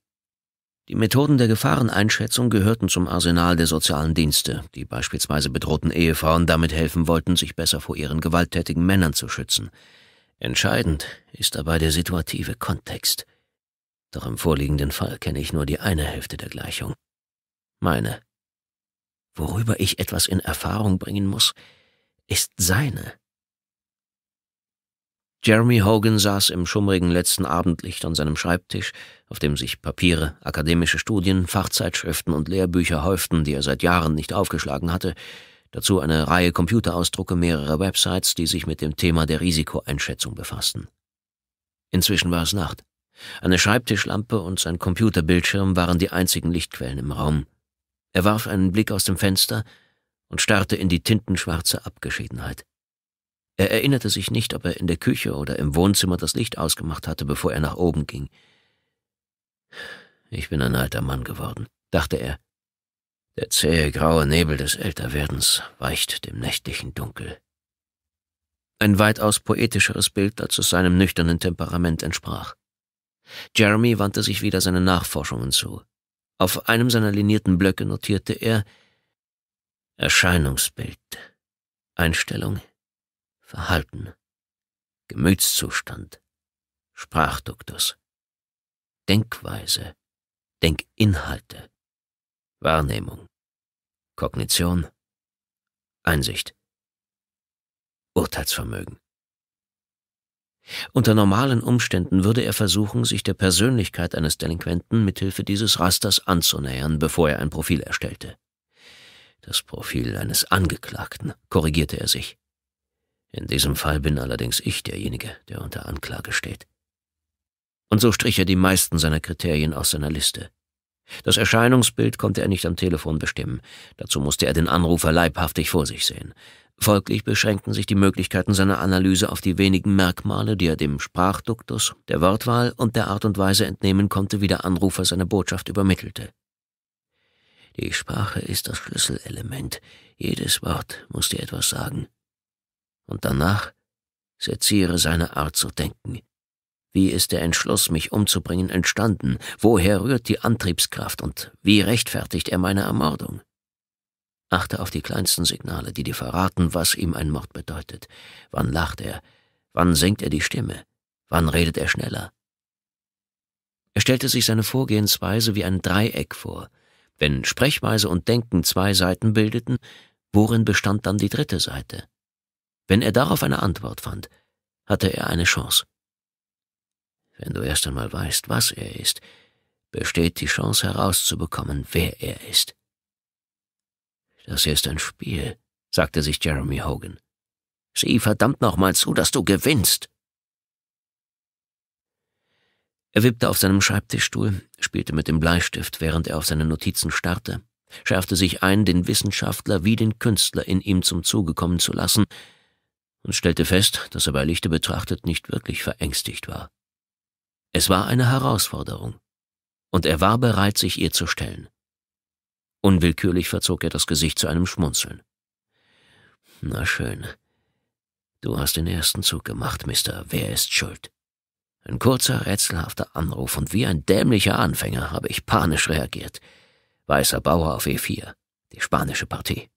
Die Methoden der Gefahreneinschätzung gehörten zum Arsenal der sozialen Dienste, die beispielsweise bedrohten Ehefrauen damit helfen wollten, sich besser vor ihren gewalttätigen Männern zu schützen. Entscheidend ist dabei der situative Kontext. Doch im vorliegenden Fall kenne ich nur die eine Hälfte der Gleichung. Meine. Worüber ich etwas in Erfahrung bringen muss, ist seine. Jeremy Hogan saß im schummrigen letzten Abendlicht an seinem Schreibtisch, auf dem sich Papiere, akademische Studien, Fachzeitschriften und Lehrbücher häuften, die er seit Jahren nicht aufgeschlagen hatte, dazu eine Reihe Computerausdrucke mehrerer Websites, die sich mit dem Thema der Risikoeinschätzung befassten. Inzwischen war es Nacht. Eine Schreibtischlampe und sein Computerbildschirm waren die einzigen Lichtquellen im Raum. Er warf einen Blick aus dem Fenster und starrte in die tintenschwarze Abgeschiedenheit. Er erinnerte sich nicht, ob er in der Küche oder im Wohnzimmer das Licht ausgemacht hatte, bevor er nach oben ging. Ich bin ein alter Mann geworden, dachte er. Der zähe graue Nebel des Älterwerdens weicht dem nächtlichen Dunkel. Ein weitaus poetischeres Bild, als es seinem nüchternen Temperament entsprach. Jeremy wandte sich wieder seinen Nachforschungen zu. Auf einem seiner linierten Blöcke notierte er Erscheinungsbild, Einstellung Verhalten, Gemütszustand, Sprachduktus, Denkweise, Denkinhalte, Wahrnehmung, Kognition, Einsicht, Urteilsvermögen. Unter normalen Umständen würde er versuchen, sich der Persönlichkeit eines Delinquenten mithilfe dieses Rasters anzunähern, bevor er ein Profil erstellte. Das Profil eines Angeklagten, korrigierte er sich. In diesem Fall bin allerdings ich derjenige, der unter Anklage steht. Und so strich er die meisten seiner Kriterien aus seiner Liste. Das Erscheinungsbild konnte er nicht am Telefon bestimmen, dazu musste er den Anrufer leibhaftig vor sich sehen. Folglich beschränkten sich die Möglichkeiten seiner Analyse auf die wenigen Merkmale, die er dem Sprachduktus, der Wortwahl und der Art und Weise entnehmen konnte, wie der Anrufer seine Botschaft übermittelte. Die Sprache ist das Schlüsselelement. Jedes Wort muss dir etwas sagen und danach seziere seine Art zu denken. Wie ist der Entschluss, mich umzubringen, entstanden? Woher rührt die Antriebskraft und wie rechtfertigt er meine Ermordung? Achte auf die kleinsten Signale, die dir verraten, was ihm ein Mord bedeutet. Wann lacht er? Wann senkt er die Stimme? Wann redet er schneller? Er stellte sich seine Vorgehensweise wie ein Dreieck vor. Wenn Sprechweise und Denken zwei Seiten bildeten, worin bestand dann die dritte Seite? Wenn er darauf eine Antwort fand, hatte er eine Chance. Wenn du erst einmal weißt, was er ist, besteht die Chance herauszubekommen, wer er ist. Das hier ist ein Spiel, sagte sich Jeremy Hogan. Sieh verdammt nochmal zu, dass du gewinnst. Er wippte auf seinem Schreibtischstuhl, spielte mit dem Bleistift, während er auf seine Notizen starrte, schärfte sich ein, den Wissenschaftler wie den Künstler in ihm zum Zuge kommen zu lassen und stellte fest, dass er bei Lichte betrachtet nicht wirklich verängstigt war. Es war eine Herausforderung, und er war bereit, sich ihr zu stellen. Unwillkürlich verzog er das Gesicht zu einem Schmunzeln. Na schön. Du hast den ersten Zug gemacht, Mister. Wer ist schuld? Ein kurzer, rätselhafter Anruf und wie ein dämlicher Anfänger habe ich panisch reagiert. Weißer Bauer auf E4, die spanische Partie.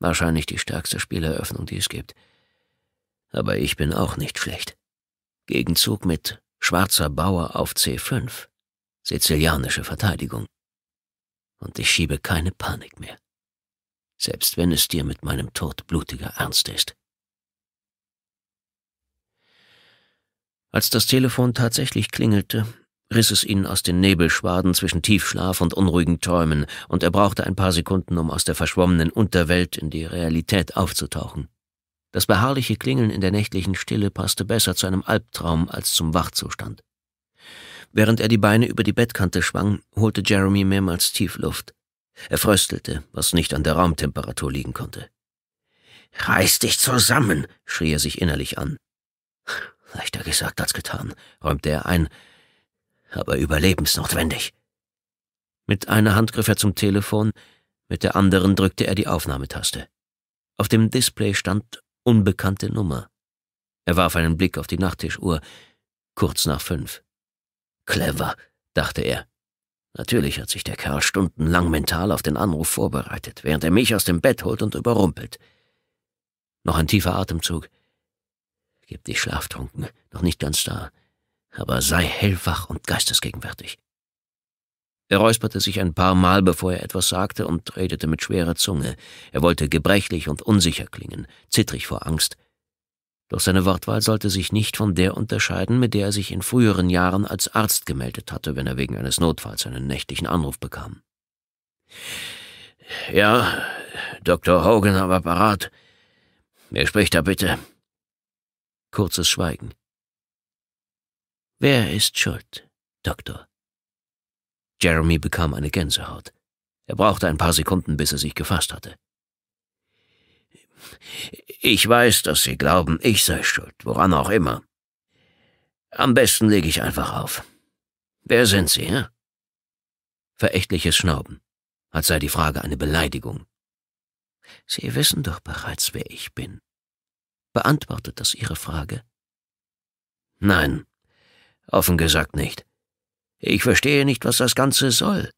Wahrscheinlich die stärkste Spieleröffnung, die es gibt aber ich bin auch nicht schlecht. Gegenzug mit Schwarzer Bauer auf C5, sizilianische Verteidigung. Und ich schiebe keine Panik mehr, selbst wenn es dir mit meinem Tod blutiger Ernst ist. Als das Telefon tatsächlich klingelte, riss es ihn aus den Nebelschwaden zwischen Tiefschlaf und unruhigen Träumen, und er brauchte ein paar Sekunden, um aus der verschwommenen Unterwelt in die Realität aufzutauchen. Das beharrliche Klingeln in der nächtlichen Stille passte besser zu einem Albtraum als zum Wachzustand. Während er die Beine über die Bettkante schwang, holte Jeremy mehrmals tief Luft. Er fröstelte, was nicht an der Raumtemperatur liegen konnte. Reiß dich zusammen, schrie er sich innerlich an. Leichter gesagt als getan, räumte er ein, aber überlebensnotwendig. Mit einer Hand griff er zum Telefon, mit der anderen drückte er die Aufnahmetaste. Auf dem Display stand unbekannte Nummer. Er warf einen Blick auf die Nachttischuhr, kurz nach fünf. Clever, dachte er. Natürlich hat sich der Kerl stundenlang mental auf den Anruf vorbereitet, während er mich aus dem Bett holt und überrumpelt. Noch ein tiefer Atemzug. Gib dich schlaftrunken, noch nicht ganz da, aber sei hellwach und geistesgegenwärtig. Er räusperte sich ein paar Mal, bevor er etwas sagte, und redete mit schwerer Zunge. Er wollte gebrechlich und unsicher klingen, zittrig vor Angst. Doch seine Wortwahl sollte sich nicht von der unterscheiden, mit der er sich in früheren Jahren als Arzt gemeldet hatte, wenn er wegen eines Notfalls einen nächtlichen Anruf bekam. Ja, Dr. Hogan am Apparat. Wer spricht da bitte? Kurzes Schweigen. Wer ist schuld, Doktor? Jeremy bekam eine Gänsehaut. Er brauchte ein paar Sekunden, bis er sich gefasst hatte. Ich weiß, dass Sie glauben, ich sei schuld, woran auch immer. Am besten lege ich einfach auf. Wer sind Sie, ja? Verächtliches Schnauben, als sei die Frage eine Beleidigung. Sie wissen doch bereits, wer ich bin. Beantwortet das Ihre Frage? Nein, offen gesagt nicht. Ich verstehe nicht, was das Ganze soll.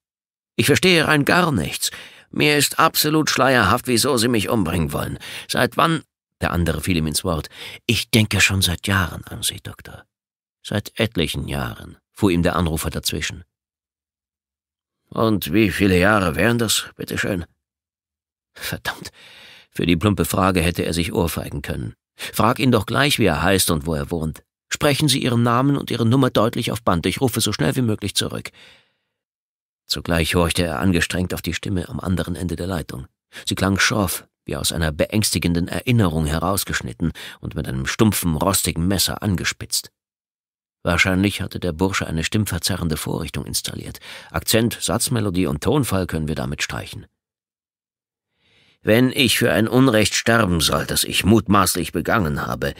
Ich verstehe rein gar nichts. Mir ist absolut schleierhaft, wieso Sie mich umbringen wollen. Seit wann? Der andere fiel ihm ins Wort. Ich denke schon seit Jahren an Sie, Doktor. Seit etlichen Jahren, fuhr ihm der Anrufer dazwischen. Und wie viele Jahre wären das, bitteschön? Verdammt, für die plumpe Frage hätte er sich ohrfeigen können. Frag ihn doch gleich, wie er heißt und wo er wohnt. Sprechen Sie Ihren Namen und Ihre Nummer deutlich auf Band. Ich rufe so schnell wie möglich zurück. Zugleich horchte er angestrengt auf die Stimme am anderen Ende der Leitung. Sie klang schroff, wie aus einer beängstigenden Erinnerung herausgeschnitten und mit einem stumpfen, rostigen Messer angespitzt. Wahrscheinlich hatte der Bursche eine stimmverzerrende Vorrichtung installiert. Akzent, Satzmelodie und Tonfall können wir damit streichen. Wenn ich für ein Unrecht sterben soll, das ich mutmaßlich begangen habe,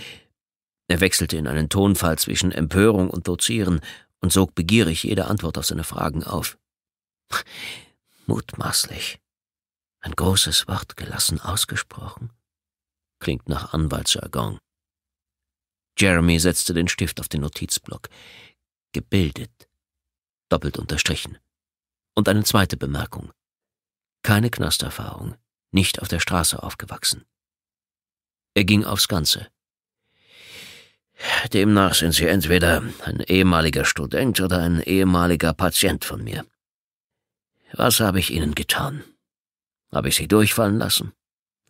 er wechselte in einen Tonfall zwischen Empörung und Dozieren und sog begierig jede Antwort auf seine Fragen auf. Mutmaßlich. Ein großes Wort gelassen ausgesprochen. Klingt nach Anwaltsjargon. Jeremy setzte den Stift auf den Notizblock. Gebildet. Doppelt unterstrichen. Und eine zweite Bemerkung. Keine Knasterfahrung. Nicht auf der Straße aufgewachsen. Er ging aufs Ganze. Demnach sind Sie entweder ein ehemaliger Student oder ein ehemaliger Patient von mir. Was habe ich Ihnen getan? Habe ich Sie durchfallen lassen?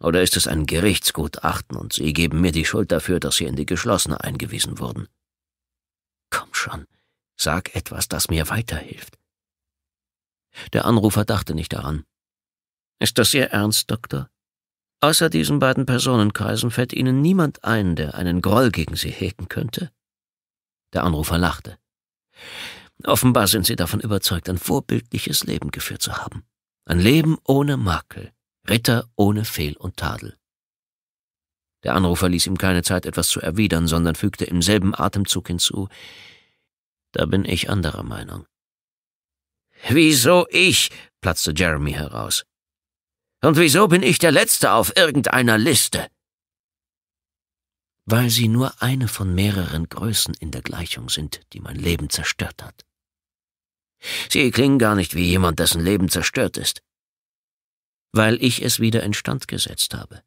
Oder ist es ein Gerichtsgutachten und Sie geben mir die Schuld dafür, dass Sie in die Geschlossene eingewiesen wurden? Komm schon, sag etwas, das mir weiterhilft. Der Anrufer dachte nicht daran. Ist das Ihr Ernst, Doktor? Außer diesen beiden Personenkreisen fällt Ihnen niemand ein, der einen Groll gegen Sie hegen könnte? Der Anrufer lachte. Offenbar sind Sie davon überzeugt, ein vorbildliches Leben geführt zu haben. Ein Leben ohne Makel, Ritter ohne Fehl und Tadel. Der Anrufer ließ ihm keine Zeit, etwas zu erwidern, sondern fügte im selben Atemzug hinzu Da bin ich anderer Meinung. Wieso ich? platzte Jeremy heraus. Und wieso bin ich der Letzte auf irgendeiner Liste? Weil Sie nur eine von mehreren Größen in der Gleichung sind, die mein Leben zerstört hat. Sie klingen gar nicht wie jemand, dessen Leben zerstört ist. Weil ich es wieder instand gesetzt habe.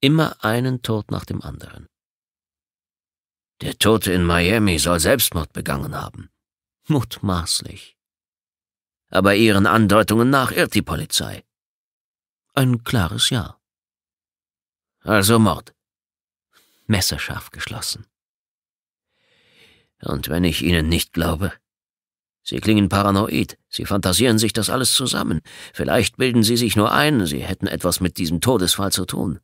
Immer einen Tod nach dem anderen. Der Tote in Miami soll Selbstmord begangen haben. Mutmaßlich. Aber ihren Andeutungen nach irrt die Polizei. Ein klares Ja. Also Mord. Messerscharf geschlossen. Und wenn ich Ihnen nicht glaube? Sie klingen paranoid, Sie fantasieren sich das alles zusammen. Vielleicht bilden Sie sich nur ein, Sie hätten etwas mit diesem Todesfall zu tun.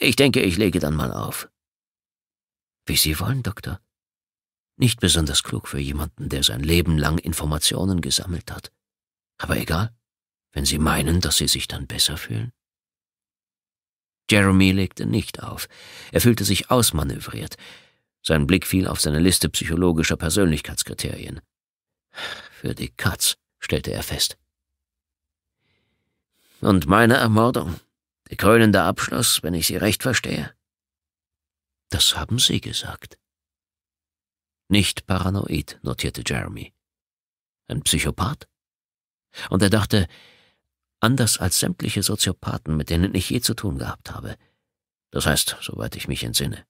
Ich denke, ich lege dann mal auf. Wie Sie wollen, Doktor. Nicht besonders klug für jemanden, der sein Leben lang Informationen gesammelt hat. Aber egal wenn Sie meinen, dass Sie sich dann besser fühlen? Jeremy legte nicht auf. Er fühlte sich ausmanövriert. Sein Blick fiel auf seine Liste psychologischer Persönlichkeitskriterien. Für die Katz, stellte er fest. Und meine Ermordung. Der krönende Abschluss, wenn ich Sie recht verstehe. Das haben Sie gesagt. Nicht paranoid, notierte Jeremy. Ein Psychopath? Und er dachte, anders als sämtliche Soziopathen, mit denen ich je zu tun gehabt habe. Das heißt, soweit ich mich entsinne.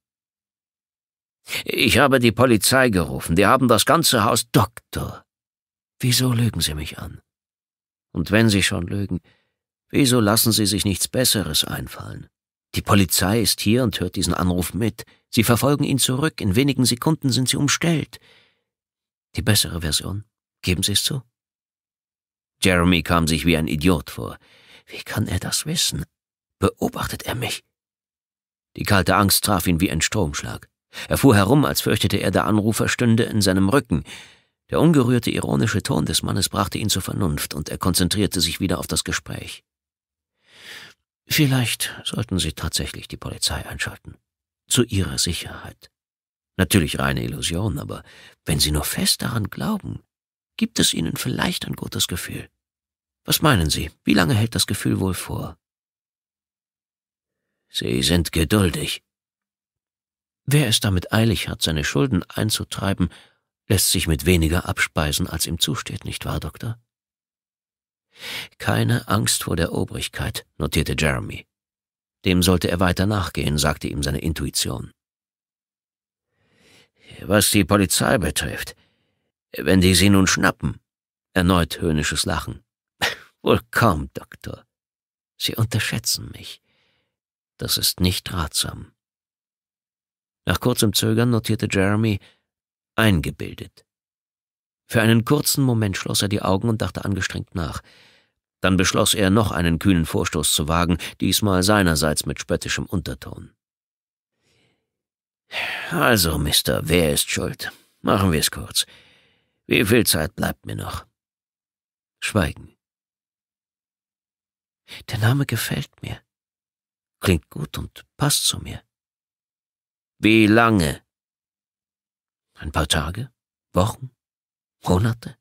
Ich habe die Polizei gerufen, die haben das ganze Haus. Doktor, wieso lügen Sie mich an? Und wenn Sie schon lügen, wieso lassen Sie sich nichts Besseres einfallen? Die Polizei ist hier und hört diesen Anruf mit. Sie verfolgen ihn zurück. In wenigen Sekunden sind sie umstellt. Die bessere Version? Geben Sie es zu? Jeremy kam sich wie ein Idiot vor. Wie kann er das wissen? Beobachtet er mich? Die kalte Angst traf ihn wie ein Stromschlag. Er fuhr herum, als fürchtete er, der Anrufer stünde in seinem Rücken. Der ungerührte ironische Ton des Mannes brachte ihn zur Vernunft, und er konzentrierte sich wieder auf das Gespräch. Vielleicht sollten Sie tatsächlich die Polizei einschalten. Zu Ihrer Sicherheit. Natürlich reine Illusion, aber wenn Sie nur fest daran glauben, gibt es Ihnen vielleicht ein gutes Gefühl. Was meinen Sie, wie lange hält das Gefühl wohl vor? Sie sind geduldig. Wer es damit eilig hat, seine Schulden einzutreiben, lässt sich mit weniger abspeisen, als ihm zusteht, nicht wahr, Doktor? Keine Angst vor der Obrigkeit, notierte Jeremy. Dem sollte er weiter nachgehen, sagte ihm seine Intuition. Was die Polizei betrifft, wenn die sie nun schnappen. Erneut höhnisches Lachen. Wohl kaum, Doktor. Sie unterschätzen mich. Das ist nicht ratsam. Nach kurzem Zögern notierte Jeremy eingebildet. Für einen kurzen Moment schloss er die Augen und dachte angestrengt nach. Dann beschloss er, noch einen kühnen Vorstoß zu wagen, diesmal seinerseits mit spöttischem Unterton. Also, Mister, wer ist schuld? Machen wir es kurz. Wie viel Zeit bleibt mir noch? Schweigen. Der Name gefällt mir. Klingt gut und passt zu mir. Wie lange? Ein paar Tage? Wochen? Monate?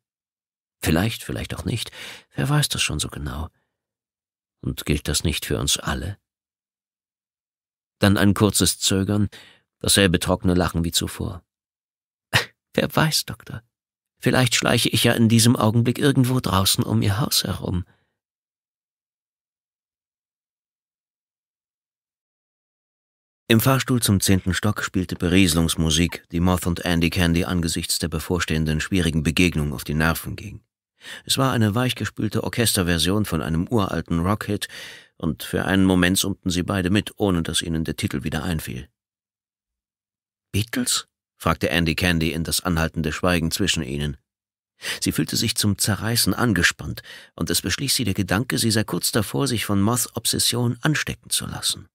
Vielleicht, vielleicht auch nicht. Wer weiß das schon so genau? Und gilt das nicht für uns alle? Dann ein kurzes Zögern, dasselbe trockene Lachen wie zuvor. Wer weiß, Doktor? Vielleicht schleiche ich ja in diesem Augenblick irgendwo draußen um ihr Haus herum. Im Fahrstuhl zum zehnten Stock spielte Berieselungsmusik, die Moth und Andy Candy angesichts der bevorstehenden schwierigen Begegnung auf die Nerven ging. Es war eine weichgespülte Orchesterversion von einem uralten Rockhit, und für einen Moment summten sie beide mit, ohne dass ihnen der Titel wieder einfiel. Beatles? fragte Andy Candy in das anhaltende Schweigen zwischen ihnen. Sie fühlte sich zum Zerreißen angespannt, und es beschließ sie der Gedanke, sie sei kurz davor, sich von Moths Obsession anstecken zu lassen.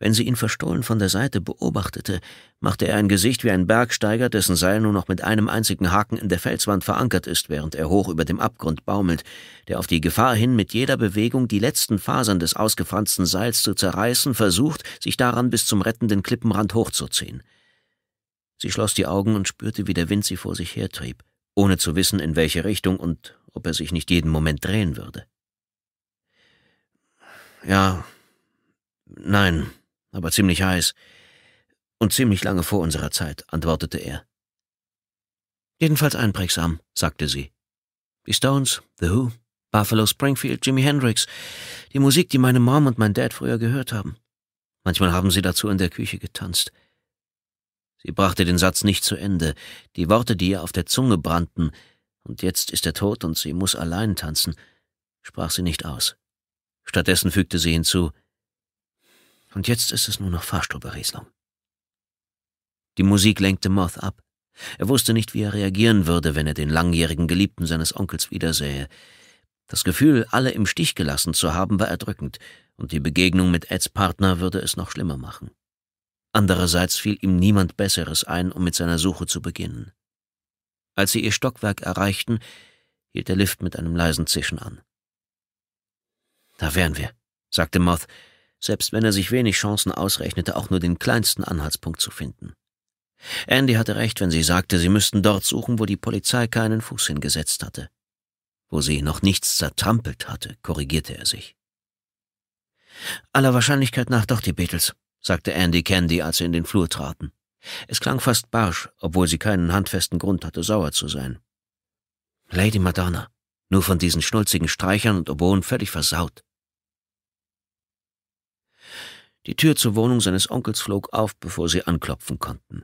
Wenn sie ihn verstohlen von der Seite beobachtete, machte er ein Gesicht wie ein Bergsteiger, dessen Seil nur noch mit einem einzigen Haken in der Felswand verankert ist, während er hoch über dem Abgrund baumelt, der auf die Gefahr hin, mit jeder Bewegung die letzten Fasern des ausgefransten Seils zu zerreißen versucht, sich daran bis zum rettenden Klippenrand hochzuziehen. Sie schloss die Augen und spürte, wie der Wind sie vor sich hertrieb, ohne zu wissen, in welche Richtung und ob er sich nicht jeden Moment drehen würde. Ja, nein, aber ziemlich heiß und ziemlich lange vor unserer Zeit, antwortete er. Jedenfalls einprägsam, sagte sie. Die Stones, The Who, Buffalo Springfield, Jimi Hendrix, die Musik, die meine Mom und mein Dad früher gehört haben. Manchmal haben sie dazu in der Küche getanzt. Sie brachte den Satz nicht zu Ende, die Worte, die ihr auf der Zunge brannten, und jetzt ist er tot und sie muss allein tanzen, sprach sie nicht aus. Stattdessen fügte sie hinzu, und jetzt ist es nur noch Fahrstuhlberieselung. Die Musik lenkte Moth ab. Er wusste nicht, wie er reagieren würde, wenn er den langjährigen Geliebten seines Onkels wiedersähe. Das Gefühl, alle im Stich gelassen zu haben, war erdrückend, und die Begegnung mit Eds Partner würde es noch schlimmer machen. Andererseits fiel ihm niemand Besseres ein, um mit seiner Suche zu beginnen. Als sie ihr Stockwerk erreichten, hielt der Lift mit einem leisen Zischen an. Da wären wir, sagte Moth, selbst wenn er sich wenig Chancen ausrechnete, auch nur den kleinsten Anhaltspunkt zu finden. Andy hatte recht, wenn sie sagte, sie müssten dort suchen, wo die Polizei keinen Fuß hingesetzt hatte. Wo sie noch nichts zertrampelt hatte, korrigierte er sich. Aller Wahrscheinlichkeit nach doch die Beatles, sagte Andy Candy, als sie in den Flur traten. Es klang fast barsch, obwohl sie keinen handfesten Grund hatte, sauer zu sein. Lady Madonna, nur von diesen schnulzigen Streichern und Oboen völlig versaut. Die Tür zur Wohnung seines Onkels flog auf, bevor sie anklopfen konnten.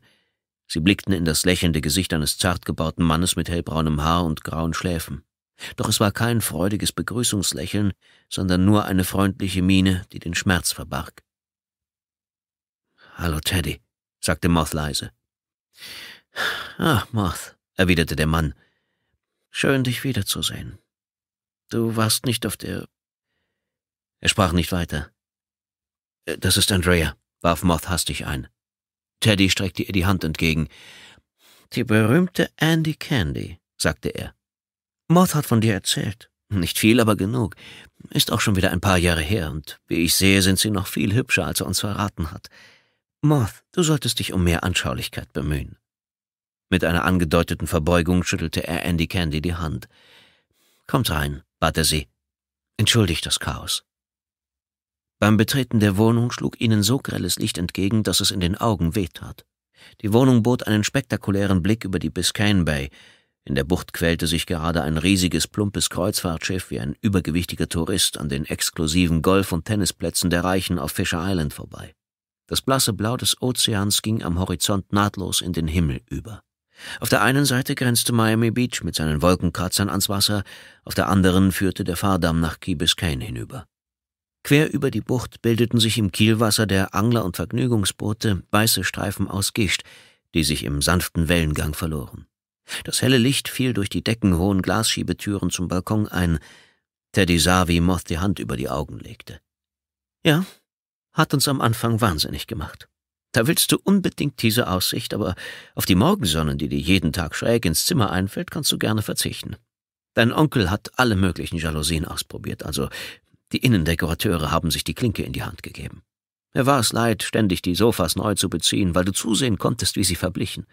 Sie blickten in das lächelnde Gesicht eines zartgebauten Mannes mit hellbraunem Haar und grauen Schläfen. Doch es war kein freudiges Begrüßungslächeln, sondern nur eine freundliche Miene, die den Schmerz verbarg. Hallo, Teddy, sagte Moth leise. Ach, Moth, erwiderte der Mann. Schön, dich wiederzusehen. Du warst nicht auf der. Er sprach nicht weiter. Äh, das ist Andrea, warf Moth hastig ein. Teddy streckte ihr die Hand entgegen. Die berühmte Andy Candy, sagte er. Moth hat von dir erzählt. Nicht viel, aber genug. Ist auch schon wieder ein paar Jahre her, und wie ich sehe, sind sie noch viel hübscher, als er uns verraten hat. Moth, du solltest dich um mehr Anschaulichkeit bemühen. Mit einer angedeuteten Verbeugung schüttelte er Andy Candy die Hand. Kommt rein, bat er sie. Entschuldigt das Chaos. Beim Betreten der Wohnung schlug ihnen so grelles Licht entgegen, dass es in den Augen wehtat. Die Wohnung bot einen spektakulären Blick über die Biscayne Bay. In der Bucht quälte sich gerade ein riesiges, plumpes Kreuzfahrtschiff wie ein übergewichtiger Tourist an den exklusiven Golf- und Tennisplätzen der Reichen auf Fisher Island vorbei. Das blasse Blau des Ozeans ging am Horizont nahtlos in den Himmel über. Auf der einen Seite grenzte Miami Beach mit seinen Wolkenkratzern ans Wasser, auf der anderen führte der Fahrdamm nach Key Biscayne hinüber. Quer über die Bucht bildeten sich im Kielwasser der Angler- und Vergnügungsboote weiße Streifen aus Gischt, die sich im sanften Wellengang verloren. Das helle Licht fiel durch die deckenhohen Glasschiebetüren zum Balkon ein. Teddy sah, wie Moth die Hand über die Augen legte. Ja, hat uns am Anfang wahnsinnig gemacht. Da willst du unbedingt diese Aussicht, aber auf die Morgensonne, die dir jeden Tag schräg ins Zimmer einfällt, kannst du gerne verzichten. Dein Onkel hat alle möglichen Jalousien ausprobiert, also die Innendekorateure haben sich die Klinke in die Hand gegeben. Er war es leid, ständig die Sofas neu zu beziehen, weil du zusehen konntest, wie sie verblichen.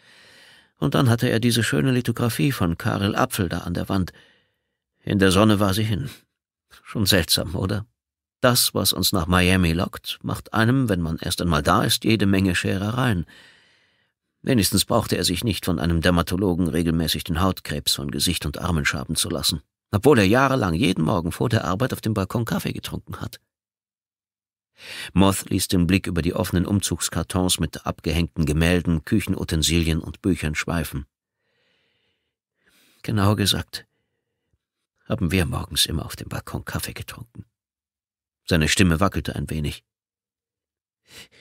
Und dann hatte er diese schöne Lithografie von Karel Apfel da an der Wand. In der Sonne war sie hin. Schon seltsam, oder? Das, was uns nach Miami lockt, macht einem, wenn man erst einmal da ist, jede Menge Scherereien. Wenigstens brauchte er sich nicht von einem Dermatologen regelmäßig den Hautkrebs von Gesicht und Armen schaben zu lassen, obwohl er jahrelang jeden Morgen vor der Arbeit auf dem Balkon Kaffee getrunken hat. Moth ließ den Blick über die offenen Umzugskartons mit abgehängten Gemälden, Küchenutensilien und Büchern schweifen. Genau gesagt, haben wir morgens immer auf dem Balkon Kaffee getrunken. Seine Stimme wackelte ein wenig.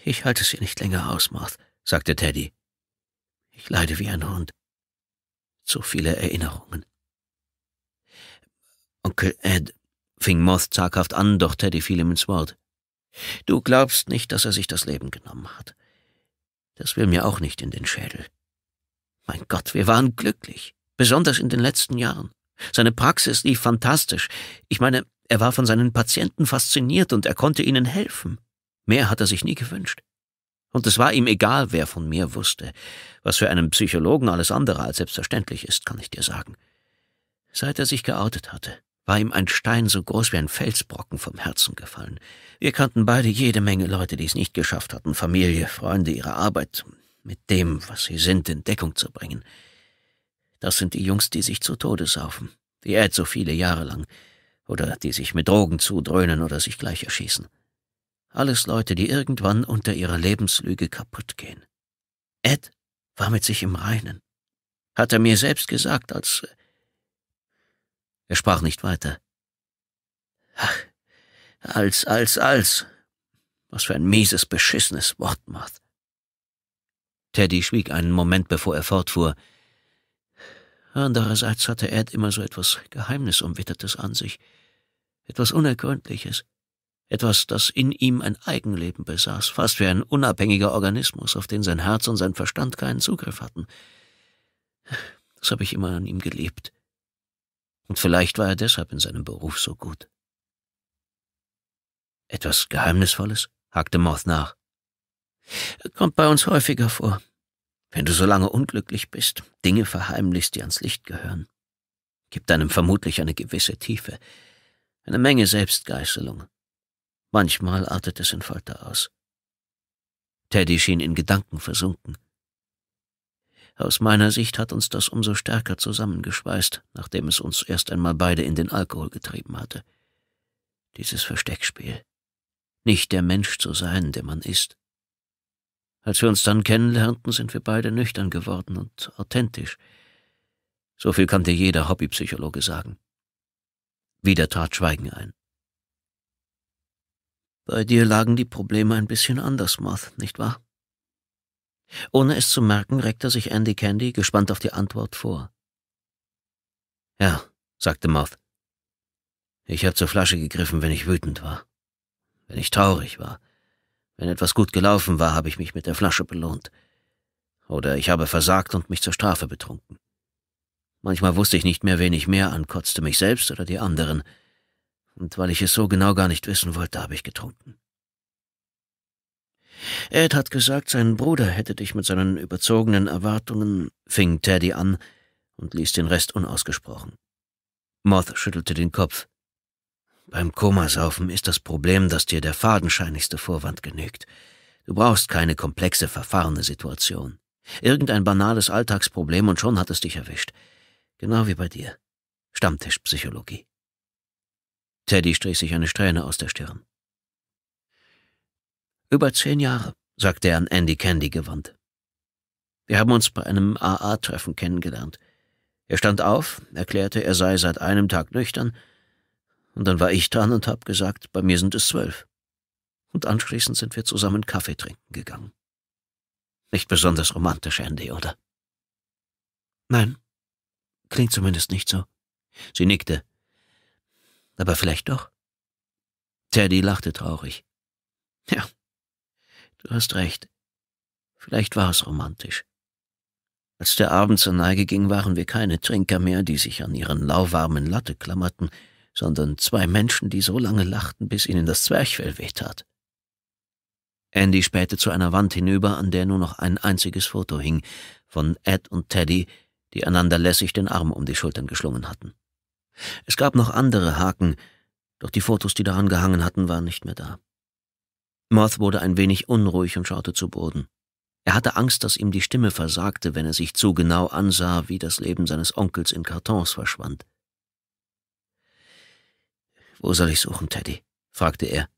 Ich halte es hier nicht länger aus, Marth, sagte Teddy. Ich leide wie ein Hund. Zu viele Erinnerungen. Onkel Ed, fing Moth zaghaft an, doch Teddy fiel ihm ins Wort. Du glaubst nicht, dass er sich das Leben genommen hat. Das will mir auch nicht in den Schädel. Mein Gott, wir waren glücklich, besonders in den letzten Jahren. Seine Praxis lief fantastisch. Ich meine, er war von seinen Patienten fasziniert und er konnte ihnen helfen. Mehr hat er sich nie gewünscht. Und es war ihm egal, wer von mir wusste, was für einen Psychologen alles andere als selbstverständlich ist, kann ich dir sagen. Seit er sich geoutet hatte, war ihm ein Stein so groß wie ein Felsbrocken vom Herzen gefallen. Wir kannten beide jede Menge Leute, die es nicht geschafft hatten, Familie, Freunde, ihre Arbeit, mit dem, was sie sind, in Deckung zu bringen. Das sind die Jungs, die sich zu Tode saufen, die Ed so viele Jahre lang, oder die sich mit Drogen zudröhnen oder sich gleich erschießen. Alles Leute, die irgendwann unter ihrer Lebenslüge kaputt gehen. Ed war mit sich im Reinen. Hat er mir selbst gesagt, als. Äh, er sprach nicht weiter. Ach, als, als, als. Was für ein mieses, beschissenes Wort, Marth. Teddy schwieg einen Moment, bevor er fortfuhr. Andererseits hatte Ed immer so etwas Geheimnisumwittertes an sich etwas Unergründliches, etwas, das in ihm ein Eigenleben besaß, fast wie ein unabhängiger Organismus, auf den sein Herz und sein Verstand keinen Zugriff hatten. Das habe ich immer an ihm geliebt. Und vielleicht war er deshalb in seinem Beruf so gut. Etwas Geheimnisvolles? hakte Moth nach. Kommt bei uns häufiger vor. Wenn du so lange unglücklich bist, Dinge verheimlichst, die ans Licht gehören. Gibt einem vermutlich eine gewisse Tiefe eine Menge Selbstgeißelung. Manchmal artet es in Folter aus. Teddy schien in Gedanken versunken. Aus meiner Sicht hat uns das umso stärker zusammengeschweißt, nachdem es uns erst einmal beide in den Alkohol getrieben hatte. Dieses Versteckspiel. Nicht der Mensch zu sein, der man ist. Als wir uns dann kennenlernten, sind wir beide nüchtern geworden und authentisch. So viel kann dir jeder Hobbypsychologe sagen. Wieder trat Schweigen ein. Bei dir lagen die Probleme ein bisschen anders, Moth, nicht wahr? Ohne es zu merken, reckte sich Andy Candy gespannt auf die Antwort vor. Ja, sagte Moth. Ich habe zur Flasche gegriffen, wenn ich wütend war, wenn ich traurig war. Wenn etwas gut gelaufen war, habe ich mich mit der Flasche belohnt. Oder ich habe versagt und mich zur Strafe betrunken. Manchmal wusste ich nicht mehr, wen ich mehr ankotzte, mich selbst oder die anderen. Und weil ich es so genau gar nicht wissen wollte, habe ich getrunken. Ed hat gesagt, sein Bruder hätte dich mit seinen überzogenen Erwartungen, fing Teddy an und ließ den Rest unausgesprochen. Moth schüttelte den Kopf. Beim Komasaufen ist das Problem, dass dir der fadenscheinigste Vorwand genügt. Du brauchst keine komplexe, verfahrene Situation. Irgendein banales Alltagsproblem und schon hat es dich erwischt. Genau wie bei dir. Stammtischpsychologie. Teddy strich sich eine Strähne aus der Stirn. Über zehn Jahre, sagte er an Andy Candy gewandt. Wir haben uns bei einem AA-Treffen kennengelernt. Er stand auf, erklärte, er sei seit einem Tag nüchtern, und dann war ich dran und hab gesagt, bei mir sind es zwölf. Und anschließend sind wir zusammen Kaffee trinken gegangen. Nicht besonders romantisch, Andy, oder? Nein, Klingt zumindest nicht so. Sie nickte. Aber vielleicht doch. Teddy lachte traurig. Ja, du hast recht. Vielleicht war es romantisch. Als der Abend zur Neige ging, waren wir keine Trinker mehr, die sich an ihren lauwarmen Latte klammerten, sondern zwei Menschen, die so lange lachten, bis ihnen das Zwerchfell wehtat. Andy spähte zu einer Wand hinüber, an der nur noch ein einziges Foto hing, von Ed und Teddy, die einander lässig den Arm um die Schultern geschlungen hatten. Es gab noch andere Haken, doch die Fotos, die daran gehangen hatten, waren nicht mehr da. Moth wurde ein wenig unruhig und schaute zu Boden. Er hatte Angst, dass ihm die Stimme versagte, wenn er sich zu genau ansah, wie das Leben seines Onkels in Kartons verschwand. Wo soll ich suchen, Teddy? fragte er.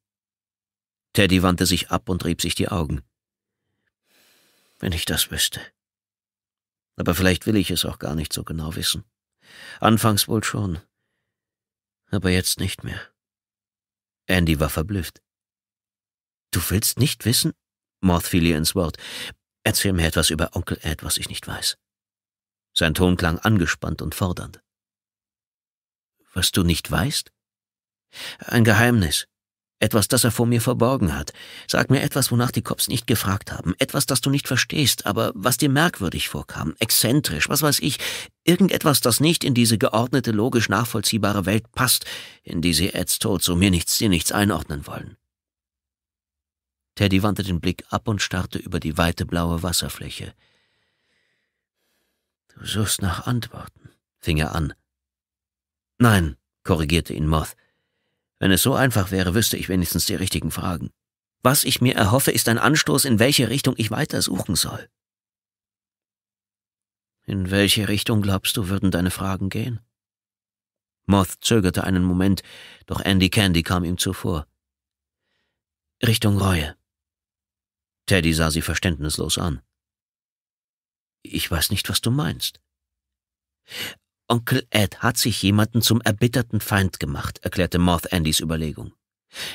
Teddy wandte sich ab und rieb sich die Augen. Wenn ich das wüsste. Aber vielleicht will ich es auch gar nicht so genau wissen. Anfangs wohl schon, aber jetzt nicht mehr. Andy war verblüfft. Du willst nicht wissen? Moth fiel ihr ins Wort. Erzähl mir etwas über Onkel Ed, was ich nicht weiß. Sein Ton klang angespannt und fordernd. Was du nicht weißt? Ein Geheimnis. Etwas, das er vor mir verborgen hat. Sag mir etwas, wonach die Cops nicht gefragt haben. Etwas, das du nicht verstehst, aber was dir merkwürdig vorkam. Exzentrisch, was weiß ich. Irgendetwas, das nicht in diese geordnete, logisch nachvollziehbare Welt passt, in die sie Eds Tod so mir nichts, dir nichts einordnen wollen. Teddy wandte den Blick ab und starrte über die weite blaue Wasserfläche. Du suchst nach Antworten, fing er an. Nein, korrigierte ihn Moth. Wenn es so einfach wäre, wüsste ich wenigstens die richtigen Fragen. Was ich mir erhoffe, ist ein Anstoß, in welche Richtung ich weiter suchen soll. In welche Richtung glaubst du, würden deine Fragen gehen? Moth zögerte einen Moment, doch Andy Candy kam ihm zuvor. Richtung Reue. Teddy sah sie verständnislos an. Ich weiß nicht, was du meinst. Onkel Ed hat sich jemanden zum erbitterten Feind gemacht, erklärte Moth Andys Überlegung.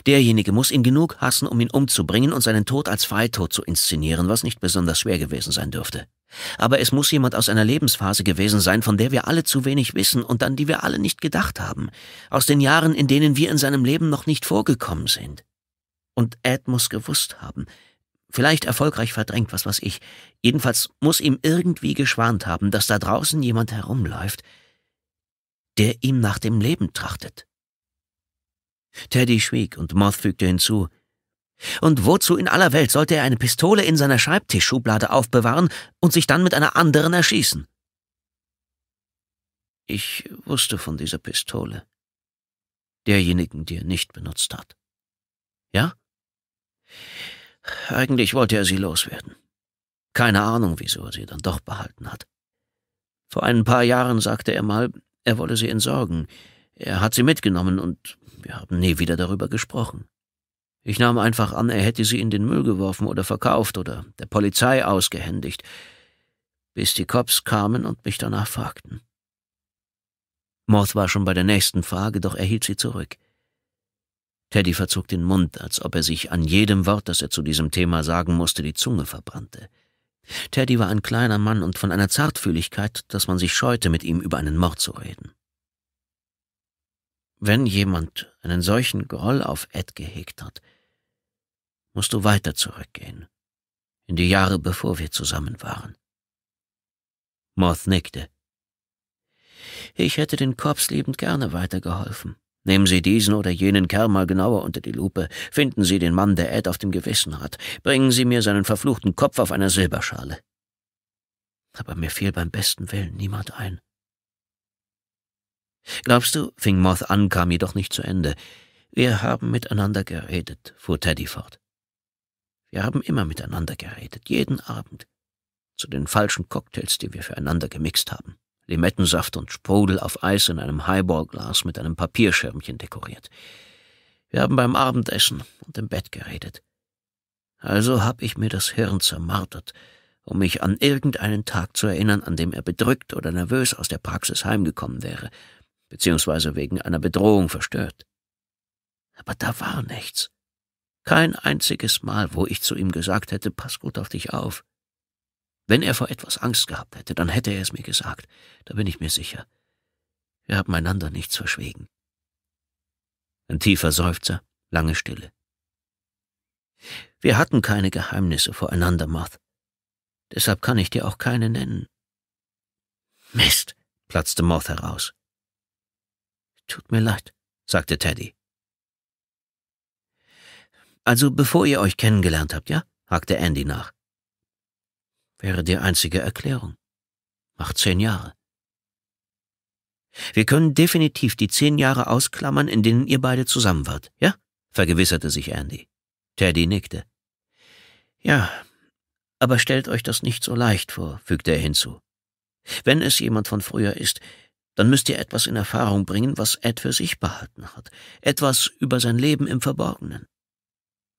Derjenige muss ihn genug hassen, um ihn umzubringen und seinen Tod als Freitod zu inszenieren, was nicht besonders schwer gewesen sein dürfte. Aber es muss jemand aus einer Lebensphase gewesen sein, von der wir alle zu wenig wissen und an die wir alle nicht gedacht haben, aus den Jahren, in denen wir in seinem Leben noch nicht vorgekommen sind. Und Ed muss gewusst haben, vielleicht erfolgreich verdrängt, was weiß ich, jedenfalls muss ihm irgendwie geschwant haben, dass da draußen jemand herumläuft, der ihm nach dem Leben trachtet. Teddy schwieg und Moth fügte hinzu, und wozu in aller Welt sollte er eine Pistole in seiner Schreibtischschublade aufbewahren und sich dann mit einer anderen erschießen? Ich wusste von dieser Pistole, derjenigen, die er nicht benutzt hat. Ja? Eigentlich wollte er sie loswerden. Keine Ahnung, wieso er sie dann doch behalten hat. Vor ein paar Jahren sagte er mal, er wolle sie entsorgen. Er hat sie mitgenommen und wir haben nie wieder darüber gesprochen. Ich nahm einfach an, er hätte sie in den Müll geworfen oder verkauft oder der Polizei ausgehändigt, bis die Cops kamen und mich danach fragten. Moth war schon bei der nächsten Frage, doch er hielt sie zurück. Teddy verzog den Mund, als ob er sich an jedem Wort, das er zu diesem Thema sagen musste, die Zunge verbrannte. Teddy war ein kleiner Mann und von einer Zartfühligkeit, dass man sich scheute, mit ihm über einen Mord zu reden. Wenn jemand einen solchen Groll auf Ed gehegt hat, musst du weiter zurückgehen, in die Jahre, bevor wir zusammen waren. Moth nickte. Ich hätte den Korps liebend gerne weitergeholfen. Nehmen Sie diesen oder jenen Kerl mal genauer unter die Lupe, finden Sie den Mann, der Ed auf dem Gewissen hat, bringen Sie mir seinen verfluchten Kopf auf einer Silberschale. Aber mir fiel beim besten Willen niemand ein. Glaubst du, fing Moth an, kam jedoch nicht zu Ende. Wir haben miteinander geredet, fuhr Teddy fort. Wir haben immer miteinander geredet, jeden Abend, zu den falschen Cocktails, die wir füreinander gemixt haben. Limettensaft und Sprudel auf Eis in einem Highballglas mit einem Papierschirmchen dekoriert. Wir haben beim Abendessen und im Bett geredet. Also habe ich mir das Hirn zermartert, um mich an irgendeinen Tag zu erinnern, an dem er bedrückt oder nervös aus der Praxis heimgekommen wäre, beziehungsweise wegen einer Bedrohung verstört. Aber da war nichts. Kein einziges Mal, wo ich zu ihm gesagt hätte, pass gut auf dich auf. Wenn er vor etwas Angst gehabt hätte, dann hätte er es mir gesagt, da bin ich mir sicher. Wir haben einander nichts verschwiegen. Ein tiefer Seufzer, lange Stille. Wir hatten keine Geheimnisse voreinander, Moth. Deshalb kann ich dir auch keine nennen. Mist, platzte Moth heraus. Tut mir leid, sagte Teddy. Also bevor ihr euch kennengelernt habt, ja? hakte Andy nach wäre die einzige Erklärung. Macht zehn Jahre. Wir können definitiv die zehn Jahre ausklammern, in denen ihr beide zusammen wart, ja? vergewisserte sich Andy. Teddy nickte. Ja, aber stellt euch das nicht so leicht vor, fügte er hinzu. Wenn es jemand von früher ist, dann müsst ihr etwas in Erfahrung bringen, was Ed für sich behalten hat, etwas über sein Leben im Verborgenen.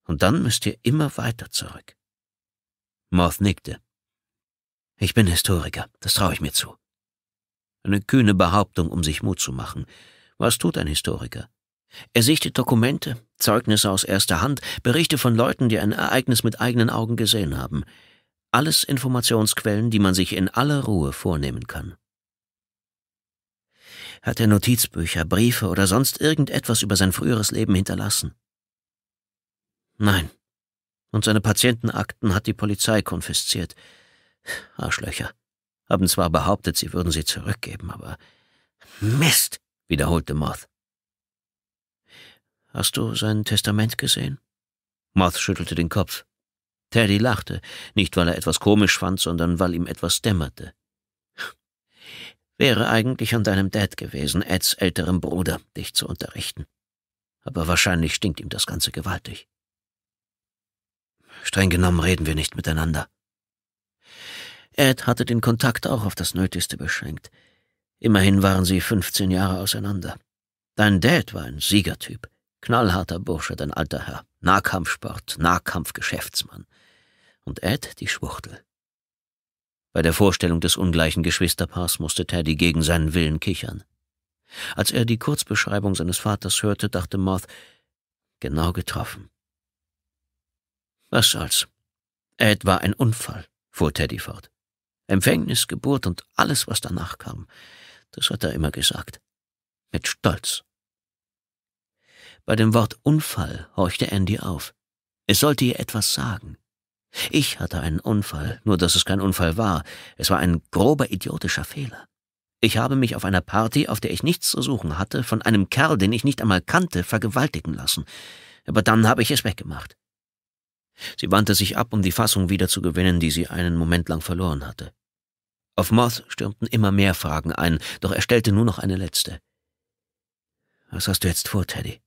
Und dann müsst ihr immer weiter zurück. Moth nickte. Ich bin Historiker, das traue ich mir zu. Eine kühne Behauptung, um sich Mut zu machen. Was tut ein Historiker? Er sichtet Dokumente, Zeugnisse aus erster Hand, Berichte von Leuten, die ein Ereignis mit eigenen Augen gesehen haben. Alles Informationsquellen, die man sich in aller Ruhe vornehmen kann. Hat er Notizbücher, Briefe oder sonst irgendetwas über sein früheres Leben hinterlassen? Nein. Und seine Patientenakten hat die Polizei konfisziert. Arschlöcher. Haben zwar behauptet, sie würden sie zurückgeben, aber Mist, wiederholte Moth. Hast du sein Testament gesehen? Moth schüttelte den Kopf. Teddy lachte, nicht weil er etwas komisch fand, sondern weil ihm etwas dämmerte. Wäre eigentlich an deinem Dad gewesen, Eds älterem Bruder, dich zu unterrichten. Aber wahrscheinlich stinkt ihm das Ganze gewaltig. Streng genommen reden wir nicht miteinander. Ed hatte den Kontakt auch auf das Nötigste beschränkt. Immerhin waren sie 15 Jahre auseinander. Dein Dad war ein Siegertyp. Knallharter Bursche, dein alter Herr. Nahkampfsport, Nahkampfgeschäftsmann. Und Ed die Schwuchtel. Bei der Vorstellung des ungleichen Geschwisterpaars musste Teddy gegen seinen Willen kichern. Als er die Kurzbeschreibung seines Vaters hörte, dachte Moth, genau getroffen. Was soll's? Ed war ein Unfall, fuhr Teddy fort. Empfängnis, Geburt und alles, was danach kam. Das hat er immer gesagt. Mit Stolz. Bei dem Wort Unfall horchte Andy auf. Es sollte ihr etwas sagen. Ich hatte einen Unfall, nur dass es kein Unfall war. Es war ein grober idiotischer Fehler. Ich habe mich auf einer Party, auf der ich nichts zu suchen hatte, von einem Kerl, den ich nicht einmal kannte, vergewaltigen lassen. Aber dann habe ich es weggemacht. Sie wandte sich ab, um die Fassung wiederzugewinnen, die sie einen Moment lang verloren hatte. Auf Moth stürmten immer mehr Fragen ein, doch er stellte nur noch eine letzte. Was hast du jetzt vor, Teddy?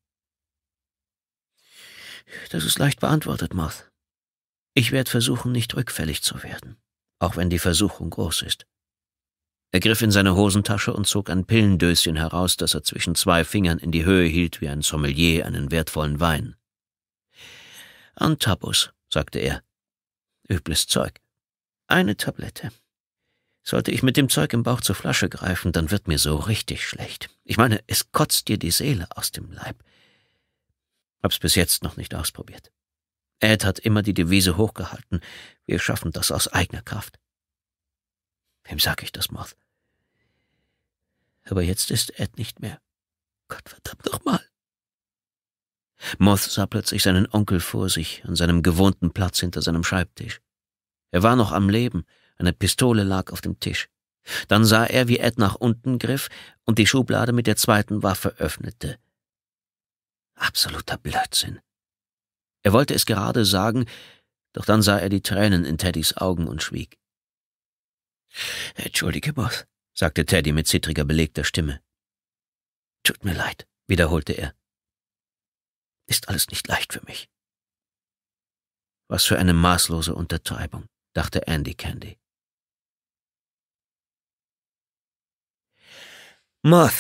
Das ist leicht beantwortet, Moth. Ich werde versuchen, nicht rückfällig zu werden, auch wenn die Versuchung groß ist. Er griff in seine Hosentasche und zog ein Pillendöschen heraus, das er zwischen zwei Fingern in die Höhe hielt, wie ein Sommelier einen wertvollen Wein. Antabus, sagte er. Übles Zeug. Eine Tablette. Sollte ich mit dem Zeug im Bauch zur Flasche greifen, dann wird mir so richtig schlecht. Ich meine, es kotzt dir die Seele aus dem Leib. Hab's bis jetzt noch nicht ausprobiert. Ed hat immer die Devise hochgehalten, wir schaffen das aus eigener Kraft. Wem sag ich das, Moth? Aber jetzt ist Ed nicht mehr. Gott verdammt nochmal. Moth sah plötzlich seinen Onkel vor sich, an seinem gewohnten Platz hinter seinem Schreibtisch. Er war noch am Leben, eine Pistole lag auf dem Tisch. Dann sah er, wie Ed nach unten griff und die Schublade mit der zweiten Waffe öffnete. Absoluter Blödsinn. Er wollte es gerade sagen, doch dann sah er die Tränen in Teddys Augen und schwieg. Entschuldige, Moth, sagte Teddy mit zittriger, belegter Stimme. Tut mir leid, wiederholte er. Ist alles nicht leicht für mich. Was für eine maßlose Untertreibung, dachte Andy Candy. Moth,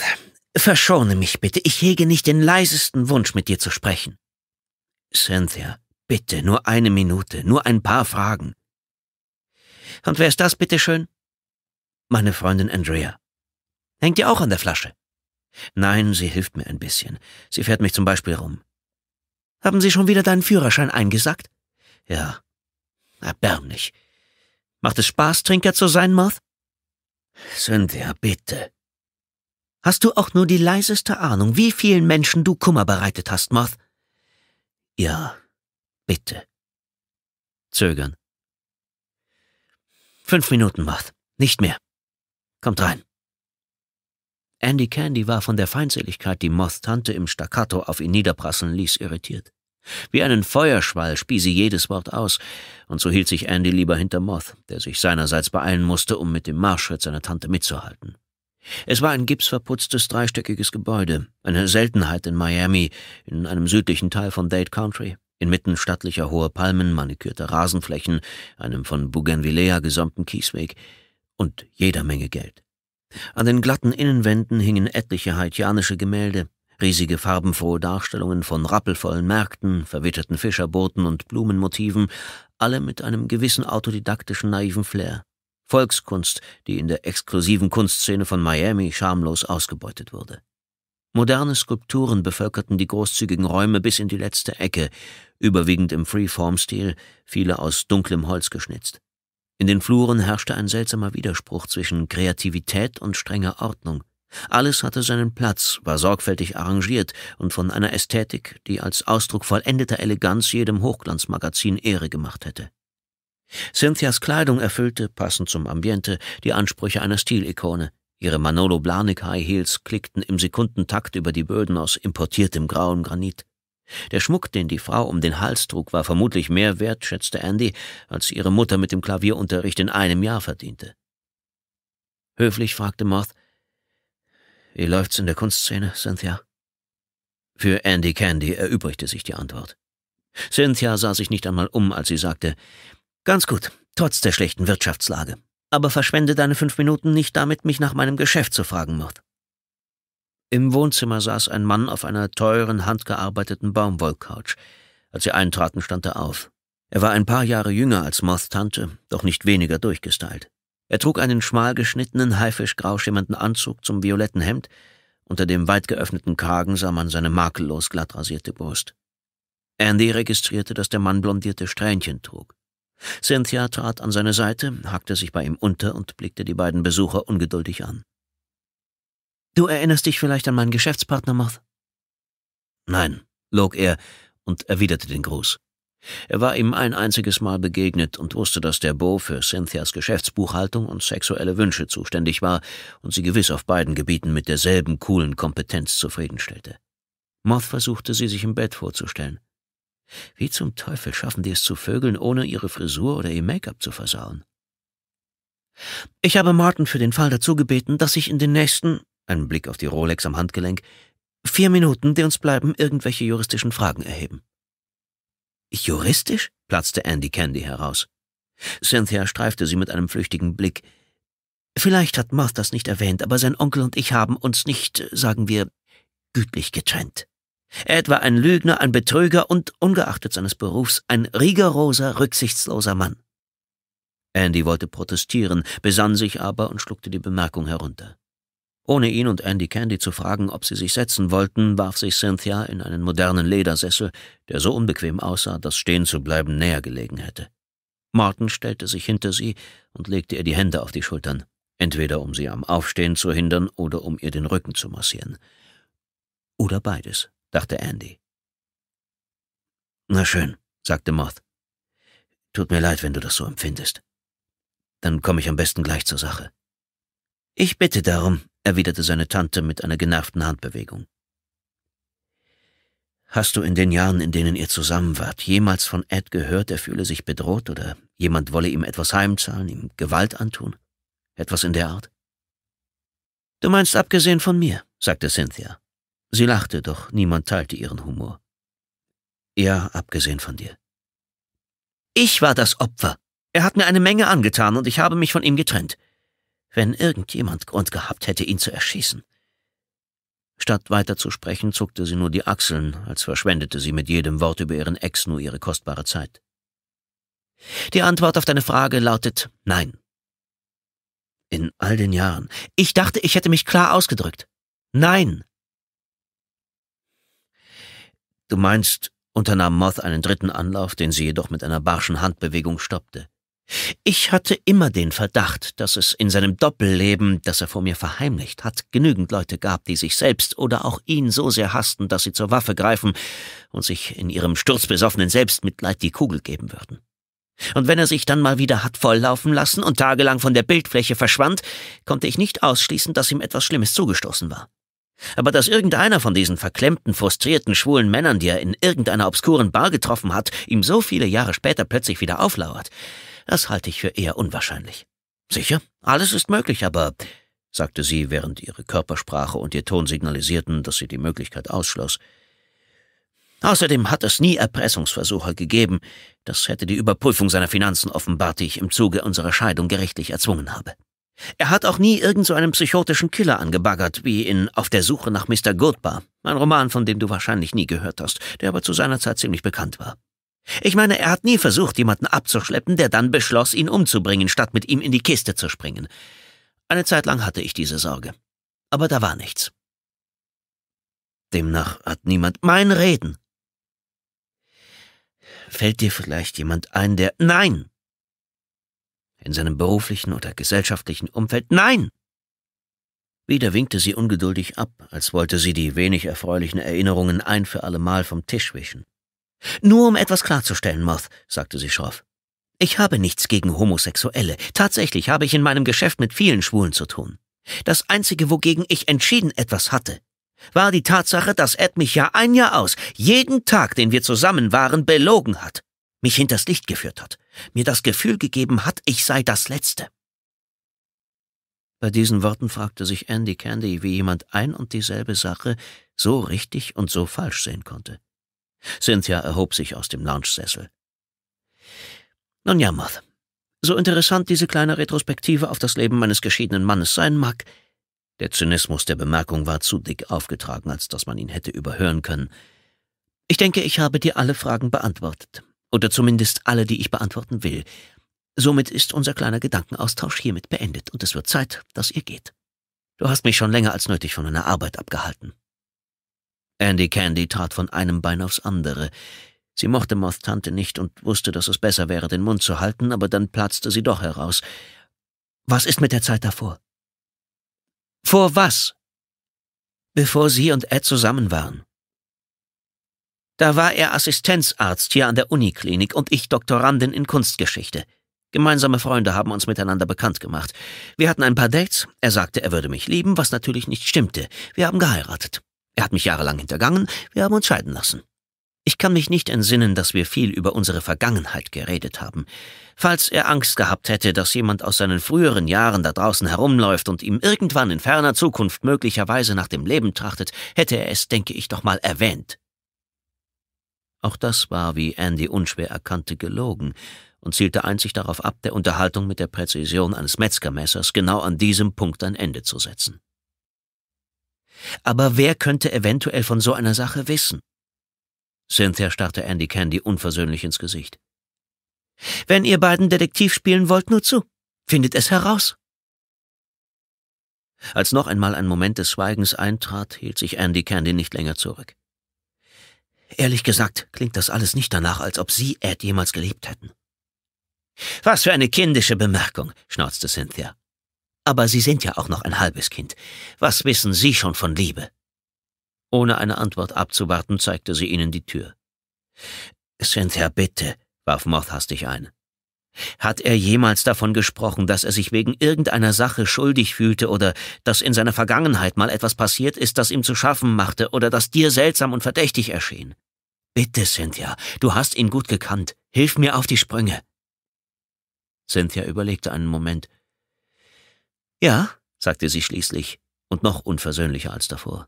verschone mich bitte, ich hege nicht den leisesten Wunsch, mit dir zu sprechen. Cynthia, bitte, nur eine Minute, nur ein paar Fragen. Und wer ist das, bitteschön? Meine Freundin Andrea. Hängt ihr auch an der Flasche? Nein, sie hilft mir ein bisschen. Sie fährt mich zum Beispiel rum. Haben Sie schon wieder deinen Führerschein eingesackt? Ja. Erbärmlich. Macht es Spaß, Trinker zu sein, Moth? Cynthia, bitte. Hast du auch nur die leiseste Ahnung, wie vielen Menschen du Kummer bereitet hast, Moth? Ja, bitte. Zögern. Fünf Minuten, Moth. Nicht mehr. Kommt rein. Andy Candy war von der Feindseligkeit, die Moth Tante im Staccato auf ihn niederprasseln ließ, irritiert. Wie einen Feuerschwall spie sie jedes Wort aus, und so hielt sich Andy lieber hinter Moth, der sich seinerseits beeilen musste, um mit dem Marschritt seiner Tante mitzuhalten. Es war ein gipsverputztes dreistöckiges Gebäude, eine Seltenheit in Miami, in einem südlichen Teil von Dade Country, inmitten stattlicher hoher Palmen, manikürter Rasenflächen, einem von Bougainvillea gesäumten Kiesweg und jeder Menge Geld. An den glatten Innenwänden hingen etliche haitianische Gemälde, riesige farbenfrohe Darstellungen von rappelvollen Märkten, verwitterten Fischerbooten und Blumenmotiven, alle mit einem gewissen autodidaktischen naiven Flair. Volkskunst, die in der exklusiven Kunstszene von Miami schamlos ausgebeutet wurde. Moderne Skulpturen bevölkerten die großzügigen Räume bis in die letzte Ecke, überwiegend im Freeform-Stil, viele aus dunklem Holz geschnitzt. In den Fluren herrschte ein seltsamer Widerspruch zwischen Kreativität und strenger Ordnung. Alles hatte seinen Platz, war sorgfältig arrangiert und von einer Ästhetik, die als Ausdruck vollendeter Eleganz jedem Hochglanzmagazin Ehre gemacht hätte. Cynthias Kleidung erfüllte, passend zum Ambiente, die Ansprüche einer Stilikone. Ihre Manolo Blahnik High Heels klickten im Sekundentakt über die Böden aus importiertem grauem Granit. Der Schmuck, den die Frau um den Hals trug, war vermutlich mehr wert, schätzte Andy, als ihre Mutter mit dem Klavierunterricht in einem Jahr verdiente. Höflich fragte Moth, wie läuft's in der Kunstszene, Cynthia? Für Andy Candy erübrigte sich die Antwort. Cynthia sah sich nicht einmal um, als sie sagte, Ganz gut, trotz der schlechten Wirtschaftslage. Aber verschwende deine fünf Minuten nicht damit, mich nach meinem Geschäft zu fragen, Moth. Im Wohnzimmer saß ein Mann auf einer teuren, handgearbeiteten Baumwollcouch. Als sie eintraten, stand er auf. Er war ein paar Jahre jünger als Moths Tante, doch nicht weniger durchgestylt. Er trug einen schmal geschnittenen, haifischgrau schimmernden Anzug zum violetten Hemd. Unter dem weit geöffneten Kragen sah man seine makellos glatt rasierte Brust. Andy registrierte, dass der Mann blondierte Strähnchen trug. Cynthia trat an seine Seite, hakte sich bei ihm unter und blickte die beiden Besucher ungeduldig an. Du erinnerst dich vielleicht an meinen Geschäftspartner, Moth? Nein, log er und erwiderte den Gruß. Er war ihm ein einziges Mal begegnet und wusste, dass der Bo für Cynthias Geschäftsbuchhaltung und sexuelle Wünsche zuständig war und sie gewiss auf beiden Gebieten mit derselben coolen Kompetenz zufriedenstellte. Moth versuchte, sie sich im Bett vorzustellen. Wie zum Teufel schaffen die es zu Vögeln, ohne ihre Frisur oder ihr Make-up zu versauen? Ich habe Martin für den Fall dazu gebeten, dass ich in den nächsten, ein Blick auf die Rolex am Handgelenk, vier Minuten, die uns bleiben, irgendwelche juristischen Fragen erheben. Juristisch? platzte Andy Candy heraus. Cynthia streifte sie mit einem flüchtigen Blick. Vielleicht hat Marth das nicht erwähnt, aber sein Onkel und ich haben uns nicht, äh, sagen wir, gütlich getrennt. Er war ein Lügner, ein Betrüger und, ungeachtet seines Berufs, ein rigoroser, rücksichtsloser Mann. Andy wollte protestieren, besann sich aber und schluckte die Bemerkung herunter. Ohne ihn und Andy Candy zu fragen, ob sie sich setzen wollten, warf sich Cynthia in einen modernen Ledersessel, der so unbequem aussah, dass stehen zu bleiben näher gelegen hätte. Martin stellte sich hinter sie und legte ihr die Hände auf die Schultern, entweder um sie am Aufstehen zu hindern oder um ihr den Rücken zu massieren. Oder beides, dachte Andy. Na schön, sagte Moth. Tut mir leid, wenn du das so empfindest. Dann komme ich am besten gleich zur Sache. Ich bitte darum, erwiderte seine Tante mit einer genervten Handbewegung. Hast du in den Jahren, in denen ihr zusammen wart, jemals von Ed gehört, er fühle sich bedroht oder jemand wolle ihm etwas heimzahlen, ihm Gewalt antun? Etwas in der Art? Du meinst abgesehen von mir, sagte Cynthia. Sie lachte, doch niemand teilte ihren Humor. Ja, abgesehen von dir. Ich war das Opfer. Er hat mir eine Menge angetan und ich habe mich von ihm getrennt wenn irgendjemand Grund gehabt hätte, ihn zu erschießen. Statt weiter zu sprechen, zuckte sie nur die Achseln, als verschwendete sie mit jedem Wort über ihren Ex nur ihre kostbare Zeit. Die Antwort auf deine Frage lautet Nein. In all den Jahren. Ich dachte, ich hätte mich klar ausgedrückt. Nein. Du meinst, unternahm Moth einen dritten Anlauf, den sie jedoch mit einer barschen Handbewegung stoppte. Ich hatte immer den Verdacht, dass es in seinem Doppelleben, das er vor mir verheimlicht hat, genügend Leute gab, die sich selbst oder auch ihn so sehr hassten, dass sie zur Waffe greifen und sich in ihrem sturzbesoffenen Selbstmitleid die Kugel geben würden. Und wenn er sich dann mal wieder hat volllaufen lassen und tagelang von der Bildfläche verschwand, konnte ich nicht ausschließen, dass ihm etwas Schlimmes zugestoßen war. Aber dass irgendeiner von diesen verklemmten, frustrierten, schwulen Männern, die er in irgendeiner obskuren Bar getroffen hat, ihm so viele Jahre später plötzlich wieder auflauert, das halte ich für eher unwahrscheinlich. Sicher, alles ist möglich, aber, sagte sie, während ihre Körpersprache und ihr Ton signalisierten, dass sie die Möglichkeit ausschloss. Außerdem hat es nie Erpressungsversuche gegeben. Das hätte die Überprüfung seiner Finanzen offenbart, die ich im Zuge unserer Scheidung gerichtlich erzwungen habe. Er hat auch nie irgend so einen psychotischen Killer angebaggert, wie in Auf der Suche nach Mr. Goodbar, ein Roman, von dem du wahrscheinlich nie gehört hast, der aber zu seiner Zeit ziemlich bekannt war. Ich meine, er hat nie versucht, jemanden abzuschleppen, der dann beschloss, ihn umzubringen, statt mit ihm in die Kiste zu springen. Eine Zeit lang hatte ich diese Sorge. Aber da war nichts. Demnach hat niemand mein Reden. Fällt dir vielleicht jemand ein, der... Nein! In seinem beruflichen oder gesellschaftlichen Umfeld? Nein! Wieder winkte sie ungeduldig ab, als wollte sie die wenig erfreulichen Erinnerungen ein für allemal vom Tisch wischen. Nur um etwas klarzustellen, Moth, sagte sie schroff. Ich habe nichts gegen Homosexuelle. Tatsächlich habe ich in meinem Geschäft mit vielen Schwulen zu tun. Das Einzige, wogegen ich entschieden etwas hatte, war die Tatsache, dass Ed mich Jahr ein Jahr aus, jeden Tag, den wir zusammen waren, belogen hat, mich hinters Licht geführt hat, mir das Gefühl gegeben hat, ich sei das Letzte. Bei diesen Worten fragte sich Andy Candy, wie jemand ein und dieselbe Sache so richtig und so falsch sehen konnte. Cynthia erhob sich aus dem Lounge-Sessel. Nun ja, Moth, so interessant diese kleine Retrospektive auf das Leben meines geschiedenen Mannes sein mag, der Zynismus der Bemerkung war zu dick aufgetragen, als dass man ihn hätte überhören können. Ich denke, ich habe dir alle Fragen beantwortet, oder zumindest alle, die ich beantworten will. Somit ist unser kleiner Gedankenaustausch hiermit beendet, und es wird Zeit, dass ihr geht. Du hast mich schon länger als nötig von einer Arbeit abgehalten. Andy Candy trat von einem Bein aufs andere. Sie mochte Moth Tante nicht und wusste, dass es besser wäre, den Mund zu halten, aber dann platzte sie doch heraus. Was ist mit der Zeit davor? Vor was? Bevor Sie und Ed zusammen waren. Da war er Assistenzarzt hier an der Uniklinik und ich Doktorandin in Kunstgeschichte. Gemeinsame Freunde haben uns miteinander bekannt gemacht. Wir hatten ein paar Dates, er sagte, er würde mich lieben, was natürlich nicht stimmte. Wir haben geheiratet. Er hat mich jahrelang hintergangen, wir haben uns scheiden lassen. Ich kann mich nicht entsinnen, dass wir viel über unsere Vergangenheit geredet haben. Falls er Angst gehabt hätte, dass jemand aus seinen früheren Jahren da draußen herumläuft und ihm irgendwann in ferner Zukunft möglicherweise nach dem Leben trachtet, hätte er es, denke ich, doch mal erwähnt. Auch das war, wie Andy unschwer erkannte, gelogen und zielte einzig darauf ab, der Unterhaltung mit der Präzision eines Metzgermessers genau an diesem Punkt ein Ende zu setzen. Aber wer könnte eventuell von so einer Sache wissen? Cynthia starrte Andy Candy unversöhnlich ins Gesicht. Wenn ihr beiden Detektiv spielen wollt, nur zu. Findet es heraus. Als noch einmal ein Moment des Schweigens eintrat, hielt sich Andy Candy nicht länger zurück. Ehrlich gesagt klingt das alles nicht danach, als ob Sie Ed jemals geliebt hätten. Was für eine kindische Bemerkung, schnauzte Cynthia. Aber Sie sind ja auch noch ein halbes Kind. Was wissen Sie schon von Liebe? Ohne eine Antwort abzuwarten, zeigte sie ihnen die Tür. Cynthia, bitte, warf Moth hastig ein. Hat er jemals davon gesprochen, dass er sich wegen irgendeiner Sache schuldig fühlte oder dass in seiner Vergangenheit mal etwas passiert ist, das ihm zu schaffen machte oder das dir seltsam und verdächtig erschien? Bitte, Cynthia, du hast ihn gut gekannt. Hilf mir auf die Sprünge. Cynthia überlegte einen Moment. Ja, sagte sie schließlich und noch unversöhnlicher als davor.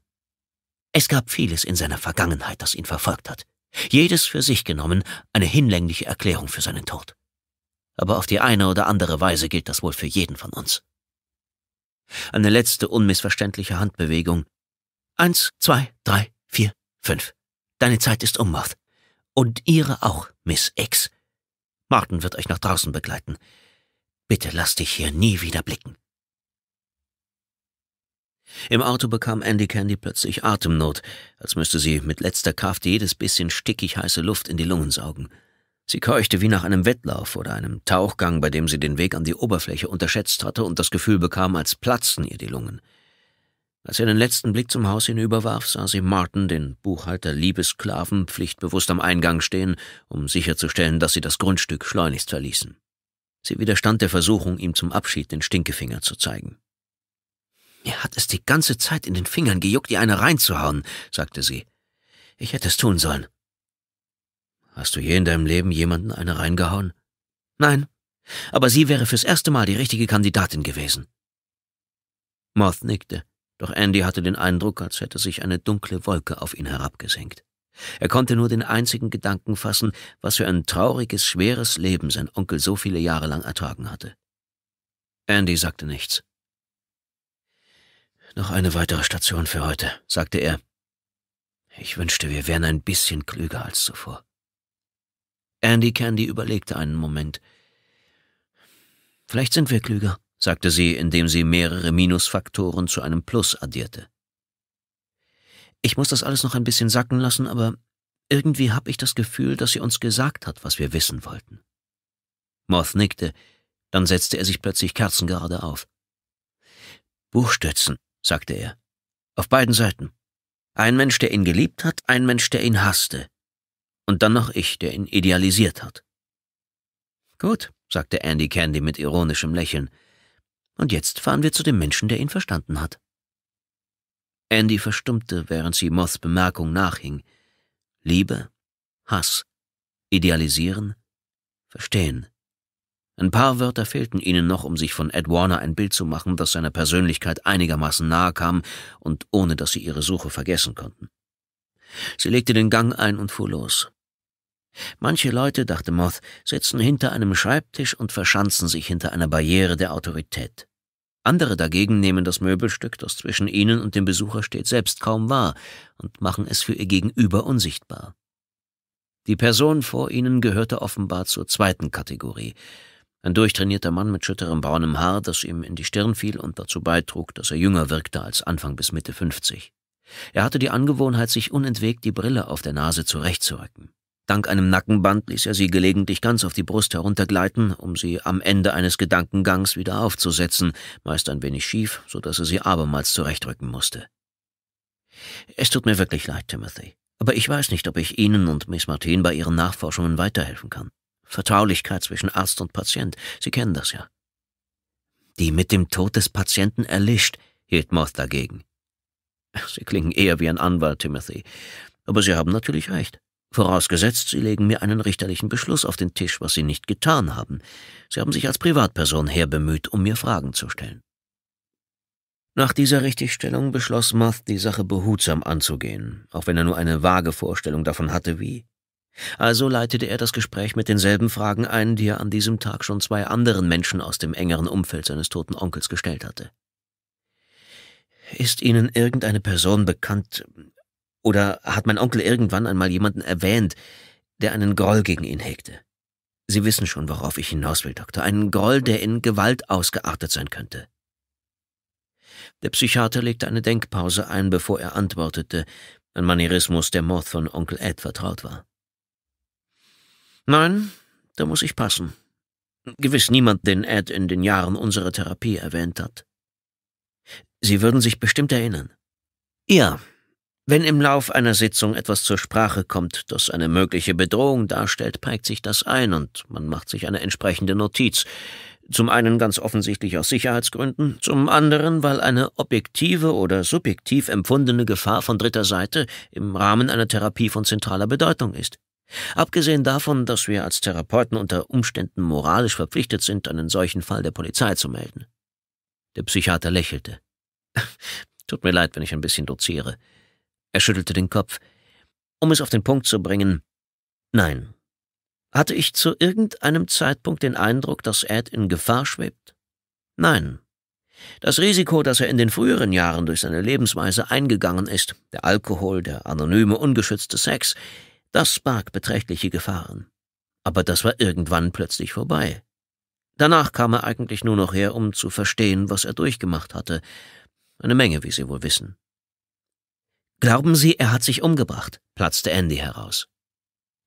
Es gab vieles in seiner Vergangenheit, das ihn verfolgt hat. Jedes für sich genommen eine hinlängliche Erklärung für seinen Tod. Aber auf die eine oder andere Weise gilt das wohl für jeden von uns. Eine letzte unmissverständliche Handbewegung. Eins, zwei, drei, vier, fünf. Deine Zeit ist um, Marth. Und ihre auch, Miss X. Martin wird euch nach draußen begleiten. Bitte lasst dich hier nie wieder blicken. Im Auto bekam Andy Candy plötzlich Atemnot, als müsste sie mit letzter Kraft jedes bisschen stickig heiße Luft in die Lungen saugen. Sie keuchte wie nach einem Wettlauf oder einem Tauchgang, bei dem sie den Weg an die Oberfläche unterschätzt hatte und das Gefühl bekam, als platzten ihr die Lungen. Als er den letzten Blick zum Haus hinüberwarf, sah sie Martin, den Buchhalter Liebesklaven, pflichtbewusst am Eingang stehen, um sicherzustellen, dass sie das Grundstück schleunigst verließen. Sie widerstand der Versuchung, ihm zum Abschied den Stinkefinger zu zeigen. Mir hat es die ganze Zeit in den Fingern gejuckt, ihr eine reinzuhauen, sagte sie. Ich hätte es tun sollen. Hast du je in deinem Leben jemanden eine reingehauen? Nein, aber sie wäre fürs erste Mal die richtige Kandidatin gewesen. Moth nickte, doch Andy hatte den Eindruck, als hätte sich eine dunkle Wolke auf ihn herabgesenkt. Er konnte nur den einzigen Gedanken fassen, was für ein trauriges, schweres Leben sein Onkel so viele Jahre lang ertragen hatte. Andy sagte nichts. Noch eine weitere Station für heute, sagte er. Ich wünschte, wir wären ein bisschen klüger als zuvor. Andy Candy überlegte einen Moment. Vielleicht sind wir klüger, sagte sie, indem sie mehrere Minusfaktoren zu einem Plus addierte. Ich muss das alles noch ein bisschen sacken lassen, aber irgendwie habe ich das Gefühl, dass sie uns gesagt hat, was wir wissen wollten. Moth nickte, dann setzte er sich plötzlich kerzengerade auf. Buchstützen, sagte er. Auf beiden Seiten. Ein Mensch, der ihn geliebt hat, ein Mensch, der ihn hasste. Und dann noch ich, der ihn idealisiert hat. Gut, sagte Andy Candy mit ironischem Lächeln. Und jetzt fahren wir zu dem Menschen, der ihn verstanden hat. Andy verstummte, während sie Moths Bemerkung nachhing. Liebe, Hass, Idealisieren, Verstehen. Ein paar Wörter fehlten ihnen noch, um sich von Ed Warner ein Bild zu machen, das seiner Persönlichkeit einigermaßen nahe kam und ohne dass sie ihre Suche vergessen konnten. Sie legte den Gang ein und fuhr los. Manche Leute, dachte Moth, sitzen hinter einem Schreibtisch und verschanzen sich hinter einer Barriere der Autorität. Andere dagegen nehmen das Möbelstück, das zwischen ihnen und dem Besucher steht, selbst kaum wahr und machen es für ihr Gegenüber unsichtbar. Die Person vor ihnen gehörte offenbar zur zweiten Kategorie, ein durchtrainierter Mann mit schütterem braunem Haar, das ihm in die Stirn fiel und dazu beitrug, dass er jünger wirkte als Anfang bis Mitte 50. Er hatte die Angewohnheit, sich unentwegt die Brille auf der Nase zurechtzurücken. Dank einem Nackenband ließ er sie gelegentlich ganz auf die Brust heruntergleiten, um sie am Ende eines Gedankengangs wieder aufzusetzen, meist ein wenig schief, so dass er sie abermals zurechtrücken musste. Es tut mir wirklich leid, Timothy, aber ich weiß nicht, ob ich Ihnen und Miss Martin bei Ihren Nachforschungen weiterhelfen kann. Vertraulichkeit zwischen Arzt und Patient, Sie kennen das ja. Die mit dem Tod des Patienten erlischt, hielt Moth dagegen. Sie klingen eher wie ein Anwalt, Timothy. Aber Sie haben natürlich recht. Vorausgesetzt, Sie legen mir einen richterlichen Beschluss auf den Tisch, was Sie nicht getan haben. Sie haben sich als Privatperson herbemüht, um mir Fragen zu stellen. Nach dieser Richtigstellung beschloss Moth, die Sache behutsam anzugehen, auch wenn er nur eine vage Vorstellung davon hatte, wie. Also leitete er das Gespräch mit denselben Fragen ein, die er an diesem Tag schon zwei anderen Menschen aus dem engeren Umfeld seines toten Onkels gestellt hatte. Ist Ihnen irgendeine Person bekannt, oder hat mein Onkel irgendwann einmal jemanden erwähnt, der einen Groll gegen ihn hegte? Sie wissen schon, worauf ich hinaus will, Doktor. Einen Groll, der in Gewalt ausgeartet sein könnte. Der Psychiater legte eine Denkpause ein, bevor er antwortete, ein Manierismus, der Moth von Onkel Ed vertraut war. Nein, da muss ich passen. Gewiss niemand, den Ed in den Jahren unserer Therapie erwähnt hat. Sie würden sich bestimmt erinnern. Ja, wenn im Lauf einer Sitzung etwas zur Sprache kommt, das eine mögliche Bedrohung darstellt, prägt sich das ein und man macht sich eine entsprechende Notiz. Zum einen ganz offensichtlich aus Sicherheitsgründen, zum anderen, weil eine objektive oder subjektiv empfundene Gefahr von dritter Seite im Rahmen einer Therapie von zentraler Bedeutung ist. Abgesehen davon, dass wir als Therapeuten unter Umständen moralisch verpflichtet sind, einen solchen Fall der Polizei zu melden. Der Psychiater lächelte. Tut mir leid, wenn ich ein bisschen doziere. Er schüttelte den Kopf. Um es auf den Punkt zu bringen, nein. Hatte ich zu irgendeinem Zeitpunkt den Eindruck, dass Ed in Gefahr schwebt? Nein. Das Risiko, das er in den früheren Jahren durch seine Lebensweise eingegangen ist, der Alkohol, der anonyme, ungeschützte Sex, das barg beträchtliche Gefahren. Aber das war irgendwann plötzlich vorbei. Danach kam er eigentlich nur noch her, um zu verstehen, was er durchgemacht hatte. Eine Menge, wie Sie wohl wissen. Glauben Sie, er hat sich umgebracht, platzte Andy heraus.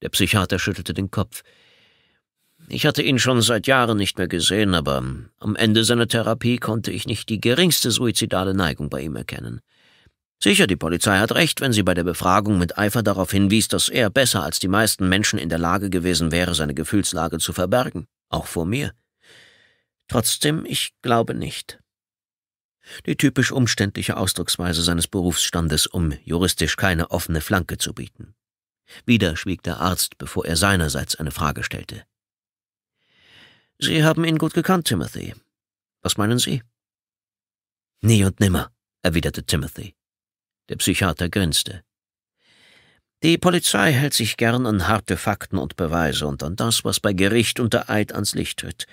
Der Psychiater schüttelte den Kopf. Ich hatte ihn schon seit Jahren nicht mehr gesehen, aber am Ende seiner Therapie konnte ich nicht die geringste suizidale Neigung bei ihm erkennen. Sicher, die Polizei hat recht, wenn sie bei der Befragung mit Eifer darauf hinwies, dass er besser als die meisten Menschen in der Lage gewesen wäre, seine Gefühlslage zu verbergen, auch vor mir. Trotzdem, ich glaube nicht. Die typisch umständliche Ausdrucksweise seines Berufsstandes, um juristisch keine offene Flanke zu bieten. Wieder schwieg der Arzt, bevor er seinerseits eine Frage stellte. Sie haben ihn gut gekannt, Timothy. Was meinen Sie? Nie und nimmer, erwiderte Timothy. Der Psychiater grinste. Die Polizei hält sich gern an harte Fakten und Beweise und an das, was bei Gericht unter Eid ans Licht tritt.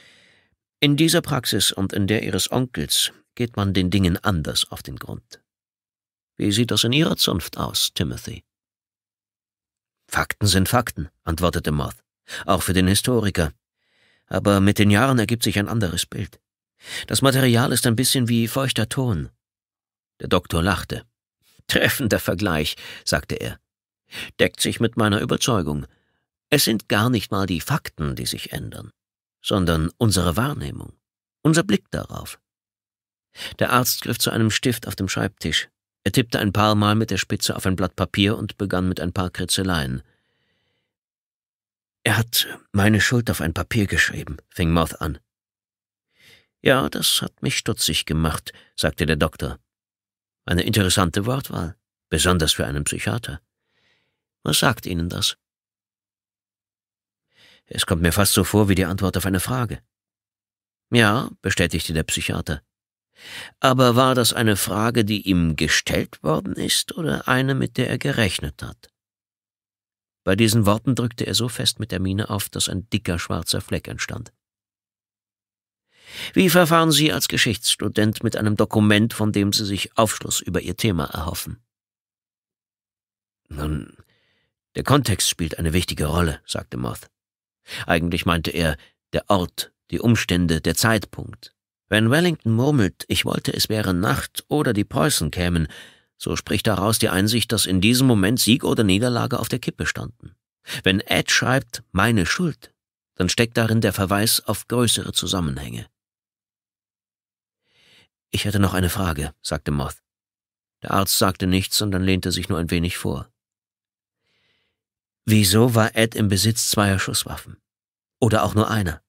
In dieser Praxis und in der Ihres Onkels geht man den Dingen anders auf den Grund. Wie sieht das in Ihrer Zunft aus, Timothy? Fakten sind Fakten, antwortete Moth, auch für den Historiker. Aber mit den Jahren ergibt sich ein anderes Bild. Das Material ist ein bisschen wie feuchter Ton. Der Doktor lachte. Treffender Vergleich, sagte er. Deckt sich mit meiner Überzeugung. Es sind gar nicht mal die Fakten, die sich ändern, sondern unsere Wahrnehmung, unser Blick darauf. Der Arzt griff zu einem Stift auf dem Schreibtisch. Er tippte ein paar Mal mit der Spitze auf ein Blatt Papier und begann mit ein paar Kritzeleien. Er hat meine Schuld auf ein Papier geschrieben, fing Moth an. Ja, das hat mich stutzig gemacht, sagte der Doktor. Eine interessante Wortwahl, besonders für einen Psychiater. Was sagt Ihnen das? Es kommt mir fast so vor wie die Antwort auf eine Frage. Ja, bestätigte der Psychiater. Aber war das eine Frage, die ihm gestellt worden ist oder eine, mit der er gerechnet hat? Bei diesen Worten drückte er so fest mit der Miene auf, dass ein dicker schwarzer Fleck entstand. Wie verfahren Sie als Geschichtsstudent mit einem Dokument, von dem Sie sich Aufschluss über Ihr Thema erhoffen? Nun, der Kontext spielt eine wichtige Rolle, sagte Moth. Eigentlich meinte er der Ort, die Umstände, der Zeitpunkt. Wenn Wellington murmelt, ich wollte, es wäre Nacht oder die Preußen kämen, so spricht daraus die Einsicht, dass in diesem Moment Sieg oder Niederlage auf der Kippe standen. Wenn Ed schreibt, meine Schuld, dann steckt darin der Verweis auf größere Zusammenhänge. Ich hätte noch eine Frage, sagte Moth. Der Arzt sagte nichts, sondern lehnte sich nur ein wenig vor. Wieso war Ed im Besitz zweier Schusswaffen? Oder auch nur einer?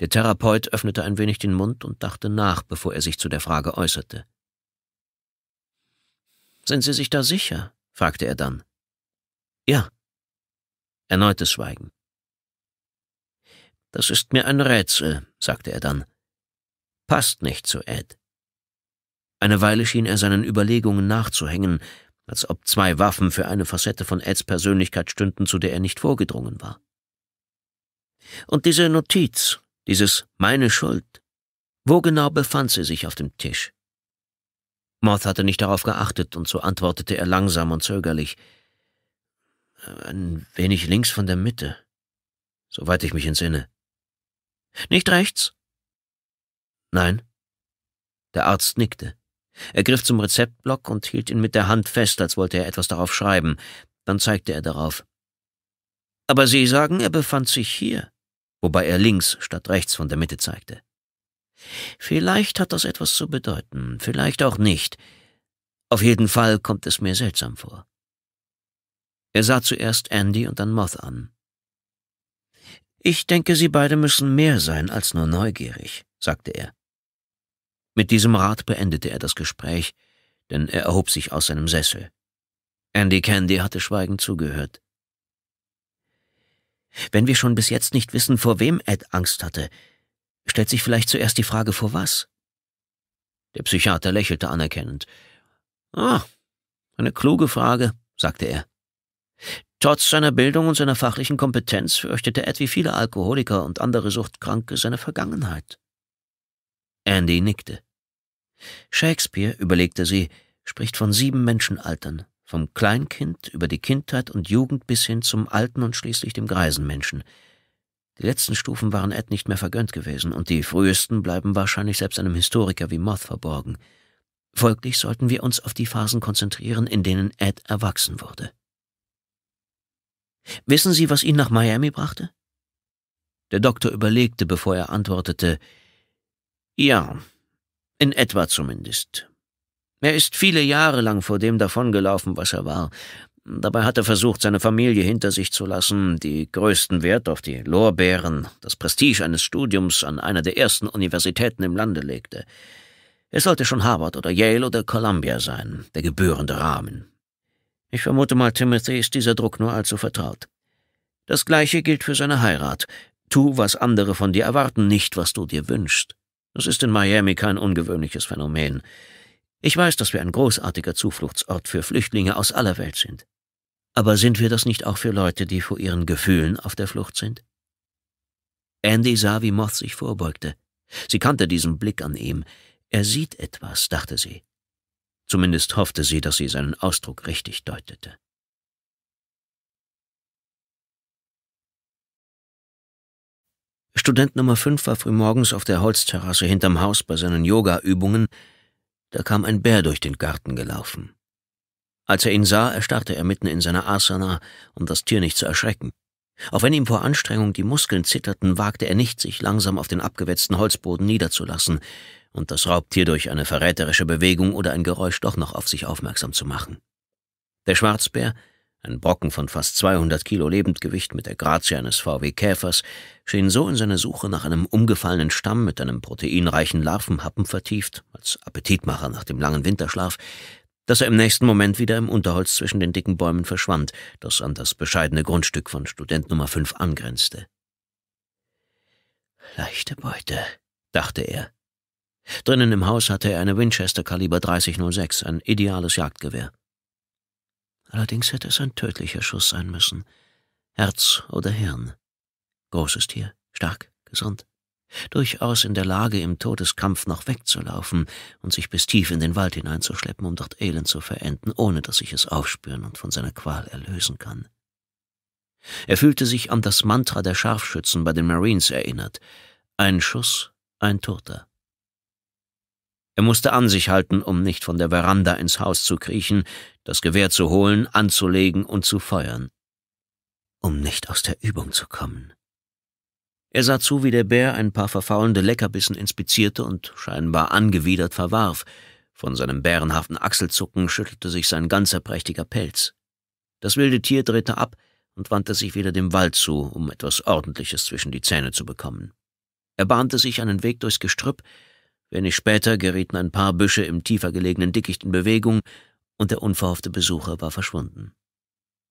Der Therapeut öffnete ein wenig den Mund und dachte nach, bevor er sich zu der Frage äußerte. Sind Sie sich da sicher? fragte er dann. Ja. Erneutes Schweigen. Das ist mir ein Rätsel, sagte er dann passt nicht zu Ed. Eine Weile schien er seinen Überlegungen nachzuhängen, als ob zwei Waffen für eine Facette von Eds Persönlichkeit stünden, zu der er nicht vorgedrungen war. Und diese Notiz, dieses meine Schuld, wo genau befand sie sich auf dem Tisch? Moth hatte nicht darauf geachtet, und so antwortete er langsam und zögerlich. Ein wenig links von der Mitte, soweit ich mich entsinne. Nicht rechts? Nein. Der Arzt nickte. Er griff zum Rezeptblock und hielt ihn mit der Hand fest, als wollte er etwas darauf schreiben. Dann zeigte er darauf. Aber Sie sagen, er befand sich hier, wobei er links statt rechts von der Mitte zeigte. Vielleicht hat das etwas zu bedeuten, vielleicht auch nicht. Auf jeden Fall kommt es mir seltsam vor. Er sah zuerst Andy und dann Moth an. Ich denke, Sie beide müssen mehr sein als nur neugierig, sagte er. Mit diesem Rat beendete er das Gespräch, denn er erhob sich aus seinem Sessel. Andy Candy hatte schweigend zugehört. Wenn wir schon bis jetzt nicht wissen, vor wem Ed Angst hatte, stellt sich vielleicht zuerst die Frage, vor was? Der Psychiater lächelte anerkennend. Ah, eine kluge Frage, sagte er. Trotz seiner Bildung und seiner fachlichen Kompetenz fürchtete Ed wie viele Alkoholiker und andere Suchtkranke seine Vergangenheit. Andy nickte. Shakespeare, überlegte sie, spricht von sieben Menschenaltern, vom Kleinkind über die Kindheit und Jugend bis hin zum alten und schließlich dem Greisenmenschen. Die letzten Stufen waren Ed nicht mehr vergönnt gewesen, und die frühesten bleiben wahrscheinlich selbst einem Historiker wie Moth verborgen. Folglich sollten wir uns auf die Phasen konzentrieren, in denen Ed erwachsen wurde. Wissen Sie, was ihn nach Miami brachte? Der Doktor überlegte, bevor er antwortete, ja, in etwa zumindest. Er ist viele Jahre lang vor dem davongelaufen, was er war. Dabei hat er versucht, seine Familie hinter sich zu lassen, die größten Wert auf die Lorbeeren, das Prestige eines Studiums an einer der ersten Universitäten im Lande legte. Es sollte schon Harvard oder Yale oder Columbia sein, der gebührende Rahmen. Ich vermute mal, Timothy ist dieser Druck nur allzu vertraut. Das gleiche gilt für seine Heirat. Tu, was andere von dir erwarten, nicht, was du dir wünschst. Das ist in Miami kein ungewöhnliches Phänomen. Ich weiß, dass wir ein großartiger Zufluchtsort für Flüchtlinge aus aller Welt sind. Aber sind wir das nicht auch für Leute, die vor ihren Gefühlen auf der Flucht sind? Andy sah, wie Moth sich vorbeugte. Sie kannte diesen Blick an ihm. Er sieht etwas, dachte sie. Zumindest hoffte sie, dass sie seinen Ausdruck richtig deutete. Student Nummer 5 war frühmorgens auf der Holzterrasse hinterm Haus bei seinen Yoga-Übungen. da kam ein Bär durch den Garten gelaufen. Als er ihn sah, erstarrte er mitten in seiner Asana, um das Tier nicht zu erschrecken. Auch wenn ihm vor Anstrengung die Muskeln zitterten, wagte er nicht, sich langsam auf den abgewetzten Holzboden niederzulassen und das Raubtier durch eine verräterische Bewegung oder ein Geräusch doch noch auf sich aufmerksam zu machen. Der Schwarzbär ein Brocken von fast 200 Kilo Lebendgewicht mit der Grazie eines VW-Käfers schien so in seine Suche nach einem umgefallenen Stamm mit einem proteinreichen Larvenhappen vertieft, als Appetitmacher nach dem langen Winterschlaf, dass er im nächsten Moment wieder im Unterholz zwischen den dicken Bäumen verschwand, das an das bescheidene Grundstück von Student Nummer 5 angrenzte. Leichte Beute, dachte er. Drinnen im Haus hatte er eine Winchester Kaliber 3006, ein ideales Jagdgewehr. Allerdings hätte es ein tödlicher Schuss sein müssen. Herz oder Hirn. Großes Tier, stark, gesund. Durchaus in der Lage, im Todeskampf noch wegzulaufen und sich bis tief in den Wald hineinzuschleppen, um dort elend zu verenden, ohne dass ich es aufspüren und von seiner Qual erlösen kann. Er fühlte sich an das Mantra der Scharfschützen bei den Marines erinnert. Ein Schuss, ein Toter. Er musste an sich halten, um nicht von der Veranda ins Haus zu kriechen, das Gewehr zu holen, anzulegen und zu feuern. Um nicht aus der Übung zu kommen. Er sah zu, wie der Bär ein paar verfaulende Leckerbissen inspizierte und scheinbar angewidert verwarf. Von seinem bärenhaften Achselzucken schüttelte sich sein ganzer prächtiger Pelz. Das wilde Tier drehte ab und wandte sich wieder dem Wald zu, um etwas Ordentliches zwischen die Zähne zu bekommen. Er bahnte sich einen Weg durchs Gestrüpp, Wenig später gerieten ein paar Büsche im tiefer gelegenen Dickicht in Bewegung und der unverhoffte Besucher war verschwunden.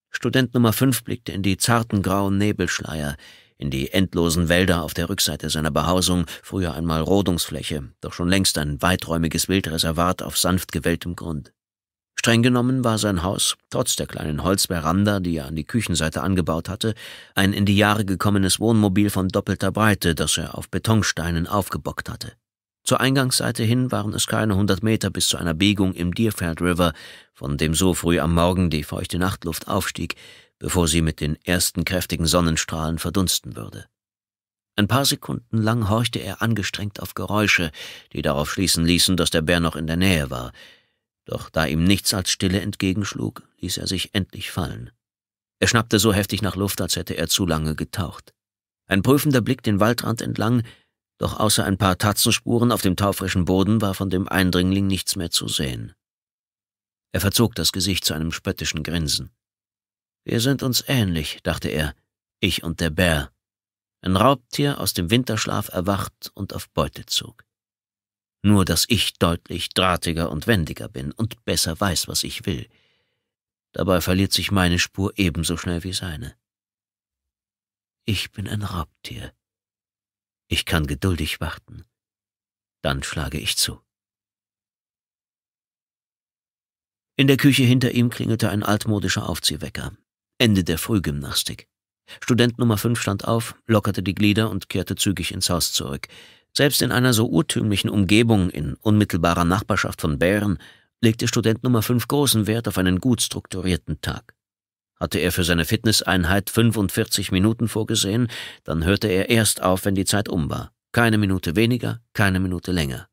Student Nummer 5 blickte in die zarten grauen Nebelschleier, in die endlosen Wälder auf der Rückseite seiner Behausung, früher einmal Rodungsfläche, doch schon längst ein weiträumiges Wildreservat auf sanft gewelltem Grund. Streng genommen war sein Haus, trotz der kleinen Holzveranda, die er an die Küchenseite angebaut hatte, ein in die Jahre gekommenes Wohnmobil von doppelter Breite, das er auf Betonsteinen aufgebockt hatte. Zur Eingangsseite hin waren es keine hundert Meter bis zu einer Biegung im Deerfield River, von dem so früh am Morgen die feuchte Nachtluft aufstieg, bevor sie mit den ersten kräftigen Sonnenstrahlen verdunsten würde. Ein paar Sekunden lang horchte er angestrengt auf Geräusche, die darauf schließen ließen, dass der Bär noch in der Nähe war. Doch da ihm nichts als Stille entgegenschlug, ließ er sich endlich fallen. Er schnappte so heftig nach Luft, als hätte er zu lange getaucht. Ein prüfender Blick den Waldrand entlang doch außer ein paar Tatzenspuren auf dem taufrischen Boden war von dem Eindringling nichts mehr zu sehen. Er verzog das Gesicht zu einem spöttischen Grinsen. Wir sind uns ähnlich, dachte er, ich und der Bär. Ein Raubtier aus dem Winterschlaf erwacht und auf Beute zog. Nur, dass ich deutlich drahtiger und wendiger bin und besser weiß, was ich will. Dabei verliert sich meine Spur ebenso schnell wie seine. Ich bin ein Raubtier, ich kann geduldig warten. Dann schlage ich zu. In der Küche hinter ihm klingelte ein altmodischer Aufziehwecker. Ende der Frühgymnastik. Student Nummer 5 stand auf, lockerte die Glieder und kehrte zügig ins Haus zurück. Selbst in einer so urtümlichen Umgebung, in unmittelbarer Nachbarschaft von Bären, legte Student Nummer 5 großen Wert auf einen gut strukturierten Tag hatte er für seine Fitnesseinheit 45 Minuten vorgesehen, dann hörte er erst auf, wenn die Zeit um war. Keine Minute weniger, keine Minute länger.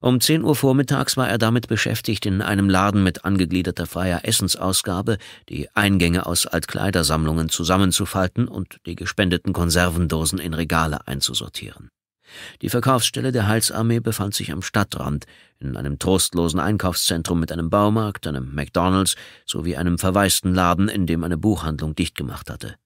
Um 10 Uhr vormittags war er damit beschäftigt, in einem Laden mit angegliederter freier Essensausgabe die Eingänge aus Altkleidersammlungen zusammenzufalten und die gespendeten Konservendosen in Regale einzusortieren. Die Verkaufsstelle der Heilsarmee befand sich am Stadtrand, in einem trostlosen Einkaufszentrum mit einem Baumarkt, einem McDonalds sowie einem verwaisten Laden, in dem eine Buchhandlung dicht gemacht hatte.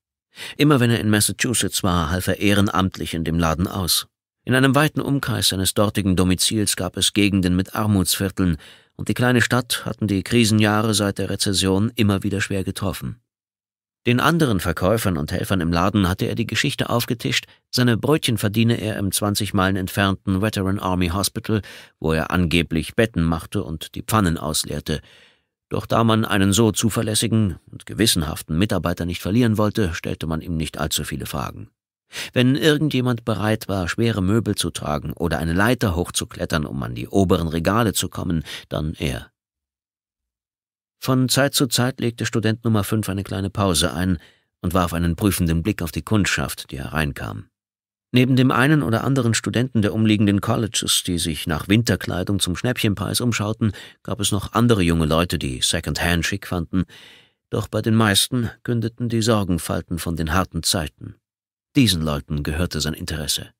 Immer wenn er in Massachusetts war, half er ehrenamtlich in dem Laden aus. In einem weiten Umkreis seines dortigen Domizils gab es Gegenden mit Armutsvierteln, und die kleine Stadt hatten die Krisenjahre seit der Rezession immer wieder schwer getroffen. Den anderen Verkäufern und Helfern im Laden hatte er die Geschichte aufgetischt, seine Brötchen verdiene er im 20 Meilen entfernten Veteran Army Hospital, wo er angeblich Betten machte und die Pfannen ausleerte. Doch da man einen so zuverlässigen und gewissenhaften Mitarbeiter nicht verlieren wollte, stellte man ihm nicht allzu viele Fragen. Wenn irgendjemand bereit war, schwere Möbel zu tragen oder eine Leiter hochzuklettern, um an die oberen Regale zu kommen, dann er. Von Zeit zu Zeit legte Student Nummer 5 eine kleine Pause ein und warf einen prüfenden Blick auf die Kundschaft, die hereinkam. Neben dem einen oder anderen Studenten der umliegenden Colleges, die sich nach Winterkleidung zum Schnäppchenpreis umschauten, gab es noch andere junge Leute, die Secondhand schick fanden, doch bei den meisten kündeten die Sorgenfalten von den harten Zeiten. Diesen Leuten gehörte sein Interesse.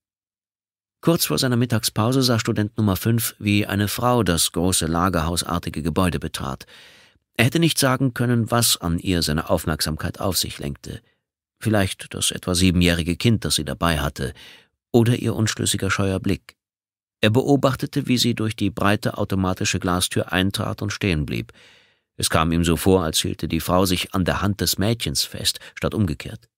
Kurz vor seiner Mittagspause sah Student Nummer 5, wie eine Frau das große lagerhausartige Gebäude betrat. Er hätte nicht sagen können, was an ihr seine Aufmerksamkeit auf sich lenkte. Vielleicht das etwa siebenjährige Kind, das sie dabei hatte, oder ihr unschlüssiger scheuer Blick. Er beobachtete, wie sie durch die breite automatische Glastür eintrat und stehen blieb. Es kam ihm so vor, als hielte die Frau sich an der Hand des Mädchens fest, statt umgekehrt.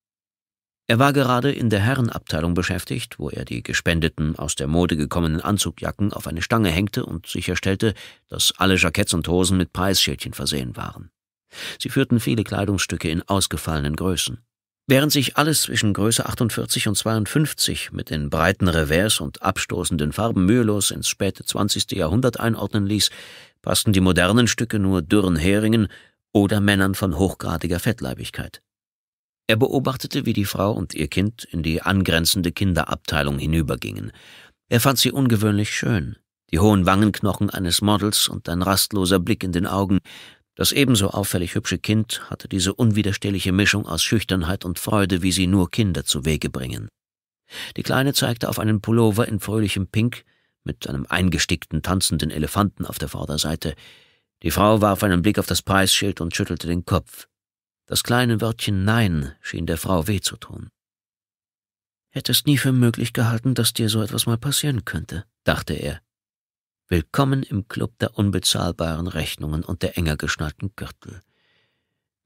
Er war gerade in der Herrenabteilung beschäftigt, wo er die gespendeten, aus der Mode gekommenen Anzugjacken auf eine Stange hängte und sicherstellte, dass alle Jacketts und Hosen mit Preisschildchen versehen waren. Sie führten viele Kleidungsstücke in ausgefallenen Größen. Während sich alles zwischen Größe 48 und 52 mit den breiten Revers und abstoßenden Farben mühelos ins späte 20. Jahrhundert einordnen ließ, passten die modernen Stücke nur dürren Heringen oder Männern von hochgradiger Fettleibigkeit. Er beobachtete, wie die Frau und ihr Kind in die angrenzende Kinderabteilung hinübergingen. Er fand sie ungewöhnlich schön, die hohen Wangenknochen eines Models und ein rastloser Blick in den Augen. Das ebenso auffällig hübsche Kind hatte diese unwiderstehliche Mischung aus Schüchternheit und Freude, wie sie nur Kinder zu Wege bringen. Die Kleine zeigte auf einen Pullover in fröhlichem Pink mit einem eingestickten tanzenden Elefanten auf der Vorderseite. Die Frau warf einen Blick auf das Preisschild und schüttelte den Kopf. Das kleine Wörtchen Nein schien der Frau weh zu tun. Hättest nie für möglich gehalten, dass dir so etwas mal passieren könnte, dachte er. Willkommen im Club der unbezahlbaren Rechnungen und der enger geschnallten Gürtel.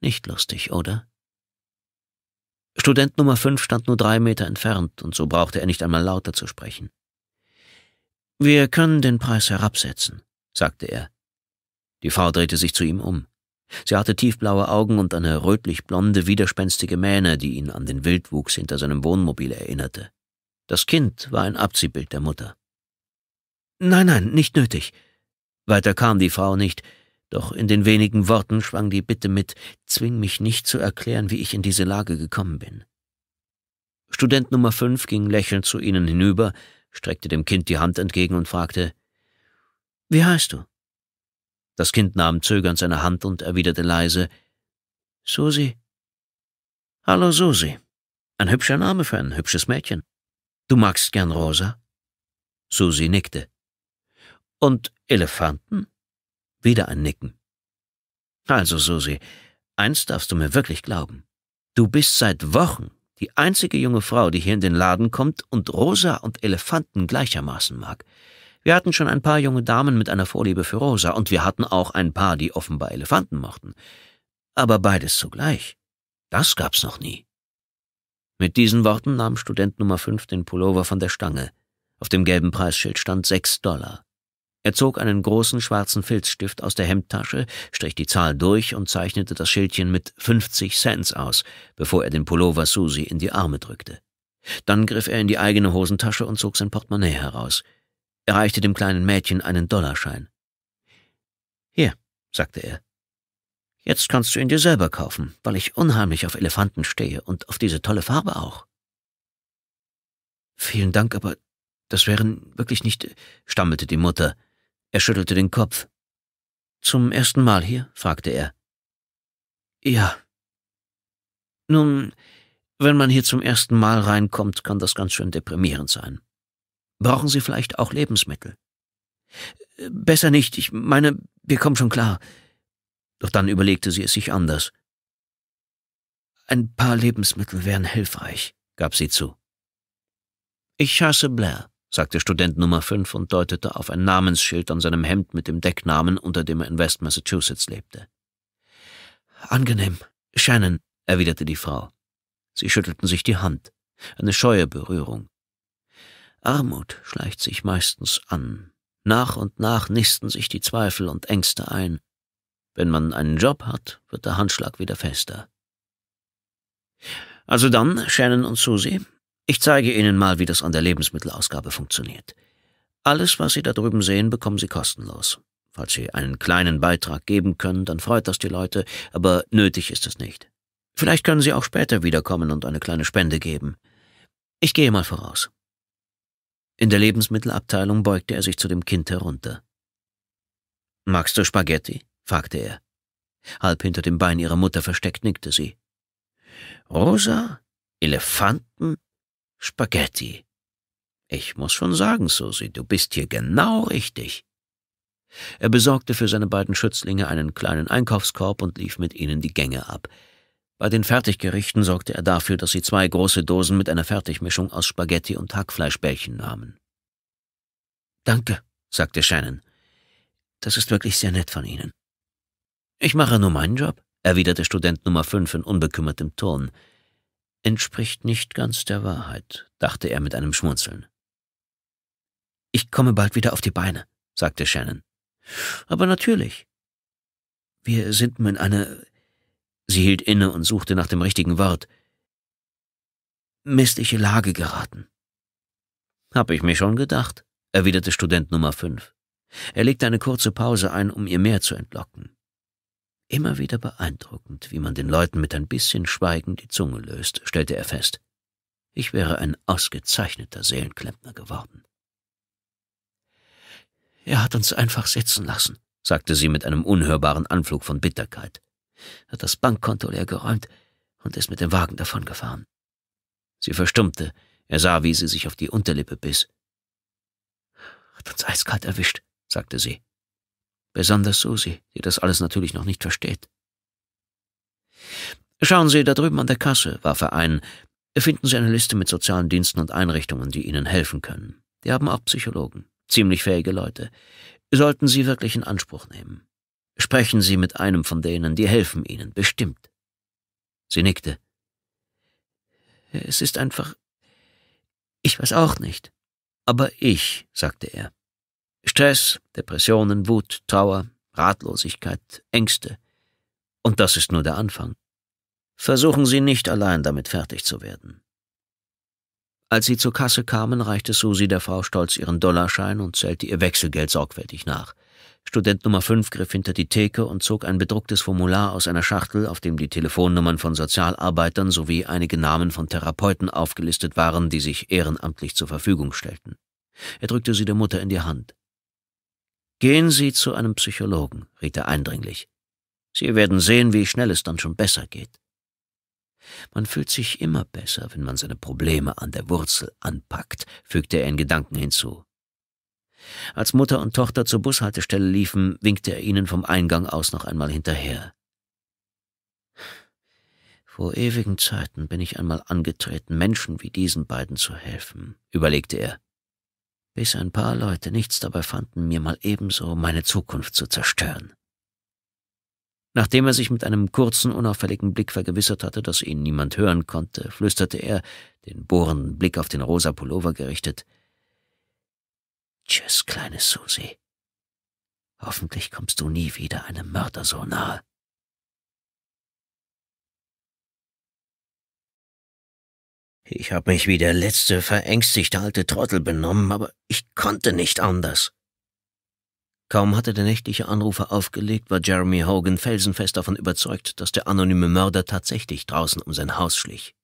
Nicht lustig, oder? Student Nummer fünf stand nur drei Meter entfernt, und so brauchte er nicht einmal lauter zu sprechen. Wir können den Preis herabsetzen, sagte er. Die Frau drehte sich zu ihm um. Sie hatte tiefblaue Augen und eine rötlich-blonde, widerspenstige Mähne, die ihn an den Wildwuchs hinter seinem Wohnmobil erinnerte. Das Kind war ein Abziehbild der Mutter. Nein, nein, nicht nötig. Weiter kam die Frau nicht, doch in den wenigen Worten schwang die Bitte mit, zwing mich nicht zu erklären, wie ich in diese Lage gekommen bin. Student Nummer fünf ging lächelnd zu ihnen hinüber, streckte dem Kind die Hand entgegen und fragte, Wie heißt du? Das Kind nahm zögernd seine Hand und erwiderte leise Susi. Hallo Susi. Ein hübscher Name für ein hübsches Mädchen. Du magst gern rosa? Susi nickte. Und Elefanten? Wieder ein Nicken. Also, Susi, eins darfst du mir wirklich glauben. Du bist seit Wochen die einzige junge Frau, die hier in den Laden kommt und Rosa und Elefanten gleichermaßen mag. Wir hatten schon ein paar junge Damen mit einer Vorliebe für Rosa, und wir hatten auch ein paar, die offenbar Elefanten mochten. Aber beides zugleich. Das gab's noch nie. Mit diesen Worten nahm Student Nummer 5 den Pullover von der Stange. Auf dem gelben Preisschild stand sechs Dollar. Er zog einen großen schwarzen Filzstift aus der Hemdtasche, strich die Zahl durch und zeichnete das Schildchen mit 50 Cents aus, bevor er den Pullover Susi in die Arme drückte. Dann griff er in die eigene Hosentasche und zog sein Portemonnaie heraus. Er reichte dem kleinen Mädchen einen Dollarschein. Hier, sagte er. Jetzt kannst du ihn dir selber kaufen, weil ich unheimlich auf Elefanten stehe und auf diese tolle Farbe auch. Vielen Dank, aber das wären wirklich nicht, stammelte die Mutter. Er schüttelte den Kopf. Zum ersten Mal hier? fragte er. Ja. Nun, wenn man hier zum ersten Mal reinkommt, kann das ganz schön deprimierend sein. Brauchen Sie vielleicht auch Lebensmittel? Äh, besser nicht, ich meine, wir kommen schon klar. Doch dann überlegte sie es sich anders. Ein paar Lebensmittel wären hilfreich, gab sie zu. Ich hasse Blair, sagte Student Nummer 5 und deutete auf ein Namensschild an seinem Hemd mit dem Decknamen, unter dem er in West Massachusetts lebte. Angenehm, Shannon, erwiderte die Frau. Sie schüttelten sich die Hand. Eine scheue Berührung. Armut schleicht sich meistens an. Nach und nach nisten sich die Zweifel und Ängste ein. Wenn man einen Job hat, wird der Handschlag wieder fester. Also dann, Shannon und Susie, ich zeige Ihnen mal, wie das an der Lebensmittelausgabe funktioniert. Alles, was Sie da drüben sehen, bekommen Sie kostenlos. Falls Sie einen kleinen Beitrag geben können, dann freut das die Leute, aber nötig ist es nicht. Vielleicht können Sie auch später wiederkommen und eine kleine Spende geben. Ich gehe mal voraus. In der Lebensmittelabteilung beugte er sich zu dem Kind herunter. Magst du Spaghetti? fragte er. Halb hinter dem Bein ihrer Mutter versteckt nickte sie. Rosa? Elefanten? Spaghetti. Ich muss schon sagen, Susi, du bist hier genau richtig. Er besorgte für seine beiden Schützlinge einen kleinen Einkaufskorb und lief mit ihnen die Gänge ab. Bei den Fertiggerichten sorgte er dafür, dass sie zwei große Dosen mit einer Fertigmischung aus Spaghetti und Hackfleischbällchen nahmen. Danke, sagte Shannon. Das ist wirklich sehr nett von Ihnen. Ich mache nur meinen Job, erwiderte Student Nummer fünf in unbekümmertem Ton. Entspricht nicht ganz der Wahrheit, dachte er mit einem Schmunzeln. Ich komme bald wieder auf die Beine, sagte Shannon. Aber natürlich. Wir sind in einer Sie hielt inne und suchte nach dem richtigen Wort. Missliche Lage geraten. Hab ich mir schon gedacht, erwiderte Student Nummer 5. Er legte eine kurze Pause ein, um ihr mehr zu entlocken. Immer wieder beeindruckend, wie man den Leuten mit ein bisschen Schweigen die Zunge löst, stellte er fest. Ich wäre ein ausgezeichneter Seelenklempner geworden. Er hat uns einfach sitzen lassen, sagte sie mit einem unhörbaren Anflug von Bitterkeit hat das Bankkonto leer geräumt und ist mit dem Wagen davongefahren. Sie verstummte. Er sah, wie sie sich auf die Unterlippe biss. Hat uns eiskalt erwischt, sagte sie. Besonders Susi, die das alles natürlich noch nicht versteht. Schauen Sie da drüben an der Kasse, warf er ein. Finden Sie eine Liste mit sozialen Diensten und Einrichtungen, die Ihnen helfen können. Die haben auch Psychologen, ziemlich fähige Leute. Sollten Sie wirklich in Anspruch nehmen. Sprechen Sie mit einem von denen, die helfen Ihnen, bestimmt. Sie nickte. Es ist einfach. Ich weiß auch nicht. Aber ich, sagte er. Stress, Depressionen, Wut, Trauer, Ratlosigkeit, Ängste. Und das ist nur der Anfang. Versuchen Sie nicht allein damit fertig zu werden. Als sie zur Kasse kamen, reichte Susi der Frau stolz ihren Dollarschein und zählte ihr Wechselgeld sorgfältig nach. Student Nummer 5 griff hinter die Theke und zog ein bedrucktes Formular aus einer Schachtel, auf dem die Telefonnummern von Sozialarbeitern sowie einige Namen von Therapeuten aufgelistet waren, die sich ehrenamtlich zur Verfügung stellten. Er drückte sie der Mutter in die Hand. Gehen Sie zu einem Psychologen, riet er eindringlich. Sie werden sehen, wie schnell es dann schon besser geht. Man fühlt sich immer besser, wenn man seine Probleme an der Wurzel anpackt, fügte er in Gedanken hinzu. Als Mutter und Tochter zur Bushaltestelle liefen, winkte er ihnen vom Eingang aus noch einmal hinterher. Vor ewigen Zeiten bin ich einmal angetreten, Menschen wie diesen beiden zu helfen, überlegte er, bis ein paar Leute nichts dabei fanden, mir mal ebenso meine Zukunft zu zerstören. Nachdem er sich mit einem kurzen, unauffälligen Blick vergewissert hatte, dass ihn niemand hören konnte, flüsterte er, den bohrenden Blick auf den rosa Pullover gerichtet, Tschüss, kleine Susi. Hoffentlich kommst du nie wieder einem Mörder so nahe. Ich habe mich wie der letzte verängstigte alte Trottel benommen, aber ich konnte nicht anders. Kaum hatte der nächtliche Anrufer aufgelegt, war Jeremy Hogan felsenfest davon überzeugt, dass der anonyme Mörder tatsächlich draußen um sein Haus schlich.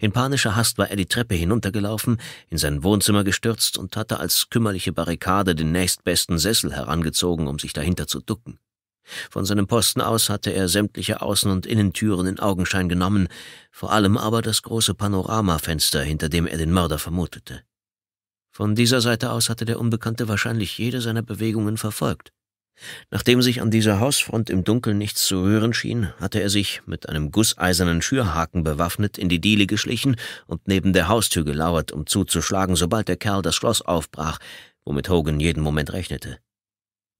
In panischer Hast war er die Treppe hinuntergelaufen, in sein Wohnzimmer gestürzt und hatte als kümmerliche Barrikade den nächstbesten Sessel herangezogen, um sich dahinter zu ducken. Von seinem Posten aus hatte er sämtliche Außen- und Innentüren in Augenschein genommen, vor allem aber das große Panoramafenster, hinter dem er den Mörder vermutete. Von dieser Seite aus hatte der Unbekannte wahrscheinlich jede seiner Bewegungen verfolgt. Nachdem sich an dieser Hausfront im Dunkeln nichts zu hören schien, hatte er sich mit einem gusseisernen Schürhaken bewaffnet in die Diele geschlichen und neben der Haustür gelauert, um zuzuschlagen, sobald der Kerl das Schloss aufbrach, womit Hogan jeden Moment rechnete.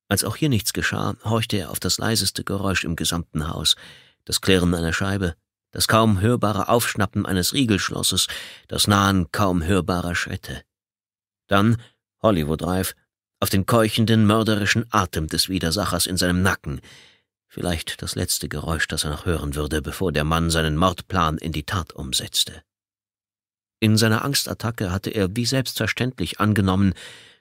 Als auch hier nichts geschah, horchte er auf das leiseste Geräusch im gesamten Haus, das Klirren einer Scheibe, das kaum hörbare Aufschnappen eines Riegelschlosses, das Nahen kaum hörbarer Schritte. Dann, Hollywood reif, auf den keuchenden, mörderischen Atem des Widersachers in seinem Nacken, vielleicht das letzte Geräusch, das er noch hören würde, bevor der Mann seinen Mordplan in die Tat umsetzte. In seiner Angstattacke hatte er wie selbstverständlich angenommen,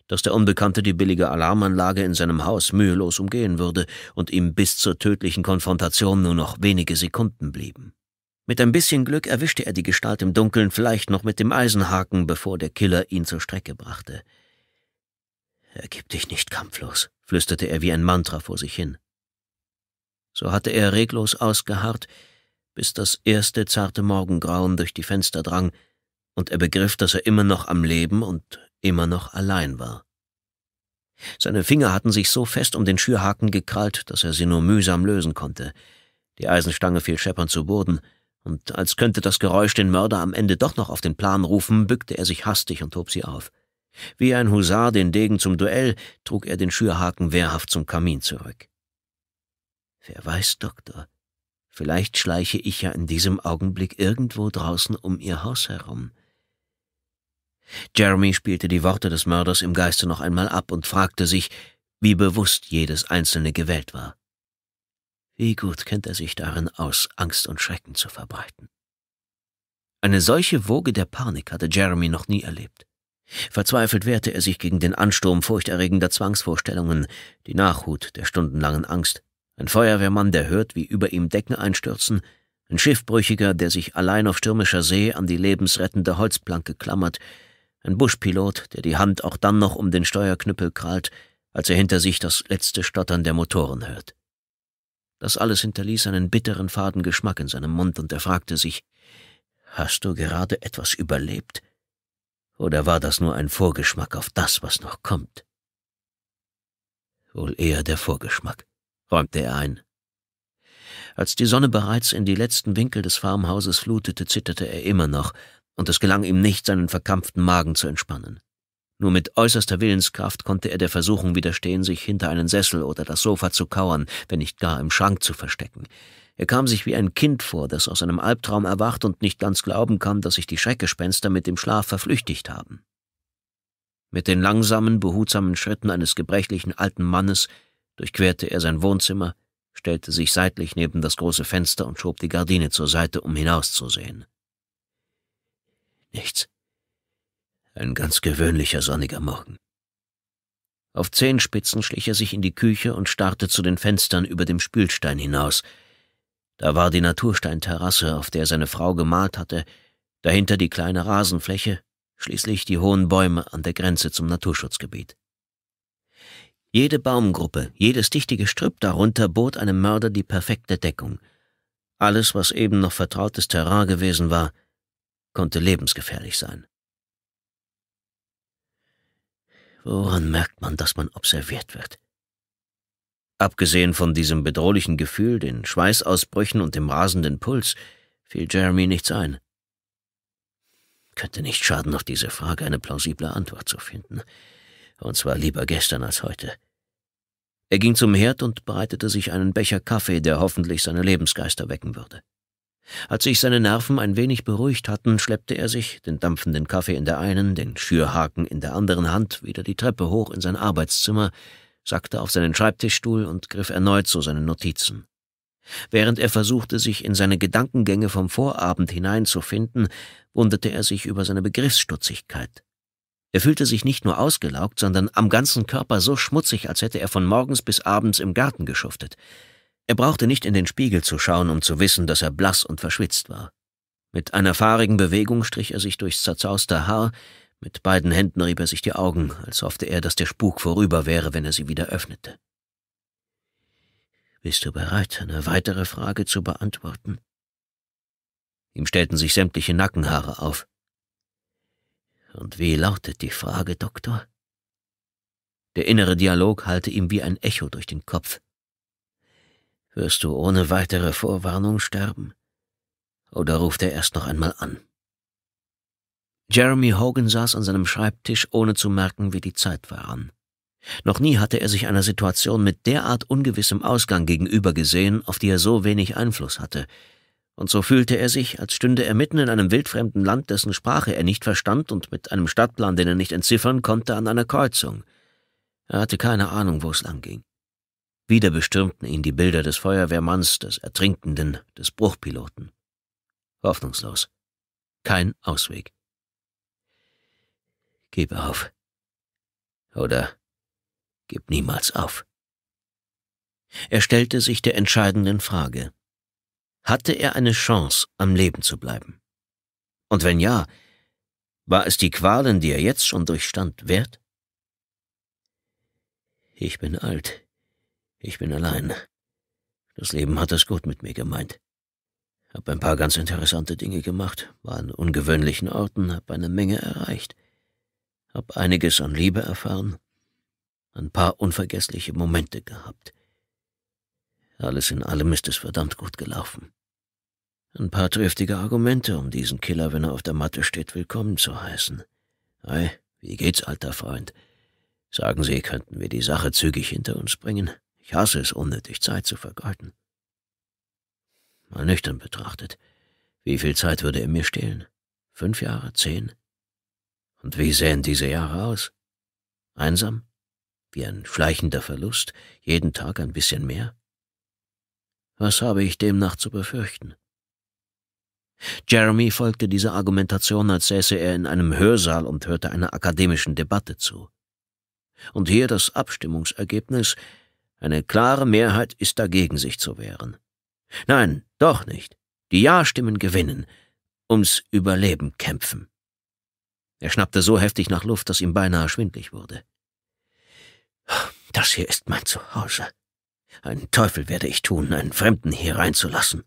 dass der Unbekannte die billige Alarmanlage in seinem Haus mühelos umgehen würde und ihm bis zur tödlichen Konfrontation nur noch wenige Sekunden blieben. Mit ein bisschen Glück erwischte er die Gestalt im Dunkeln vielleicht noch mit dem Eisenhaken, bevor der Killer ihn zur Strecke brachte. Ergib dich nicht kampflos, flüsterte er wie ein Mantra vor sich hin. So hatte er reglos ausgeharrt, bis das erste zarte Morgengrauen durch die Fenster drang und er begriff, dass er immer noch am Leben und immer noch allein war. Seine Finger hatten sich so fest um den Schürhaken gekrallt, dass er sie nur mühsam lösen konnte. Die Eisenstange fiel scheppernd zu Boden, und als könnte das Geräusch den Mörder am Ende doch noch auf den Plan rufen, bückte er sich hastig und hob sie auf. Wie ein Husar den Degen zum Duell, trug er den Schürhaken wehrhaft zum Kamin zurück. Wer weiß, Doktor, vielleicht schleiche ich ja in diesem Augenblick irgendwo draußen um ihr Haus herum. Jeremy spielte die Worte des Mörders im Geiste noch einmal ab und fragte sich, wie bewusst jedes einzelne gewählt war. Wie gut kennt er sich darin aus, Angst und Schrecken zu verbreiten. Eine solche Woge der Panik hatte Jeremy noch nie erlebt. Verzweifelt wehrte er sich gegen den Ansturm furchterregender Zwangsvorstellungen, die Nachhut der stundenlangen Angst. Ein Feuerwehrmann, der hört, wie über ihm Decken einstürzen, ein Schiffbrüchiger, der sich allein auf stürmischer See an die lebensrettende Holzplanke klammert, ein Buschpilot, der die Hand auch dann noch um den Steuerknüppel krallt, als er hinter sich das letzte Stottern der Motoren hört. Das alles hinterließ einen bitteren, faden Geschmack in seinem Mund, und er fragte sich, Hast du gerade etwas überlebt? Oder war das nur ein Vorgeschmack auf das, was noch kommt? Wohl eher der Vorgeschmack, räumte er ein. Als die Sonne bereits in die letzten Winkel des Farmhauses flutete, zitterte er immer noch, und es gelang ihm nicht, seinen verkrampften Magen zu entspannen. Nur mit äußerster Willenskraft konnte er der Versuchung widerstehen, sich hinter einen Sessel oder das Sofa zu kauern, wenn nicht gar im Schrank zu verstecken. Er kam sich wie ein Kind vor, das aus einem Albtraum erwacht und nicht ganz glauben kann, dass sich die Schreckgespenster mit dem Schlaf verflüchtigt haben. Mit den langsamen, behutsamen Schritten eines gebrechlichen alten Mannes durchquerte er sein Wohnzimmer, stellte sich seitlich neben das große Fenster und schob die Gardine zur Seite, um hinauszusehen. Nichts. Ein ganz gewöhnlicher sonniger Morgen. Auf Zehenspitzen schlich er sich in die Küche und starrte zu den Fenstern über dem Spülstein hinaus – da war die Natursteinterrasse, auf der seine Frau gemalt hatte, dahinter die kleine Rasenfläche, schließlich die hohen Bäume an der Grenze zum Naturschutzgebiet. Jede Baumgruppe, jedes dichte Gestrüpp darunter bot einem Mörder die perfekte Deckung. Alles, was eben noch vertrautes Terrain gewesen war, konnte lebensgefährlich sein. Woran merkt man, dass man observiert wird? Abgesehen von diesem bedrohlichen Gefühl, den Schweißausbrüchen und dem rasenden Puls, fiel Jeremy nichts ein. Könnte nicht schaden, auf diese Frage eine plausible Antwort zu finden. Und zwar lieber gestern als heute. Er ging zum Herd und bereitete sich einen Becher Kaffee, der hoffentlich seine Lebensgeister wecken würde. Als sich seine Nerven ein wenig beruhigt hatten, schleppte er sich, den dampfenden Kaffee in der einen, den Schürhaken in der anderen Hand, wieder die Treppe hoch in sein Arbeitszimmer, sackte auf seinen Schreibtischstuhl und griff erneut zu seinen Notizen. Während er versuchte, sich in seine Gedankengänge vom Vorabend hineinzufinden, wunderte er sich über seine Begriffsstutzigkeit. Er fühlte sich nicht nur ausgelaugt, sondern am ganzen Körper so schmutzig, als hätte er von morgens bis abends im Garten geschuftet. Er brauchte nicht in den Spiegel zu schauen, um zu wissen, dass er blass und verschwitzt war. Mit einer fahrigen Bewegung strich er sich durchs zerzauste Haar, mit beiden Händen rieb er sich die Augen, als hoffte er, dass der Spuk vorüber wäre, wenn er sie wieder öffnete. Bist du bereit, eine weitere Frage zu beantworten? Ihm stellten sich sämtliche Nackenhaare auf. Und wie lautet die Frage, Doktor? Der innere Dialog hallte ihm wie ein Echo durch den Kopf. Wirst du ohne weitere Vorwarnung sterben? Oder ruft er erst noch einmal an? Jeremy Hogan saß an seinem Schreibtisch, ohne zu merken, wie die Zeit war an. Noch nie hatte er sich einer Situation mit derart ungewissem Ausgang gegenüber gesehen, auf die er so wenig Einfluss hatte. Und so fühlte er sich, als stünde er mitten in einem wildfremden Land, dessen Sprache er nicht verstand und mit einem Stadtplan, den er nicht entziffern konnte, an einer Kreuzung. Er hatte keine Ahnung, wo es lang ging. Wieder bestürmten ihn die Bilder des Feuerwehrmanns, des Ertrinkenden, des Bruchpiloten. Hoffnungslos. Kein Ausweg. Gib auf. Oder gib niemals auf. Er stellte sich der entscheidenden Frage. Hatte er eine Chance, am Leben zu bleiben? Und wenn ja, war es die Qualen, die er jetzt schon durchstand, wert? Ich bin alt. Ich bin allein. Das Leben hat es gut mit mir gemeint. Hab ein paar ganz interessante Dinge gemacht, war an ungewöhnlichen Orten, hab eine Menge erreicht hab einiges an Liebe erfahren, ein paar unvergessliche Momente gehabt. Alles in allem ist es verdammt gut gelaufen. Ein paar triftige Argumente, um diesen Killer, wenn er auf der Matte steht, willkommen zu heißen. Ei, wie geht's, alter Freund? Sagen Sie, könnten wir die Sache zügig hinter uns bringen? Ich hasse es, unnötig Zeit zu vergeuden. Mal nüchtern betrachtet, wie viel Zeit würde er mir stehlen? Fünf Jahre, zehn? Und wie sehen diese Jahre aus? Einsam? Wie ein schleichender Verlust, jeden Tag ein bisschen mehr? Was habe ich demnach zu befürchten? Jeremy folgte dieser Argumentation, als säße er in einem Hörsaal und hörte einer akademischen Debatte zu. Und hier das Abstimmungsergebnis, eine klare Mehrheit ist dagegen, sich zu wehren. Nein, doch nicht. Die Ja-Stimmen gewinnen, ums Überleben kämpfen. Er schnappte so heftig nach Luft, dass ihm beinahe schwindlig wurde. Das hier ist mein Zuhause. Einen Teufel werde ich tun, einen Fremden hier reinzulassen.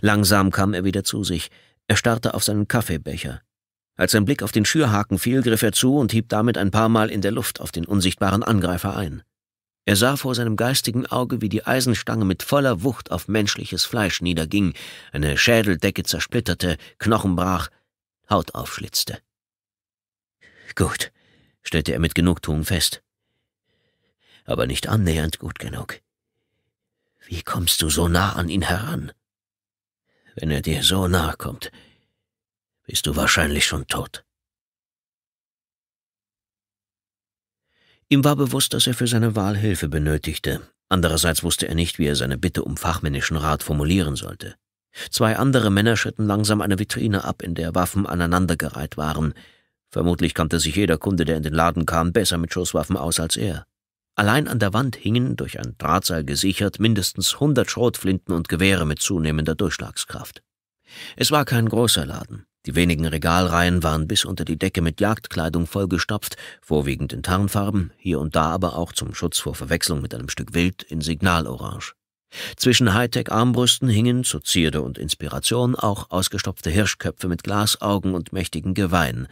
Langsam kam er wieder zu sich. Er starrte auf seinen Kaffeebecher. Als sein Blick auf den Schürhaken fiel, griff er zu und hieb damit ein paar Mal in der Luft auf den unsichtbaren Angreifer ein. Er sah vor seinem geistigen Auge, wie die Eisenstange mit voller Wucht auf menschliches Fleisch niederging, eine Schädeldecke zersplitterte, Knochen brach Haut aufschlitzte. Gut, stellte er mit Genugtuung fest. Aber nicht annähernd gut genug. Wie kommst du so nah an ihn heran? Wenn er dir so nahe kommt, bist du wahrscheinlich schon tot. Ihm war bewusst, dass er für seine Wahl Hilfe benötigte. Andererseits wusste er nicht, wie er seine Bitte um fachmännischen Rat formulieren sollte. Zwei andere Männer schritten langsam eine Vitrine ab, in der Waffen aneinandergereiht waren. Vermutlich kannte sich jeder Kunde, der in den Laden kam, besser mit Schusswaffen aus als er. Allein an der Wand hingen, durch ein Drahtseil gesichert, mindestens hundert Schrotflinten und Gewehre mit zunehmender Durchschlagskraft. Es war kein großer Laden. Die wenigen Regalreihen waren bis unter die Decke mit Jagdkleidung vollgestopft, vorwiegend in Tarnfarben, hier und da aber auch zum Schutz vor Verwechslung mit einem Stück Wild in Signalorange. Zwischen Hightech-Armbrüsten hingen, zur Zierde und Inspiration, auch ausgestopfte Hirschköpfe mit Glasaugen und mächtigen Geweihen.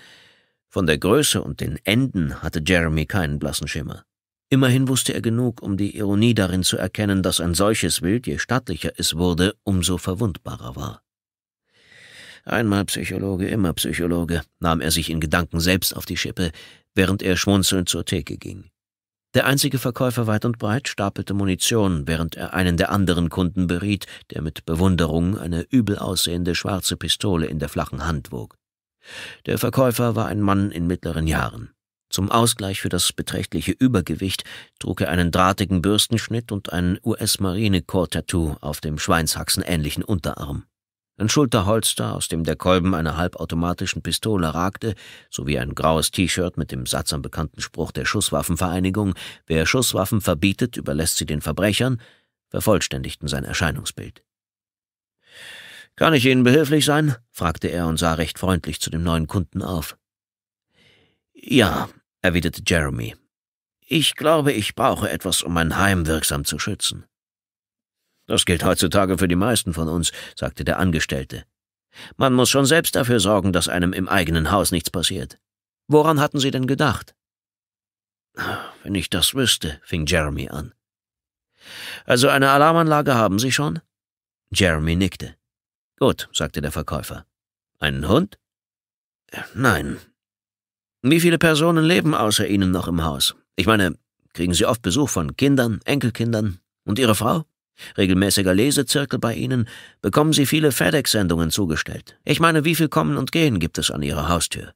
Von der Größe und den Enden hatte Jeremy keinen blassen Schimmer. Immerhin wusste er genug, um die Ironie darin zu erkennen, dass ein solches Wild, je stattlicher es wurde, umso verwundbarer war. Einmal Psychologe, immer Psychologe, nahm er sich in Gedanken selbst auf die Schippe, während er schmunzelnd zur Theke ging. Der einzige Verkäufer weit und breit stapelte Munition, während er einen der anderen Kunden beriet, der mit Bewunderung eine übel aussehende schwarze Pistole in der flachen Hand wog. Der Verkäufer war ein Mann in mittleren Jahren. Zum Ausgleich für das beträchtliche Übergewicht trug er einen drahtigen Bürstenschnitt und ein US-Marine-Corps-Tattoo auf dem schweinshaxenähnlichen Unterarm ein Schulterholster, aus dem der Kolben einer halbautomatischen Pistole ragte, sowie ein graues T-Shirt mit dem Satz am bekannten Spruch der Schusswaffenvereinigung, wer Schusswaffen verbietet, überlässt sie den Verbrechern, vervollständigten sein Erscheinungsbild. Kann ich Ihnen behilflich sein? fragte er und sah recht freundlich zu dem neuen Kunden auf. Ja, erwiderte Jeremy. Ich glaube, ich brauche etwas, um mein Heim wirksam zu schützen. Das gilt heutzutage für die meisten von uns, sagte der Angestellte. Man muss schon selbst dafür sorgen, dass einem im eigenen Haus nichts passiert. Woran hatten Sie denn gedacht? Wenn ich das wüsste, fing Jeremy an. Also eine Alarmanlage haben Sie schon? Jeremy nickte. Gut, sagte der Verkäufer. Einen Hund? Nein. Wie viele Personen leben außer Ihnen noch im Haus? Ich meine, kriegen Sie oft Besuch von Kindern, Enkelkindern und Ihre Frau? Regelmäßiger Lesezirkel bei Ihnen bekommen Sie viele FedEx-Sendungen zugestellt. Ich meine, wie viel Kommen und Gehen gibt es an Ihrer Haustür?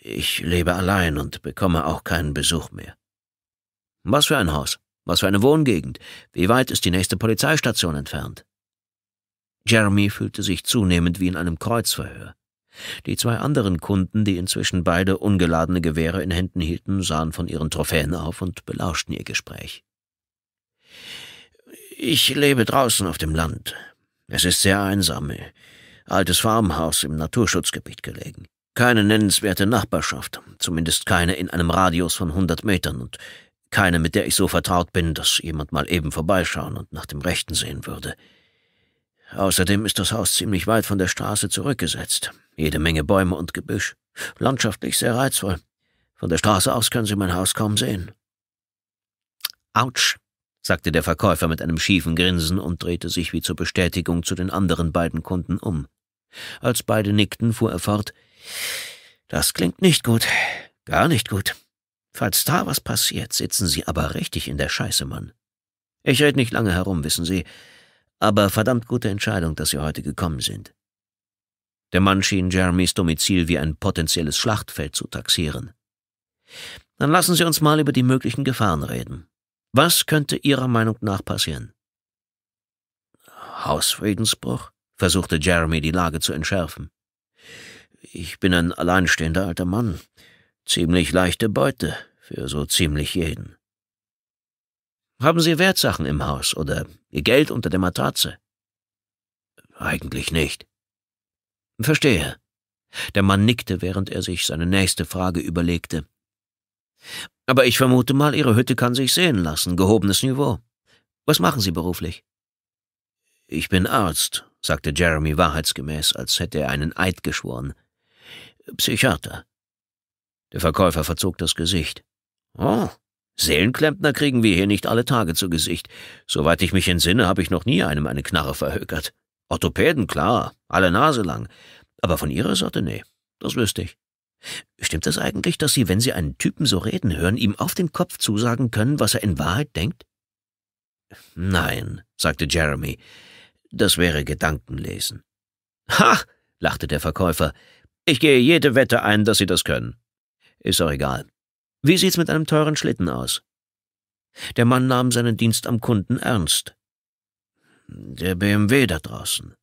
Ich lebe allein und bekomme auch keinen Besuch mehr. Was für ein Haus? Was für eine Wohngegend? Wie weit ist die nächste Polizeistation entfernt? Jeremy fühlte sich zunehmend wie in einem Kreuzverhör. Die zwei anderen Kunden, die inzwischen beide ungeladene Gewehre in Händen hielten, sahen von ihren Trophäen auf und belauschten ihr Gespräch. Ich lebe draußen auf dem Land. Es ist sehr einsam. Altes Farmhaus im Naturschutzgebiet gelegen. Keine nennenswerte Nachbarschaft, zumindest keine in einem Radius von hundert Metern und keine, mit der ich so vertraut bin, dass jemand mal eben vorbeischauen und nach dem Rechten sehen würde. Außerdem ist das Haus ziemlich weit von der Straße zurückgesetzt. Jede Menge Bäume und Gebüsch. Landschaftlich sehr reizvoll. Von der Straße aus können Sie mein Haus kaum sehen. Autsch, sagte der Verkäufer mit einem schiefen Grinsen und drehte sich wie zur Bestätigung zu den anderen beiden Kunden um. Als beide nickten, fuhr er fort Das klingt nicht gut, gar nicht gut. Falls da was passiert, sitzen Sie aber richtig in der Scheiße, Mann. Ich red nicht lange herum, wissen Sie, aber verdammt gute Entscheidung, dass Sie heute gekommen sind. Der Mann schien Jeremys Domizil wie ein potenzielles Schlachtfeld zu taxieren. Dann lassen Sie uns mal über die möglichen Gefahren reden. Was könnte Ihrer Meinung nach passieren? Hausfriedensbruch? versuchte Jeremy die Lage zu entschärfen. Ich bin ein alleinstehender alter Mann. Ziemlich leichte Beute für so ziemlich jeden. Haben Sie Wertsachen im Haus oder Ihr Geld unter der Matratze? Eigentlich nicht. Verstehe. Der Mann nickte, während er sich seine nächste Frage überlegte. Aber ich vermute mal, Ihre Hütte kann sich sehen lassen, gehobenes Niveau. Was machen Sie beruflich? Ich bin Arzt, sagte Jeremy wahrheitsgemäß, als hätte er einen Eid geschworen. Psychiater. Der Verkäufer verzog das Gesicht. Oh, Seelenklempner kriegen wir hier nicht alle Tage zu Gesicht. Soweit ich mich entsinne, habe ich noch nie einem eine Knarre verhökert. Orthopäden, klar, alle Nase lang. Aber von Ihrer Sorte, nee, das wüsste ich. Stimmt das eigentlich, dass Sie, wenn Sie einen Typen so reden hören, ihm auf den Kopf zusagen können, was er in Wahrheit denkt? Nein, sagte Jeremy, das wäre Gedankenlesen. Ha! lachte der Verkäufer. Ich gehe jede Wette ein, dass Sie das können. Ist auch egal. Wie sieht's mit einem teuren Schlitten aus? Der Mann nahm seinen Dienst am Kunden ernst. Der BMW da draußen.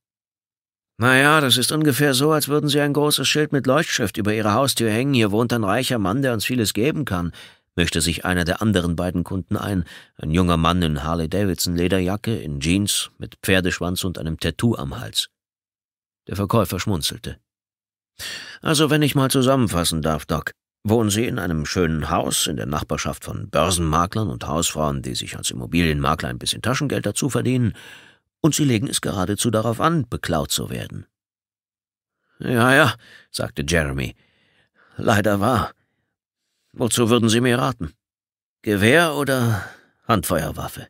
Naja, das ist ungefähr so, als würden Sie ein großes Schild mit Leuchtschrift über Ihre Haustür hängen. Hier wohnt ein reicher Mann, der uns vieles geben kann, mischte sich einer der anderen beiden Kunden ein, ein junger Mann in Harley-Davidson-Lederjacke, in Jeans, mit Pferdeschwanz und einem Tattoo am Hals. Der Verkäufer schmunzelte. Also, wenn ich mal zusammenfassen darf, Doc. Wohnen Sie in einem schönen Haus in der Nachbarschaft von Börsenmaklern und Hausfrauen, die sich als Immobilienmakler ein bisschen Taschengeld dazu verdienen, und sie legen es geradezu darauf an, beklaut zu werden. Ja, ja, sagte Jeremy. Leider wahr. Wozu würden Sie mir raten? Gewehr oder Handfeuerwaffe?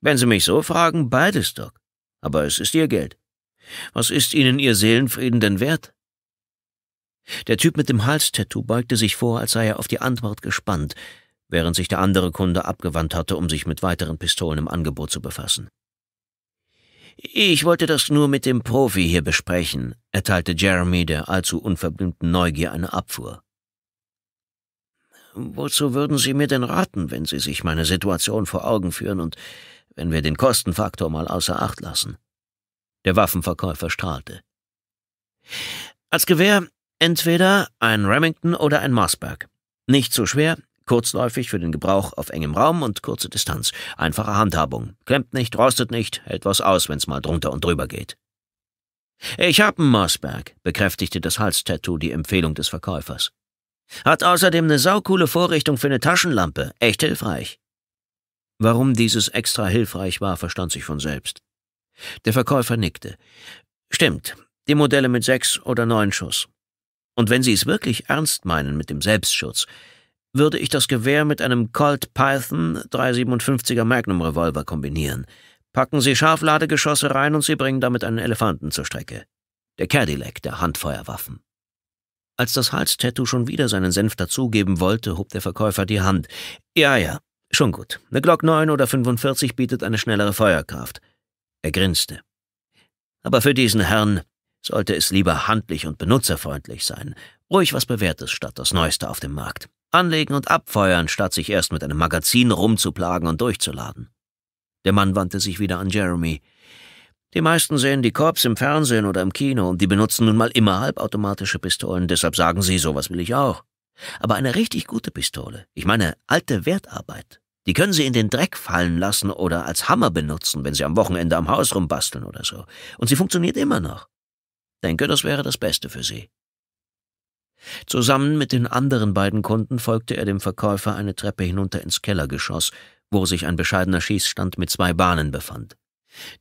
Wenn Sie mich so fragen, beides, Doc. Aber es ist Ihr Geld. Was ist Ihnen Ihr Seelenfrieden denn wert? Der Typ mit dem Halstattoo beugte sich vor, als sei er auf die Antwort gespannt, während sich der andere Kunde abgewandt hatte, um sich mit weiteren Pistolen im Angebot zu befassen. Ich wollte das nur mit dem Profi hier besprechen, erteilte Jeremy der allzu unverblümten Neugier eine Abfuhr. Wozu würden Sie mir denn raten, wenn Sie sich meine Situation vor Augen führen und wenn wir den Kostenfaktor mal außer Acht lassen? Der Waffenverkäufer strahlte. Als Gewehr entweder ein Remington oder ein Mossberg. Nicht zu so schwer, Kurzläufig für den Gebrauch auf engem Raum und kurze Distanz. Einfache Handhabung. Klemmt nicht, rostet nicht, hält was aus, wenn's mal drunter und drüber geht. Ich hab'n Mossberg, bekräftigte das Halstattoo die Empfehlung des Verkäufers. Hat außerdem eine saukoole Vorrichtung für eine Taschenlampe. Echt hilfreich. Warum dieses extra hilfreich war, verstand sich von selbst. Der Verkäufer nickte. Stimmt, die Modelle mit sechs oder neun Schuss. Und wenn Sie es wirklich ernst meinen mit dem Selbstschutz, würde ich das Gewehr mit einem Colt Python 357er Magnum Revolver kombinieren. Packen Sie Scharfladegeschosse rein und Sie bringen damit einen Elefanten zur Strecke. Der Cadillac der Handfeuerwaffen. Als das Halstattoo schon wieder seinen Senf dazugeben wollte, hob der Verkäufer die Hand. Ja, ja, schon gut. Eine Glock 9 oder 45 bietet eine schnellere Feuerkraft. Er grinste. Aber für diesen Herrn sollte es lieber handlich und benutzerfreundlich sein Ruhig was Bewährtes statt das Neueste auf dem Markt. Anlegen und abfeuern, statt sich erst mit einem Magazin rumzuplagen und durchzuladen. Der Mann wandte sich wieder an Jeremy. Die meisten sehen die Korps im Fernsehen oder im Kino und die benutzen nun mal immer halbautomatische Pistolen, deshalb sagen sie, sowas will ich auch. Aber eine richtig gute Pistole, ich meine alte Wertarbeit, die können sie in den Dreck fallen lassen oder als Hammer benutzen, wenn sie am Wochenende am Haus rumbasteln oder so. Und sie funktioniert immer noch. Denke, das wäre das Beste für sie. Zusammen mit den anderen beiden Kunden folgte er dem Verkäufer eine Treppe hinunter ins Kellergeschoss, wo sich ein bescheidener Schießstand mit zwei Bahnen befand.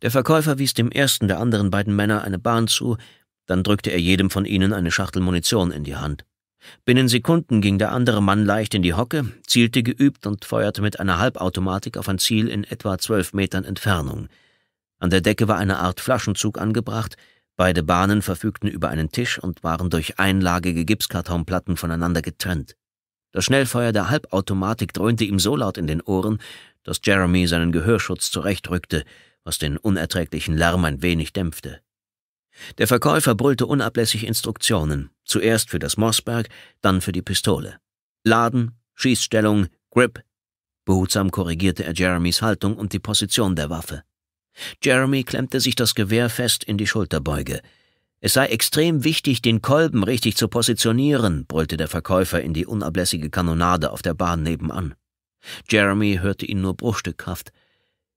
Der Verkäufer wies dem ersten der anderen beiden Männer eine Bahn zu, dann drückte er jedem von ihnen eine Schachtel Munition in die Hand. Binnen Sekunden ging der andere Mann leicht in die Hocke, zielte geübt und feuerte mit einer Halbautomatik auf ein Ziel in etwa zwölf Metern Entfernung. An der Decke war eine Art Flaschenzug angebracht, Beide Bahnen verfügten über einen Tisch und waren durch einlagige Gipskartonplatten voneinander getrennt. Das Schnellfeuer der Halbautomatik dröhnte ihm so laut in den Ohren, dass Jeremy seinen Gehörschutz zurechtrückte, was den unerträglichen Lärm ein wenig dämpfte. Der Verkäufer brüllte unablässig Instruktionen, zuerst für das Mossberg, dann für die Pistole. Laden, Schießstellung, Grip. Behutsam korrigierte er Jeremys Haltung und die Position der Waffe. Jeremy klemmte sich das Gewehr fest in die Schulterbeuge. Es sei extrem wichtig, den Kolben richtig zu positionieren, brüllte der Verkäufer in die unablässige Kanonade auf der Bahn nebenan. Jeremy hörte ihn nur bruchstückhaft.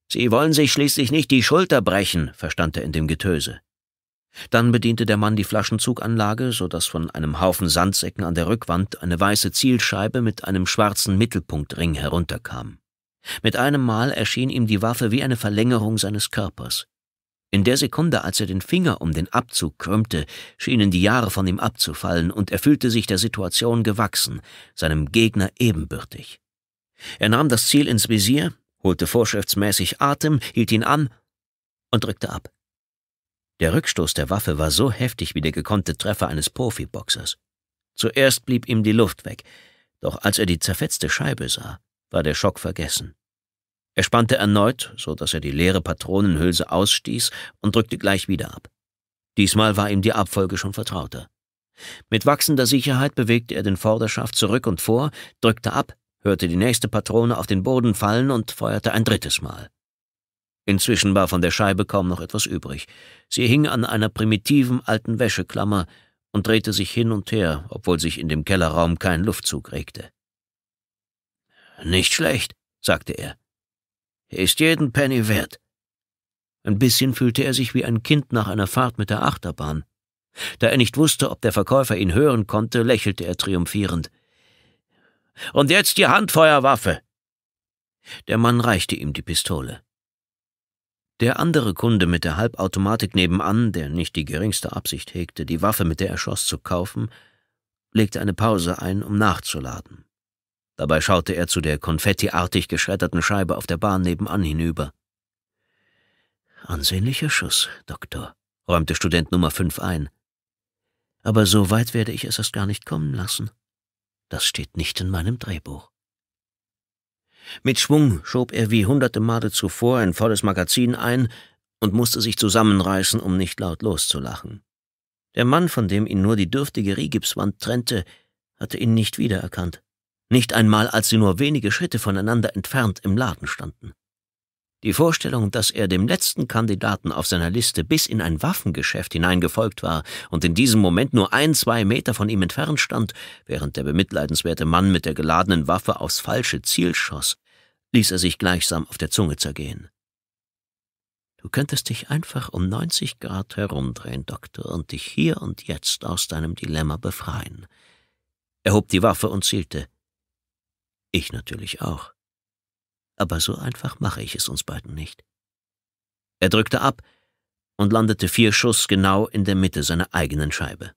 Sie wollen sich schließlich nicht die Schulter brechen, verstand er in dem Getöse. Dann bediente der Mann die Flaschenzuganlage, so dass von einem Haufen Sandsäcken an der Rückwand eine weiße Zielscheibe mit einem schwarzen Mittelpunktring herunterkam. Mit einem Mal erschien ihm die Waffe wie eine Verlängerung seines Körpers. In der Sekunde, als er den Finger um den Abzug krümmte, schienen die Jahre von ihm abzufallen, und er fühlte sich der Situation gewachsen, seinem Gegner ebenbürtig. Er nahm das Ziel ins Visier, holte vorschriftsmäßig Atem, hielt ihn an und drückte ab. Der Rückstoß der Waffe war so heftig wie der gekonnte Treffer eines Profiboxers. Zuerst blieb ihm die Luft weg, doch als er die zerfetzte Scheibe sah, war der Schock vergessen. Er spannte erneut, so dass er die leere Patronenhülse ausstieß und drückte gleich wieder ab. Diesmal war ihm die Abfolge schon vertrauter. Mit wachsender Sicherheit bewegte er den Vorderschaft zurück und vor, drückte ab, hörte die nächste Patrone auf den Boden fallen und feuerte ein drittes Mal. Inzwischen war von der Scheibe kaum noch etwas übrig. Sie hing an einer primitiven alten Wäscheklammer und drehte sich hin und her, obwohl sich in dem Kellerraum kein Luftzug regte. Nicht schlecht, sagte er. Ist jeden Penny wert. Ein bisschen fühlte er sich wie ein Kind nach einer Fahrt mit der Achterbahn. Da er nicht wusste, ob der Verkäufer ihn hören konnte, lächelte er triumphierend. Und jetzt die Handfeuerwaffe! Der Mann reichte ihm die Pistole. Der andere Kunde mit der Halbautomatik nebenan, der nicht die geringste Absicht hegte, die Waffe, mit der er schoss, zu kaufen, legte eine Pause ein, um nachzuladen. Dabei schaute er zu der konfettiartig geschredderten Scheibe auf der Bahn nebenan hinüber. Ansehnlicher Schuss, Doktor, räumte Student Nummer 5 ein. Aber so weit werde ich es erst gar nicht kommen lassen. Das steht nicht in meinem Drehbuch. Mit Schwung schob er wie hunderte Male zuvor ein volles Magazin ein und musste sich zusammenreißen, um nicht laut loszulachen. Der Mann, von dem ihn nur die dürftige Rigipswand trennte, hatte ihn nicht wiedererkannt nicht einmal als sie nur wenige Schritte voneinander entfernt im Laden standen. Die Vorstellung, dass er dem letzten Kandidaten auf seiner Liste bis in ein Waffengeschäft hineingefolgt war und in diesem Moment nur ein, zwei Meter von ihm entfernt stand, während der bemitleidenswerte Mann mit der geladenen Waffe aufs falsche Ziel schoss, ließ er sich gleichsam auf der Zunge zergehen. Du könntest dich einfach um 90 Grad herumdrehen, Doktor, und dich hier und jetzt aus deinem Dilemma befreien. Er hob die Waffe und zielte. Ich natürlich auch. Aber so einfach mache ich es uns beiden nicht. Er drückte ab und landete vier Schuss genau in der Mitte seiner eigenen Scheibe.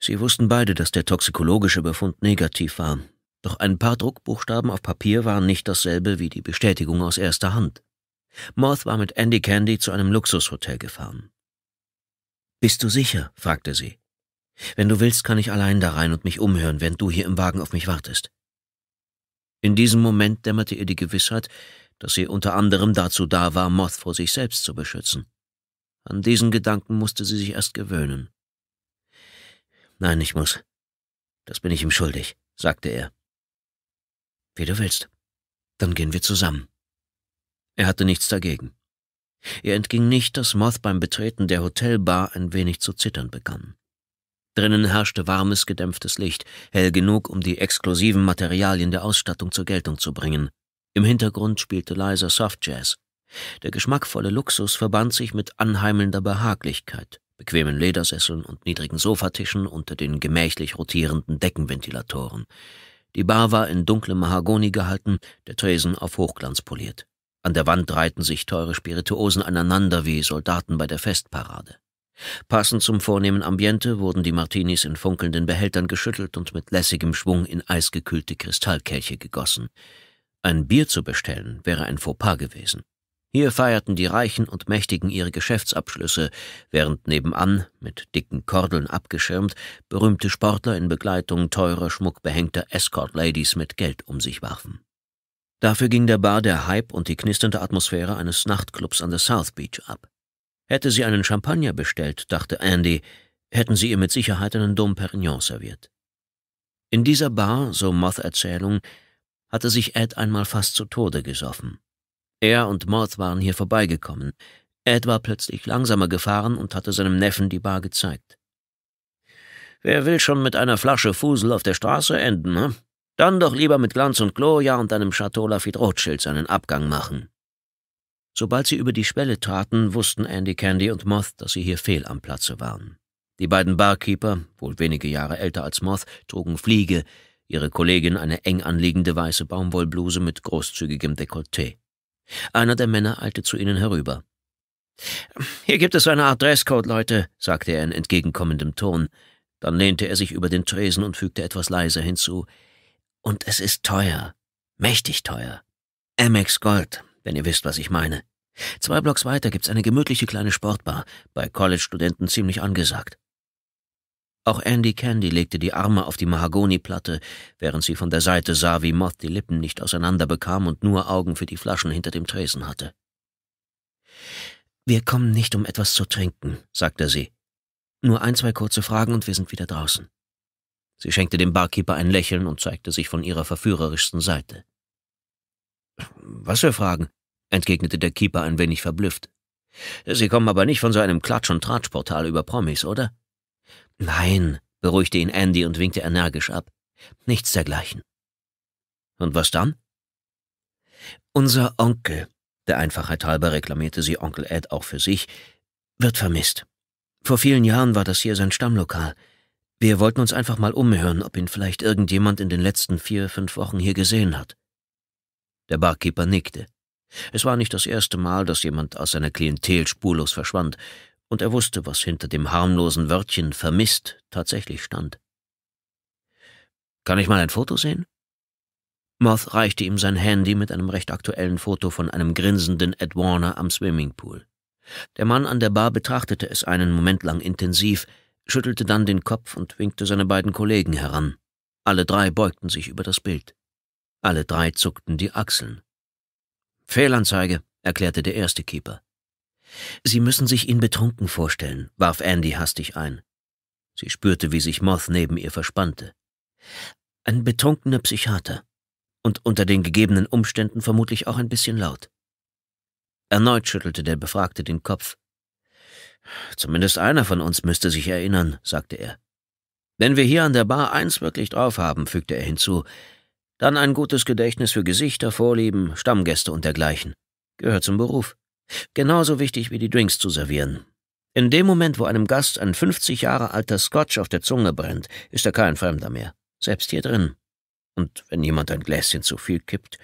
Sie wussten beide, dass der toxikologische Befund negativ war, doch ein paar Druckbuchstaben auf Papier waren nicht dasselbe wie die Bestätigung aus erster Hand. Moth war mit Andy Candy zu einem Luxushotel gefahren. Bist du sicher? fragte sie. Wenn du willst, kann ich allein da rein und mich umhören, während du hier im Wagen auf mich wartest. In diesem Moment dämmerte ihr die Gewissheit, dass sie unter anderem dazu da war, Moth vor sich selbst zu beschützen. An diesen Gedanken musste sie sich erst gewöhnen. Nein, ich muss. Das bin ich ihm schuldig, sagte er. Wie du willst. Dann gehen wir zusammen. Er hatte nichts dagegen. Ihr entging nicht, dass Moth beim Betreten der Hotelbar ein wenig zu zittern begann. Drinnen herrschte warmes, gedämpftes Licht, hell genug, um die exklusiven Materialien der Ausstattung zur Geltung zu bringen. Im Hintergrund spielte leiser Softjazz. Der geschmackvolle Luxus verband sich mit anheimelnder Behaglichkeit, bequemen Ledersesseln und niedrigen Sofatischen unter den gemächlich rotierenden Deckenventilatoren. Die Bar war in dunklem Mahagoni gehalten, der Tresen auf Hochglanz poliert. An der Wand reihten sich teure Spirituosen aneinander wie Soldaten bei der Festparade. Passend zum vornehmen Ambiente wurden die Martinis in funkelnden Behältern geschüttelt und mit lässigem Schwung in eisgekühlte Kristallkelche gegossen. Ein Bier zu bestellen wäre ein Fauxpas gewesen. Hier feierten die Reichen und Mächtigen ihre Geschäftsabschlüsse, während nebenan, mit dicken Kordeln abgeschirmt, berühmte Sportler in Begleitung teurer, schmuckbehängter Escort-Ladies mit Geld um sich warfen. Dafür ging der Bar der Hype und die knisternde Atmosphäre eines Nachtclubs an der South Beach ab. Hätte sie einen Champagner bestellt, dachte Andy, hätten sie ihr mit Sicherheit einen Dom Perignon serviert. In dieser Bar, so Moth Erzählung, hatte sich Ed einmal fast zu Tode gesoffen. Er und Moth waren hier vorbeigekommen. Ed war plötzlich langsamer gefahren und hatte seinem Neffen die Bar gezeigt. Wer will schon mit einer Flasche Fusel auf der Straße enden, hm? Dann doch lieber mit Glanz und Gloria und einem Chateau Lafitte Rothschild seinen Abgang machen. Sobald sie über die Schwelle traten, wussten Andy Candy und Moth, dass sie hier fehl am Platze waren. Die beiden Barkeeper, wohl wenige Jahre älter als Moth, trugen Fliege, ihre Kollegin eine eng anliegende weiße Baumwollbluse mit großzügigem Dekolleté. Einer der Männer eilte zu ihnen herüber. Hier gibt es eine Art Dresscode, Leute, sagte er in entgegenkommendem Ton. Dann lehnte er sich über den Tresen und fügte etwas leiser hinzu. Und es ist teuer, mächtig teuer. Amex Gold, wenn ihr wisst, was ich meine. Zwei Blocks weiter gibt's eine gemütliche kleine Sportbar, bei College-Studenten ziemlich angesagt. Auch Andy Candy legte die Arme auf die Mahagoniplatte, während sie von der Seite sah, wie Moth die Lippen nicht auseinander bekam und nur Augen für die Flaschen hinter dem Tresen hatte. Wir kommen nicht, um etwas zu trinken, sagte sie. Nur ein, zwei kurze Fragen und wir sind wieder draußen. Sie schenkte dem Barkeeper ein Lächeln und zeigte sich von ihrer verführerischsten Seite. Was für Fragen? entgegnete der Keeper ein wenig verblüfft. Sie kommen aber nicht von so einem Klatsch- und Tratschportal über Promis, oder? Nein, beruhigte ihn Andy und winkte energisch ab. Nichts dergleichen. Und was dann? Unser Onkel, der Einfachheit halber reklamierte sie Onkel Ed auch für sich, wird vermisst. Vor vielen Jahren war das hier sein Stammlokal. Wir wollten uns einfach mal umhören, ob ihn vielleicht irgendjemand in den letzten vier, fünf Wochen hier gesehen hat. Der Barkeeper nickte. Es war nicht das erste Mal, dass jemand aus seiner Klientel spurlos verschwand, und er wusste, was hinter dem harmlosen Wörtchen vermisst tatsächlich stand. Kann ich mal ein Foto sehen? Moth reichte ihm sein Handy mit einem recht aktuellen Foto von einem grinsenden Ed Warner am Swimmingpool. Der Mann an der Bar betrachtete es einen Moment lang intensiv, schüttelte dann den Kopf und winkte seine beiden Kollegen heran. Alle drei beugten sich über das Bild. Alle drei zuckten die Achseln. Fehlanzeige, erklärte der erste Keeper. Sie müssen sich ihn betrunken vorstellen, warf Andy hastig ein. Sie spürte, wie sich Moth neben ihr verspannte. Ein betrunkener Psychiater. Und unter den gegebenen Umständen vermutlich auch ein bisschen laut. Erneut schüttelte der Befragte den Kopf. Zumindest einer von uns müsste sich erinnern, sagte er. Wenn wir hier an der Bar eins wirklich drauf haben, fügte er hinzu, dann ein gutes Gedächtnis für Gesichter, Vorlieben, Stammgäste und dergleichen. Gehört zum Beruf. Genauso wichtig wie die Drinks zu servieren. In dem Moment, wo einem Gast ein 50 Jahre alter Scotch auf der Zunge brennt, ist er kein Fremder mehr. Selbst hier drin. Und wenn jemand ein Gläschen zu viel kippt.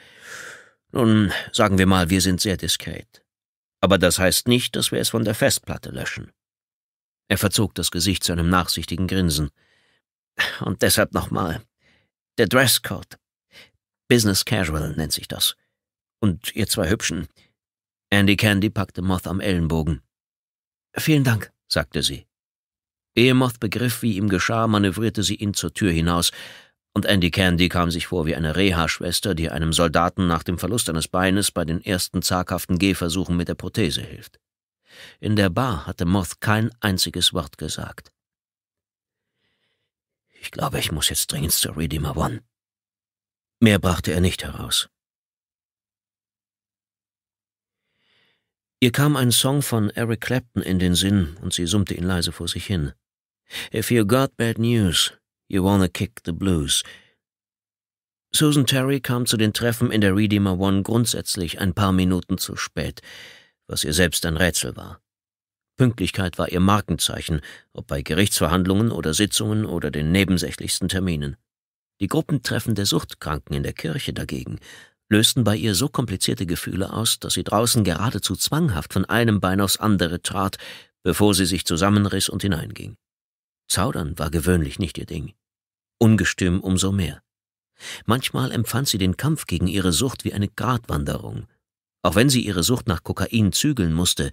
Nun, sagen wir mal, wir sind sehr diskret. Aber das heißt nicht, dass wir es von der Festplatte löschen. Er verzog das Gesicht zu einem nachsichtigen Grinsen. Und deshalb nochmal. Der Dresscode. Business Casual nennt sich das. Und ihr zwei Hübschen. Andy Candy packte Moth am Ellenbogen. Vielen Dank, sagte sie. Ehe Moth begriff, wie ihm geschah, manövrierte sie ihn zur Tür hinaus, und Andy Candy kam sich vor wie eine Reha-Schwester, die einem Soldaten nach dem Verlust eines Beines bei den ersten zaghaften Gehversuchen mit der Prothese hilft. In der Bar hatte Moth kein einziges Wort gesagt. Ich glaube, ich muss jetzt dringend zu Redeemer One, Mehr brachte er nicht heraus. Ihr kam ein Song von Eric Clapton in den Sinn und sie summte ihn leise vor sich hin. If you got bad news, you wanna kick the blues. Susan Terry kam zu den Treffen in der Redeemer One grundsätzlich ein paar Minuten zu spät, was ihr selbst ein Rätsel war. Pünktlichkeit war ihr Markenzeichen, ob bei Gerichtsverhandlungen oder Sitzungen oder den nebensächlichsten Terminen. Die Gruppentreffen der Suchtkranken in der Kirche dagegen lösten bei ihr so komplizierte Gefühle aus, dass sie draußen geradezu zwanghaft von einem Bein aufs andere trat, bevor sie sich zusammenriss und hineinging. Zaudern war gewöhnlich nicht ihr Ding. Ungestüm umso mehr. Manchmal empfand sie den Kampf gegen ihre Sucht wie eine Gratwanderung. Auch wenn sie ihre Sucht nach Kokain zügeln musste,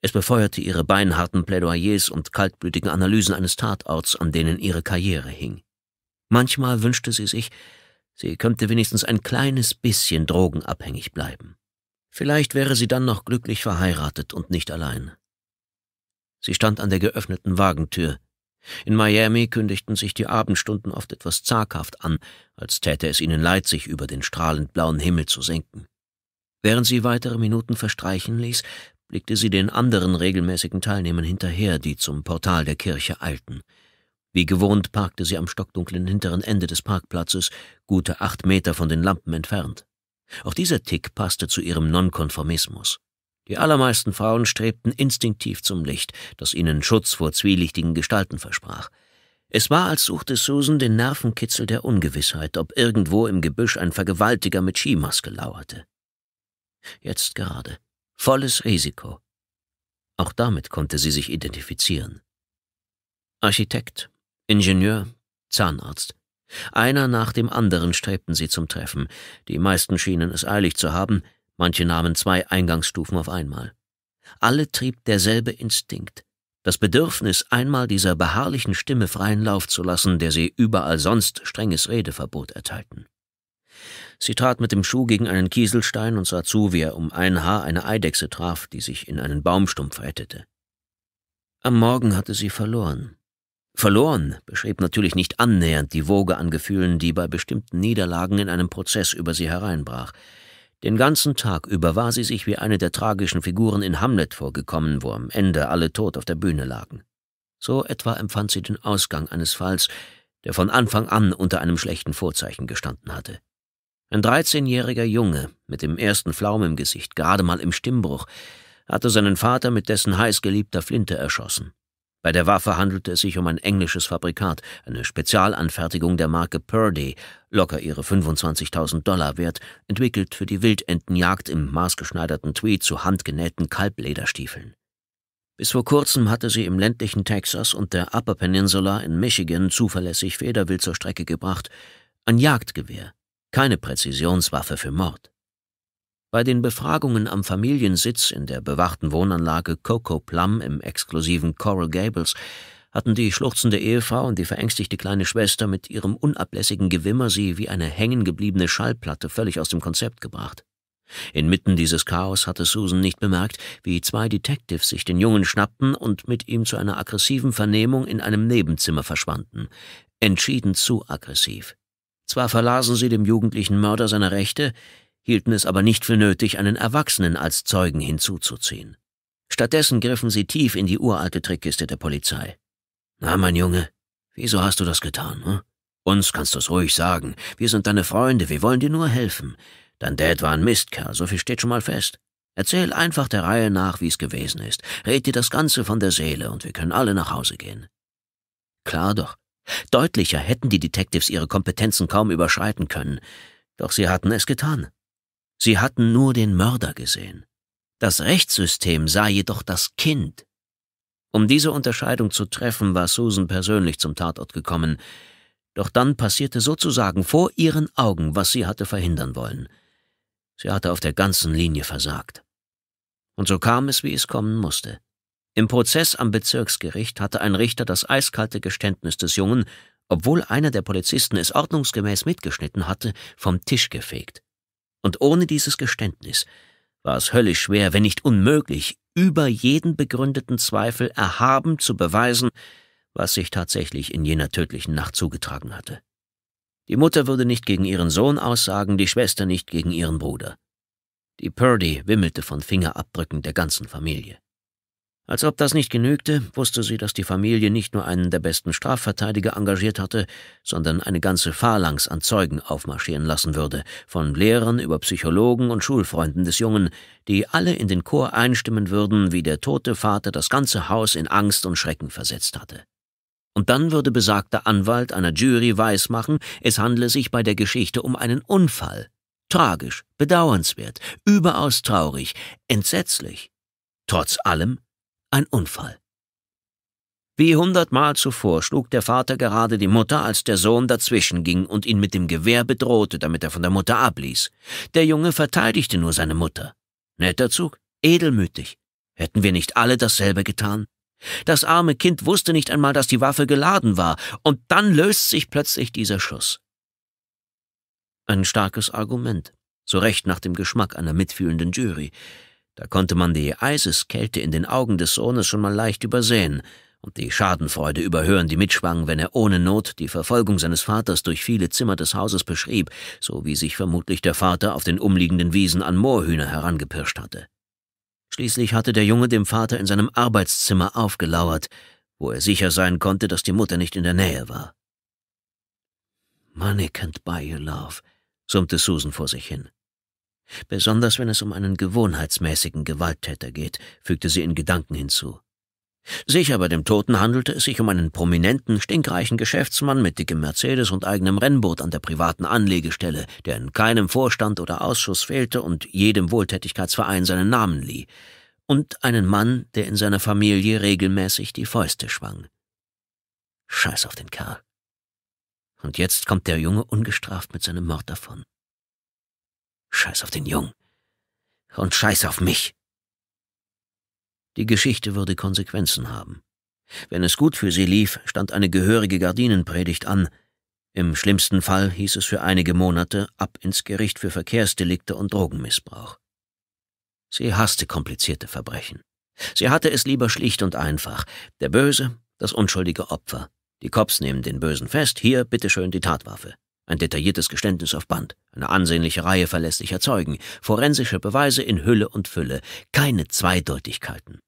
es befeuerte ihre beinharten Plädoyers und kaltblütigen Analysen eines Tatorts, an denen ihre Karriere hing. Manchmal wünschte sie sich, sie könnte wenigstens ein kleines bisschen drogenabhängig bleiben. Vielleicht wäre sie dann noch glücklich verheiratet und nicht allein. Sie stand an der geöffneten Wagentür. In Miami kündigten sich die Abendstunden oft etwas zaghaft an, als täte es ihnen leid, sich über den strahlend blauen Himmel zu senken. Während sie weitere Minuten verstreichen ließ, blickte sie den anderen regelmäßigen Teilnehmern hinterher, die zum Portal der Kirche eilten. Wie gewohnt parkte sie am stockdunklen hinteren Ende des Parkplatzes, gute acht Meter von den Lampen entfernt. Auch dieser Tick passte zu ihrem Nonkonformismus. Die allermeisten Frauen strebten instinktiv zum Licht, das ihnen Schutz vor zwielichtigen Gestalten versprach. Es war, als suchte Susan den Nervenkitzel der Ungewissheit, ob irgendwo im Gebüsch ein Vergewaltiger mit Skimaske lauerte. Jetzt gerade. Volles Risiko. Auch damit konnte sie sich identifizieren. Architekt Ingenieur, Zahnarzt. Einer nach dem anderen strebten sie zum Treffen. Die meisten schienen es eilig zu haben, manche nahmen zwei Eingangsstufen auf einmal. Alle trieb derselbe Instinkt, das Bedürfnis, einmal dieser beharrlichen Stimme freien Lauf zu lassen, der sie überall sonst strenges Redeverbot erteilten. Sie trat mit dem Schuh gegen einen Kieselstein und sah zu, wie er um ein Haar eine Eidechse traf, die sich in einen Baumstumpf rettete. Am Morgen hatte sie verloren. Verloren beschrieb natürlich nicht annähernd die Woge an Gefühlen, die bei bestimmten Niederlagen in einem Prozess über sie hereinbrach. Den ganzen Tag über war sie sich wie eine der tragischen Figuren in Hamlet vorgekommen, wo am Ende alle tot auf der Bühne lagen. So etwa empfand sie den Ausgang eines Falls, der von Anfang an unter einem schlechten Vorzeichen gestanden hatte. Ein dreizehnjähriger Junge mit dem ersten Flaum im Gesicht, gerade mal im Stimmbruch, hatte seinen Vater mit dessen heißgeliebter Flinte erschossen. Bei der Waffe handelte es sich um ein englisches Fabrikat, eine Spezialanfertigung der Marke Purdy, locker ihre 25.000 Dollar wert, entwickelt für die Wildentenjagd im maßgeschneiderten Tweed zu handgenähten Kalblederstiefeln. Bis vor kurzem hatte sie im ländlichen Texas und der Upper Peninsula in Michigan zuverlässig Federwild zur Strecke gebracht, ein Jagdgewehr, keine Präzisionswaffe für Mord. Bei den Befragungen am Familiensitz in der bewachten Wohnanlage Coco Plum im exklusiven Coral Gables hatten die schluchzende Ehefrau und die verängstigte kleine Schwester mit ihrem unablässigen Gewimmer sie wie eine hängengebliebene Schallplatte völlig aus dem Konzept gebracht. Inmitten dieses Chaos hatte Susan nicht bemerkt, wie zwei Detectives sich den Jungen schnappten und mit ihm zu einer aggressiven Vernehmung in einem Nebenzimmer verschwanden. Entschieden zu aggressiv. Zwar verlasen sie dem jugendlichen Mörder seine Rechte, hielten es aber nicht für nötig, einen Erwachsenen als Zeugen hinzuzuziehen. Stattdessen griffen sie tief in die uralte Trickkiste der Polizei. Na, mein Junge, wieso hast du das getan? Hm? Uns kannst du's ruhig sagen. Wir sind deine Freunde, wir wollen dir nur helfen. Dein Dad war ein Mistkerl, so viel steht schon mal fest. Erzähl einfach der Reihe nach, wie's gewesen ist. Red dir das Ganze von der Seele und wir können alle nach Hause gehen. Klar doch. Deutlicher hätten die Detectives ihre Kompetenzen kaum überschreiten können. Doch sie hatten es getan. Sie hatten nur den Mörder gesehen. Das Rechtssystem sah jedoch das Kind. Um diese Unterscheidung zu treffen, war Susan persönlich zum Tatort gekommen. Doch dann passierte sozusagen vor ihren Augen, was sie hatte verhindern wollen. Sie hatte auf der ganzen Linie versagt. Und so kam es, wie es kommen musste. Im Prozess am Bezirksgericht hatte ein Richter das eiskalte Geständnis des Jungen, obwohl einer der Polizisten es ordnungsgemäß mitgeschnitten hatte, vom Tisch gefegt. Und ohne dieses Geständnis war es höllisch schwer, wenn nicht unmöglich, über jeden begründeten Zweifel erhaben zu beweisen, was sich tatsächlich in jener tödlichen Nacht zugetragen hatte. Die Mutter würde nicht gegen ihren Sohn aussagen, die Schwester nicht gegen ihren Bruder. Die Purdy wimmelte von Fingerabdrücken der ganzen Familie. Als ob das nicht genügte, wusste sie, dass die Familie nicht nur einen der besten Strafverteidiger engagiert hatte, sondern eine ganze Phalanx an Zeugen aufmarschieren lassen würde, von Lehrern über Psychologen und Schulfreunden des Jungen, die alle in den Chor einstimmen würden, wie der tote Vater das ganze Haus in Angst und Schrecken versetzt hatte. Und dann würde besagter Anwalt einer Jury weismachen, es handle sich bei der Geschichte um einen Unfall. Tragisch, bedauernswert, überaus traurig, entsetzlich. Trotz allem ein Unfall. Wie hundertmal zuvor schlug der Vater gerade die Mutter, als der Sohn dazwischen ging und ihn mit dem Gewehr bedrohte, damit er von der Mutter abließ. Der Junge verteidigte nur seine Mutter. Netter Zug, edelmütig. Hätten wir nicht alle dasselbe getan? Das arme Kind wusste nicht einmal, dass die Waffe geladen war, und dann löst sich plötzlich dieser Schuss. Ein starkes Argument, so recht nach dem Geschmack einer mitfühlenden Jury. Da konnte man die Eiseskälte in den Augen des Sohnes schon mal leicht übersehen und die Schadenfreude überhören, die mitschwang, wenn er ohne Not die Verfolgung seines Vaters durch viele Zimmer des Hauses beschrieb, so wie sich vermutlich der Vater auf den umliegenden Wiesen an Moorhühner herangepirscht hatte. Schließlich hatte der Junge dem Vater in seinem Arbeitszimmer aufgelauert, wo er sicher sein konnte, dass die Mutter nicht in der Nähe war. Money can't buy your love, summte Susan vor sich hin. Besonders wenn es um einen gewohnheitsmäßigen Gewalttäter geht, fügte sie in Gedanken hinzu. Sicher bei dem Toten handelte es sich um einen prominenten, stinkreichen Geschäftsmann mit dickem Mercedes und eigenem Rennboot an der privaten Anlegestelle, der in keinem Vorstand oder Ausschuss fehlte und jedem Wohltätigkeitsverein seinen Namen lieh, und einen Mann, der in seiner Familie regelmäßig die Fäuste schwang. Scheiß auf den Kerl. Und jetzt kommt der Junge ungestraft mit seinem Mord davon. Scheiß auf den Jungen. Und scheiß auf mich. Die Geschichte würde Konsequenzen haben. Wenn es gut für sie lief, stand eine gehörige Gardinenpredigt an. Im schlimmsten Fall hieß es für einige Monate ab ins Gericht für Verkehrsdelikte und Drogenmissbrauch. Sie hasste komplizierte Verbrechen. Sie hatte es lieber schlicht und einfach. Der Böse, das unschuldige Opfer. Die Cops nehmen den Bösen fest, hier bitteschön die Tatwaffe ein detailliertes Geständnis auf Band, eine ansehnliche Reihe verlässlicher Zeugen, forensische Beweise in Hülle und Fülle, keine Zweideutigkeiten.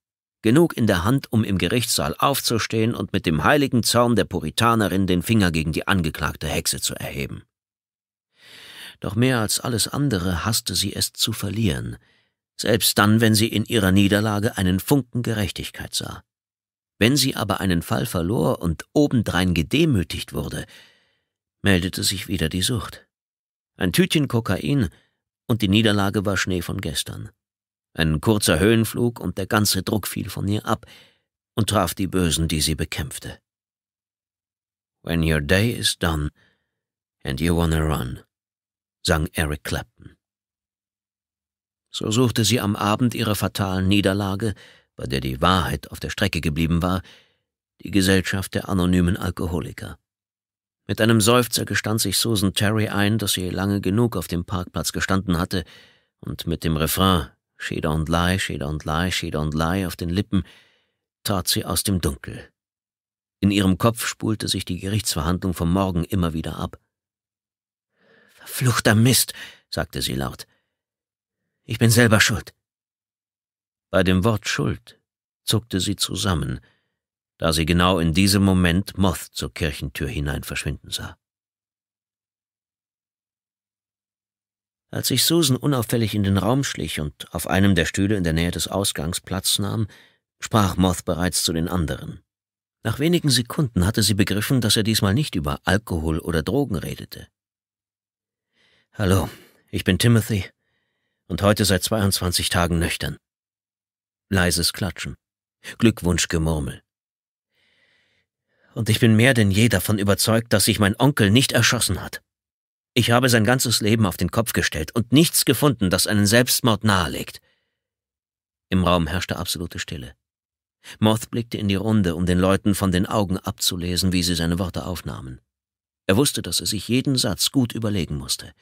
Genug in der Hand, um im Gerichtssaal aufzustehen und mit dem heiligen Zorn der Puritanerin den Finger gegen die angeklagte Hexe zu erheben. Doch mehr als alles andere hasste sie es zu verlieren, selbst dann, wenn sie in ihrer Niederlage einen Funken Gerechtigkeit sah. Wenn sie aber einen Fall verlor und obendrein gedemütigt wurde, meldete sich wieder die Sucht. Ein Tütchen Kokain und die Niederlage war Schnee von gestern. Ein kurzer Höhenflug und der ganze Druck fiel von ihr ab und traf die Bösen, die sie bekämpfte. When your day is done and you wanna run, sang Eric Clapton. So suchte sie am Abend ihrer fatalen Niederlage, bei der die Wahrheit auf der Strecke geblieben war, die Gesellschaft der anonymen Alkoholiker. Mit einem Seufzer gestand sich Susan Terry ein, dass sie lange genug auf dem Parkplatz gestanden hatte und mit dem Refrain She don't lie, she don't lie, she don't lie auf den Lippen tat sie aus dem Dunkel. In ihrem Kopf spulte sich die Gerichtsverhandlung vom Morgen immer wieder ab. Verfluchter Mist, sagte sie laut. Ich bin selber schuld. Bei dem Wort Schuld zuckte sie zusammen, da sie genau in diesem Moment Moth zur Kirchentür hinein verschwinden sah. Als sich Susan unauffällig in den Raum schlich und auf einem der Stühle in der Nähe des Ausgangs Platz nahm, sprach Moth bereits zu den anderen. Nach wenigen Sekunden hatte sie begriffen, dass er diesmal nicht über Alkohol oder Drogen redete. Hallo, ich bin Timothy und heute seit 22 Tagen nüchtern. Leises Klatschen, Glückwunschgemurmel und ich bin mehr denn je davon überzeugt, dass sich mein Onkel nicht erschossen hat. Ich habe sein ganzes Leben auf den Kopf gestellt und nichts gefunden, das einen Selbstmord nahelegt. Im Raum herrschte absolute Stille. Moth blickte in die Runde, um den Leuten von den Augen abzulesen, wie sie seine Worte aufnahmen. Er wusste, dass er sich jeden Satz gut überlegen musste.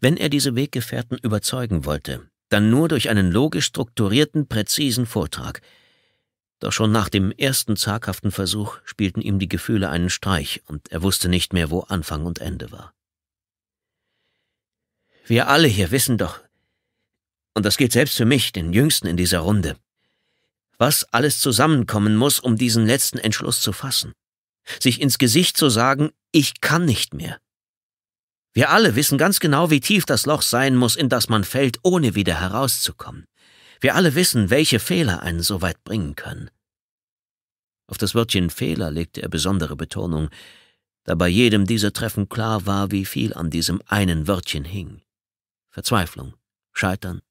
Wenn er diese Weggefährten überzeugen wollte, dann nur durch einen logisch strukturierten, präzisen Vortrag – doch schon nach dem ersten zaghaften Versuch spielten ihm die Gefühle einen Streich und er wusste nicht mehr, wo Anfang und Ende war. Wir alle hier wissen doch, und das gilt selbst für mich, den Jüngsten in dieser Runde, was alles zusammenkommen muss, um diesen letzten Entschluss zu fassen. Sich ins Gesicht zu sagen, ich kann nicht mehr. Wir alle wissen ganz genau, wie tief das Loch sein muss, in das man fällt, ohne wieder herauszukommen. Wir alle wissen, welche Fehler einen so weit bringen können. Auf das Wörtchen Fehler legte er besondere Betonung, da bei jedem dieser Treffen klar war, wie viel an diesem einen Wörtchen hing. Verzweiflung, Scheitern,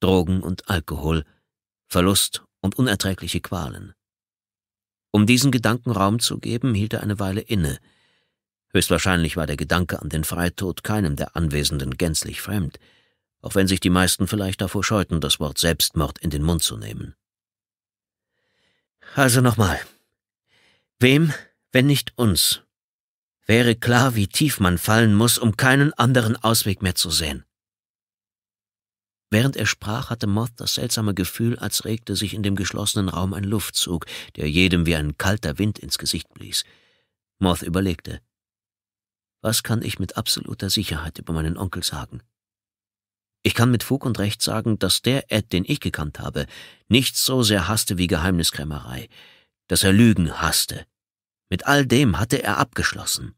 Drogen und Alkohol, Verlust und unerträgliche Qualen. Um diesen Gedanken Raum zu geben, hielt er eine Weile inne. Höchstwahrscheinlich war der Gedanke an den Freitod keinem der Anwesenden gänzlich fremd, auch wenn sich die meisten vielleicht davor scheuten, das Wort Selbstmord in den Mund zu nehmen. Also nochmal, Wem, wenn nicht uns, wäre klar, wie tief man fallen muss, um keinen anderen Ausweg mehr zu sehen. Während er sprach, hatte Moth das seltsame Gefühl, als regte sich in dem geschlossenen Raum ein Luftzug, der jedem wie ein kalter Wind ins Gesicht blies. Moth überlegte, was kann ich mit absoluter Sicherheit über meinen Onkel sagen? Ich kann mit Fug und Recht sagen, dass der Ed, den ich gekannt habe, nichts so sehr hasste wie Geheimniskrämerei dass er Lügen hasste. Mit all dem hatte er abgeschlossen.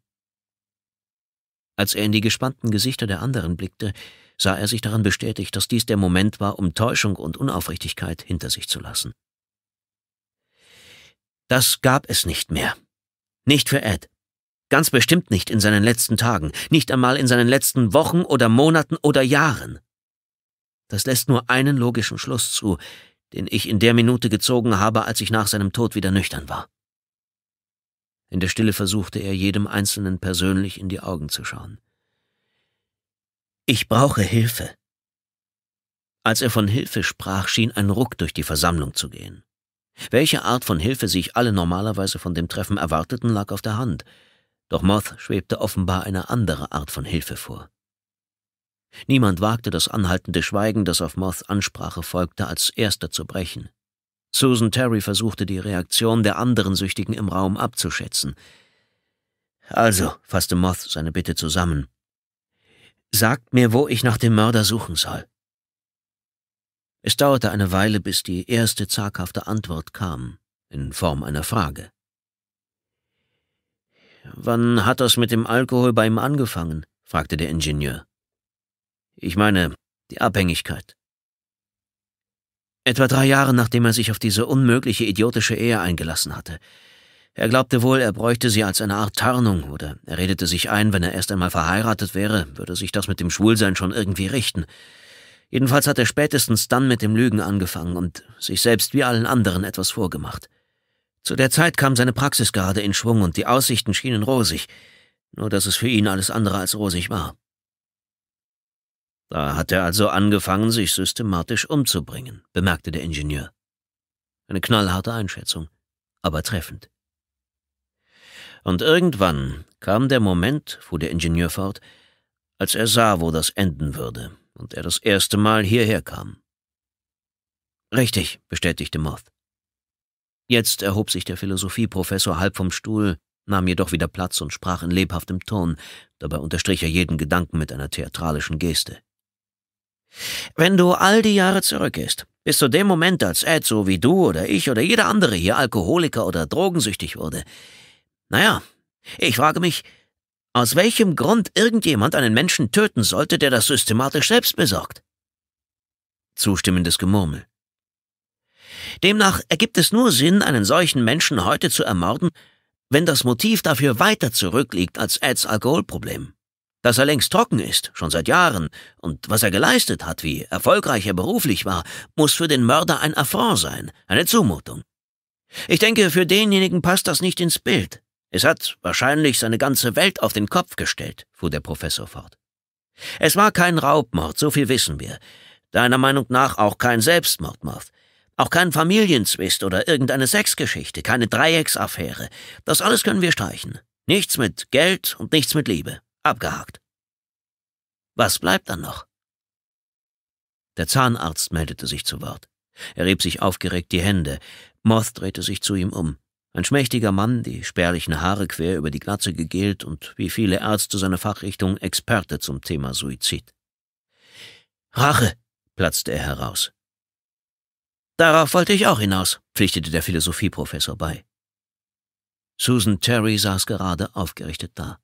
Als er in die gespannten Gesichter der anderen blickte, sah er sich daran bestätigt, dass dies der Moment war, um Täuschung und Unaufrichtigkeit hinter sich zu lassen. Das gab es nicht mehr. Nicht für Ed. Ganz bestimmt nicht in seinen letzten Tagen, nicht einmal in seinen letzten Wochen oder Monaten oder Jahren. Das lässt nur einen logischen Schluss zu, den ich in der Minute gezogen habe, als ich nach seinem Tod wieder nüchtern war. In der Stille versuchte er, jedem Einzelnen persönlich in die Augen zu schauen. Ich brauche Hilfe. Als er von Hilfe sprach, schien ein Ruck durch die Versammlung zu gehen. Welche Art von Hilfe sich alle normalerweise von dem Treffen erwarteten, lag auf der Hand, doch Moth schwebte offenbar eine andere Art von Hilfe vor. Niemand wagte das anhaltende Schweigen, das auf Moths Ansprache folgte, als erster zu brechen. Susan Terry versuchte die Reaktion der anderen Süchtigen im Raum abzuschätzen. Also, fasste Moth seine Bitte zusammen. Sagt mir, wo ich nach dem Mörder suchen soll. Es dauerte eine Weile, bis die erste zaghafte Antwort kam, in Form einer Frage. Wann hat das mit dem Alkohol bei ihm angefangen? fragte der Ingenieur. Ich meine, die Abhängigkeit. Etwa drei Jahre nachdem er sich auf diese unmögliche idiotische Ehe eingelassen hatte. Er glaubte wohl, er bräuchte sie als eine Art Tarnung, oder er redete sich ein, wenn er erst einmal verheiratet wäre, würde sich das mit dem Schwulsein schon irgendwie richten. Jedenfalls hat er spätestens dann mit dem Lügen angefangen und sich selbst wie allen anderen etwas vorgemacht. Zu der Zeit kam seine Praxis gerade in Schwung und die Aussichten schienen rosig, nur dass es für ihn alles andere als rosig war. Da hat er also angefangen, sich systematisch umzubringen, bemerkte der Ingenieur. Eine knallharte Einschätzung, aber treffend. Und irgendwann kam der Moment, fuhr der Ingenieur fort, als er sah, wo das enden würde, und er das erste Mal hierher kam. Richtig, bestätigte Moth. Jetzt erhob sich der Philosophieprofessor halb vom Stuhl, nahm jedoch wieder Platz und sprach in lebhaftem Ton, dabei unterstrich er jeden Gedanken mit einer theatralischen Geste. Wenn du all die Jahre zurückgehst, bis zu dem Moment, als Ed, so wie du oder ich oder jeder andere hier Alkoholiker oder drogensüchtig wurde, naja, ich frage mich, aus welchem Grund irgendjemand einen Menschen töten sollte, der das systematisch selbst besorgt. Zustimmendes Gemurmel. Demnach ergibt es nur Sinn, einen solchen Menschen heute zu ermorden, wenn das Motiv dafür weiter zurückliegt als Eds Alkoholproblem dass er längst trocken ist, schon seit Jahren, und was er geleistet hat, wie erfolgreich er beruflich war, muss für den Mörder ein Affront sein, eine Zumutung. Ich denke, für denjenigen passt das nicht ins Bild. Es hat wahrscheinlich seine ganze Welt auf den Kopf gestellt, fuhr der Professor fort. Es war kein Raubmord, so viel wissen wir. Deiner Meinung nach auch kein Selbstmordmord. Auch kein Familienzwist oder irgendeine Sexgeschichte, keine Dreiecksaffäre. Das alles können wir streichen. Nichts mit Geld und nichts mit Liebe. Abgehakt. Was bleibt dann noch? Der Zahnarzt meldete sich zu Wort. Er rieb sich aufgeregt die Hände. Moth drehte sich zu ihm um. Ein schmächtiger Mann, die spärlichen Haare quer über die Glatze gegelt und wie viele Ärzte seiner Fachrichtung Experte zum Thema Suizid. Rache, platzte er heraus. Darauf wollte ich auch hinaus, pflichtete der Philosophieprofessor bei. Susan Terry saß gerade aufgerichtet da.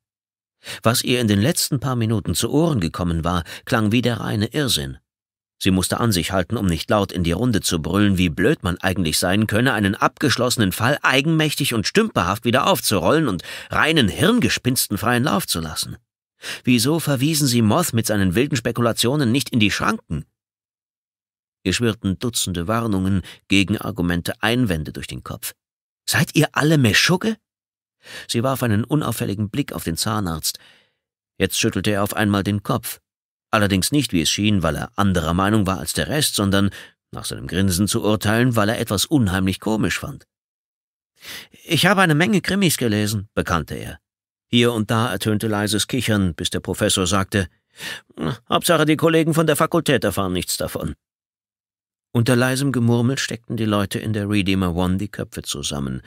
Was ihr in den letzten paar Minuten zu Ohren gekommen war, klang wie der reine Irrsinn. Sie musste an sich halten, um nicht laut in die Runde zu brüllen, wie blöd man eigentlich sein könne, einen abgeschlossenen Fall eigenmächtig und stümperhaft wieder aufzurollen und reinen Hirngespinsten freien Lauf zu lassen. Wieso verwiesen sie Moth mit seinen wilden Spekulationen nicht in die Schranken? Ihr schwirrten Dutzende Warnungen, Gegenargumente, Einwände durch den Kopf. Seid ihr alle Meschugge? Sie warf einen unauffälligen Blick auf den Zahnarzt. Jetzt schüttelte er auf einmal den Kopf. Allerdings nicht, wie es schien, weil er anderer Meinung war als der Rest, sondern, nach seinem Grinsen zu urteilen, weil er etwas unheimlich komisch fand. Ich habe eine Menge Krimis gelesen, bekannte er. Hier und da ertönte leises Kichern, bis der Professor sagte, Hauptsache die Kollegen von der Fakultät erfahren nichts davon. Unter leisem Gemurmel steckten die Leute in der Redeemer One die Köpfe zusammen.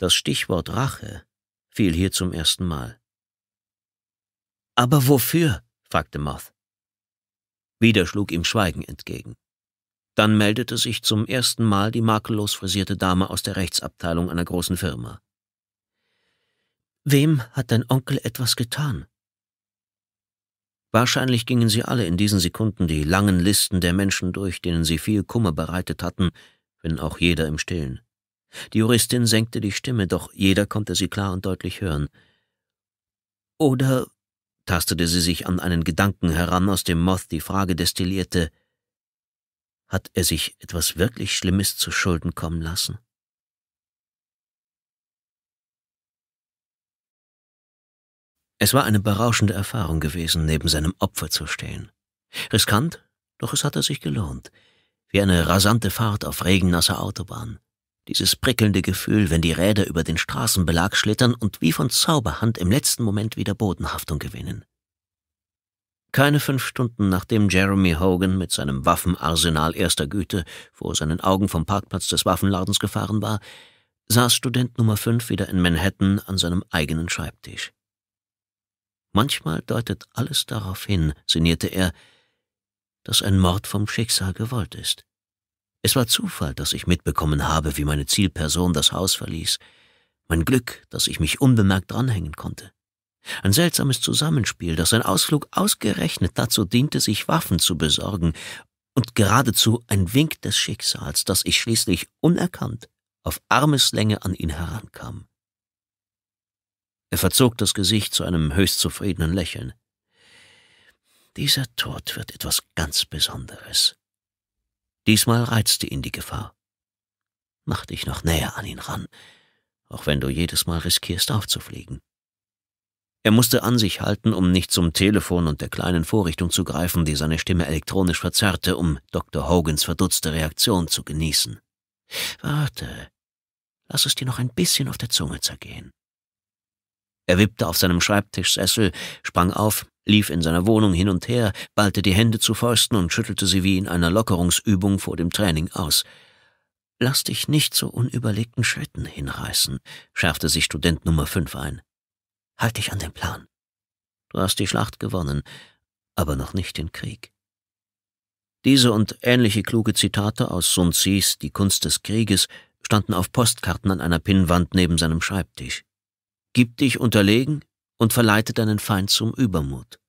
Das Stichwort Rache fiel hier zum ersten Mal. Aber wofür? fragte Moth. Wieder schlug ihm Schweigen entgegen. Dann meldete sich zum ersten Mal die makellos frisierte Dame aus der Rechtsabteilung einer großen Firma. Wem hat dein Onkel etwas getan? Wahrscheinlich gingen sie alle in diesen Sekunden die langen Listen der Menschen durch, denen sie viel Kummer bereitet hatten, wenn auch jeder im stillen. Die Juristin senkte die Stimme, doch jeder konnte sie klar und deutlich hören. Oder, tastete sie sich an einen Gedanken heran, aus dem Moth die Frage destillierte, hat er sich etwas wirklich Schlimmes zu Schulden kommen lassen? Es war eine berauschende Erfahrung gewesen, neben seinem Opfer zu stehen. Riskant, doch es hatte sich gelohnt, wie eine rasante Fahrt auf regennasser Autobahn. Dieses prickelnde Gefühl, wenn die Räder über den Straßenbelag schlittern und wie von Zauberhand im letzten Moment wieder Bodenhaftung gewinnen. Keine fünf Stunden nachdem Jeremy Hogan mit seinem Waffenarsenal erster Güte vor seinen Augen vom Parkplatz des Waffenladens gefahren war, saß Student Nummer fünf wieder in Manhattan an seinem eigenen Schreibtisch. Manchmal deutet alles darauf hin, sinnierte er, dass ein Mord vom Schicksal gewollt ist. Es war Zufall, dass ich mitbekommen habe, wie meine Zielperson das Haus verließ. Mein Glück, dass ich mich unbemerkt dranhängen konnte. Ein seltsames Zusammenspiel, dass ein Ausflug ausgerechnet dazu diente, sich Waffen zu besorgen, und geradezu ein Wink des Schicksals, dass ich schließlich unerkannt auf Armeslänge an ihn herankam. Er verzog das Gesicht zu einem höchst zufriedenen Lächeln. Dieser Tod wird etwas ganz Besonderes. Diesmal reizte ihn die Gefahr. Mach dich noch näher an ihn ran, auch wenn du jedes Mal riskierst aufzufliegen. Er musste an sich halten, um nicht zum Telefon und der kleinen Vorrichtung zu greifen, die seine Stimme elektronisch verzerrte, um Dr. Hogans verdutzte Reaktion zu genießen. Warte, lass es dir noch ein bisschen auf der Zunge zergehen. Er wippte auf seinem Schreibtischsessel, sprang auf lief in seiner Wohnung hin und her, ballte die Hände zu Fäusten und schüttelte sie wie in einer Lockerungsübung vor dem Training aus. Lass dich nicht zu unüberlegten Schritten hinreißen, schärfte sich Student Nummer 5 ein. Halt dich an den Plan. Du hast die Schlacht gewonnen, aber noch nicht den Krieg. Diese und ähnliche kluge Zitate aus Sun Tzus Die Kunst des Krieges standen auf Postkarten an einer Pinnwand neben seinem Schreibtisch. Gib dich unterlegen und verleite deinen Feind zum Übermut.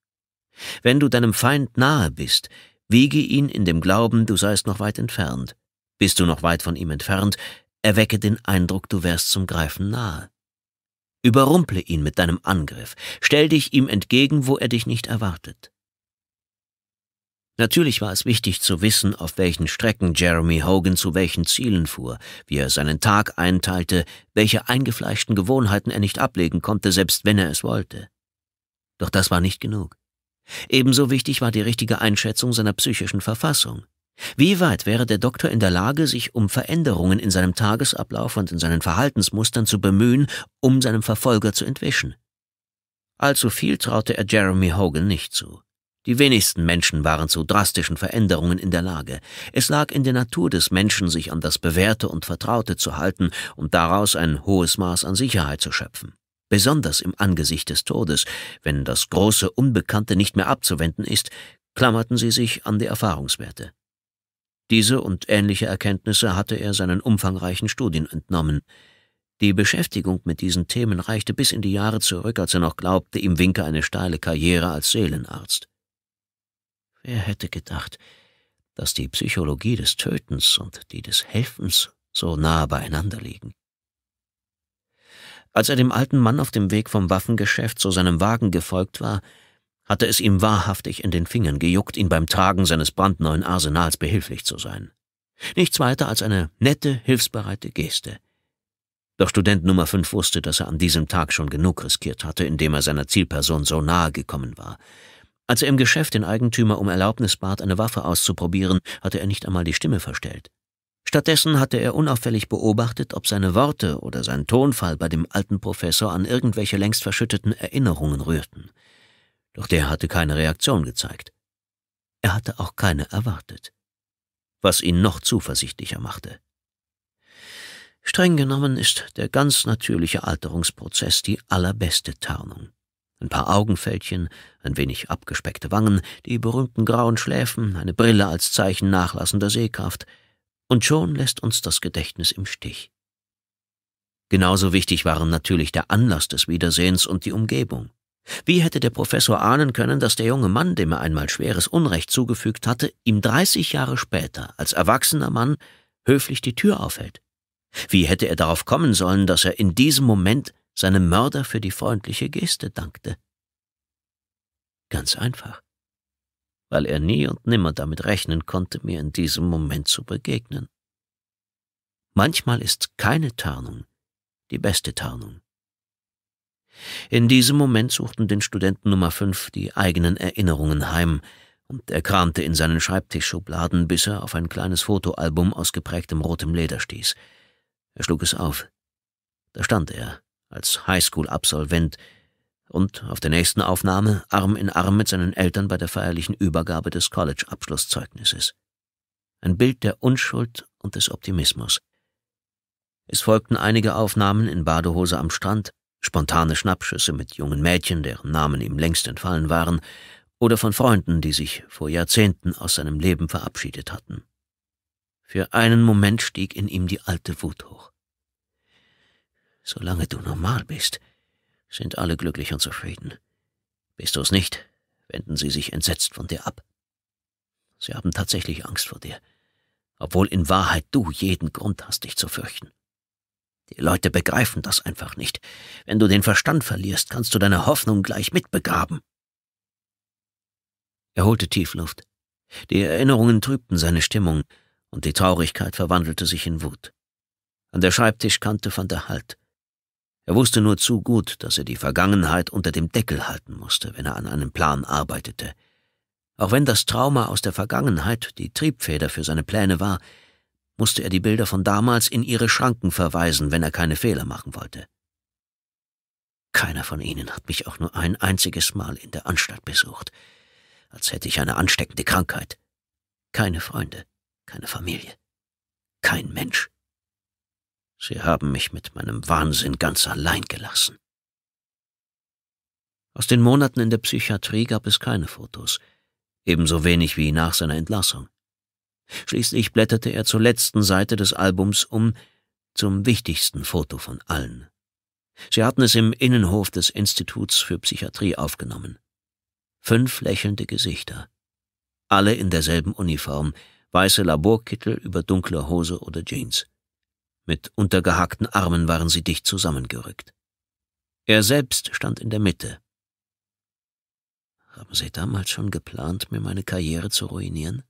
Wenn du deinem Feind nahe bist, wiege ihn in dem Glauben, du seist noch weit entfernt. Bist du noch weit von ihm entfernt, erwecke den Eindruck, du wärst zum Greifen nahe. Überrumple ihn mit deinem Angriff, stell dich ihm entgegen, wo er dich nicht erwartet. Natürlich war es wichtig zu wissen, auf welchen Strecken Jeremy Hogan zu welchen Zielen fuhr, wie er seinen Tag einteilte, welche eingefleischten Gewohnheiten er nicht ablegen konnte, selbst wenn er es wollte. Doch das war nicht genug. Ebenso wichtig war die richtige Einschätzung seiner psychischen Verfassung. Wie weit wäre der Doktor in der Lage, sich um Veränderungen in seinem Tagesablauf und in seinen Verhaltensmustern zu bemühen, um seinem Verfolger zu entwischen? Allzu viel traute er Jeremy Hogan nicht zu. Die wenigsten Menschen waren zu drastischen Veränderungen in der Lage. Es lag in der Natur des Menschen, sich an das Bewährte und Vertraute zu halten und daraus ein hohes Maß an Sicherheit zu schöpfen besonders im Angesicht des Todes, wenn das große Unbekannte nicht mehr abzuwenden ist, klammerten sie sich an die Erfahrungswerte. Diese und ähnliche Erkenntnisse hatte er seinen umfangreichen Studien entnommen. Die Beschäftigung mit diesen Themen reichte bis in die Jahre zurück, als er noch glaubte, ihm winke eine steile Karriere als Seelenarzt. Wer hätte gedacht, dass die Psychologie des Tötens und die des Helfens so nah beieinander liegen? Als er dem alten Mann auf dem Weg vom Waffengeschäft zu seinem Wagen gefolgt war, hatte es ihm wahrhaftig in den Fingern gejuckt, ihn beim Tragen seines brandneuen Arsenals behilflich zu sein. Nichts weiter als eine nette, hilfsbereite Geste. Doch Student Nummer 5 wusste, dass er an diesem Tag schon genug riskiert hatte, indem er seiner Zielperson so nahe gekommen war. Als er im Geschäft den Eigentümer um Erlaubnis bat, eine Waffe auszuprobieren, hatte er nicht einmal die Stimme verstellt. Stattdessen hatte er unauffällig beobachtet, ob seine Worte oder sein Tonfall bei dem alten Professor an irgendwelche längst verschütteten Erinnerungen rührten. Doch der hatte keine Reaktion gezeigt. Er hatte auch keine erwartet, was ihn noch zuversichtlicher machte. Streng genommen ist der ganz natürliche Alterungsprozess die allerbeste Tarnung. Ein paar Augenfältchen, ein wenig abgespeckte Wangen, die berühmten grauen Schläfen, eine Brille als Zeichen nachlassender Sehkraft – und schon lässt uns das Gedächtnis im Stich. Genauso wichtig waren natürlich der Anlass des Wiedersehens und die Umgebung. Wie hätte der Professor ahnen können, dass der junge Mann, dem er einmal schweres Unrecht zugefügt hatte, ihm 30 Jahre später, als erwachsener Mann, höflich die Tür aufhält? Wie hätte er darauf kommen sollen, dass er in diesem Moment seinem Mörder für die freundliche Geste dankte? Ganz einfach weil er nie und nimmer damit rechnen konnte, mir in diesem Moment zu begegnen. Manchmal ist keine Tarnung die beste Tarnung. In diesem Moment suchten den Studenten Nummer 5 die eigenen Erinnerungen heim, und er kramte in seinen Schreibtischschubladen, bis er auf ein kleines Fotoalbum aus geprägtem rotem Leder stieß. Er schlug es auf. Da stand er, als Highschool-Absolvent, und auf der nächsten Aufnahme Arm in Arm mit seinen Eltern bei der feierlichen Übergabe des College-Abschlusszeugnisses. Ein Bild der Unschuld und des Optimismus. Es folgten einige Aufnahmen in Badehose am Strand, spontane Schnappschüsse mit jungen Mädchen, deren Namen ihm längst entfallen waren, oder von Freunden, die sich vor Jahrzehnten aus seinem Leben verabschiedet hatten. Für einen Moment stieg in ihm die alte Wut hoch. Solange du normal bist, sind alle glücklich und zufrieden. Bist du es nicht, wenden sie sich entsetzt von dir ab. Sie haben tatsächlich Angst vor dir, obwohl in Wahrheit du jeden Grund hast, dich zu fürchten. Die Leute begreifen das einfach nicht. Wenn du den Verstand verlierst, kannst du deine Hoffnung gleich mitbegraben. Er holte tief Luft. Die Erinnerungen trübten seine Stimmung, und die Traurigkeit verwandelte sich in Wut. An der Schreibtischkante fand er Halt. Er wusste nur zu gut, dass er die Vergangenheit unter dem Deckel halten musste, wenn er an einem Plan arbeitete. Auch wenn das Trauma aus der Vergangenheit die Triebfeder für seine Pläne war, musste er die Bilder von damals in ihre Schranken verweisen, wenn er keine Fehler machen wollte. Keiner von ihnen hat mich auch nur ein einziges Mal in der Anstalt besucht, als hätte ich eine ansteckende Krankheit. Keine Freunde, keine Familie, kein Mensch. Sie haben mich mit meinem Wahnsinn ganz allein gelassen. Aus den Monaten in der Psychiatrie gab es keine Fotos, ebenso wenig wie nach seiner Entlassung. Schließlich blätterte er zur letzten Seite des Albums um, zum wichtigsten Foto von allen. Sie hatten es im Innenhof des Instituts für Psychiatrie aufgenommen. Fünf lächelnde Gesichter, alle in derselben Uniform, weiße Laborkittel über dunkle Hose oder Jeans. Mit untergehackten Armen waren sie dicht zusammengerückt. Er selbst stand in der Mitte. Haben Sie damals schon geplant, mir meine Karriere zu ruinieren?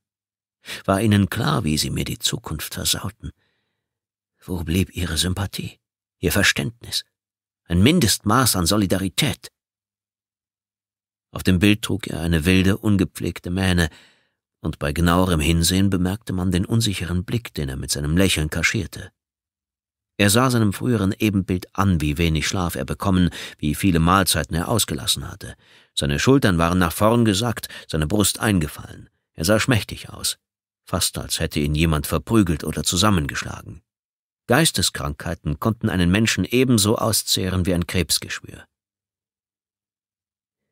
War Ihnen klar, wie Sie mir die Zukunft versauten? Wo blieb Ihre Sympathie, Ihr Verständnis, ein Mindestmaß an Solidarität? Auf dem Bild trug er eine wilde, ungepflegte Mähne, und bei genauerem Hinsehen bemerkte man den unsicheren Blick, den er mit seinem Lächeln kaschierte. Er sah seinem früheren Ebenbild an, wie wenig Schlaf er bekommen, wie viele Mahlzeiten er ausgelassen hatte. Seine Schultern waren nach vorn gesackt, seine Brust eingefallen. Er sah schmächtig aus, fast als hätte ihn jemand verprügelt oder zusammengeschlagen. Geisteskrankheiten konnten einen Menschen ebenso auszehren wie ein Krebsgeschwür.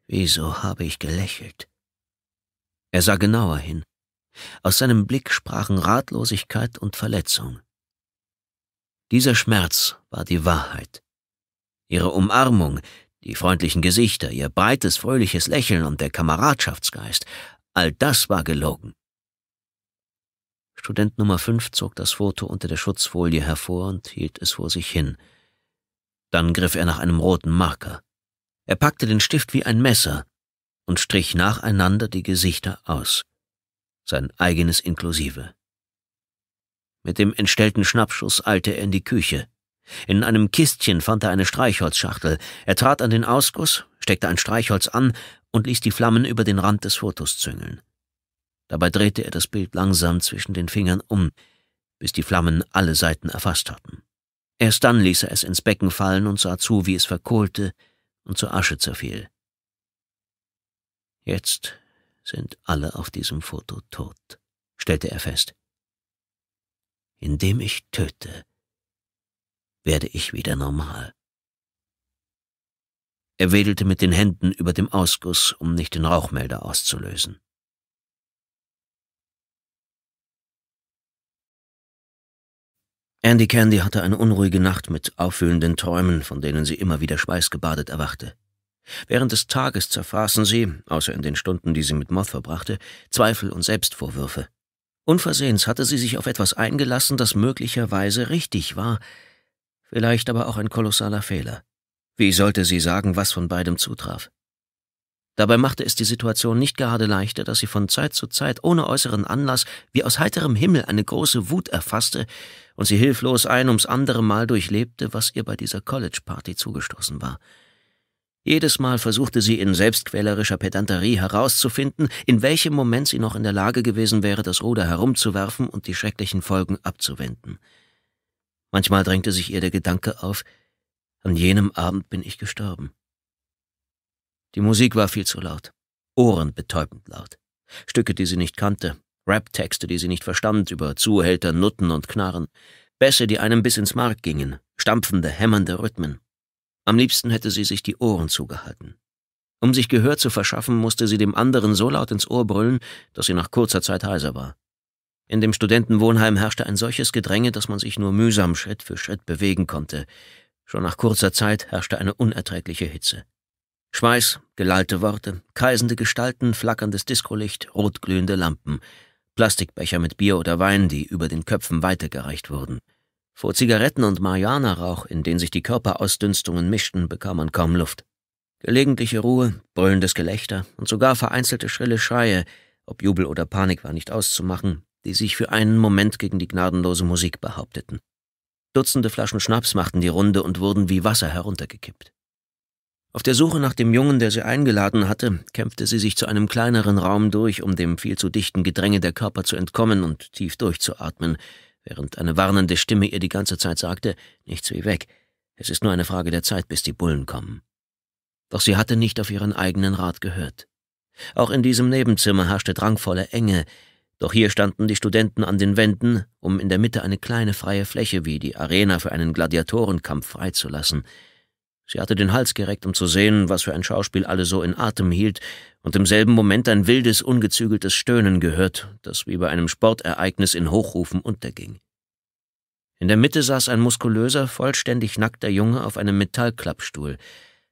Wieso habe ich gelächelt? Er sah genauer hin. Aus seinem Blick sprachen Ratlosigkeit und Verletzung. Dieser Schmerz war die Wahrheit. Ihre Umarmung, die freundlichen Gesichter, ihr breites, fröhliches Lächeln und der Kameradschaftsgeist, all das war gelogen. Student Nummer fünf zog das Foto unter der Schutzfolie hervor und hielt es vor sich hin. Dann griff er nach einem roten Marker. Er packte den Stift wie ein Messer und strich nacheinander die Gesichter aus, sein eigenes inklusive. Mit dem entstellten Schnappschuss eilte er in die Küche. In einem Kistchen fand er eine Streichholzschachtel. Er trat an den Ausguss, steckte ein Streichholz an und ließ die Flammen über den Rand des Fotos züngeln. Dabei drehte er das Bild langsam zwischen den Fingern um, bis die Flammen alle Seiten erfasst hatten. Erst dann ließ er es ins Becken fallen und sah zu, wie es verkohlte und zur Asche zerfiel. Jetzt sind alle auf diesem Foto tot, stellte er fest indem ich töte, werde ich wieder normal. Er wedelte mit den Händen über dem Ausguss, um nicht den Rauchmelder auszulösen. Andy Candy hatte eine unruhige Nacht mit auffüllenden Träumen, von denen sie immer wieder schweißgebadet erwachte. Während des Tages zerfraßen sie, außer in den Stunden, die sie mit Moth verbrachte, Zweifel und Selbstvorwürfe. Unversehens hatte sie sich auf etwas eingelassen, das möglicherweise richtig war, vielleicht aber auch ein kolossaler Fehler. Wie sollte sie sagen, was von beidem zutraf? Dabei machte es die Situation nicht gerade leichter, dass sie von Zeit zu Zeit ohne äußeren Anlass wie aus heiterem Himmel eine große Wut erfasste und sie hilflos ein ums andere Mal durchlebte, was ihr bei dieser College-Party zugestoßen war. Jedes Mal versuchte sie in selbstquälerischer Pedanterie herauszufinden, in welchem Moment sie noch in der Lage gewesen wäre, das Ruder herumzuwerfen und die schrecklichen Folgen abzuwenden. Manchmal drängte sich ihr der Gedanke auf, an jenem Abend bin ich gestorben. Die Musik war viel zu laut, ohrenbetäubend laut. Stücke, die sie nicht kannte, Rap-Texte, die sie nicht verstand, über Zuhälter, Nutten und Knarren, Bässe, die einem bis ins Mark gingen, stampfende, hämmernde Rhythmen. Am liebsten hätte sie sich die Ohren zugehalten. Um sich Gehör zu verschaffen, musste sie dem anderen so laut ins Ohr brüllen, dass sie nach kurzer Zeit heiser war. In dem Studentenwohnheim herrschte ein solches Gedränge, dass man sich nur mühsam Schritt für Schritt bewegen konnte. Schon nach kurzer Zeit herrschte eine unerträgliche Hitze. Schweiß, gelallte Worte, kreisende Gestalten, flackerndes Diskolicht, rotglühende Lampen, Plastikbecher mit Bier oder Wein, die über den Köpfen weitergereicht wurden. Vor Zigaretten- und Marihuana-Rauch, in den sich die Körperausdünstungen mischten, bekam man kaum Luft. Gelegentliche Ruhe, brüllendes Gelächter und sogar vereinzelte schrille Schreie, ob Jubel oder Panik war nicht auszumachen, die sich für einen Moment gegen die gnadenlose Musik behaupteten. Dutzende Flaschen Schnaps machten die Runde und wurden wie Wasser heruntergekippt. Auf der Suche nach dem Jungen, der sie eingeladen hatte, kämpfte sie sich zu einem kleineren Raum durch, um dem viel zu dichten Gedränge der Körper zu entkommen und tief durchzuatmen, während eine warnende Stimme ihr die ganze Zeit sagte, nichts wie weg, es ist nur eine Frage der Zeit, bis die Bullen kommen. Doch sie hatte nicht auf ihren eigenen Rat gehört. Auch in diesem Nebenzimmer herrschte drangvolle Enge, doch hier standen die Studenten an den Wänden, um in der Mitte eine kleine freie Fläche wie die Arena für einen Gladiatorenkampf freizulassen, Sie hatte den Hals gereckt, um zu sehen, was für ein Schauspiel alle so in Atem hielt, und im selben Moment ein wildes, ungezügeltes Stöhnen gehört, das wie bei einem Sportereignis in Hochrufen unterging. In der Mitte saß ein muskulöser, vollständig nackter Junge auf einem Metallklappstuhl.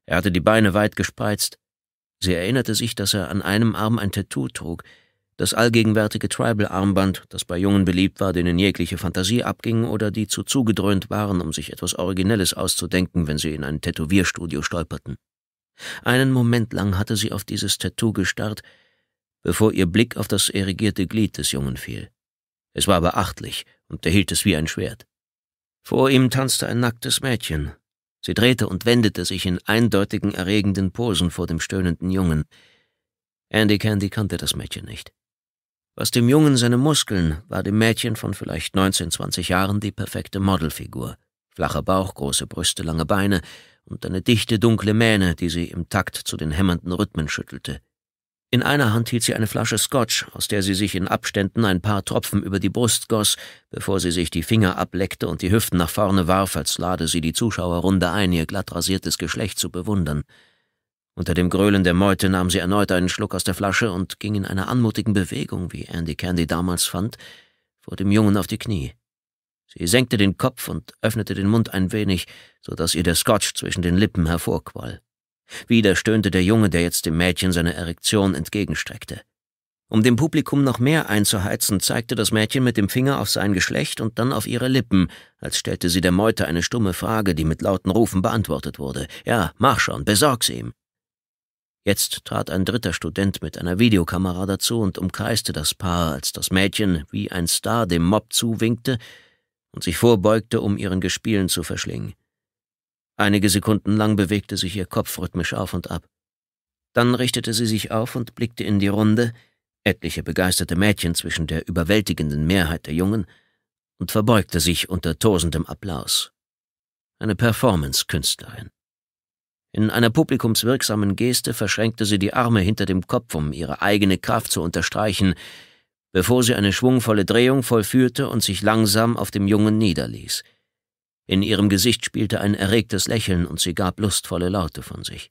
Er hatte die Beine weit gespreizt. Sie erinnerte sich, dass er an einem Arm ein Tattoo trug, das allgegenwärtige Tribal-Armband, das bei Jungen beliebt war, denen jegliche Fantasie abging oder die zu zugedröhnt waren, um sich etwas Originelles auszudenken, wenn sie in ein Tätowierstudio stolperten. Einen Moment lang hatte sie auf dieses Tattoo gestarrt, bevor ihr Blick auf das erigierte Glied des Jungen fiel. Es war beachtlich und er hielt es wie ein Schwert. Vor ihm tanzte ein nacktes Mädchen. Sie drehte und wendete sich in eindeutigen, erregenden Posen vor dem stöhnenden Jungen. Andy Candy kannte das Mädchen nicht. Was dem Jungen seine Muskeln, war dem Mädchen von vielleicht 19, 20 Jahren die perfekte Modelfigur. Flacher Bauch, große Brüste, lange Beine und eine dichte, dunkle Mähne, die sie im Takt zu den hämmernden Rhythmen schüttelte. In einer Hand hielt sie eine Flasche Scotch, aus der sie sich in Abständen ein paar Tropfen über die Brust goss, bevor sie sich die Finger ableckte und die Hüften nach vorne warf, als lade sie die Zuschauerrunde ein, ihr glatt rasiertes Geschlecht zu bewundern. Unter dem Gröhlen der Meute nahm sie erneut einen Schluck aus der Flasche und ging in einer anmutigen Bewegung, wie Andy Candy damals fand, vor dem Jungen auf die Knie. Sie senkte den Kopf und öffnete den Mund ein wenig, so dass ihr der Scotch zwischen den Lippen hervorquoll. Wieder stöhnte der Junge, der jetzt dem Mädchen seine Erektion entgegenstreckte. Um dem Publikum noch mehr einzuheizen, zeigte das Mädchen mit dem Finger auf sein Geschlecht und dann auf ihre Lippen, als stellte sie der Meute eine stumme Frage, die mit lauten Rufen beantwortet wurde. Ja, mach schon, besorg's ihm. Jetzt trat ein dritter Student mit einer Videokamera dazu und umkreiste das Paar, als das Mädchen wie ein Star dem Mob zuwinkte und sich vorbeugte, um ihren Gespielen zu verschlingen. Einige Sekunden lang bewegte sich ihr Kopf rhythmisch auf und ab. Dann richtete sie sich auf und blickte in die Runde, etliche begeisterte Mädchen zwischen der überwältigenden Mehrheit der Jungen, und verbeugte sich unter tosendem Applaus. Eine Performance-Künstlerin. In einer publikumswirksamen Geste verschränkte sie die Arme hinter dem Kopf, um ihre eigene Kraft zu unterstreichen, bevor sie eine schwungvolle Drehung vollführte und sich langsam auf dem Jungen niederließ. In ihrem Gesicht spielte ein erregtes Lächeln und sie gab lustvolle Laute von sich.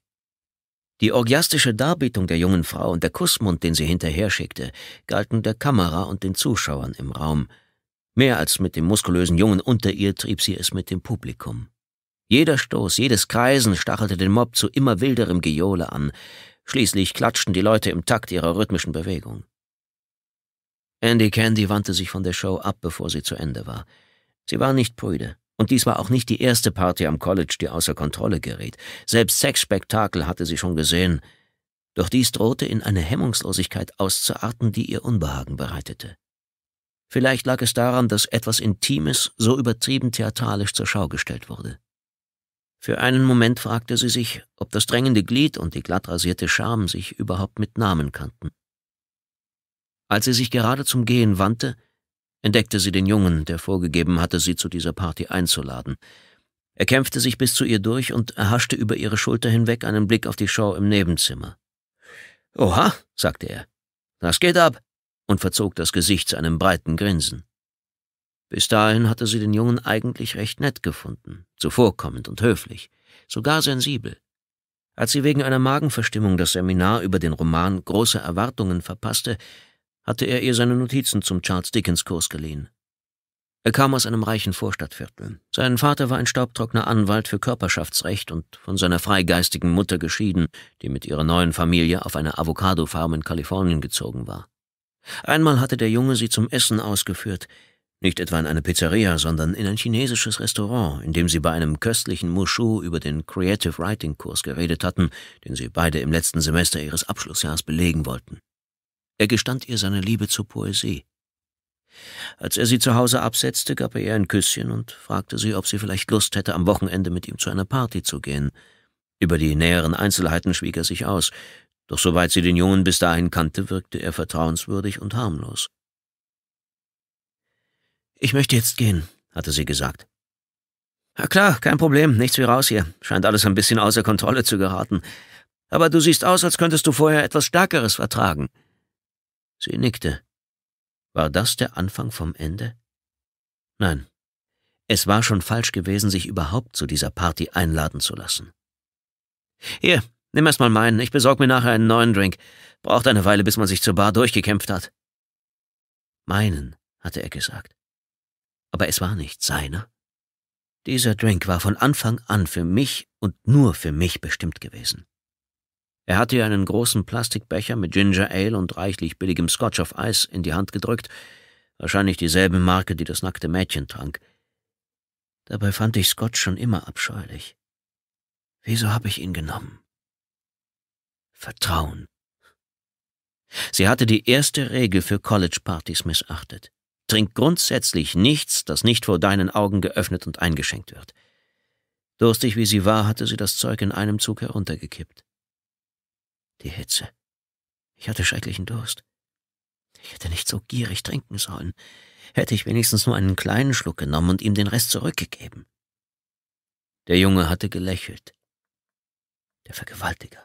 Die orgiastische Darbietung der jungen Frau und der Kussmund, den sie hinterher schickte, galten der Kamera und den Zuschauern im Raum. Mehr als mit dem muskulösen Jungen unter ihr trieb sie es mit dem Publikum. Jeder Stoß, jedes Kreisen stachelte den Mob zu immer wilderem Gejohle an. Schließlich klatschten die Leute im Takt ihrer rhythmischen Bewegung. Andy Candy wandte sich von der Show ab, bevor sie zu Ende war. Sie war nicht prüde. Und dies war auch nicht die erste Party am College, die außer Kontrolle geriet. Selbst Sexspektakel hatte sie schon gesehen. Doch dies drohte in eine Hemmungslosigkeit auszuarten, die ihr Unbehagen bereitete. Vielleicht lag es daran, dass etwas Intimes so übertrieben theatralisch zur Schau gestellt wurde. Für einen Moment fragte sie sich, ob das drängende Glied und die glattrasierte rasierte Scham sich überhaupt mit Namen kannten. Als sie sich gerade zum Gehen wandte, entdeckte sie den Jungen, der vorgegeben hatte, sie zu dieser Party einzuladen. Er kämpfte sich bis zu ihr durch und erhaschte über ihre Schulter hinweg einen Blick auf die Show im Nebenzimmer. Oha, sagte er, das geht ab und verzog das Gesicht zu einem breiten Grinsen. Bis dahin hatte sie den Jungen eigentlich recht nett gefunden, zuvorkommend und höflich, sogar sensibel. Als sie wegen einer Magenverstimmung das Seminar über den Roman große Erwartungen verpasste, hatte er ihr seine Notizen zum Charles Dickens Kurs geliehen. Er kam aus einem reichen Vorstadtviertel. Sein Vater war ein staubtrockener Anwalt für Körperschaftsrecht und von seiner freigeistigen Mutter geschieden, die mit ihrer neuen Familie auf eine Avocadofarm in Kalifornien gezogen war. Einmal hatte der Junge sie zum Essen ausgeführt, nicht etwa in eine Pizzeria, sondern in ein chinesisches Restaurant, in dem sie bei einem köstlichen Mushu über den Creative Writing Kurs geredet hatten, den sie beide im letzten Semester ihres Abschlussjahres belegen wollten. Er gestand ihr seine Liebe zur Poesie. Als er sie zu Hause absetzte, gab er ihr ein Küsschen und fragte sie, ob sie vielleicht Lust hätte, am Wochenende mit ihm zu einer Party zu gehen. Über die näheren Einzelheiten schwieg er sich aus, doch soweit sie den Jungen bis dahin kannte, wirkte er vertrauenswürdig und harmlos. Ich möchte jetzt gehen, hatte sie gesagt. Na klar, kein Problem, nichts wie raus hier. Scheint alles ein bisschen außer Kontrolle zu geraten. Aber du siehst aus, als könntest du vorher etwas Stärkeres vertragen. Sie nickte. War das der Anfang vom Ende? Nein. Es war schon falsch gewesen, sich überhaupt zu dieser Party einladen zu lassen. Hier, nimm erst mal meinen, ich besorg mir nachher einen neuen Drink. Braucht eine Weile, bis man sich zur Bar durchgekämpft hat. Meinen, hatte er gesagt aber es war nicht seiner. Dieser Drink war von Anfang an für mich und nur für mich bestimmt gewesen. Er hatte einen großen Plastikbecher mit Ginger Ale und reichlich billigem Scotch auf Eis in die Hand gedrückt, wahrscheinlich dieselbe Marke, die das nackte Mädchen trank. Dabei fand ich Scotch schon immer abscheulich. Wieso habe ich ihn genommen? Vertrauen. Sie hatte die erste Regel für College-Partys missachtet. Trink grundsätzlich nichts, das nicht vor deinen Augen geöffnet und eingeschenkt wird. Durstig wie sie war, hatte sie das Zeug in einem Zug heruntergekippt. Die Hitze. Ich hatte schrecklichen Durst. Ich hätte nicht so gierig trinken sollen. Hätte ich wenigstens nur einen kleinen Schluck genommen und ihm den Rest zurückgegeben. Der Junge hatte gelächelt. Der Vergewaltiger.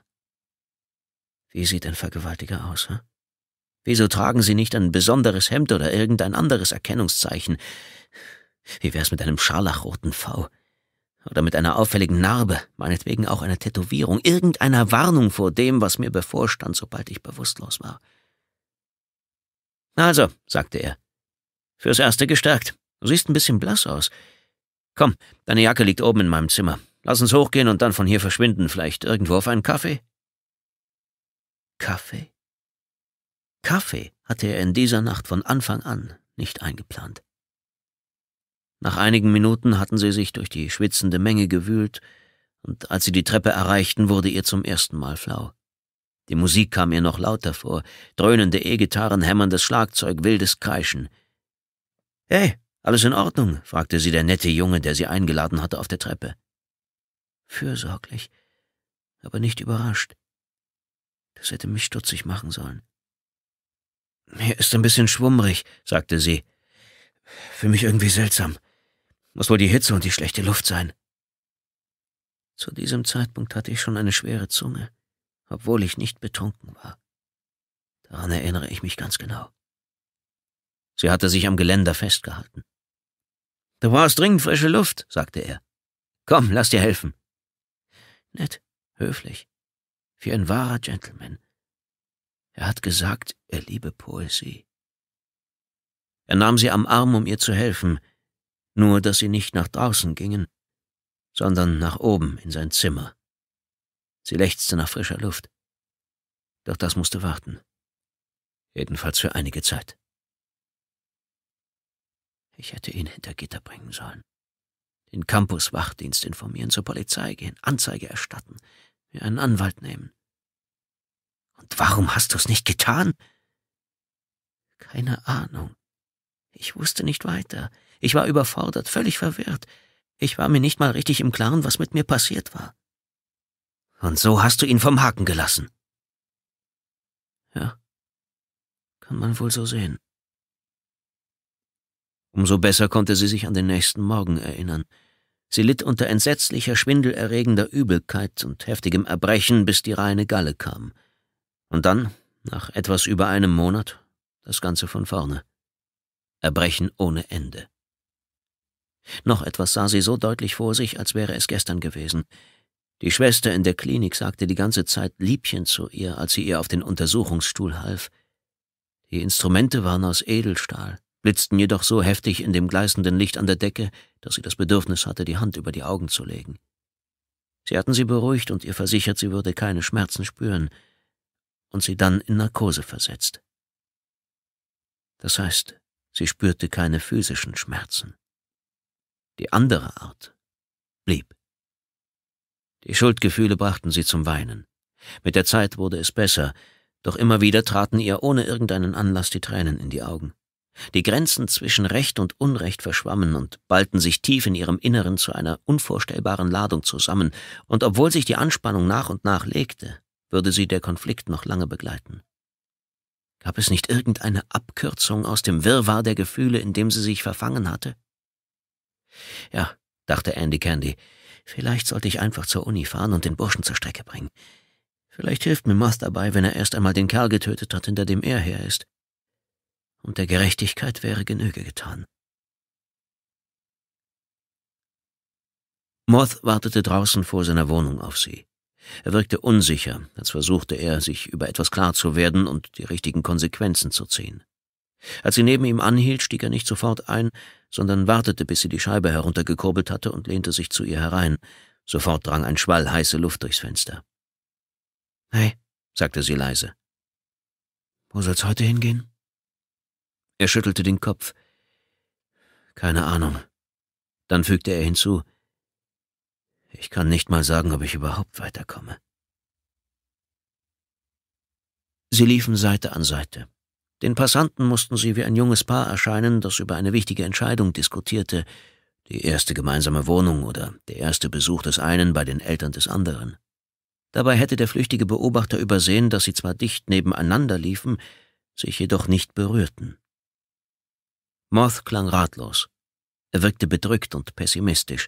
Wie sieht ein Vergewaltiger aus, hm? Wieso tragen Sie nicht ein besonderes Hemd oder irgendein anderes Erkennungszeichen? Wie wär's mit einem scharlachroten V? Oder mit einer auffälligen Narbe, meinetwegen auch einer Tätowierung, irgendeiner Warnung vor dem, was mir bevorstand, sobald ich bewusstlos war. Also, sagte er, fürs Erste gestärkt. Du siehst ein bisschen blass aus. Komm, deine Jacke liegt oben in meinem Zimmer. Lass uns hochgehen und dann von hier verschwinden, vielleicht irgendwo auf einen Kaffee. Kaffee? Kaffee hatte er in dieser Nacht von Anfang an nicht eingeplant. Nach einigen Minuten hatten sie sich durch die schwitzende Menge gewühlt, und als sie die Treppe erreichten, wurde ihr zum ersten Mal flau. Die Musik kam ihr noch lauter vor, dröhnende E-Gitarren, hämmerndes Schlagzeug, wildes Kreischen. Hey, alles in Ordnung? fragte sie der nette Junge, der sie eingeladen hatte auf der Treppe. Fürsorglich, aber nicht überrascht. Das hätte mich stutzig machen sollen. Mir ist ein bisschen schwummrig, sagte sie. Für mich irgendwie seltsam. Muss wohl die Hitze und die schlechte Luft sein. Zu diesem Zeitpunkt hatte ich schon eine schwere Zunge, obwohl ich nicht betrunken war. Daran erinnere ich mich ganz genau. Sie hatte sich am Geländer festgehalten. Du brauchst dringend frische Luft, sagte er. Komm, lass dir helfen. Nett, höflich, wie ein wahrer Gentleman er hat gesagt, er liebe Poesie. Er nahm sie am Arm, um ihr zu helfen, nur dass sie nicht nach draußen gingen, sondern nach oben in sein Zimmer. Sie lechzte nach frischer Luft. Doch das musste warten. Jedenfalls für einige Zeit. Ich hätte ihn hinter Gitter bringen sollen. Den Campus-Wachdienst informieren, zur Polizei gehen, Anzeige erstatten, mir einen Anwalt nehmen. Und warum hast du's nicht getan? Keine Ahnung. Ich wusste nicht weiter. Ich war überfordert, völlig verwirrt. Ich war mir nicht mal richtig im Klaren, was mit mir passiert war. Und so hast du ihn vom Haken gelassen. Ja, kann man wohl so sehen. Umso besser konnte sie sich an den nächsten Morgen erinnern. Sie litt unter entsetzlicher, schwindelerregender Übelkeit und heftigem Erbrechen, bis die reine Galle kam. Und dann, nach etwas über einem Monat, das Ganze von vorne. Erbrechen ohne Ende. Noch etwas sah sie so deutlich vor sich, als wäre es gestern gewesen. Die Schwester in der Klinik sagte die ganze Zeit Liebchen zu ihr, als sie ihr auf den Untersuchungsstuhl half. Die Instrumente waren aus Edelstahl, blitzten jedoch so heftig in dem gleißenden Licht an der Decke, dass sie das Bedürfnis hatte, die Hand über die Augen zu legen. Sie hatten sie beruhigt und ihr versichert, sie würde keine Schmerzen spüren, und sie dann in Narkose versetzt. Das heißt, sie spürte keine physischen Schmerzen. Die andere Art blieb. Die Schuldgefühle brachten sie zum Weinen. Mit der Zeit wurde es besser, doch immer wieder traten ihr ohne irgendeinen Anlass die Tränen in die Augen. Die Grenzen zwischen Recht und Unrecht verschwammen und ballten sich tief in ihrem Inneren zu einer unvorstellbaren Ladung zusammen, und obwohl sich die Anspannung nach und nach legte, würde sie der Konflikt noch lange begleiten. Gab es nicht irgendeine Abkürzung aus dem Wirrwarr der Gefühle, in dem sie sich verfangen hatte? Ja, dachte Andy Candy, vielleicht sollte ich einfach zur Uni fahren und den Burschen zur Strecke bringen. Vielleicht hilft mir Moth dabei, wenn er erst einmal den Kerl getötet hat, hinter dem er her ist. Und der Gerechtigkeit wäre Genüge getan. Moth wartete draußen vor seiner Wohnung auf sie. Er wirkte unsicher, als versuchte er, sich über etwas klar zu werden und die richtigen Konsequenzen zu ziehen. Als sie neben ihm anhielt, stieg er nicht sofort ein, sondern wartete, bis sie die Scheibe heruntergekurbelt hatte und lehnte sich zu ihr herein. Sofort drang ein Schwall heiße Luft durchs Fenster. Hey, sagte sie leise. Wo soll's heute hingehen? Er schüttelte den Kopf. Keine Ahnung. Dann fügte er hinzu, ich kann nicht mal sagen, ob ich überhaupt weiterkomme. Sie liefen Seite an Seite. Den Passanten mussten sie wie ein junges Paar erscheinen, das über eine wichtige Entscheidung diskutierte, die erste gemeinsame Wohnung oder der erste Besuch des einen bei den Eltern des anderen. Dabei hätte der flüchtige Beobachter übersehen, dass sie zwar dicht nebeneinander liefen, sich jedoch nicht berührten. Moth klang ratlos. Er wirkte bedrückt und pessimistisch.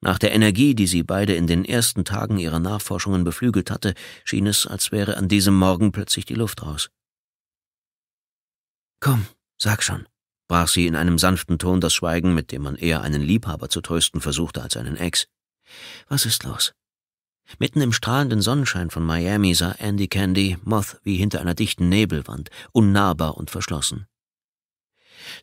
Nach der Energie, die sie beide in den ersten Tagen ihrer Nachforschungen beflügelt hatte, schien es, als wäre an diesem Morgen plötzlich die Luft raus. Komm, sag schon, brach sie in einem sanften Ton das Schweigen, mit dem man eher einen Liebhaber zu trösten versuchte als einen Ex. Was ist los? Mitten im strahlenden Sonnenschein von Miami sah Andy Candy Moth wie hinter einer dichten Nebelwand, unnahbar und verschlossen.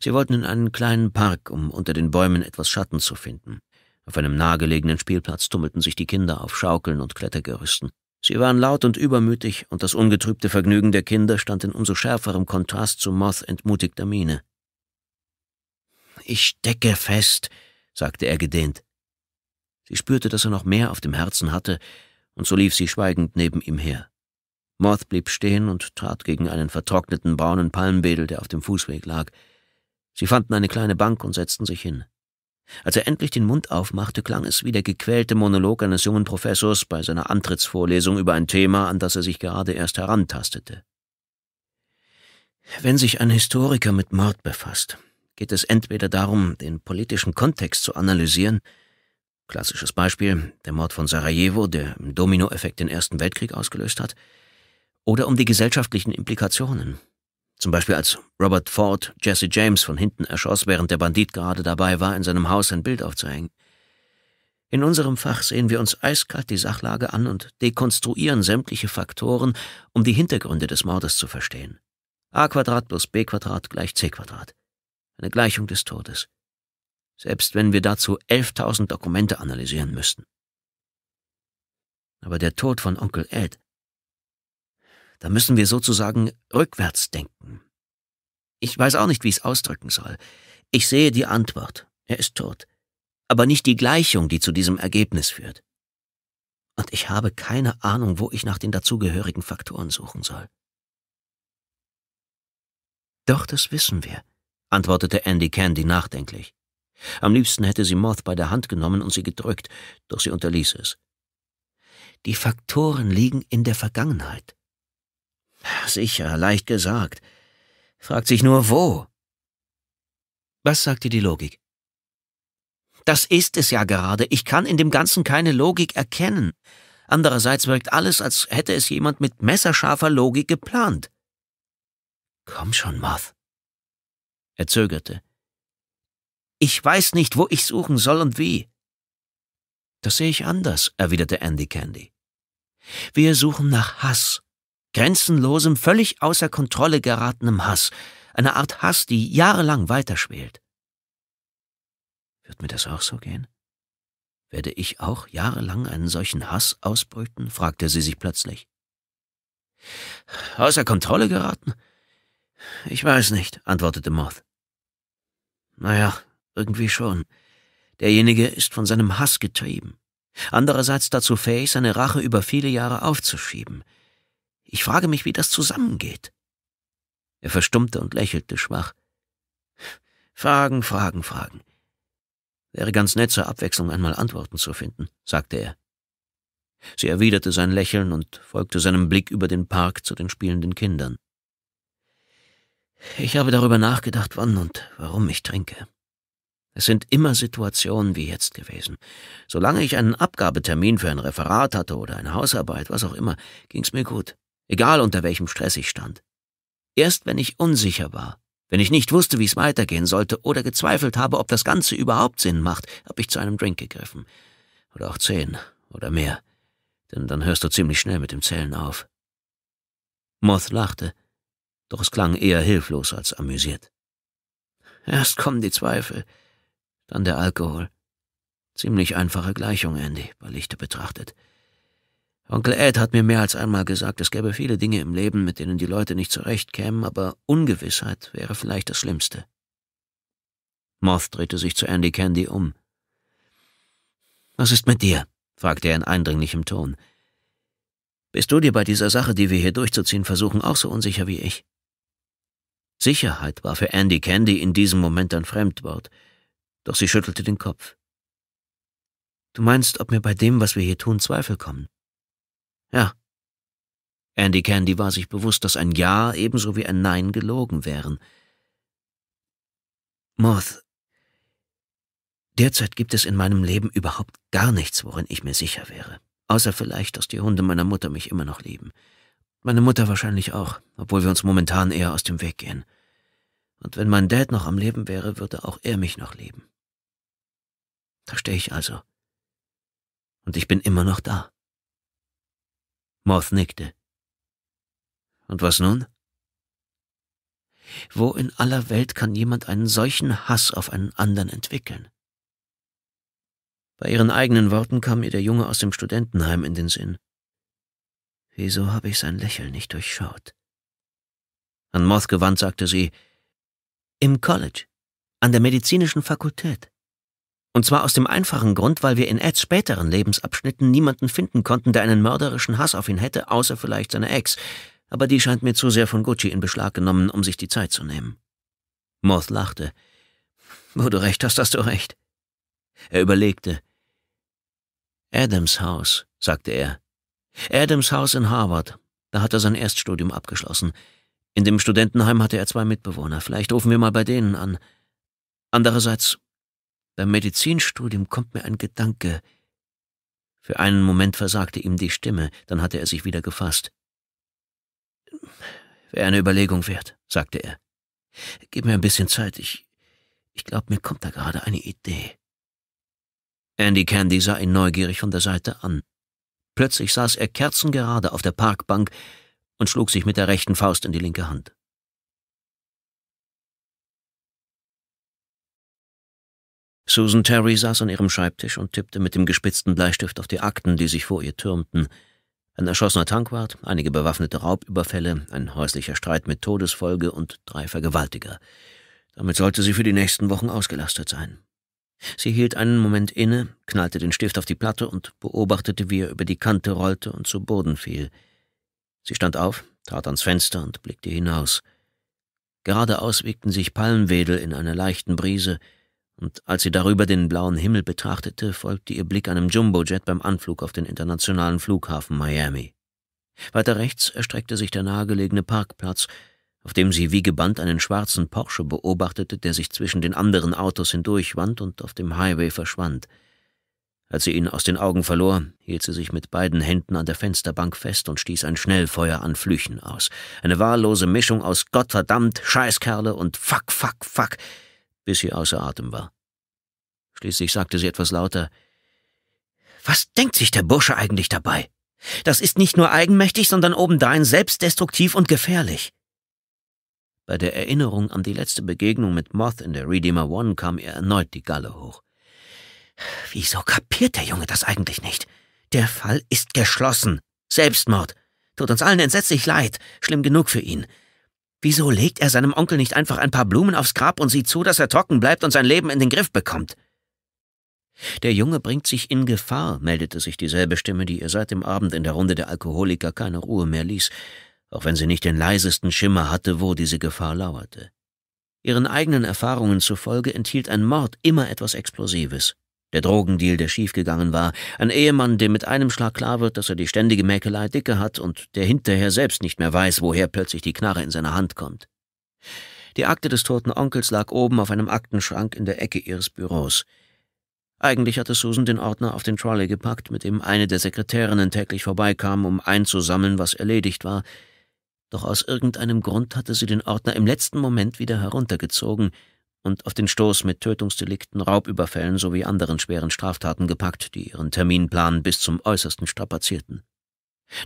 Sie wollten in einen kleinen Park, um unter den Bäumen etwas Schatten zu finden. Auf einem nahegelegenen Spielplatz tummelten sich die Kinder auf Schaukeln und Klettergerüsten. Sie waren laut und übermütig, und das ungetrübte Vergnügen der Kinder stand in umso schärferem Kontrast zu Moths entmutigter Miene. Ich stecke fest, sagte er gedehnt. Sie spürte, dass er noch mehr auf dem Herzen hatte, und so lief sie schweigend neben ihm her. Moth blieb stehen und trat gegen einen vertrockneten braunen Palmwedel, der auf dem Fußweg lag. Sie fanden eine kleine Bank und setzten sich hin. Als er endlich den Mund aufmachte, klang es wie der gequälte Monolog eines jungen Professors bei seiner Antrittsvorlesung über ein Thema, an das er sich gerade erst herantastete. Wenn sich ein Historiker mit Mord befasst, geht es entweder darum, den politischen Kontext zu analysieren, klassisches Beispiel der Mord von Sarajevo, der im Dominoeffekt den Ersten Weltkrieg ausgelöst hat, oder um die gesellschaftlichen Implikationen, zum Beispiel als Robert Ford Jesse James von hinten erschoss, während der Bandit gerade dabei war, in seinem Haus ein Bild aufzuhängen. In unserem Fach sehen wir uns eiskalt die Sachlage an und dekonstruieren sämtliche Faktoren, um die Hintergründe des Mordes zu verstehen. a Quadrat plus b Quadrat gleich c Quadrat. Eine Gleichung des Todes. Selbst wenn wir dazu 11.000 Dokumente analysieren müssten. Aber der Tod von Onkel Ed da müssen wir sozusagen rückwärts denken. Ich weiß auch nicht, wie ich es ausdrücken soll. Ich sehe die Antwort. Er ist tot. Aber nicht die Gleichung, die zu diesem Ergebnis führt. Und ich habe keine Ahnung, wo ich nach den dazugehörigen Faktoren suchen soll. Doch, das wissen wir, antwortete Andy Candy nachdenklich. Am liebsten hätte sie Moth bei der Hand genommen und sie gedrückt, doch sie unterließ es. Die Faktoren liegen in der Vergangenheit. Sicher, leicht gesagt. Fragt sich nur wo. Was sagt dir die Logik? Das ist es ja gerade. Ich kann in dem Ganzen keine Logik erkennen. Andererseits wirkt alles, als hätte es jemand mit messerscharfer Logik geplant. Komm schon, Moth. Er zögerte. Ich weiß nicht, wo ich suchen soll und wie. Das sehe ich anders, erwiderte Andy Candy. Wir suchen nach Hass grenzenlosem, völlig außer Kontrolle geratenem Hass, eine Art Hass, die jahrelang weiterschwelt. Wird mir das auch so gehen? Werde ich auch jahrelang einen solchen Hass ausbrüten? fragte sie sich plötzlich. Außer Kontrolle geraten? Ich weiß nicht, antwortete Moth. Naja, irgendwie schon. Derjenige ist von seinem Hass getrieben. Andererseits dazu fähig, seine Rache über viele Jahre aufzuschieben. Ich frage mich, wie das zusammengeht. Er verstummte und lächelte schwach. Fragen, Fragen, Fragen. Wäre ganz nett, zur Abwechslung einmal Antworten zu finden, sagte er. Sie erwiderte sein Lächeln und folgte seinem Blick über den Park zu den spielenden Kindern. Ich habe darüber nachgedacht, wann und warum ich trinke. Es sind immer Situationen wie jetzt gewesen. Solange ich einen Abgabetermin für ein Referat hatte oder eine Hausarbeit, was auch immer, ging's mir gut egal unter welchem Stress ich stand. Erst wenn ich unsicher war, wenn ich nicht wusste, wie es weitergehen sollte oder gezweifelt habe, ob das Ganze überhaupt Sinn macht, habe ich zu einem Drink gegriffen. Oder auch zehn oder mehr. Denn dann hörst du ziemlich schnell mit dem Zählen auf. Moth lachte, doch es klang eher hilflos als amüsiert. Erst kommen die Zweifel, dann der Alkohol. Ziemlich einfache Gleichung, Andy, bei Lichte betrachtet. Onkel Ed hat mir mehr als einmal gesagt, es gäbe viele Dinge im Leben, mit denen die Leute nicht zurechtkämen, aber Ungewissheit wäre vielleicht das Schlimmste. Moth drehte sich zu Andy Candy um. Was ist mit dir? fragte er in eindringlichem Ton. Bist du dir bei dieser Sache, die wir hier durchzuziehen versuchen, auch so unsicher wie ich? Sicherheit war für Andy Candy in diesem Moment ein Fremdwort, doch sie schüttelte den Kopf. Du meinst, ob mir bei dem, was wir hier tun, Zweifel kommen? Ja. Andy Candy war sich bewusst, dass ein Ja ebenso wie ein Nein gelogen wären. Moth, derzeit gibt es in meinem Leben überhaupt gar nichts, worin ich mir sicher wäre. Außer vielleicht, dass die Hunde meiner Mutter mich immer noch lieben. Meine Mutter wahrscheinlich auch, obwohl wir uns momentan eher aus dem Weg gehen. Und wenn mein Dad noch am Leben wäre, würde auch er mich noch lieben. Da stehe ich also. Und ich bin immer noch da. Moth nickte. Und was nun? Wo in aller Welt kann jemand einen solchen Hass auf einen anderen entwickeln? Bei ihren eigenen Worten kam ihr der Junge aus dem Studentenheim in den Sinn. Wieso habe ich sein Lächeln nicht durchschaut? An Moth gewandt sagte sie, im College, an der medizinischen Fakultät. Und zwar aus dem einfachen Grund, weil wir in Eds späteren Lebensabschnitten niemanden finden konnten, der einen mörderischen Hass auf ihn hätte, außer vielleicht seine Ex. Aber die scheint mir zu sehr von Gucci in Beschlag genommen, um sich die Zeit zu nehmen. Moth lachte. Wo du recht hast, hast du recht. Er überlegte. Adams Haus, sagte er. Adams Haus in Harvard. Da hat er sein Erststudium abgeschlossen. In dem Studentenheim hatte er zwei Mitbewohner. Vielleicht rufen wir mal bei denen an. Andererseits, beim Medizinstudium kommt mir ein Gedanke. Für einen Moment versagte ihm die Stimme, dann hatte er sich wieder gefasst. Wäre eine Überlegung wert, sagte er. Gib mir ein bisschen Zeit, ich, ich glaube, mir kommt da gerade eine Idee. Andy Candy sah ihn neugierig von der Seite an. Plötzlich saß er kerzengerade auf der Parkbank und schlug sich mit der rechten Faust in die linke Hand. Susan Terry saß an ihrem Schreibtisch und tippte mit dem gespitzten Bleistift auf die Akten, die sich vor ihr türmten. Ein erschossener Tankwart, einige bewaffnete Raubüberfälle, ein häuslicher Streit mit Todesfolge und drei Vergewaltiger. Damit sollte sie für die nächsten Wochen ausgelastet sein. Sie hielt einen Moment inne, knallte den Stift auf die Platte und beobachtete, wie er über die Kante rollte und zu Boden fiel. Sie stand auf, trat ans Fenster und blickte hinaus. Geradeaus wiegten sich Palmwedel in einer leichten Brise, und als sie darüber den blauen Himmel betrachtete, folgte ihr Blick einem Jumbojet beim Anflug auf den internationalen Flughafen Miami. Weiter rechts erstreckte sich der nahegelegene Parkplatz, auf dem sie wie gebannt einen schwarzen Porsche beobachtete, der sich zwischen den anderen Autos hindurchwand und auf dem Highway verschwand. Als sie ihn aus den Augen verlor, hielt sie sich mit beiden Händen an der Fensterbank fest und stieß ein Schnellfeuer an Flüchen aus. Eine wahllose Mischung aus Gottverdammt, Scheißkerle und Fuck, Fuck, Fuck, bis sie außer Atem war. Schließlich sagte sie etwas lauter Was denkt sich der Bursche eigentlich dabei? Das ist nicht nur eigenmächtig, sondern obendrein selbstdestruktiv und gefährlich. Bei der Erinnerung an die letzte Begegnung mit Moth in der Redeemer One kam ihr erneut die Galle hoch. Wieso kapiert der Junge das eigentlich nicht? Der Fall ist geschlossen. Selbstmord. Tut uns allen entsetzlich leid. Schlimm genug für ihn. Wieso legt er seinem Onkel nicht einfach ein paar Blumen aufs Grab und sieht zu, dass er trocken bleibt und sein Leben in den Griff bekommt? Der Junge bringt sich in Gefahr, meldete sich dieselbe Stimme, die ihr seit dem Abend in der Runde der Alkoholiker keine Ruhe mehr ließ, auch wenn sie nicht den leisesten Schimmer hatte, wo diese Gefahr lauerte. Ihren eigenen Erfahrungen zufolge enthielt ein Mord immer etwas Explosives. Der Drogendeal, der schiefgegangen war, ein Ehemann, dem mit einem Schlag klar wird, dass er die ständige Mäkelei dicke hat und der hinterher selbst nicht mehr weiß, woher plötzlich die Knarre in seiner Hand kommt. Die Akte des toten Onkels lag oben auf einem Aktenschrank in der Ecke ihres Büros. Eigentlich hatte Susan den Ordner auf den Trolley gepackt, mit dem eine der Sekretärinnen täglich vorbeikam, um einzusammeln, was erledigt war. Doch aus irgendeinem Grund hatte sie den Ordner im letzten Moment wieder heruntergezogen, und auf den Stoß mit Tötungsdelikten, Raubüberfällen sowie anderen schweren Straftaten gepackt, die ihren Terminplan bis zum äußersten strapazierten.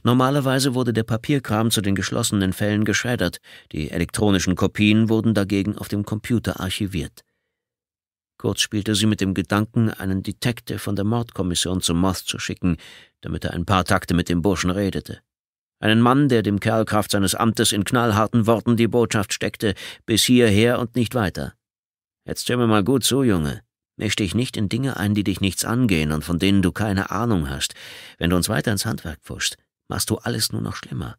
Normalerweise wurde der Papierkram zu den geschlossenen Fällen geschreddert, die elektronischen Kopien wurden dagegen auf dem Computer archiviert. Kurz spielte sie mit dem Gedanken, einen Detekte von der Mordkommission zum Moth zu schicken, damit er ein paar Takte mit dem Burschen redete. Einen Mann, der dem Kerlkraft seines Amtes in knallharten Worten die Botschaft steckte, bis hierher und nicht weiter. Jetzt hör mir mal gut zu, Junge. Misch dich nicht in Dinge ein, die dich nichts angehen und von denen du keine Ahnung hast. Wenn du uns weiter ins Handwerk pfuschst, machst du alles nur noch schlimmer.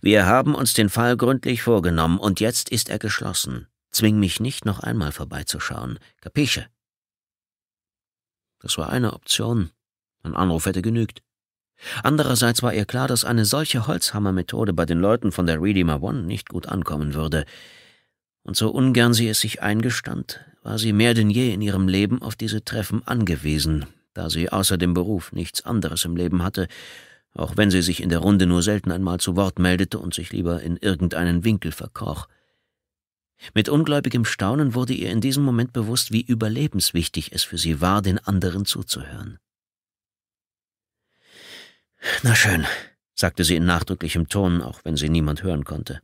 Wir haben uns den Fall gründlich vorgenommen und jetzt ist er geschlossen. Zwing mich nicht, noch einmal vorbeizuschauen. Capisce? Das war eine Option. Ein Anruf hätte genügt. Andererseits war ihr klar, dass eine solche Holzhammermethode bei den Leuten von der Redeemer One nicht gut ankommen würde und so ungern sie es sich eingestand, war sie mehr denn je in ihrem Leben auf diese Treffen angewiesen, da sie außer dem Beruf nichts anderes im Leben hatte, auch wenn sie sich in der Runde nur selten einmal zu Wort meldete und sich lieber in irgendeinen Winkel verkroch. Mit ungläubigem Staunen wurde ihr in diesem Moment bewusst, wie überlebenswichtig es für sie war, den anderen zuzuhören. Na schön, sagte sie in nachdrücklichem Ton, auch wenn sie niemand hören konnte.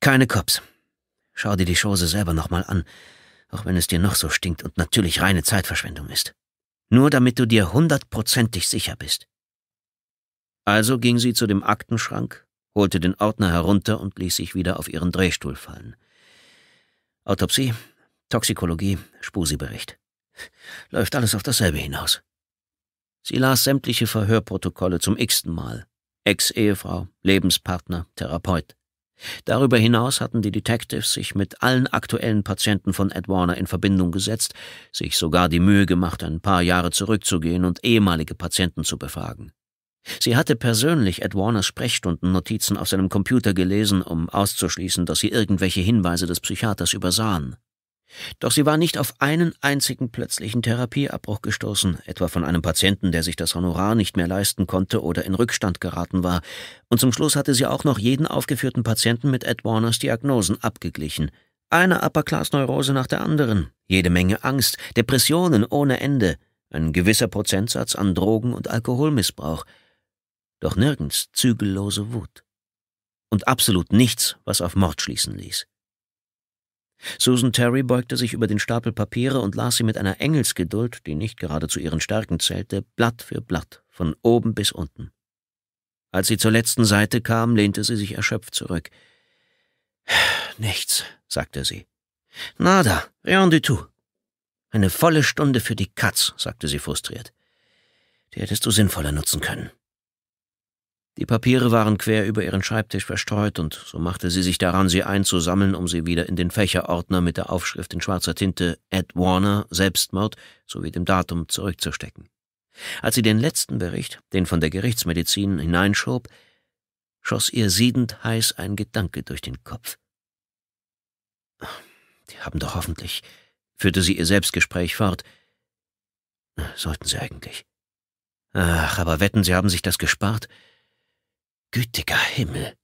Keine Cops. Schau dir die Chose selber nochmal an, auch wenn es dir noch so stinkt und natürlich reine Zeitverschwendung ist. Nur damit du dir hundertprozentig sicher bist. Also ging sie zu dem Aktenschrank, holte den Ordner herunter und ließ sich wieder auf ihren Drehstuhl fallen. Autopsie, Toxikologie, Spusi-Bericht. Läuft alles auf dasselbe hinaus. Sie las sämtliche Verhörprotokolle zum x-ten Mal. Ex-Ehefrau, Lebenspartner, Therapeut. Darüber hinaus hatten die Detectives sich mit allen aktuellen Patienten von Ed Warner in Verbindung gesetzt, sich sogar die Mühe gemacht, ein paar Jahre zurückzugehen und ehemalige Patienten zu befragen. Sie hatte persönlich Ed Warners Sprechstundennotizen auf seinem Computer gelesen, um auszuschließen, dass sie irgendwelche Hinweise des Psychiaters übersahen. Doch sie war nicht auf einen einzigen plötzlichen Therapieabbruch gestoßen, etwa von einem Patienten, der sich das Honorar nicht mehr leisten konnte oder in Rückstand geraten war, und zum Schluss hatte sie auch noch jeden aufgeführten Patienten mit Ed Warners Diagnosen abgeglichen. Eine Upper-Class-Neurose nach der anderen, jede Menge Angst, Depressionen ohne Ende, ein gewisser Prozentsatz an Drogen- und Alkoholmissbrauch, doch nirgends zügellose Wut. Und absolut nichts, was auf Mord schließen ließ. Susan Terry beugte sich über den Stapel Papiere und las sie mit einer Engelsgeduld, die nicht gerade zu ihren Stärken zählte, Blatt für Blatt, von oben bis unten. Als sie zur letzten Seite kam, lehnte sie sich erschöpft zurück. Nichts, sagte sie. Nada, rien du tout. Eine volle Stunde für die Katz, sagte sie frustriert. Die hättest du sinnvoller nutzen können. Die Papiere waren quer über ihren Schreibtisch verstreut, und so machte sie sich daran, sie einzusammeln, um sie wieder in den Fächerordner mit der Aufschrift in schwarzer Tinte Ed Warner Selbstmord sowie dem Datum zurückzustecken. Als sie den letzten Bericht, den von der Gerichtsmedizin, hineinschob, schoss ihr siedend heiß ein Gedanke durch den Kopf. Die haben doch hoffentlich, führte sie ihr Selbstgespräch fort. Sollten sie eigentlich. Ach, aber wetten, sie haben sich das gespart? Gütiger Himmel!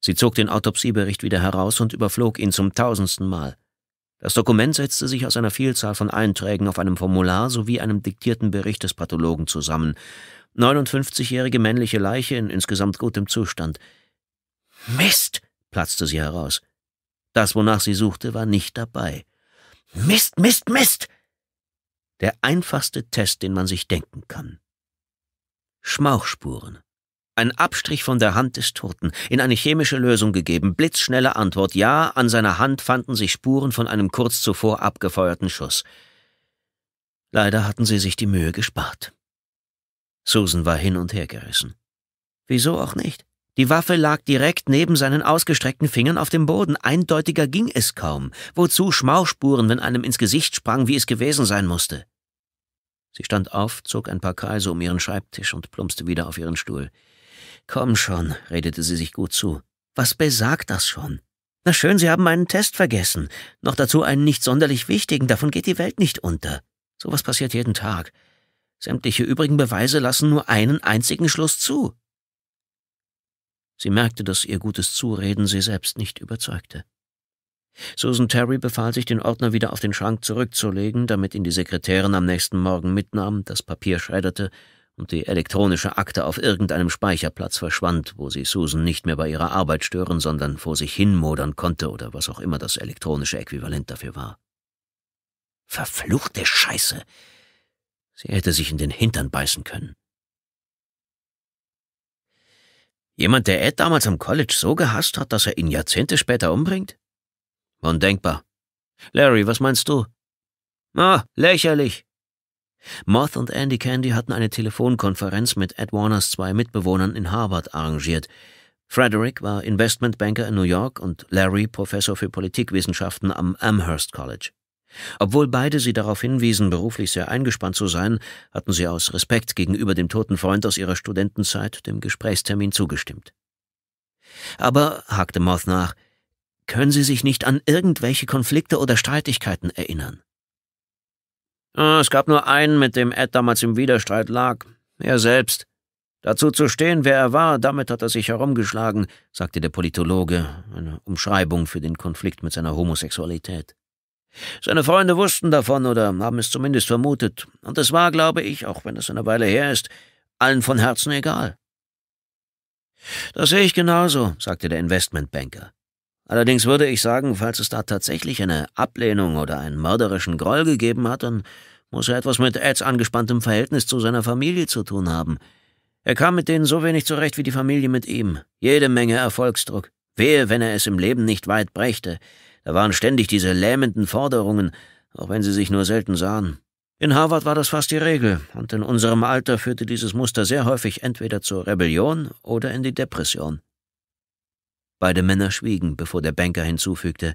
Sie zog den Autopsiebericht wieder heraus und überflog ihn zum tausendsten Mal. Das Dokument setzte sich aus einer Vielzahl von Einträgen auf einem Formular sowie einem diktierten Bericht des Pathologen zusammen. 59-jährige männliche Leiche in insgesamt gutem Zustand. Mist! platzte sie heraus. Das, wonach sie suchte, war nicht dabei. Mist, Mist, Mist! Der einfachste Test, den man sich denken kann. Schmauchspuren. Ein Abstrich von der Hand des Toten, in eine chemische Lösung gegeben, blitzschnelle Antwort Ja, an seiner Hand fanden sich Spuren von einem kurz zuvor abgefeuerten Schuss. Leider hatten sie sich die Mühe gespart. Susan war hin und her gerissen. Wieso auch nicht? Die Waffe lag direkt neben seinen ausgestreckten Fingern auf dem Boden. Eindeutiger ging es kaum. Wozu Schmauchspuren, wenn einem ins Gesicht sprang, wie es gewesen sein musste? Sie stand auf, zog ein paar Kreise um ihren Schreibtisch und plumpste wieder auf ihren Stuhl. Komm schon, redete sie sich gut zu. Was besagt das schon? Na schön, Sie haben meinen Test vergessen. Noch dazu einen nicht sonderlich wichtigen, davon geht die Welt nicht unter. Sowas passiert jeden Tag. Sämtliche übrigen Beweise lassen nur einen einzigen Schluss zu. Sie merkte, dass ihr gutes Zureden sie selbst nicht überzeugte. Susan Terry befahl sich, den Ordner wieder auf den Schrank zurückzulegen, damit ihn die Sekretärin am nächsten Morgen mitnahm, das Papier schredderte und die elektronische Akte auf irgendeinem Speicherplatz verschwand, wo sie Susan nicht mehr bei ihrer Arbeit stören, sondern vor sich hinmodern konnte oder was auch immer das elektronische Äquivalent dafür war. Verfluchte Scheiße! Sie hätte sich in den Hintern beißen können. Jemand, der Ed damals am College so gehasst hat, dass er ihn Jahrzehnte später umbringt? Undenkbar. Larry, was meinst du? Ah, lächerlich. Moth und Andy Candy hatten eine Telefonkonferenz mit Ed Warners zwei Mitbewohnern in Harvard arrangiert. Frederick war Investmentbanker in New York und Larry Professor für Politikwissenschaften am Amherst College. Obwohl beide sie darauf hinwiesen, beruflich sehr eingespannt zu sein, hatten sie aus Respekt gegenüber dem toten Freund aus ihrer Studentenzeit dem Gesprächstermin zugestimmt. Aber, hakte Moth nach, können Sie sich nicht an irgendwelche Konflikte oder Streitigkeiten erinnern? Ah, es gab nur einen, mit dem Ed damals im Widerstreit lag. Er selbst. Dazu zu stehen, wer er war, damit hat er sich herumgeschlagen, sagte der Politologe, eine Umschreibung für den Konflikt mit seiner Homosexualität. Seine Freunde wussten davon oder haben es zumindest vermutet, und es war, glaube ich, auch wenn es eine Weile her ist, allen von Herzen egal. Das sehe ich genauso, sagte der Investmentbanker. Allerdings würde ich sagen, falls es da tatsächlich eine Ablehnung oder einen mörderischen Groll gegeben hat, dann muss er etwas mit Eds angespanntem Verhältnis zu seiner Familie zu tun haben. Er kam mit denen so wenig zurecht wie die Familie mit ihm. Jede Menge Erfolgsdruck. Wehe, wenn er es im Leben nicht weit brächte. Da waren ständig diese lähmenden Forderungen, auch wenn sie sich nur selten sahen. In Harvard war das fast die Regel, und in unserem Alter führte dieses Muster sehr häufig entweder zur Rebellion oder in die Depression. Beide Männer schwiegen, bevor der Banker hinzufügte,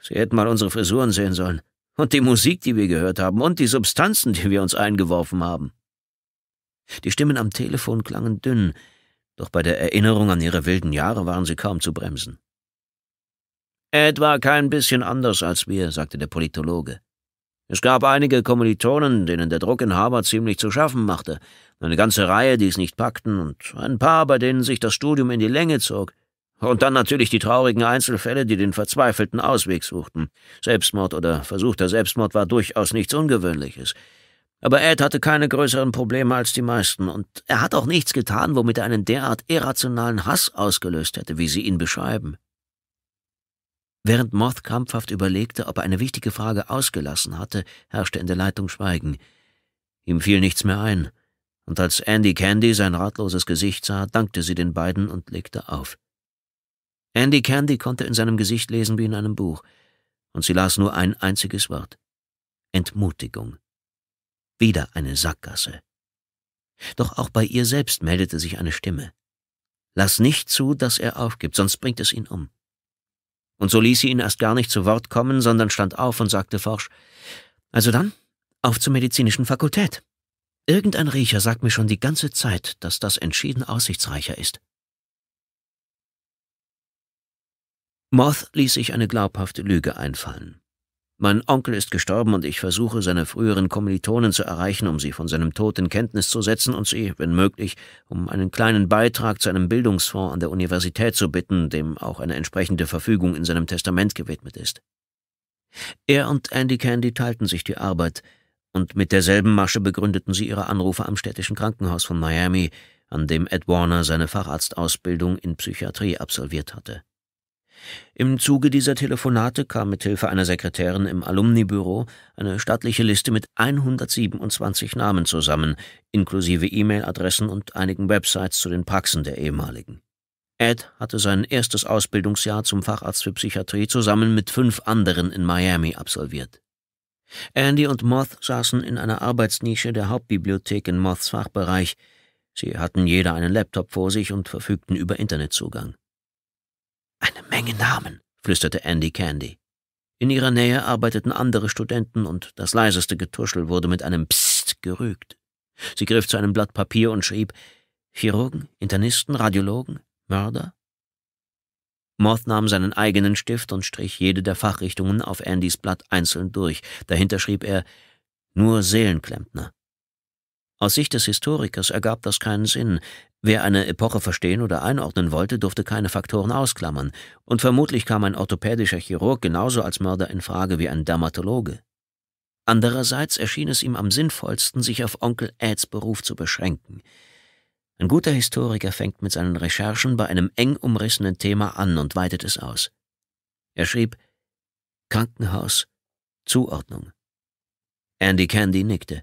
Sie hätten mal unsere Frisuren sehen sollen. Und die Musik, die wir gehört haben, und die Substanzen, die wir uns eingeworfen haben. Die Stimmen am Telefon klangen dünn, doch bei der Erinnerung an ihre wilden Jahre waren sie kaum zu bremsen. Ed war kein bisschen anders als wir, sagte der Politologe. Es gab einige Kommilitonen, denen der Druck in Harvard ziemlich zu schaffen machte, eine ganze Reihe, die es nicht packten, und ein paar, bei denen sich das Studium in die Länge zog. Und dann natürlich die traurigen Einzelfälle, die den verzweifelten Ausweg suchten. Selbstmord oder versuchter Selbstmord war durchaus nichts Ungewöhnliches. Aber Ed hatte keine größeren Probleme als die meisten, und er hat auch nichts getan, womit er einen derart irrationalen Hass ausgelöst hätte, wie sie ihn beschreiben. Während Moth krampfhaft überlegte, ob er eine wichtige Frage ausgelassen hatte, herrschte in der Leitung Schweigen. Ihm fiel nichts mehr ein, und als Andy Candy sein ratloses Gesicht sah, dankte sie den beiden und legte auf. Andy Candy konnte in seinem Gesicht lesen wie in einem Buch, und sie las nur ein einziges Wort. Entmutigung. Wieder eine Sackgasse. Doch auch bei ihr selbst meldete sich eine Stimme. Lass nicht zu, dass er aufgibt, sonst bringt es ihn um. Und so ließ sie ihn erst gar nicht zu Wort kommen, sondern stand auf und sagte forsch, also dann, auf zur medizinischen Fakultät. Irgendein Riecher sagt mir schon die ganze Zeit, dass das entschieden aussichtsreicher ist. Moth ließ sich eine glaubhafte Lüge einfallen. Mein Onkel ist gestorben und ich versuche, seine früheren Kommilitonen zu erreichen, um sie von seinem Tod in Kenntnis zu setzen und sie, wenn möglich, um einen kleinen Beitrag zu einem Bildungsfonds an der Universität zu bitten, dem auch eine entsprechende Verfügung in seinem Testament gewidmet ist. Er und Andy Candy teilten sich die Arbeit, und mit derselben Masche begründeten sie ihre Anrufe am städtischen Krankenhaus von Miami, an dem Ed Warner seine Facharztausbildung in Psychiatrie absolviert hatte. Im Zuge dieser Telefonate kam mit Hilfe einer Sekretärin im Alumnibüro eine stattliche Liste mit 127 Namen zusammen, inklusive E-Mail-Adressen und einigen Websites zu den Praxen der ehemaligen. Ed hatte sein erstes Ausbildungsjahr zum Facharzt für Psychiatrie zusammen mit fünf anderen in Miami absolviert. Andy und Moth saßen in einer Arbeitsnische der Hauptbibliothek in Moths Fachbereich. Sie hatten jeder einen Laptop vor sich und verfügten über Internetzugang. Eine Menge Namen, flüsterte Andy Candy. In ihrer Nähe arbeiteten andere Studenten und das leiseste Getuschel wurde mit einem Psst gerügt. Sie griff zu einem Blatt Papier und schrieb Chirurgen, Internisten, Radiologen, Mörder. Moth nahm seinen eigenen Stift und strich jede der Fachrichtungen auf Andys Blatt einzeln durch. Dahinter schrieb er nur Seelenklempner. Aus Sicht des Historikers ergab das keinen Sinn. Wer eine Epoche verstehen oder einordnen wollte, durfte keine Faktoren ausklammern, und vermutlich kam ein orthopädischer Chirurg genauso als Mörder in Frage wie ein Dermatologe. Andererseits erschien es ihm am sinnvollsten, sich auf Onkel Eds Beruf zu beschränken. Ein guter Historiker fängt mit seinen Recherchen bei einem eng umrissenen Thema an und weitet es aus. Er schrieb Krankenhaus, Zuordnung. Andy Candy nickte.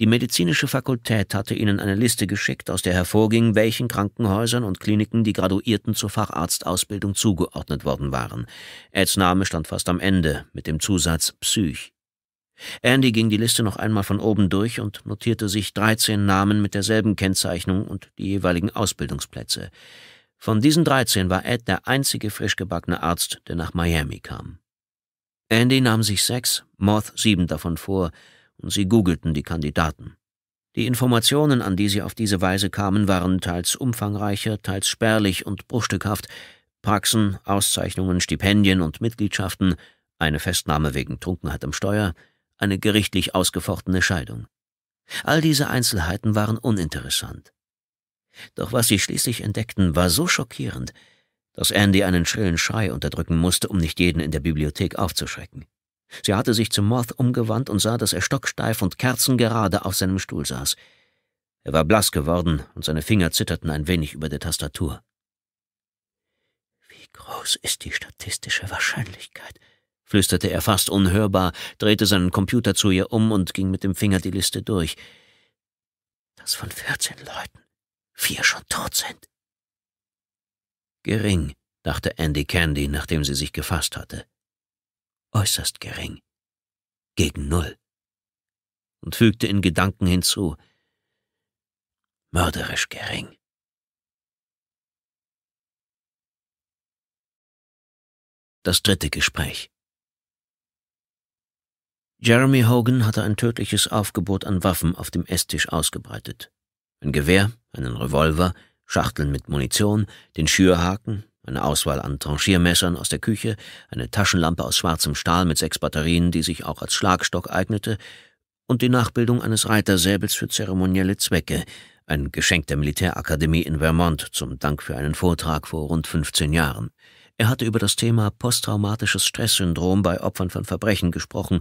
Die medizinische Fakultät hatte ihnen eine Liste geschickt, aus der hervorging, welchen Krankenhäusern und Kliniken die Graduierten zur Facharztausbildung zugeordnet worden waren. Eds Name stand fast am Ende, mit dem Zusatz Psych. Andy ging die Liste noch einmal von oben durch und notierte sich 13 Namen mit derselben Kennzeichnung und die jeweiligen Ausbildungsplätze. Von diesen 13 war Ed der einzige frischgebackene Arzt, der nach Miami kam. Andy nahm sich sechs, Moth sieben davon vor, Sie googelten die Kandidaten. Die Informationen, an die sie auf diese Weise kamen, waren teils umfangreicher, teils spärlich und bruchstückhaft. Praxen, Auszeichnungen, Stipendien und Mitgliedschaften, eine Festnahme wegen Trunkenheit am Steuer, eine gerichtlich ausgefochtene Scheidung. All diese Einzelheiten waren uninteressant. Doch was sie schließlich entdeckten, war so schockierend, dass Andy einen schrillen Schrei unterdrücken musste, um nicht jeden in der Bibliothek aufzuschrecken. Sie hatte sich zu Moth umgewandt und sah, dass er stocksteif und kerzengerade auf seinem Stuhl saß. Er war blass geworden und seine Finger zitterten ein wenig über der Tastatur. Wie groß ist die statistische Wahrscheinlichkeit? flüsterte er fast unhörbar, drehte seinen Computer zu ihr um und ging mit dem Finger die Liste durch. Dass von vierzehn Leuten vier schon tot sind. Gering, dachte Andy Candy, nachdem sie sich gefasst hatte äußerst gering, gegen Null, und fügte in Gedanken hinzu, mörderisch gering. Das dritte Gespräch. Jeremy Hogan hatte ein tödliches Aufgebot an Waffen auf dem Esstisch ausgebreitet. Ein Gewehr, einen Revolver, Schachteln mit Munition, den Schürhaken, eine Auswahl an Tranchiermessern aus der Küche, eine Taschenlampe aus schwarzem Stahl mit sechs Batterien, die sich auch als Schlagstock eignete, und die Nachbildung eines Reitersäbels für zeremonielle Zwecke, ein Geschenk der Militärakademie in Vermont zum Dank für einen Vortrag vor rund 15 Jahren. Er hatte über das Thema posttraumatisches Stresssyndrom bei Opfern von Verbrechen gesprochen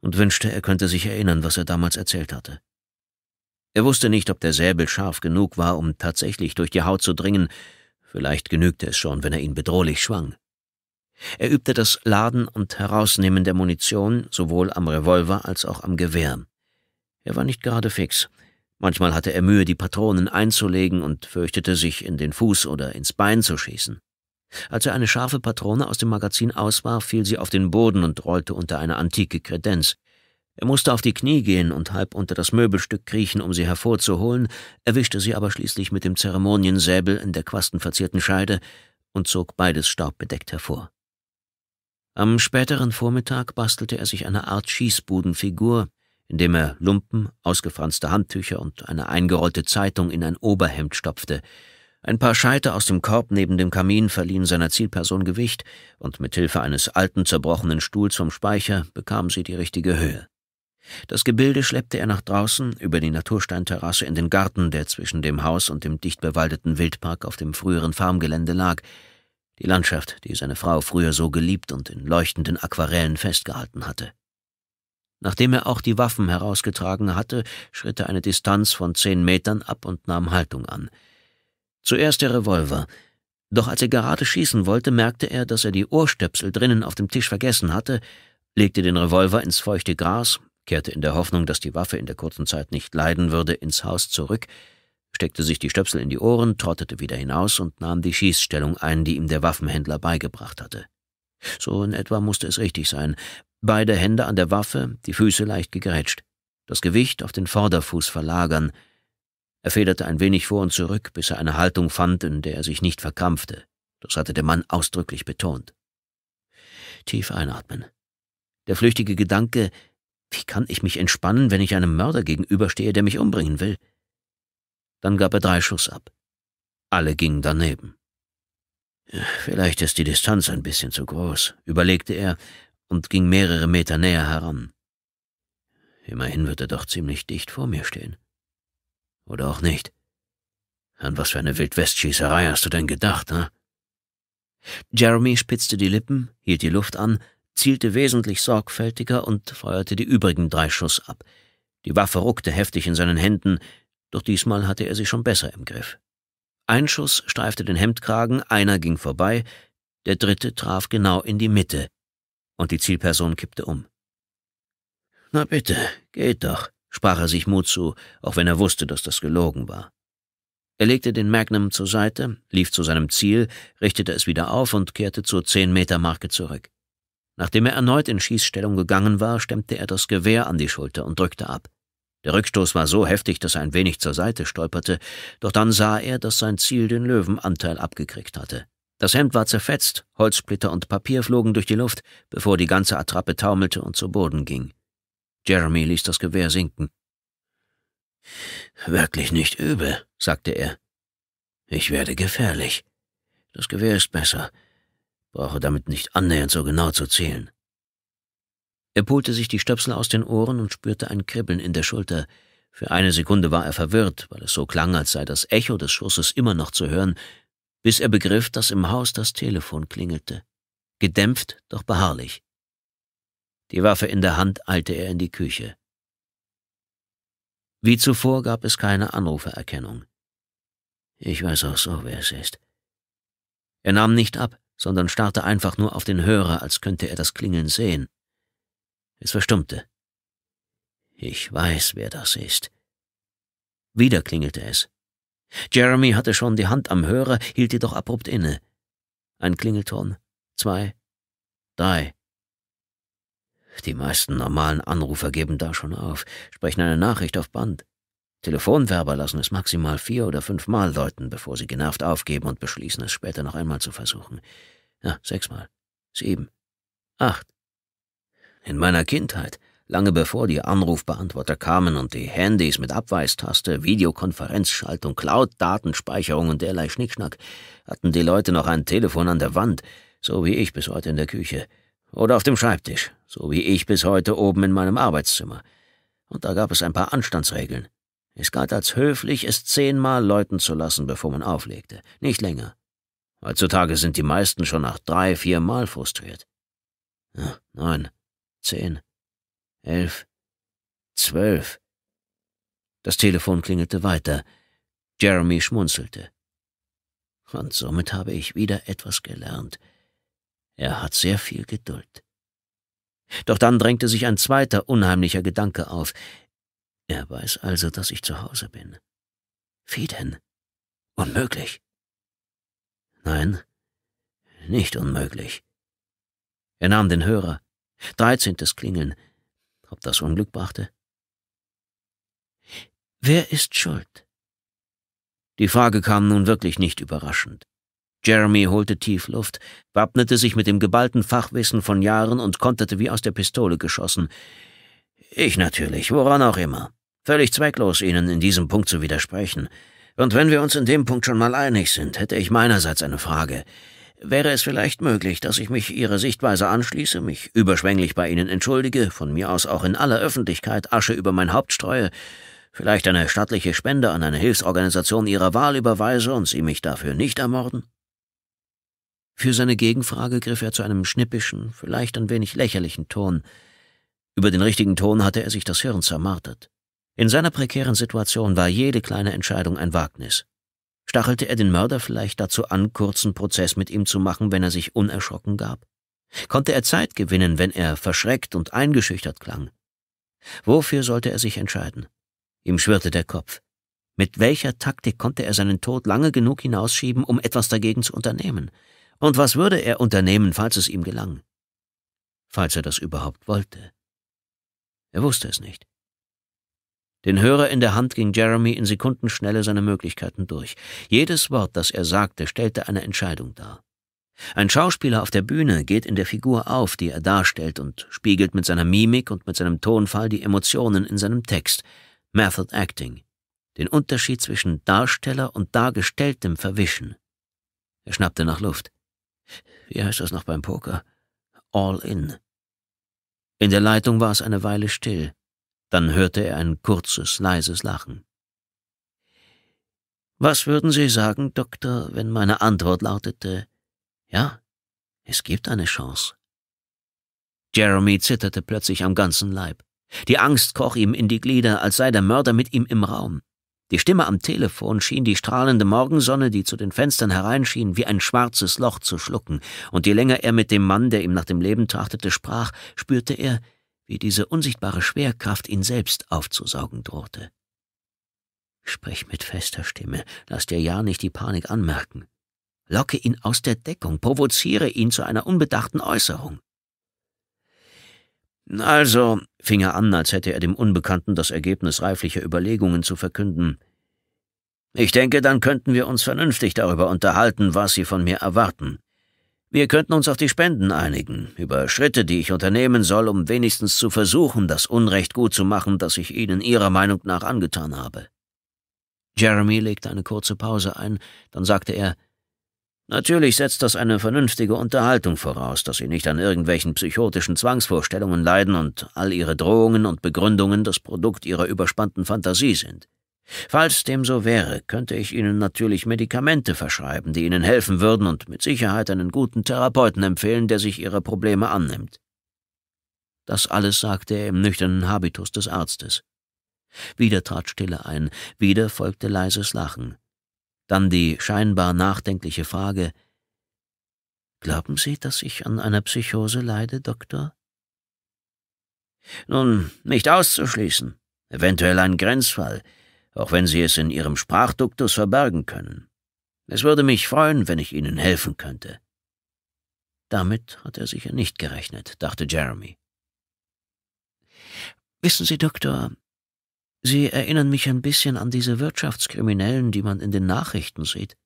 und wünschte, er könnte sich erinnern, was er damals erzählt hatte. Er wusste nicht, ob der Säbel scharf genug war, um tatsächlich durch die Haut zu dringen, Vielleicht genügte es schon, wenn er ihn bedrohlich schwang. Er übte das Laden und Herausnehmen der Munition sowohl am Revolver als auch am Gewehr. Er war nicht gerade fix. Manchmal hatte er Mühe, die Patronen einzulegen und fürchtete sich, in den Fuß oder ins Bein zu schießen. Als er eine scharfe Patrone aus dem Magazin auswarf, fiel sie auf den Boden und rollte unter eine antike Kredenz, er musste auf die Knie gehen und halb unter das Möbelstück kriechen, um sie hervorzuholen, erwischte sie aber schließlich mit dem Zeremoniensäbel in der quastenverzierten Scheide und zog beides staubbedeckt hervor. Am späteren Vormittag bastelte er sich eine Art Schießbudenfigur, indem er Lumpen, ausgefranste Handtücher und eine eingerollte Zeitung in ein Oberhemd stopfte. Ein paar Scheite aus dem Korb neben dem Kamin verliehen seiner Zielperson Gewicht, und mit Hilfe eines alten, zerbrochenen Stuhls vom Speicher bekam sie die richtige Höhe. Das Gebilde schleppte er nach draußen über die Natursteinterrasse in den Garten, der zwischen dem Haus und dem dicht bewaldeten Wildpark auf dem früheren Farmgelände lag. Die Landschaft, die seine Frau früher so geliebt und in leuchtenden Aquarellen festgehalten hatte. Nachdem er auch die Waffen herausgetragen hatte, schritt er eine Distanz von zehn Metern ab und nahm Haltung an. Zuerst der Revolver. Doch als er gerade schießen wollte, merkte er, dass er die Ohrstöpsel drinnen auf dem Tisch vergessen hatte, legte den Revolver ins feuchte Gras, kehrte in der Hoffnung, dass die Waffe in der kurzen Zeit nicht leiden würde, ins Haus zurück, steckte sich die Stöpsel in die Ohren, trottete wieder hinaus und nahm die Schießstellung ein, die ihm der Waffenhändler beigebracht hatte. So in etwa musste es richtig sein. Beide Hände an der Waffe, die Füße leicht gegrätscht, das Gewicht auf den Vorderfuß verlagern. Er federte ein wenig vor und zurück, bis er eine Haltung fand, in der er sich nicht verkrampfte. Das hatte der Mann ausdrücklich betont. Tief einatmen. Der flüchtige Gedanke, wie kann ich mich entspannen, wenn ich einem Mörder gegenüberstehe, der mich umbringen will? Dann gab er drei Schuss ab. Alle gingen daneben. Vielleicht ist die Distanz ein bisschen zu groß, überlegte er und ging mehrere Meter näher heran. Immerhin wird er doch ziemlich dicht vor mir stehen. Oder auch nicht. An was für eine Wildwestschießerei hast du denn gedacht, ne? Jeremy spitzte die Lippen, hielt die Luft an zielte wesentlich sorgfältiger und feuerte die übrigen drei Schuss ab. Die Waffe ruckte heftig in seinen Händen, doch diesmal hatte er sie schon besser im Griff. Ein Schuss streifte den Hemdkragen, einer ging vorbei, der dritte traf genau in die Mitte, und die Zielperson kippte um. Na bitte, geht doch, sprach er sich Mut zu, auch wenn er wusste, dass das gelogen war. Er legte den Magnum zur Seite, lief zu seinem Ziel, richtete es wieder auf und kehrte zur Zehn-Meter-Marke zurück. Nachdem er erneut in Schießstellung gegangen war, stemmte er das Gewehr an die Schulter und drückte ab. Der Rückstoß war so heftig, dass er ein wenig zur Seite stolperte, doch dann sah er, dass sein Ziel den Löwenanteil abgekriegt hatte. Das Hemd war zerfetzt, Holzsplitter und Papier flogen durch die Luft, bevor die ganze Attrappe taumelte und zu Boden ging. Jeremy ließ das Gewehr sinken. Wirklich nicht übel, sagte er. Ich werde gefährlich. Das Gewehr ist besser brauche damit nicht annähernd so genau zu zählen. Er pulte sich die Stöpsel aus den Ohren und spürte ein Kribbeln in der Schulter. Für eine Sekunde war er verwirrt, weil es so klang, als sei das Echo des Schusses immer noch zu hören, bis er begriff, dass im Haus das Telefon klingelte. Gedämpft, doch beharrlich. Die Waffe in der Hand eilte er in die Küche. Wie zuvor gab es keine Anrufererkennung. Ich weiß auch so, wer es ist. Er nahm nicht ab, sondern starrte einfach nur auf den Hörer, als könnte er das Klingeln sehen. Es verstummte. Ich weiß, wer das ist. Wieder klingelte es. Jeremy hatte schon die Hand am Hörer, hielt jedoch abrupt inne. Ein Klingelton, zwei, drei. Die meisten normalen Anrufer geben da schon auf, sprechen eine Nachricht auf Band. Telefonwerber lassen es maximal vier oder fünfmal läuten, bevor sie genervt aufgeben und beschließen, es später noch einmal zu versuchen. Ja, sechsmal, sieben, acht. In meiner Kindheit, lange bevor die Anrufbeantworter kamen und die Handys mit Abweistaste, Videokonferenzschaltung, Cloud-Datenspeicherung und derlei Schnickschnack, hatten die Leute noch ein Telefon an der Wand, so wie ich bis heute in der Küche, oder auf dem Schreibtisch, so wie ich bis heute oben in meinem Arbeitszimmer. Und da gab es ein paar Anstandsregeln. Es galt als höflich, es zehnmal läuten zu lassen, bevor man auflegte. Nicht länger. Heutzutage sind die meisten schon nach drei, viermal frustriert. Ach, neun, zehn, elf, zwölf. Das Telefon klingelte weiter. Jeremy schmunzelte. Und somit habe ich wieder etwas gelernt. Er hat sehr viel Geduld. Doch dann drängte sich ein zweiter unheimlicher Gedanke auf. Er weiß also, dass ich zu Hause bin. Wie denn? Unmöglich. Nein, nicht unmöglich. Er nahm den Hörer. Dreizehntes Klingeln. Ob das Unglück brachte? Wer ist schuld? Die Frage kam nun wirklich nicht überraschend. Jeremy holte tief Luft, wappnete sich mit dem geballten Fachwissen von Jahren und konterte wie aus der Pistole geschossen. Ich natürlich, woran auch immer. Völlig zwecklos, Ihnen in diesem Punkt zu widersprechen. Und wenn wir uns in dem Punkt schon mal einig sind, hätte ich meinerseits eine Frage. Wäre es vielleicht möglich, dass ich mich Ihrer Sichtweise anschließe, mich überschwänglich bei Ihnen entschuldige, von mir aus auch in aller Öffentlichkeit Asche über mein Haupt streue, vielleicht eine stattliche Spende an eine Hilfsorganisation Ihrer Wahl überweise und Sie mich dafür nicht ermorden? Für seine Gegenfrage griff er zu einem schnippischen, vielleicht ein wenig lächerlichen Ton. Über den richtigen Ton hatte er sich das Hirn zermartet. In seiner prekären Situation war jede kleine Entscheidung ein Wagnis. Stachelte er den Mörder vielleicht dazu an, kurzen Prozess mit ihm zu machen, wenn er sich unerschrocken gab? Konnte er Zeit gewinnen, wenn er verschreckt und eingeschüchtert klang? Wofür sollte er sich entscheiden? Ihm schwirrte der Kopf. Mit welcher Taktik konnte er seinen Tod lange genug hinausschieben, um etwas dagegen zu unternehmen? Und was würde er unternehmen, falls es ihm gelang? Falls er das überhaupt wollte. Er wusste es nicht. Den Hörer in der Hand ging Jeremy in Sekundenschnelle seine Möglichkeiten durch. Jedes Wort, das er sagte, stellte eine Entscheidung dar. Ein Schauspieler auf der Bühne geht in der Figur auf, die er darstellt, und spiegelt mit seiner Mimik und mit seinem Tonfall die Emotionen in seinem Text. Method Acting. Den Unterschied zwischen Darsteller und Dargestelltem verwischen. Er schnappte nach Luft. Wie heißt das noch beim Poker? All in. In der Leitung war es eine Weile still. Dann hörte er ein kurzes, leises Lachen. Was würden Sie sagen, Doktor, wenn meine Antwort lautete, ja, es gibt eine Chance? Jeremy zitterte plötzlich am ganzen Leib. Die Angst kroch ihm in die Glieder, als sei der Mörder mit ihm im Raum. Die Stimme am Telefon schien die strahlende Morgensonne, die zu den Fenstern hereinschien, wie ein schwarzes Loch zu schlucken, und je länger er mit dem Mann, der ihm nach dem Leben trachtete, sprach, spürte er, wie diese unsichtbare Schwerkraft ihn selbst aufzusaugen drohte. Sprich mit fester Stimme, lass dir ja nicht die Panik anmerken. Locke ihn aus der Deckung, provoziere ihn zu einer unbedachten Äußerung. Also, fing er an, als hätte er dem Unbekannten das Ergebnis reiflicher Überlegungen zu verkünden. Ich denke, dann könnten wir uns vernünftig darüber unterhalten, was Sie von mir erwarten. Wir könnten uns auf die Spenden einigen, über Schritte, die ich unternehmen soll, um wenigstens zu versuchen, das Unrecht gut zu machen, das ich Ihnen Ihrer Meinung nach angetan habe. Jeremy legte eine kurze Pause ein, dann sagte er Natürlich setzt das eine vernünftige Unterhaltung voraus, dass Sie nicht an irgendwelchen psychotischen Zwangsvorstellungen leiden und all Ihre Drohungen und Begründungen das Produkt Ihrer überspannten Fantasie sind. Falls dem so wäre, könnte ich Ihnen natürlich Medikamente verschreiben, die Ihnen helfen würden und mit Sicherheit einen guten Therapeuten empfehlen, der sich Ihrer Probleme annimmt. Das alles sagte er im nüchternen Habitus des Arztes. Wieder trat Stille ein, wieder folgte leises Lachen. Dann die scheinbar nachdenkliche Frage Glauben Sie, dass ich an einer Psychose leide, Doktor? Nun, nicht auszuschließen. Eventuell ein Grenzfall auch wenn Sie es in Ihrem Sprachduktus verbergen können. Es würde mich freuen, wenn ich Ihnen helfen könnte. Damit hat er sicher nicht gerechnet, dachte Jeremy. Wissen Sie, Doktor, Sie erinnern mich ein bisschen an diese Wirtschaftskriminellen, die man in den Nachrichten sieht,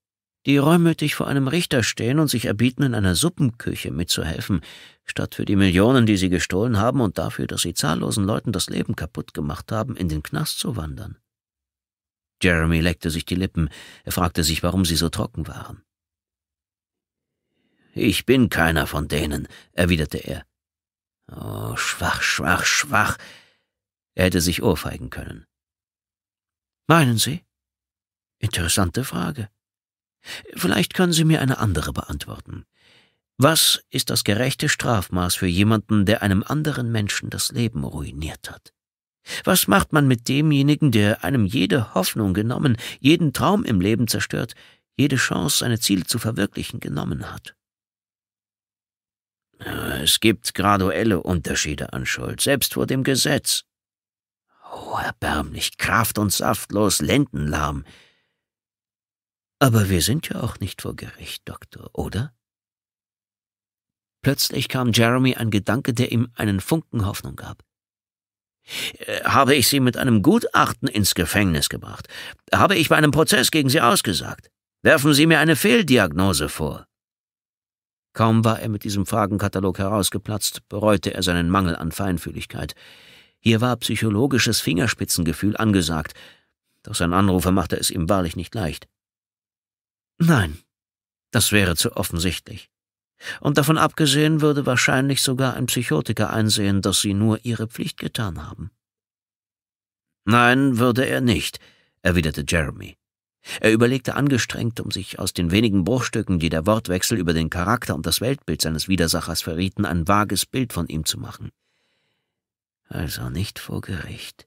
die reumütig vor einem Richter stehen und sich erbieten, in einer Suppenküche mitzuhelfen, statt für die Millionen, die sie gestohlen haben und dafür, dass sie zahllosen Leuten das Leben kaputt gemacht haben, in den Knast zu wandern. Jeremy leckte sich die Lippen. Er fragte sich, warum sie so trocken waren. Ich bin keiner von denen, erwiderte er. Oh, schwach, schwach, schwach. Er hätte sich ohrfeigen können. Meinen Sie? Interessante Frage. Vielleicht können Sie mir eine andere beantworten. Was ist das gerechte Strafmaß für jemanden, der einem anderen Menschen das Leben ruiniert hat? Was macht man mit demjenigen, der einem jede Hoffnung genommen, jeden Traum im Leben zerstört, jede Chance, seine Ziele zu verwirklichen, genommen hat? Äh, es gibt graduelle Unterschiede an Schuld, selbst vor dem Gesetz. Oh, erbärmlich, kraft- und saftlos, lendenlahm. Aber wir sind ja auch nicht vor Gericht, Doktor, oder? Plötzlich kam Jeremy ein Gedanke, der ihm einen Funken Hoffnung gab. Äh, habe ich Sie mit einem Gutachten ins Gefängnis gebracht? Habe ich bei einem Prozess gegen Sie ausgesagt? Werfen Sie mir eine Fehldiagnose vor? Kaum war er mit diesem Fragenkatalog herausgeplatzt, bereute er seinen Mangel an Feinfühligkeit. Hier war psychologisches Fingerspitzengefühl angesagt, doch sein Anrufer machte es ihm wahrlich nicht leicht. Nein, das wäre zu offensichtlich. Und davon abgesehen würde wahrscheinlich sogar ein Psychotiker einsehen, dass sie nur ihre Pflicht getan haben. Nein, würde er nicht, erwiderte Jeremy. Er überlegte angestrengt, um sich aus den wenigen Bruchstücken, die der Wortwechsel über den Charakter und das Weltbild seines Widersachers verrieten, ein vages Bild von ihm zu machen. Also nicht vor Gericht.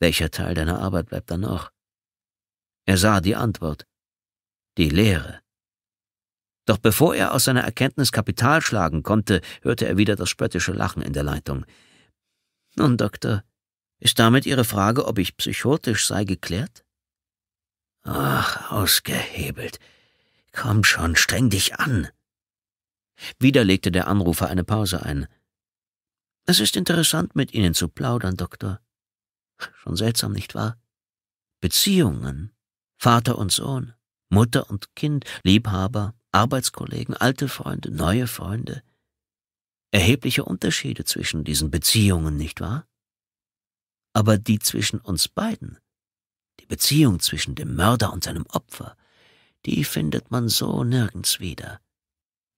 Welcher Teil deiner Arbeit bleibt dann noch? Er sah die Antwort. Die Lehre. Doch bevor er aus seiner Erkenntnis Kapital schlagen konnte, hörte er wieder das spöttische Lachen in der Leitung. Nun, Doktor, ist damit Ihre Frage, ob ich psychotisch sei, geklärt? Ach, ausgehebelt. Komm schon, streng dich an. Wieder legte der Anrufer eine Pause ein. Es ist interessant, mit Ihnen zu plaudern, Doktor. Schon seltsam, nicht wahr? Beziehungen, Vater und Sohn, Mutter und Kind, Liebhaber, Arbeitskollegen, alte Freunde, neue Freunde. Erhebliche Unterschiede zwischen diesen Beziehungen, nicht wahr? Aber die zwischen uns beiden, die Beziehung zwischen dem Mörder und seinem Opfer, die findet man so nirgends wieder.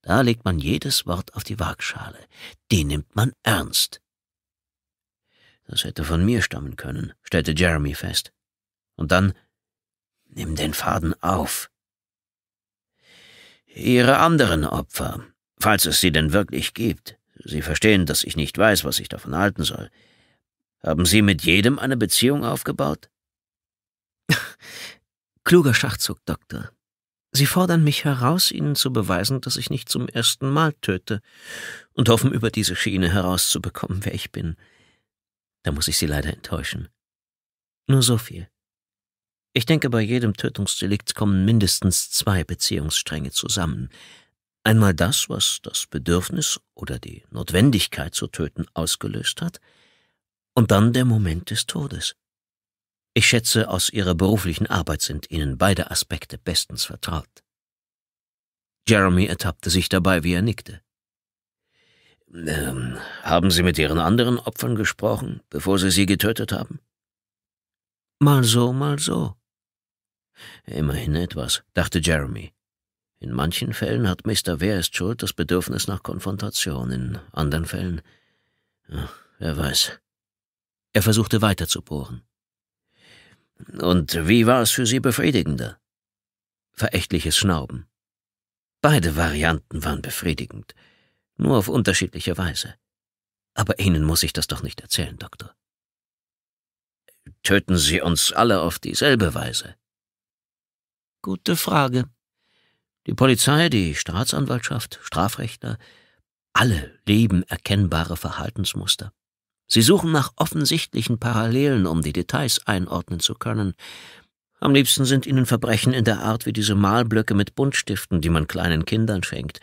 Da legt man jedes Wort auf die Waagschale, die nimmt man ernst. Das hätte von mir stammen können, stellte Jeremy fest. Und dann, nimm den Faden auf. Ihre anderen Opfer, falls es sie denn wirklich gibt, Sie verstehen, dass ich nicht weiß, was ich davon halten soll, haben Sie mit jedem eine Beziehung aufgebaut? Kluger Schachzug, Doktor. Sie fordern mich heraus, Ihnen zu beweisen, dass ich nicht zum ersten Mal töte, und hoffen über diese Schiene herauszubekommen, wer ich bin. Da muss ich Sie leider enttäuschen. Nur so viel. Ich denke, bei jedem Tötungsdelikt kommen mindestens zwei Beziehungsstränge zusammen. Einmal das, was das Bedürfnis oder die Notwendigkeit zu töten ausgelöst hat, und dann der Moment des Todes. Ich schätze, aus Ihrer beruflichen Arbeit sind Ihnen beide Aspekte bestens vertraut. Jeremy ertappte sich dabei, wie er nickte. Ähm, haben Sie mit Ihren anderen Opfern gesprochen, bevor Sie sie getötet haben? Mal so, mal so, Immerhin etwas, dachte Jeremy. In manchen Fällen hat Mr. Wer ist schuld das Bedürfnis nach Konfrontation, in anderen Fällen. Ach, wer weiß. Er versuchte weiter zu bohren. Und wie war es für Sie befriedigender? Verächtliches Schnauben. Beide Varianten waren befriedigend, nur auf unterschiedliche Weise. Aber Ihnen muss ich das doch nicht erzählen, Doktor. Töten Sie uns alle auf dieselbe Weise, Gute Frage. Die Polizei, die Staatsanwaltschaft, Strafrechter, alle leben erkennbare Verhaltensmuster. Sie suchen nach offensichtlichen Parallelen, um die Details einordnen zu können. Am liebsten sind ihnen Verbrechen in der Art wie diese Malblöcke mit Buntstiften, die man kleinen Kindern schenkt.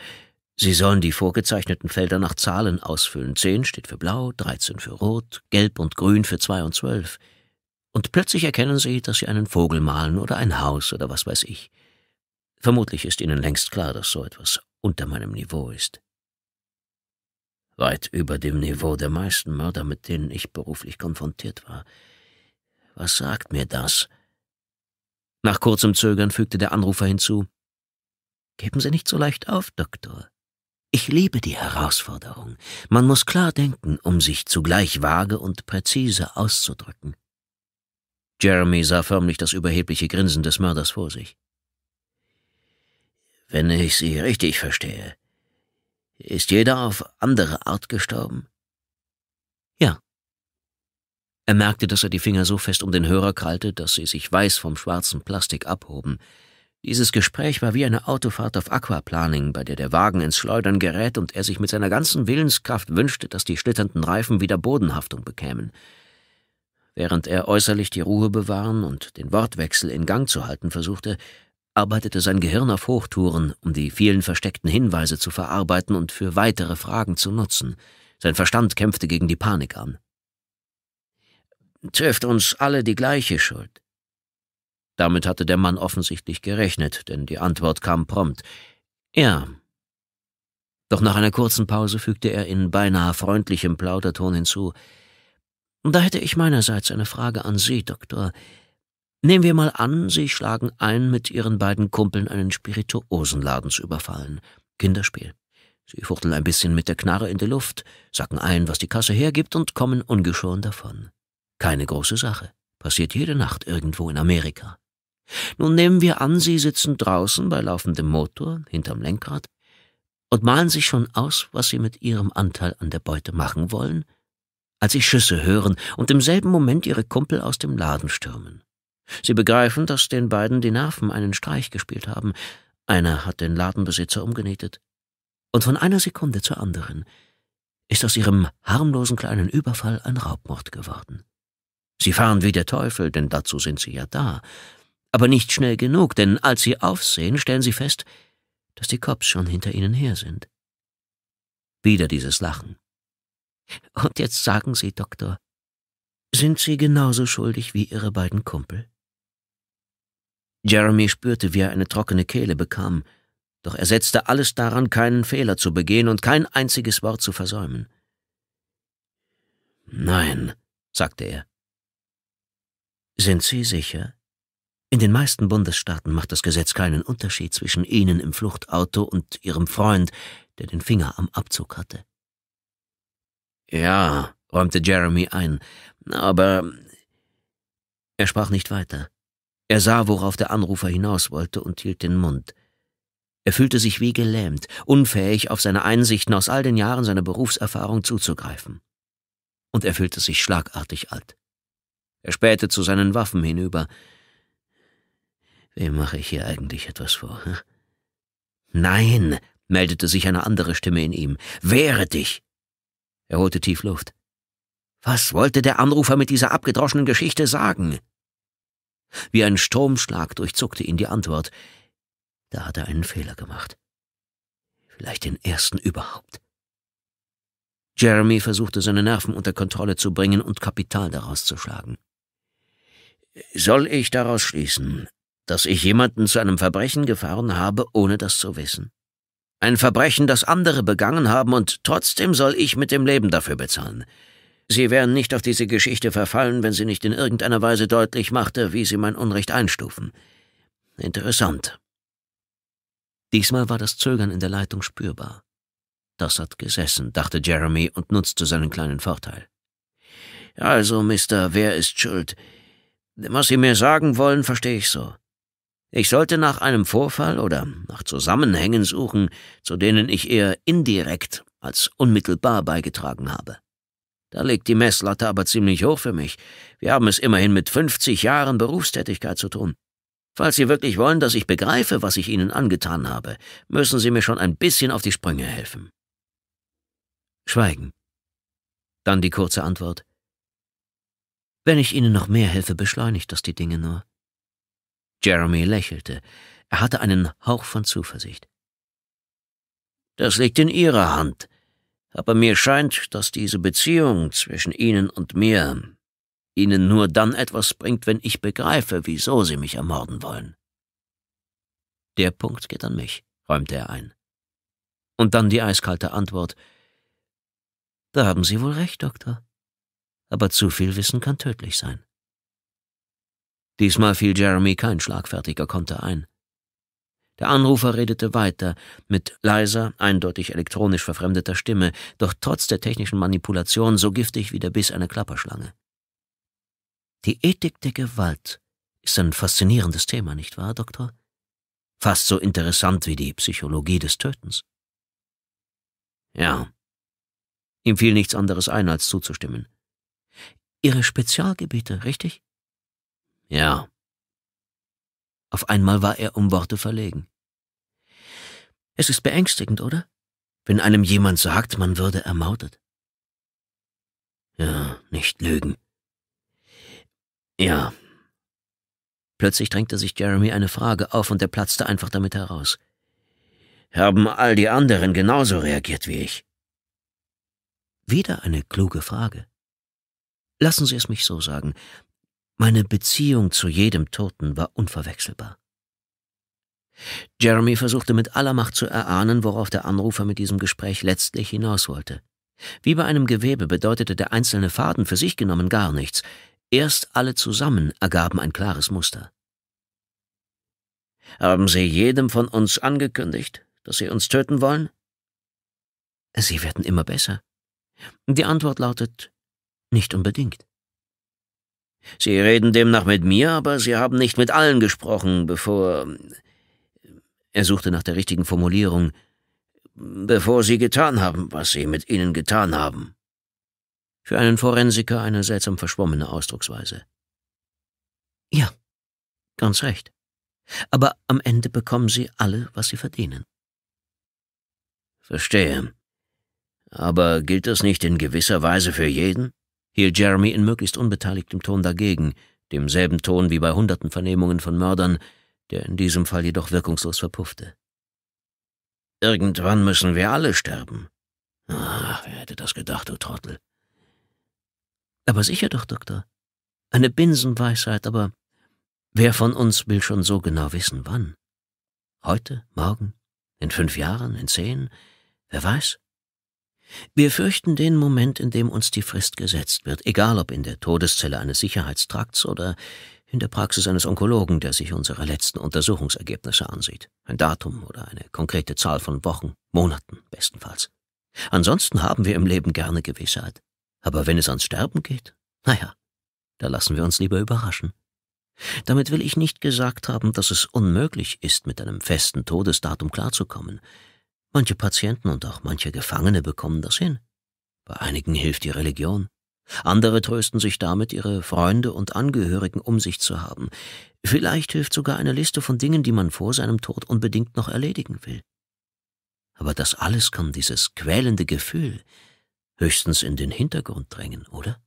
Sie sollen die vorgezeichneten Felder nach Zahlen ausfüllen. Zehn steht für blau, dreizehn für rot, gelb und grün für zwei und zwölf. Und plötzlich erkennen sie, dass sie einen Vogel malen oder ein Haus oder was weiß ich. Vermutlich ist ihnen längst klar, dass so etwas unter meinem Niveau ist. Weit über dem Niveau der meisten Mörder, mit denen ich beruflich konfrontiert war. Was sagt mir das? Nach kurzem Zögern fügte der Anrufer hinzu. Geben Sie nicht so leicht auf, Doktor. Ich liebe die Herausforderung. Man muss klar denken, um sich zugleich vage und präzise auszudrücken. Jeremy sah förmlich das überhebliche Grinsen des Mörders vor sich. Wenn ich Sie richtig verstehe, ist jeder auf andere Art gestorben? Ja. Er merkte, dass er die Finger so fest um den Hörer krallte, dass sie sich weiß vom schwarzen Plastik abhoben. Dieses Gespräch war wie eine Autofahrt auf Aquaplaning, bei der der Wagen ins Schleudern gerät und er sich mit seiner ganzen Willenskraft wünschte, dass die schlitternden Reifen wieder Bodenhaftung bekämen. Während er äußerlich die Ruhe bewahren und den Wortwechsel in Gang zu halten versuchte, arbeitete sein Gehirn auf Hochtouren, um die vielen versteckten Hinweise zu verarbeiten und für weitere Fragen zu nutzen. Sein Verstand kämpfte gegen die Panik an. Trifft uns alle die gleiche Schuld. Damit hatte der Mann offensichtlich gerechnet, denn die Antwort kam prompt. Ja. Doch nach einer kurzen Pause fügte er in beinahe freundlichem Plauderton hinzu, da hätte ich meinerseits eine Frage an Sie, Doktor. Nehmen wir mal an, Sie schlagen ein, mit Ihren beiden Kumpeln einen Spirituosenladen zu überfallen. Kinderspiel. Sie fuchteln ein bisschen mit der Knarre in die Luft, sacken ein, was die Kasse hergibt und kommen ungeschoren davon. Keine große Sache. Passiert jede Nacht irgendwo in Amerika. Nun nehmen wir an, Sie sitzen draußen bei laufendem Motor, hinterm Lenkrad, und malen sich schon aus, was Sie mit Ihrem Anteil an der Beute machen wollen, als sie Schüsse hören und im selben Moment ihre Kumpel aus dem Laden stürmen. Sie begreifen, dass den beiden die Nerven einen Streich gespielt haben. Einer hat den Ladenbesitzer umgenietet. Und von einer Sekunde zur anderen ist aus ihrem harmlosen kleinen Überfall ein Raubmord geworden. Sie fahren wie der Teufel, denn dazu sind sie ja da. Aber nicht schnell genug, denn als sie aufsehen, stellen sie fest, dass die Cops schon hinter ihnen her sind. Wieder dieses Lachen. Und jetzt sagen Sie, Doktor, sind Sie genauso schuldig wie Ihre beiden Kumpel? Jeremy spürte, wie er eine trockene Kehle bekam, doch er setzte alles daran, keinen Fehler zu begehen und kein einziges Wort zu versäumen. Nein, sagte er. Sind Sie sicher? In den meisten Bundesstaaten macht das Gesetz keinen Unterschied zwischen Ihnen im Fluchtauto und Ihrem Freund, der den Finger am Abzug hatte. Ja, räumte Jeremy ein, aber er sprach nicht weiter. Er sah, worauf der Anrufer hinaus wollte, und hielt den Mund. Er fühlte sich wie gelähmt, unfähig, auf seine Einsichten aus all den Jahren seiner Berufserfahrung zuzugreifen. Und er fühlte sich schlagartig alt. Er spähte zu seinen Waffen hinüber. Wem mache ich hier eigentlich etwas vor? Hm? Nein, meldete sich eine andere Stimme in ihm. Wehre dich! Er holte tief Luft. Was wollte der Anrufer mit dieser abgedroschenen Geschichte sagen? Wie ein Stromschlag durchzuckte ihn die Antwort. Da hat er einen Fehler gemacht. Vielleicht den ersten überhaupt. Jeremy versuchte seine Nerven unter Kontrolle zu bringen und Kapital daraus zu schlagen. Soll ich daraus schließen, dass ich jemanden zu einem Verbrechen gefahren habe, ohne das zu wissen? Ein Verbrechen, das andere begangen haben, und trotzdem soll ich mit dem Leben dafür bezahlen. Sie wären nicht auf diese Geschichte verfallen, wenn sie nicht in irgendeiner Weise deutlich machte, wie sie mein Unrecht einstufen. Interessant. Diesmal war das Zögern in der Leitung spürbar. Das hat gesessen, dachte Jeremy und nutzte seinen kleinen Vorteil. Also, Mister, wer ist schuld? Was Sie mir sagen wollen, verstehe ich so. Ich sollte nach einem Vorfall oder nach Zusammenhängen suchen, zu denen ich eher indirekt als unmittelbar beigetragen habe. Da liegt die Messlatte aber ziemlich hoch für mich. Wir haben es immerhin mit 50 Jahren Berufstätigkeit zu tun. Falls Sie wirklich wollen, dass ich begreife, was ich Ihnen angetan habe, müssen Sie mir schon ein bisschen auf die Sprünge helfen. Schweigen. Dann die kurze Antwort. Wenn ich Ihnen noch mehr helfe, beschleunigt das die Dinge nur. Jeremy lächelte. Er hatte einen Hauch von Zuversicht. Das liegt in Ihrer Hand. Aber mir scheint, dass diese Beziehung zwischen Ihnen und mir Ihnen nur dann etwas bringt, wenn ich begreife, wieso Sie mich ermorden wollen. Der Punkt geht an mich, räumte er ein. Und dann die eiskalte Antwort. Da haben Sie wohl recht, Doktor. Aber zu viel Wissen kann tödlich sein. Diesmal fiel Jeremy kein schlagfertiger Konter ein. Der Anrufer redete weiter, mit leiser, eindeutig elektronisch verfremdeter Stimme, doch trotz der technischen Manipulation so giftig wie der Biss einer Klapperschlange. Die Ethik der Gewalt ist ein faszinierendes Thema, nicht wahr, Doktor? Fast so interessant wie die Psychologie des Tötens. Ja. Ihm fiel nichts anderes ein, als zuzustimmen. Ihre Spezialgebiete, richtig? Ja. Auf einmal war er um Worte verlegen. Es ist beängstigend, oder? Wenn einem jemand sagt, man würde ermordet. Ja, nicht lügen. Ja. Plötzlich drängte sich Jeremy eine Frage auf und er platzte einfach damit heraus. Haben all die anderen genauso reagiert wie ich? Wieder eine kluge Frage. Lassen Sie es mich so sagen. Meine Beziehung zu jedem Toten war unverwechselbar. Jeremy versuchte mit aller Macht zu erahnen, worauf der Anrufer mit diesem Gespräch letztlich hinaus wollte. Wie bei einem Gewebe bedeutete der einzelne Faden für sich genommen gar nichts. Erst alle zusammen ergaben ein klares Muster. Haben Sie jedem von uns angekündigt, dass Sie uns töten wollen? Sie werden immer besser. Die Antwort lautet nicht unbedingt. Sie reden demnach mit mir, aber Sie haben nicht mit allen gesprochen, bevor. Äh, er suchte nach der richtigen Formulierung. Bevor Sie getan haben, was Sie mit Ihnen getan haben. Für einen Forensiker eine seltsam verschwommene Ausdrucksweise. Ja, ganz recht. Aber am Ende bekommen Sie alle, was Sie verdienen. Verstehe. Aber gilt das nicht in gewisser Weise für jeden? hielt Jeremy in möglichst unbeteiligtem Ton dagegen, demselben Ton wie bei hunderten Vernehmungen von Mördern, der in diesem Fall jedoch wirkungslos verpuffte. Irgendwann müssen wir alle sterben. Ach, wer hätte das gedacht, du Trottel. Aber sicher doch, Doktor. Eine Binsenweisheit, aber wer von uns will schon so genau wissen, wann? Heute, morgen, in fünf Jahren, in zehn? Wer weiß? Wir fürchten den Moment, in dem uns die Frist gesetzt wird, egal ob in der Todeszelle eines Sicherheitstrakts oder in der Praxis eines Onkologen, der sich unsere letzten Untersuchungsergebnisse ansieht. Ein Datum oder eine konkrete Zahl von Wochen, Monaten bestenfalls. Ansonsten haben wir im Leben gerne Gewissheit. Aber wenn es ans Sterben geht, naja, da lassen wir uns lieber überraschen. Damit will ich nicht gesagt haben, dass es unmöglich ist, mit einem festen Todesdatum klarzukommen. Manche Patienten und auch manche Gefangene bekommen das hin. Bei einigen hilft die Religion. Andere trösten sich damit, ihre Freunde und Angehörigen um sich zu haben. Vielleicht hilft sogar eine Liste von Dingen, die man vor seinem Tod unbedingt noch erledigen will. Aber das alles kann dieses quälende Gefühl höchstens in den Hintergrund drängen, oder?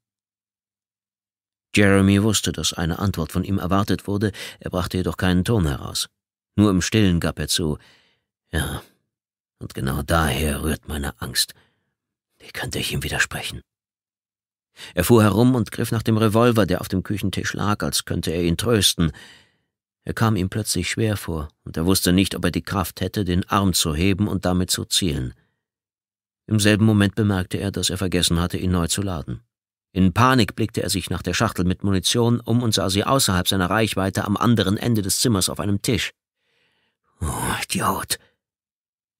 Jeremy wusste, dass eine Antwort von ihm erwartet wurde, er brachte jedoch keinen Ton heraus. Nur im stillen gab er zu Ja, und genau daher rührt meine Angst. Wie könnte ich ihm widersprechen? Er fuhr herum und griff nach dem Revolver, der auf dem Küchentisch lag, als könnte er ihn trösten. Er kam ihm plötzlich schwer vor, und er wusste nicht, ob er die Kraft hätte, den Arm zu heben und damit zu zielen. Im selben Moment bemerkte er, dass er vergessen hatte, ihn neu zu laden. In Panik blickte er sich nach der Schachtel mit Munition um und sah sie außerhalb seiner Reichweite am anderen Ende des Zimmers auf einem Tisch. Oh, Idiot!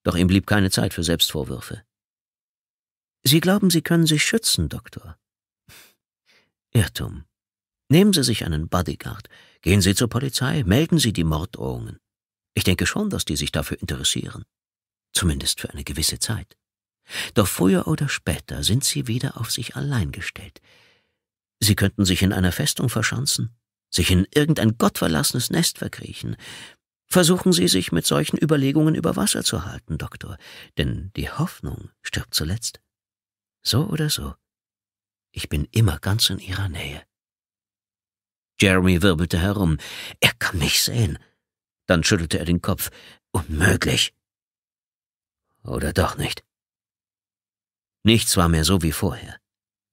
Doch ihm blieb keine Zeit für Selbstvorwürfe. Sie glauben, Sie können sich schützen, Doktor. Irrtum. Nehmen Sie sich einen Bodyguard, gehen Sie zur Polizei, melden Sie die Morddrohungen. Ich denke schon, dass die sich dafür interessieren. Zumindest für eine gewisse Zeit. Doch früher oder später sind Sie wieder auf sich allein gestellt. Sie könnten sich in einer Festung verschanzen, sich in irgendein gottverlassenes Nest verkriechen, Versuchen Sie sich mit solchen Überlegungen über Wasser zu halten, Doktor, denn die Hoffnung stirbt zuletzt. So oder so, ich bin immer ganz in Ihrer Nähe. Jeremy wirbelte herum. Er kann mich sehen. Dann schüttelte er den Kopf. Unmöglich. Oder doch nicht. Nichts war mehr so wie vorher.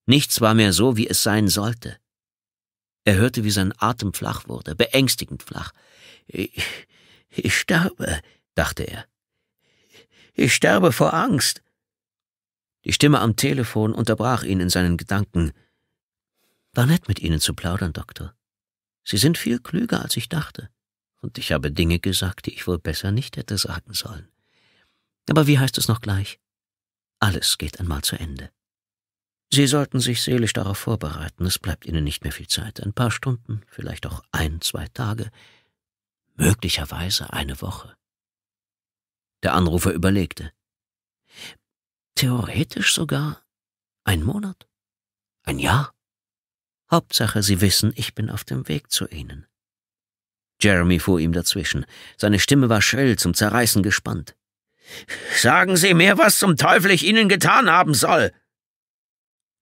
Nichts war mehr so, wie es sein sollte. Er hörte, wie sein Atem flach wurde, beängstigend flach. Ich, ich sterbe, dachte er. Ich sterbe vor Angst. Die Stimme am Telefon unterbrach ihn in seinen Gedanken. War nett mit Ihnen zu plaudern, Doktor. Sie sind viel klüger, als ich dachte. Und ich habe Dinge gesagt, die ich wohl besser nicht hätte sagen sollen. Aber wie heißt es noch gleich? Alles geht einmal zu Ende. Sie sollten sich seelisch darauf vorbereiten, es bleibt Ihnen nicht mehr viel Zeit. Ein paar Stunden, vielleicht auch ein, zwei Tage, möglicherweise eine Woche. Der Anrufer überlegte. Theoretisch sogar ein Monat, ein Jahr. Hauptsache, Sie wissen, ich bin auf dem Weg zu Ihnen. Jeremy fuhr ihm dazwischen. Seine Stimme war schrill, zum Zerreißen gespannt. Sagen Sie mir, was zum Teufel ich Ihnen getan haben soll!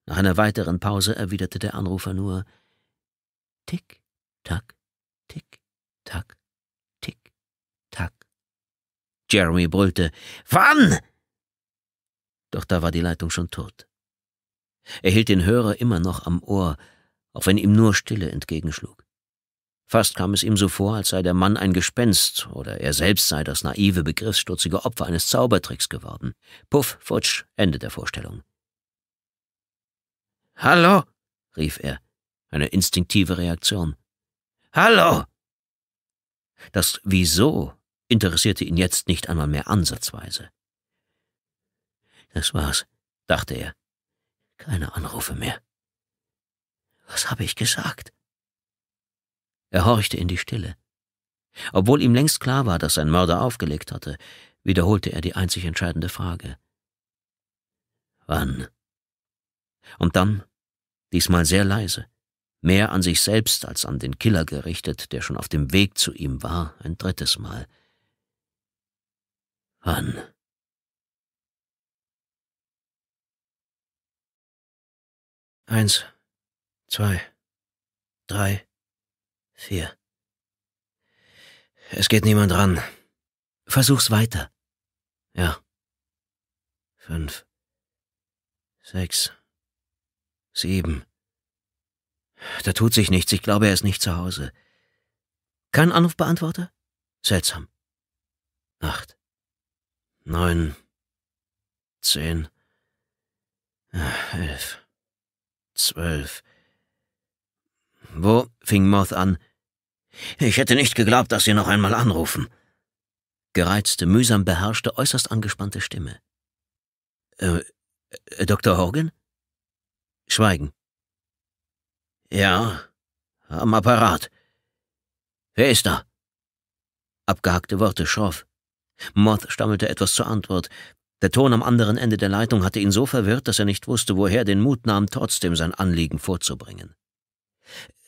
Nach einer weiteren Pause erwiderte der Anrufer nur Tick, tack, tick, tack. Jeremy brüllte, Wann? Doch da war die Leitung schon tot. Er hielt den Hörer immer noch am Ohr, auch wenn ihm nur Stille entgegenschlug. Fast kam es ihm so vor, als sei der Mann ein Gespenst oder er selbst sei das naive, begriffsstutzige Opfer eines Zaubertricks geworden. Puff, futsch, Ende der Vorstellung. Hallo, rief er, eine instinktive Reaktion. Hallo! Das Wieso interessierte ihn jetzt nicht einmal mehr ansatzweise. Das war's, dachte er. Keine Anrufe mehr. Was habe ich gesagt? Er horchte in die Stille. Obwohl ihm längst klar war, dass sein Mörder aufgelegt hatte, wiederholte er die einzig entscheidende Frage. Wann? Und dann, diesmal sehr leise, mehr an sich selbst als an den Killer gerichtet, der schon auf dem Weg zu ihm war, ein drittes Mal an. Eins, zwei, drei, vier. Es geht niemand ran. Versuch's weiter. Ja. Fünf, sechs, sieben. Da tut sich nichts. Ich glaube, er ist nicht zu Hause. Kein Anrufbeantworter? Seltsam. Acht neun, zehn, äh, elf, zwölf. Wo? fing Moth an. Ich hätte nicht geglaubt, dass Sie noch einmal anrufen. Gereizte, mühsam beherrschte, äußerst angespannte Stimme. Äh, äh Dr. Hogan? Schweigen. Ja, am Apparat. Wer ist da? Abgehackte Worte, schroff. Moth stammelte etwas zur Antwort. Der Ton am anderen Ende der Leitung hatte ihn so verwirrt, dass er nicht wusste, woher den Mut nahm, trotzdem sein Anliegen vorzubringen.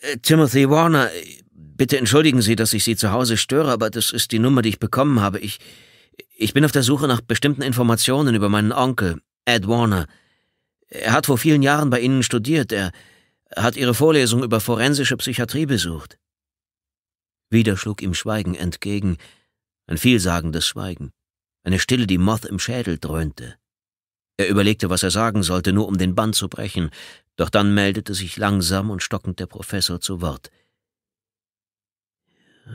Äh, Timothy Warner, bitte entschuldigen Sie, dass ich Sie zu Hause störe, aber das ist die Nummer, die ich bekommen habe. Ich, ich bin auf der Suche nach bestimmten Informationen über meinen Onkel, Ed Warner. Er hat vor vielen Jahren bei Ihnen studiert. Er hat Ihre Vorlesung über forensische Psychiatrie besucht. Wieder schlug ihm Schweigen entgegen, ein vielsagendes Schweigen, eine Stille, die Moth im Schädel dröhnte. Er überlegte, was er sagen sollte, nur um den Bann zu brechen, doch dann meldete sich langsam und stockend der Professor zu Wort.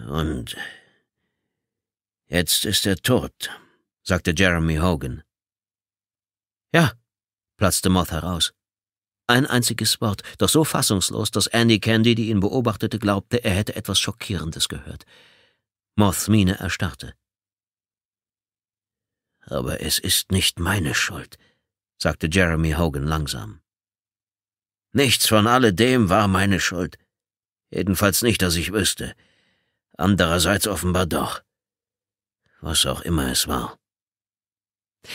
Und jetzt ist er tot, sagte Jeremy Hogan. Ja, platzte Moth heraus. Ein einziges Wort, doch so fassungslos, dass Andy Candy, die ihn beobachtete, glaubte, er hätte etwas Schockierendes gehört. Moths Miene erstarrte. Aber es ist nicht meine Schuld, sagte Jeremy Hogan langsam. Nichts von alledem war meine Schuld. Jedenfalls nicht, dass ich wüsste. Andererseits offenbar doch. Was auch immer es war.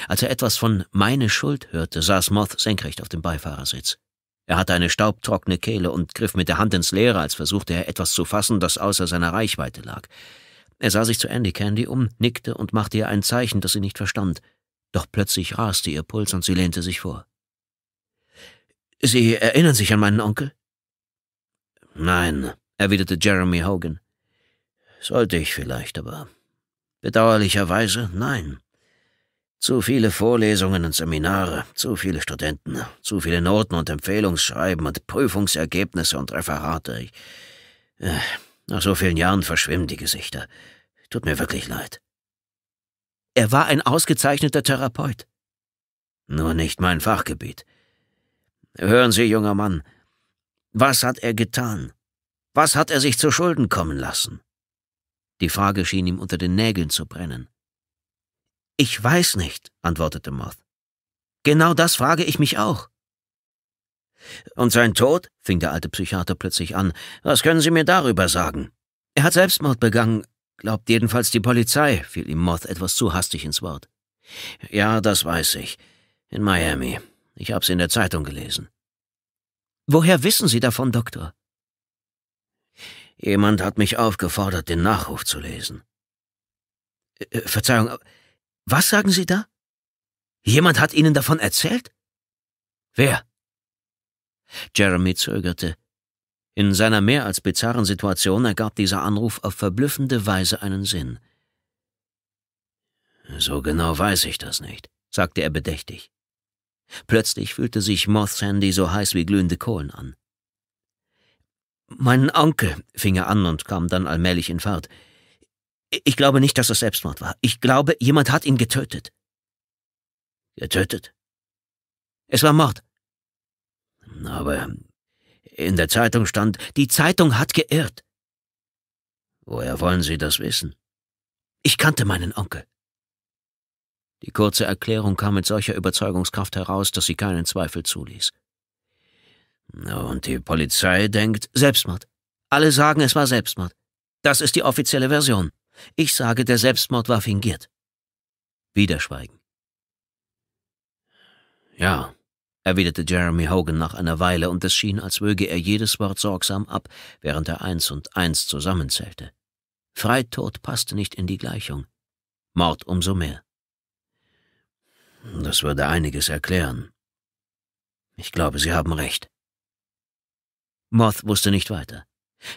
Als er etwas von meine Schuld hörte, saß Moth senkrecht auf dem Beifahrersitz. Er hatte eine staubtrockene Kehle und griff mit der Hand ins Leere, als versuchte er etwas zu fassen, das außer seiner Reichweite lag. Er sah sich zu Andy Candy um, nickte und machte ihr ein Zeichen, das sie nicht verstand. Doch plötzlich raste ihr Puls und sie lehnte sich vor. Sie erinnern sich an meinen Onkel? Nein, erwiderte Jeremy Hogan. Sollte ich vielleicht, aber bedauerlicherweise nein. Zu viele Vorlesungen und Seminare, zu viele Studenten, zu viele Noten und Empfehlungsschreiben und Prüfungsergebnisse und Referate. Ich, äh, nach so vielen Jahren verschwimmen die Gesichter. Tut mir wirklich leid. Er war ein ausgezeichneter Therapeut. Nur nicht mein Fachgebiet. Hören Sie, junger Mann, was hat er getan? Was hat er sich zu Schulden kommen lassen? Die Frage schien ihm unter den Nägeln zu brennen. Ich weiß nicht, antwortete Moth. Genau das frage ich mich auch. Und sein Tod? fing der alte Psychiater plötzlich an. Was können Sie mir darüber sagen? Er hat Selbstmord begangen, glaubt jedenfalls die Polizei, fiel ihm Moth etwas zu hastig ins Wort. Ja, das weiß ich. In Miami. Ich hab's in der Zeitung gelesen. Woher wissen Sie davon, Doktor? Jemand hat mich aufgefordert, den Nachruf zu lesen. Äh, äh Verzeihung, was sagen Sie da? Jemand hat Ihnen davon erzählt? Wer? Jeremy zögerte. In seiner mehr als bizarren Situation ergab dieser Anruf auf verblüffende Weise einen Sinn. So genau weiß ich das nicht, sagte er bedächtig. Plötzlich fühlte sich Moth Sandy so heiß wie glühende Kohlen an. Mein Onkel, fing er an und kam dann allmählich in Fahrt. Ich glaube nicht, dass es Selbstmord war. Ich glaube, jemand hat ihn getötet. Getötet? Es war Mord aber in der Zeitung stand, die Zeitung hat geirrt. Woher wollen Sie das wissen? Ich kannte meinen Onkel. Die kurze Erklärung kam mit solcher Überzeugungskraft heraus, dass sie keinen Zweifel zuließ. Und die Polizei denkt Selbstmord. Alle sagen, es war Selbstmord. Das ist die offizielle Version. Ich sage, der Selbstmord war fingiert. Wiederschweigen. Ja, erwiderte Jeremy Hogan nach einer Weile, und es schien, als wöge er jedes Wort sorgsam ab, während er eins und eins zusammenzählte. Freitod passte nicht in die Gleichung. Mord umso mehr. Das würde einiges erklären. Ich glaube, Sie haben recht. Moth wusste nicht weiter.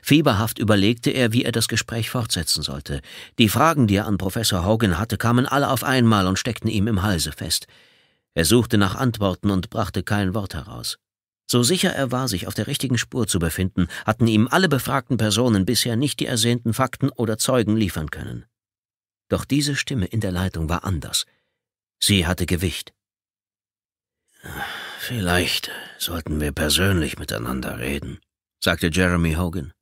Fieberhaft überlegte er, wie er das Gespräch fortsetzen sollte. Die Fragen, die er an Professor Hogan hatte, kamen alle auf einmal und steckten ihm im Halse fest. Er suchte nach Antworten und brachte kein Wort heraus. So sicher er war, sich auf der richtigen Spur zu befinden, hatten ihm alle befragten Personen bisher nicht die ersehnten Fakten oder Zeugen liefern können. Doch diese Stimme in der Leitung war anders. Sie hatte Gewicht. Vielleicht sollten wir persönlich miteinander reden, sagte Jeremy Hogan.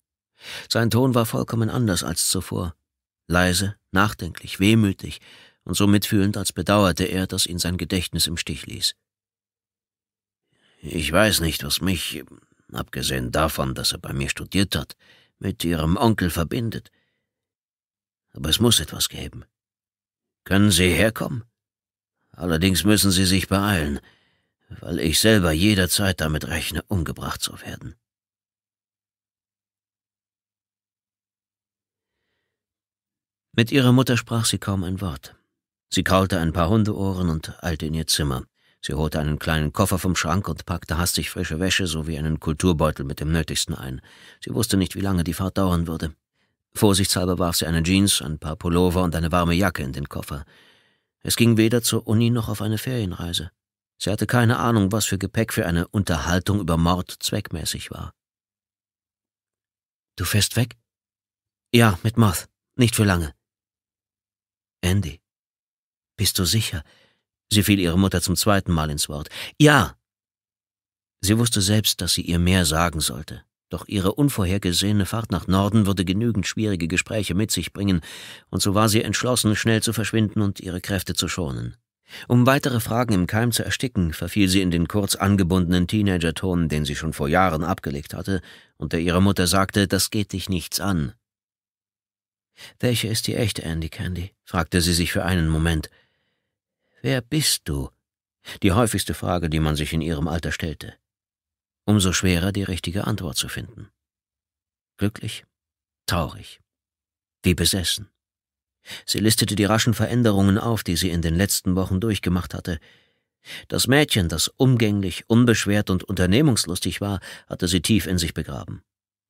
Sein Ton war vollkommen anders als zuvor. Leise, nachdenklich, wehmütig, und so mitfühlend, als bedauerte er, dass ihn sein Gedächtnis im Stich ließ. Ich weiß nicht, was mich, abgesehen davon, dass er bei mir studiert hat, mit Ihrem Onkel verbindet. Aber es muss etwas geben. Können Sie herkommen? Allerdings müssen Sie sich beeilen, weil ich selber jederzeit damit rechne, umgebracht zu werden. Mit ihrer Mutter sprach sie kaum ein Wort. Sie kraulte ein paar Hundeohren und eilte in ihr Zimmer. Sie holte einen kleinen Koffer vom Schrank und packte hastig frische Wäsche sowie einen Kulturbeutel mit dem Nötigsten ein. Sie wusste nicht, wie lange die Fahrt dauern würde. Vorsichtshalber warf sie eine Jeans, ein paar Pullover und eine warme Jacke in den Koffer. Es ging weder zur Uni noch auf eine Ferienreise. Sie hatte keine Ahnung, was für Gepäck für eine Unterhaltung über Mord zweckmäßig war. Du fährst weg? Ja, mit Moth. Nicht für lange. Andy. Bist du sicher? Sie fiel ihre Mutter zum zweiten Mal ins Wort. Ja. Sie wusste selbst, dass sie ihr mehr sagen sollte. Doch ihre unvorhergesehene Fahrt nach Norden würde genügend schwierige Gespräche mit sich bringen, und so war sie entschlossen, schnell zu verschwinden und ihre Kräfte zu schonen. Um weitere Fragen im Keim zu ersticken, verfiel sie in den kurz angebundenen Teenager-Ton, den sie schon vor Jahren abgelegt hatte, und der ihrer Mutter sagte, das geht dich nichts an. Welche ist die echte Andy Candy? fragte sie sich für einen Moment. Wer bist du? Die häufigste Frage, die man sich in ihrem Alter stellte. Umso schwerer die richtige Antwort zu finden. Glücklich, traurig, wie besessen. Sie listete die raschen Veränderungen auf, die sie in den letzten Wochen durchgemacht hatte. Das Mädchen, das umgänglich, unbeschwert und unternehmungslustig war, hatte sie tief in sich begraben.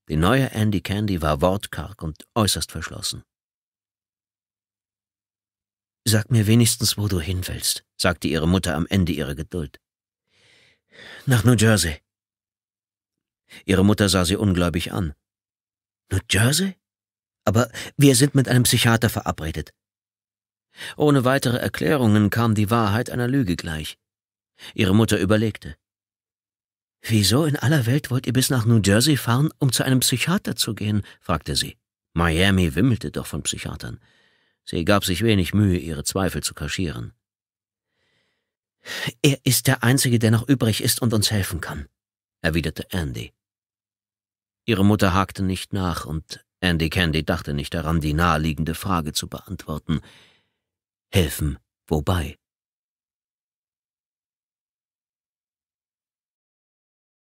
Die neue Andy Candy war wortkarg und äußerst verschlossen. Sag mir wenigstens, wo du hin willst, sagte ihre Mutter am Ende ihrer Geduld. Nach New Jersey. Ihre Mutter sah sie ungläubig an. New Jersey? Aber wir sind mit einem Psychiater verabredet. Ohne weitere Erklärungen kam die Wahrheit einer Lüge gleich. Ihre Mutter überlegte. Wieso in aller Welt wollt ihr bis nach New Jersey fahren, um zu einem Psychiater zu gehen? fragte sie. Miami wimmelte doch von Psychiatern. Sie gab sich wenig Mühe, ihre Zweifel zu kaschieren. Er ist der Einzige, der noch übrig ist und uns helfen kann, erwiderte Andy. Ihre Mutter hakte nicht nach, und Andy Candy dachte nicht daran, die naheliegende Frage zu beantworten. Helfen, wobei?